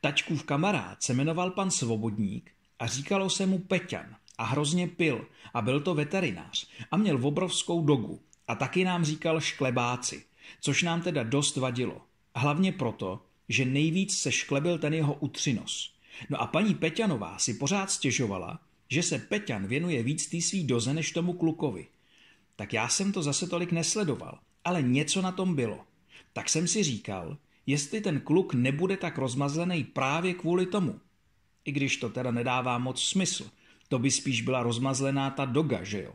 A: Tačkův kamarád se jmenoval pan Svobodník a říkalo se mu Peťan a hrozně pil a byl to veterinář a měl obrovskou dogu a taky nám říkal šklebáci – Což nám teda dost vadilo. Hlavně proto, že nejvíc se šklebil ten jeho utřinos. No a paní Peťanová si pořád stěžovala, že se Peťan věnuje víc tý svý doze než tomu klukovi. Tak já jsem to zase tolik nesledoval, ale něco na tom bylo. Tak jsem si říkal, jestli ten kluk nebude tak rozmazlený právě kvůli tomu. I když to teda nedává moc smysl, to by spíš byla rozmazlená ta doga, že jo?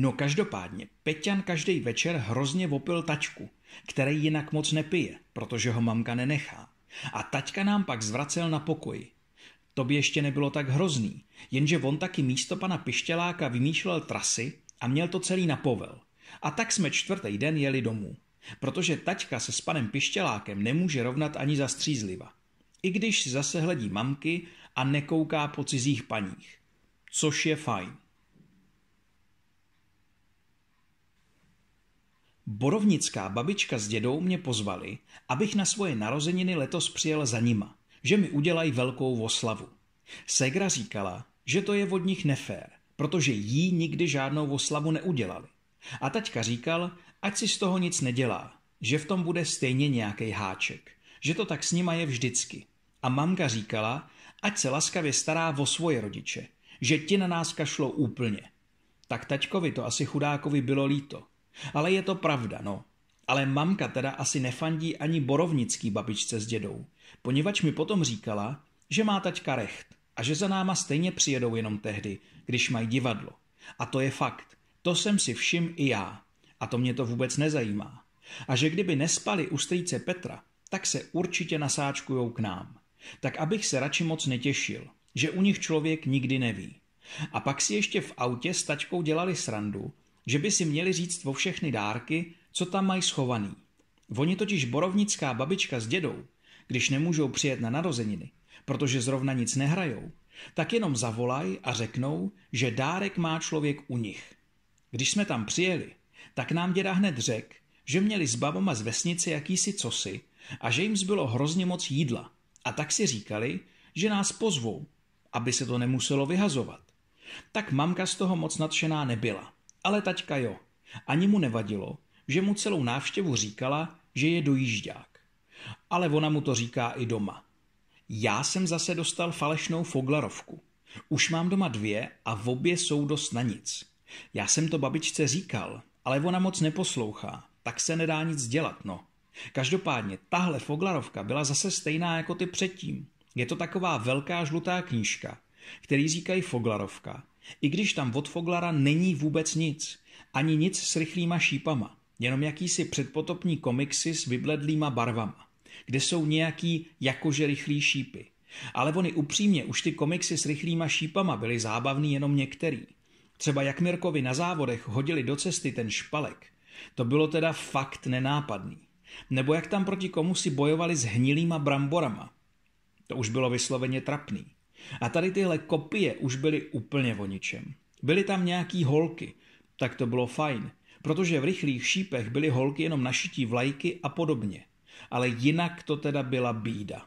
A: No každopádně, Peťan každý večer hrozně vopil tačku, který jinak moc nepije, protože ho mamka nenechá. A taťka nám pak zvracel na pokoji. To by ještě nebylo tak hrozný, jenže on taky místo pana Pištěláka vymýšlel trasy a měl to celý na povel. A tak jsme čtvrtý den jeli domů, protože taťka se s panem Pištělákem nemůže rovnat ani za střízliva. I když si zase hledí mamky a nekouká po cizích paních. Což je fajn. Borovnická babička s dědou mě pozvali, abych na svoje narozeniny letos přijel za nima, že mi udělají velkou oslavu. Segra říkala, že to je od nich nefér, protože jí nikdy žádnou oslavu neudělali. A taťka říkal, ať si z toho nic nedělá, že v tom bude stejně nějaký háček, že to tak s nima je vždycky. A mamka říkala, ať se laskavě stará o svoje rodiče, že ti na nás kašlo úplně. Tak taťkovi to asi chudákovi bylo líto, ale je to pravda, no. Ale mamka teda asi nefandí ani borovnický babičce s dědou, poněvadž mi potom říkala, že má taťka recht a že za náma stejně přijedou jenom tehdy, když mají divadlo. A to je fakt. To jsem si všim i já. A to mě to vůbec nezajímá. A že kdyby nespali u strýce Petra, tak se určitě nasáčkujou k nám. Tak abych se radši moc netěšil, že u nich člověk nikdy neví. A pak si ještě v autě s tačkou dělali srandu, že by si měli říct o všechny dárky, co tam mají schovaný. Oni totiž borovnická babička s dědou, když nemůžou přijet na narozeniny, protože zrovna nic nehrajou, tak jenom zavolaj a řeknou, že dárek má člověk u nich. Když jsme tam přijeli, tak nám děda hned řekl, že měli s babama z vesnice jakýsi cosi a že jim zbylo hrozně moc jídla. A tak si říkali, že nás pozvou, aby se to nemuselo vyhazovat. Tak mamka z toho moc nadšená nebyla – ale tačka jo. Ani mu nevadilo, že mu celou návštěvu říkala, že je dojížďák. Ale ona mu to říká i doma. Já jsem zase dostal falešnou foglarovku. Už mám doma dvě a v obě jsou dost na nic. Já jsem to babičce říkal, ale ona moc neposlouchá, tak se nedá nic dělat, no. Každopádně tahle foglarovka byla zase stejná jako ty předtím. Je to taková velká žlutá knížka, který říkají foglarovka i když tam od Foglara není vůbec nic, ani nic s rychlýma šípama, jenom jakýsi předpotopní komiksy s vybledlýma barvama, kde jsou nějaký jakože rychlý šípy. Ale oni upřímně, už ty komiksy s rychlýma šípama byly zábavný jenom některý. Třeba jak Mirkovi na závodech hodili do cesty ten špalek. To bylo teda fakt nenápadný. Nebo jak tam proti komu si bojovali s hnilýma bramborama. To už bylo vysloveně trapný. A tady tyhle kopie už byly úplně o ničem. Byly tam nějaký holky, tak to bylo fajn, protože v rychlých šípech byly holky jenom našití vlajky a podobně. Ale jinak to teda byla bída.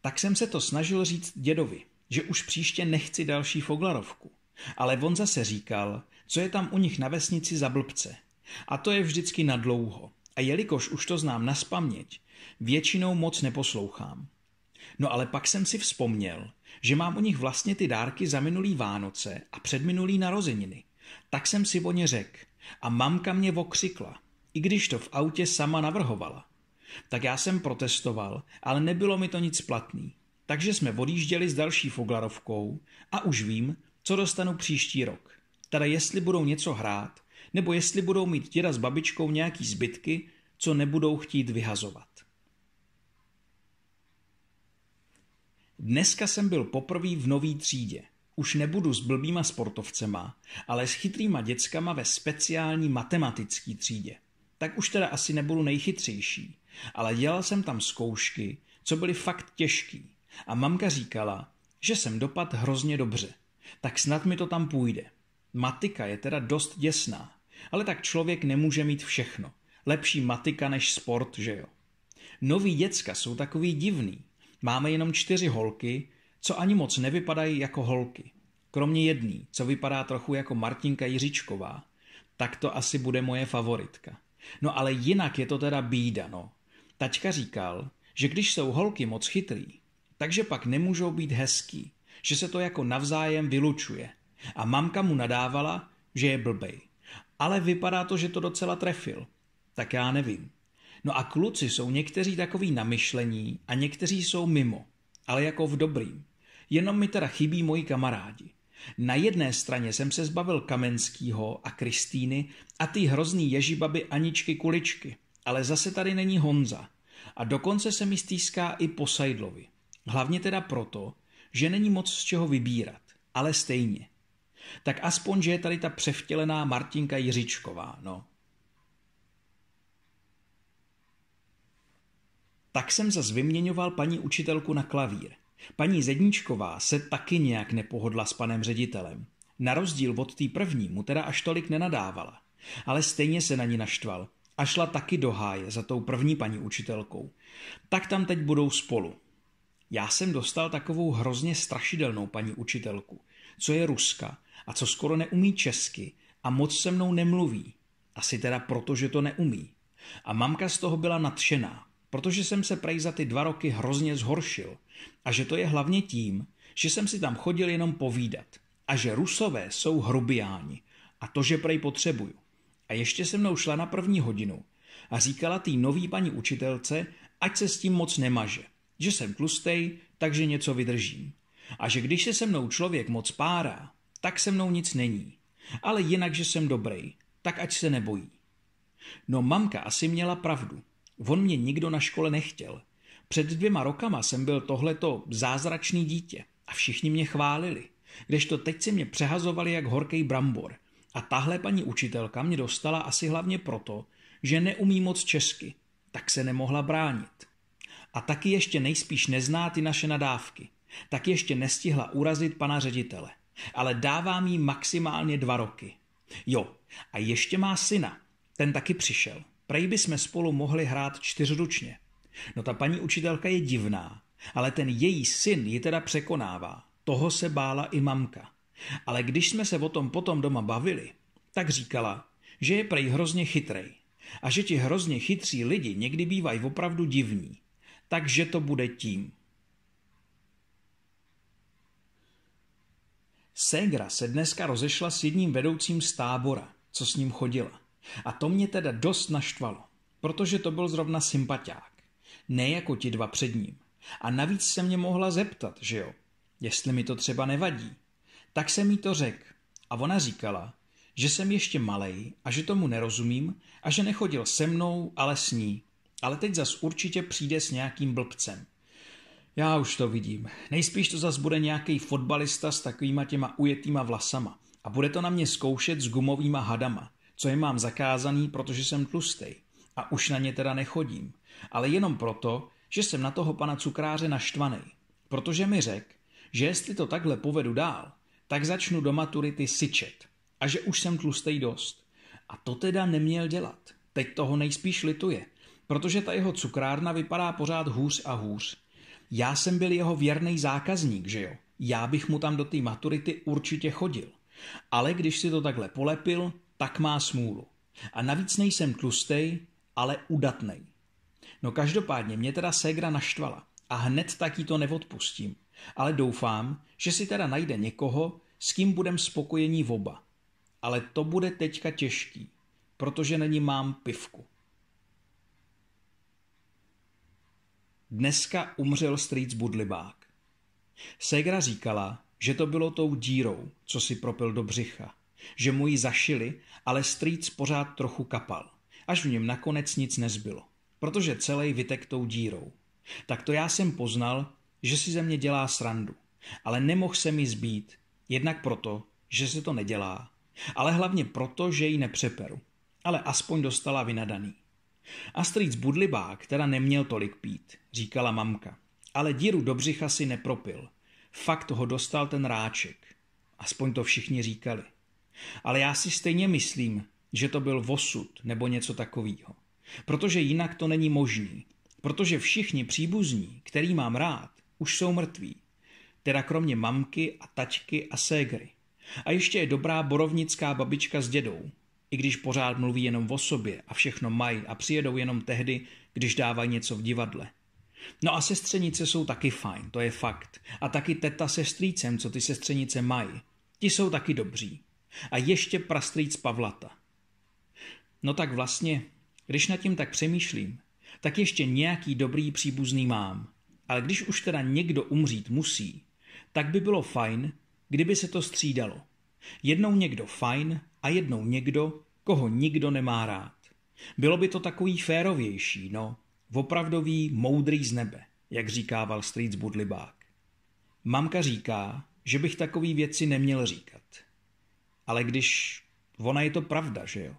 A: Tak jsem se to snažil říct dědovi, že už příště nechci další foglarovku. Ale on zase říkal, co je tam u nich na vesnici za blbce. A to je vždycky na dlouho. A jelikož už to znám na spaměť, většinou moc neposlouchám. No ale pak jsem si vzpomněl, že mám u nich vlastně ty dárky za minulý Vánoce a předminulý narozeniny. Tak jsem si o ně řekl a mamka mě okřikla, i když to v autě sama navrhovala. Tak já jsem protestoval, ale nebylo mi to nic platný. Takže jsme odjížděli s další Foglarovkou a už vím, co dostanu příští rok. Teda jestli budou něco hrát, nebo jestli budou mít těda s babičkou nějaký zbytky, co nebudou chtít vyhazovat. Dneska jsem byl poprvý v nový třídě. Už nebudu s blbýma sportovcema, ale s chytrýma děckama ve speciální matematický třídě. Tak už teda asi nebudu nejchytřejší, ale dělal jsem tam zkoušky, co byly fakt těžký. A mamka říkala, že jsem dopad hrozně dobře. Tak snad mi to tam půjde. Matika je teda dost děsná, ale tak člověk nemůže mít všechno. Lepší matika než sport, že jo? Noví děcka jsou takový divný. Máme jenom čtyři holky, co ani moc nevypadají jako holky. Kromě jedný, co vypadá trochu jako Martinka Jiříčková. tak to asi bude moje favoritka. No ale jinak je to teda bída, no. Tačka říkal, že když jsou holky moc chytrý, takže pak nemůžou být hezký, že se to jako navzájem vylučuje. A mamka mu nadávala, že je blbej. Ale vypadá to, že to docela trefil. Tak já nevím. No a kluci jsou někteří takový myšlení a někteří jsou mimo, ale jako v dobrým. Jenom mi teda chybí moji kamarádi. Na jedné straně jsem se zbavil Kamenskýho a Kristýny a ty hrozný ježibaby Aničky Kuličky, ale zase tady není Honza. A dokonce se mi stýská i Posajdlovi. Hlavně teda proto, že není moc z čeho vybírat, ale stejně. Tak aspoň, že je tady ta převtělená Martinka Jiřičková, no. tak jsem zas vyměňoval paní učitelku na klavír. Paní Zedničková se taky nějak nepohodla s panem ředitelem. Na rozdíl od té první mu teda až tolik nenadávala. Ale stejně se na ní naštval a šla taky do háje za tou první paní učitelkou. Tak tam teď budou spolu. Já jsem dostal takovou hrozně strašidelnou paní učitelku, co je ruska a co skoro neumí česky a moc se mnou nemluví. Asi teda proto, že to neumí. A mamka z toho byla nadšená, protože jsem se prej za ty dva roky hrozně zhoršil a že to je hlavně tím, že jsem si tam chodil jenom povídat a že rusové jsou hrubiáni a to, že prej potřebuju. A ještě se mnou šla na první hodinu a říkala tý nový paní učitelce, ať se s tím moc nemaže, že jsem tlustej, takže něco vydržím. A že když se se mnou člověk moc párá, tak se mnou nic není. Ale jinak, že jsem dobrý, tak ať se nebojí. No mamka asi měla pravdu, On mě nikdo na škole nechtěl. Před dvěma rokama jsem byl tohleto zázračný dítě a všichni mě chválili, kdežto teď se mě přehazovali jak horký brambor. A tahle paní učitelka mě dostala asi hlavně proto, že neumí moc česky, tak se nemohla bránit. A taky ještě nejspíš nezná ty naše nadávky, tak ještě nestihla urazit pana ředitele, ale dávám jí maximálně dva roky. Jo, a ještě má syna, ten taky přišel. Prej by jsme spolu mohli hrát čtyřručně. No ta paní učitelka je divná, ale ten její syn ji teda překonává. Toho se bála i mamka. Ale když jsme se o tom potom doma bavili, tak říkala, že je prej hrozně chytrej a že ti hrozně chytří lidi někdy bývají opravdu divní. Takže to bude tím. Ségra se dneska rozešla s jedním vedoucím z tábora, co s ním chodila. A to mě teda dost naštvalo, protože to byl zrovna sympatiák, ne jako ti dva před ním. A navíc se mě mohla zeptat, že jo, jestli mi to třeba nevadí. Tak jsem jí to řekl a ona říkala, že jsem ještě malej a že tomu nerozumím a že nechodil se mnou, ale s ní. Ale teď zas určitě přijde s nějakým blbcem. Já už to vidím. Nejspíš to zas bude nějaký fotbalista s takovýma těma ujetýma vlasama. A bude to na mě zkoušet s gumovýma hadama co je mám zakázaný, protože jsem tlustej a už na ně teda nechodím, ale jenom proto, že jsem na toho pana cukráře naštvaný, protože mi řekl, že jestli to takhle povedu dál, tak začnu do maturity syčet a že už jsem tlustej dost. A to teda neměl dělat. Teď toho nejspíš lituje, protože ta jeho cukrárna vypadá pořád hůř a hůř. Já jsem byl jeho věrný zákazník, že jo? Já bych mu tam do té maturity určitě chodil. Ale když si to takhle polepil, tak má smůlu. A navíc nejsem tlustej, ale udatnej. No každopádně mě teda ségra naštvala a hned tak jí to neodpustím. Ale doufám, že si teda najde někoho, s kým budem spokojení v oba. Ale to bude teďka těžký, protože není mám pivku. Dneska umřel strýc Budlibák. Ségra říkala, že to bylo tou dírou, co si propil do břicha že mu ji zašili, ale strýc pořád trochu kapal, až v něm nakonec nic nezbylo, protože celý vytek tou dírou. Tak to já jsem poznal, že si ze mě dělá srandu, ale nemohl se mi zbít, jednak proto, že se to nedělá, ale hlavně proto, že ji nepřeperu, ale aspoň dostala vynadaný. A strýc Budlibák teda neměl tolik pít, říkala mamka, ale díru do břicha si nepropil. Fakt ho dostal ten ráček. Aspoň to všichni říkali. Ale já si stejně myslím, že to byl vosud nebo něco takového. Protože jinak to není možný. Protože všichni příbuzní, který mám rád, už jsou mrtví. Teda kromě mamky a tačky a ségry. A ještě je dobrá borovnická babička s dědou, i když pořád mluví jenom o sobě a všechno mají a přijedou jenom tehdy, když dávají něco v divadle. No a sestřenice jsou taky fajn, to je fakt. A taky teta se strýcem, co ty sestřenice mají. Ti jsou taky dobří. A ještě prastrýc Pavlata. No tak vlastně, když nad tím tak přemýšlím, tak ještě nějaký dobrý příbuzný mám. Ale když už teda někdo umřít musí, tak by bylo fajn, kdyby se to střídalo. Jednou někdo fajn a jednou někdo, koho nikdo nemá rád. Bylo by to takový férovější, no, opravdový moudrý z nebe, jak říkával Streets Budlibák. Mamka říká, že bych takový věci neměl říkat. Ale když ona je to pravda, že jo?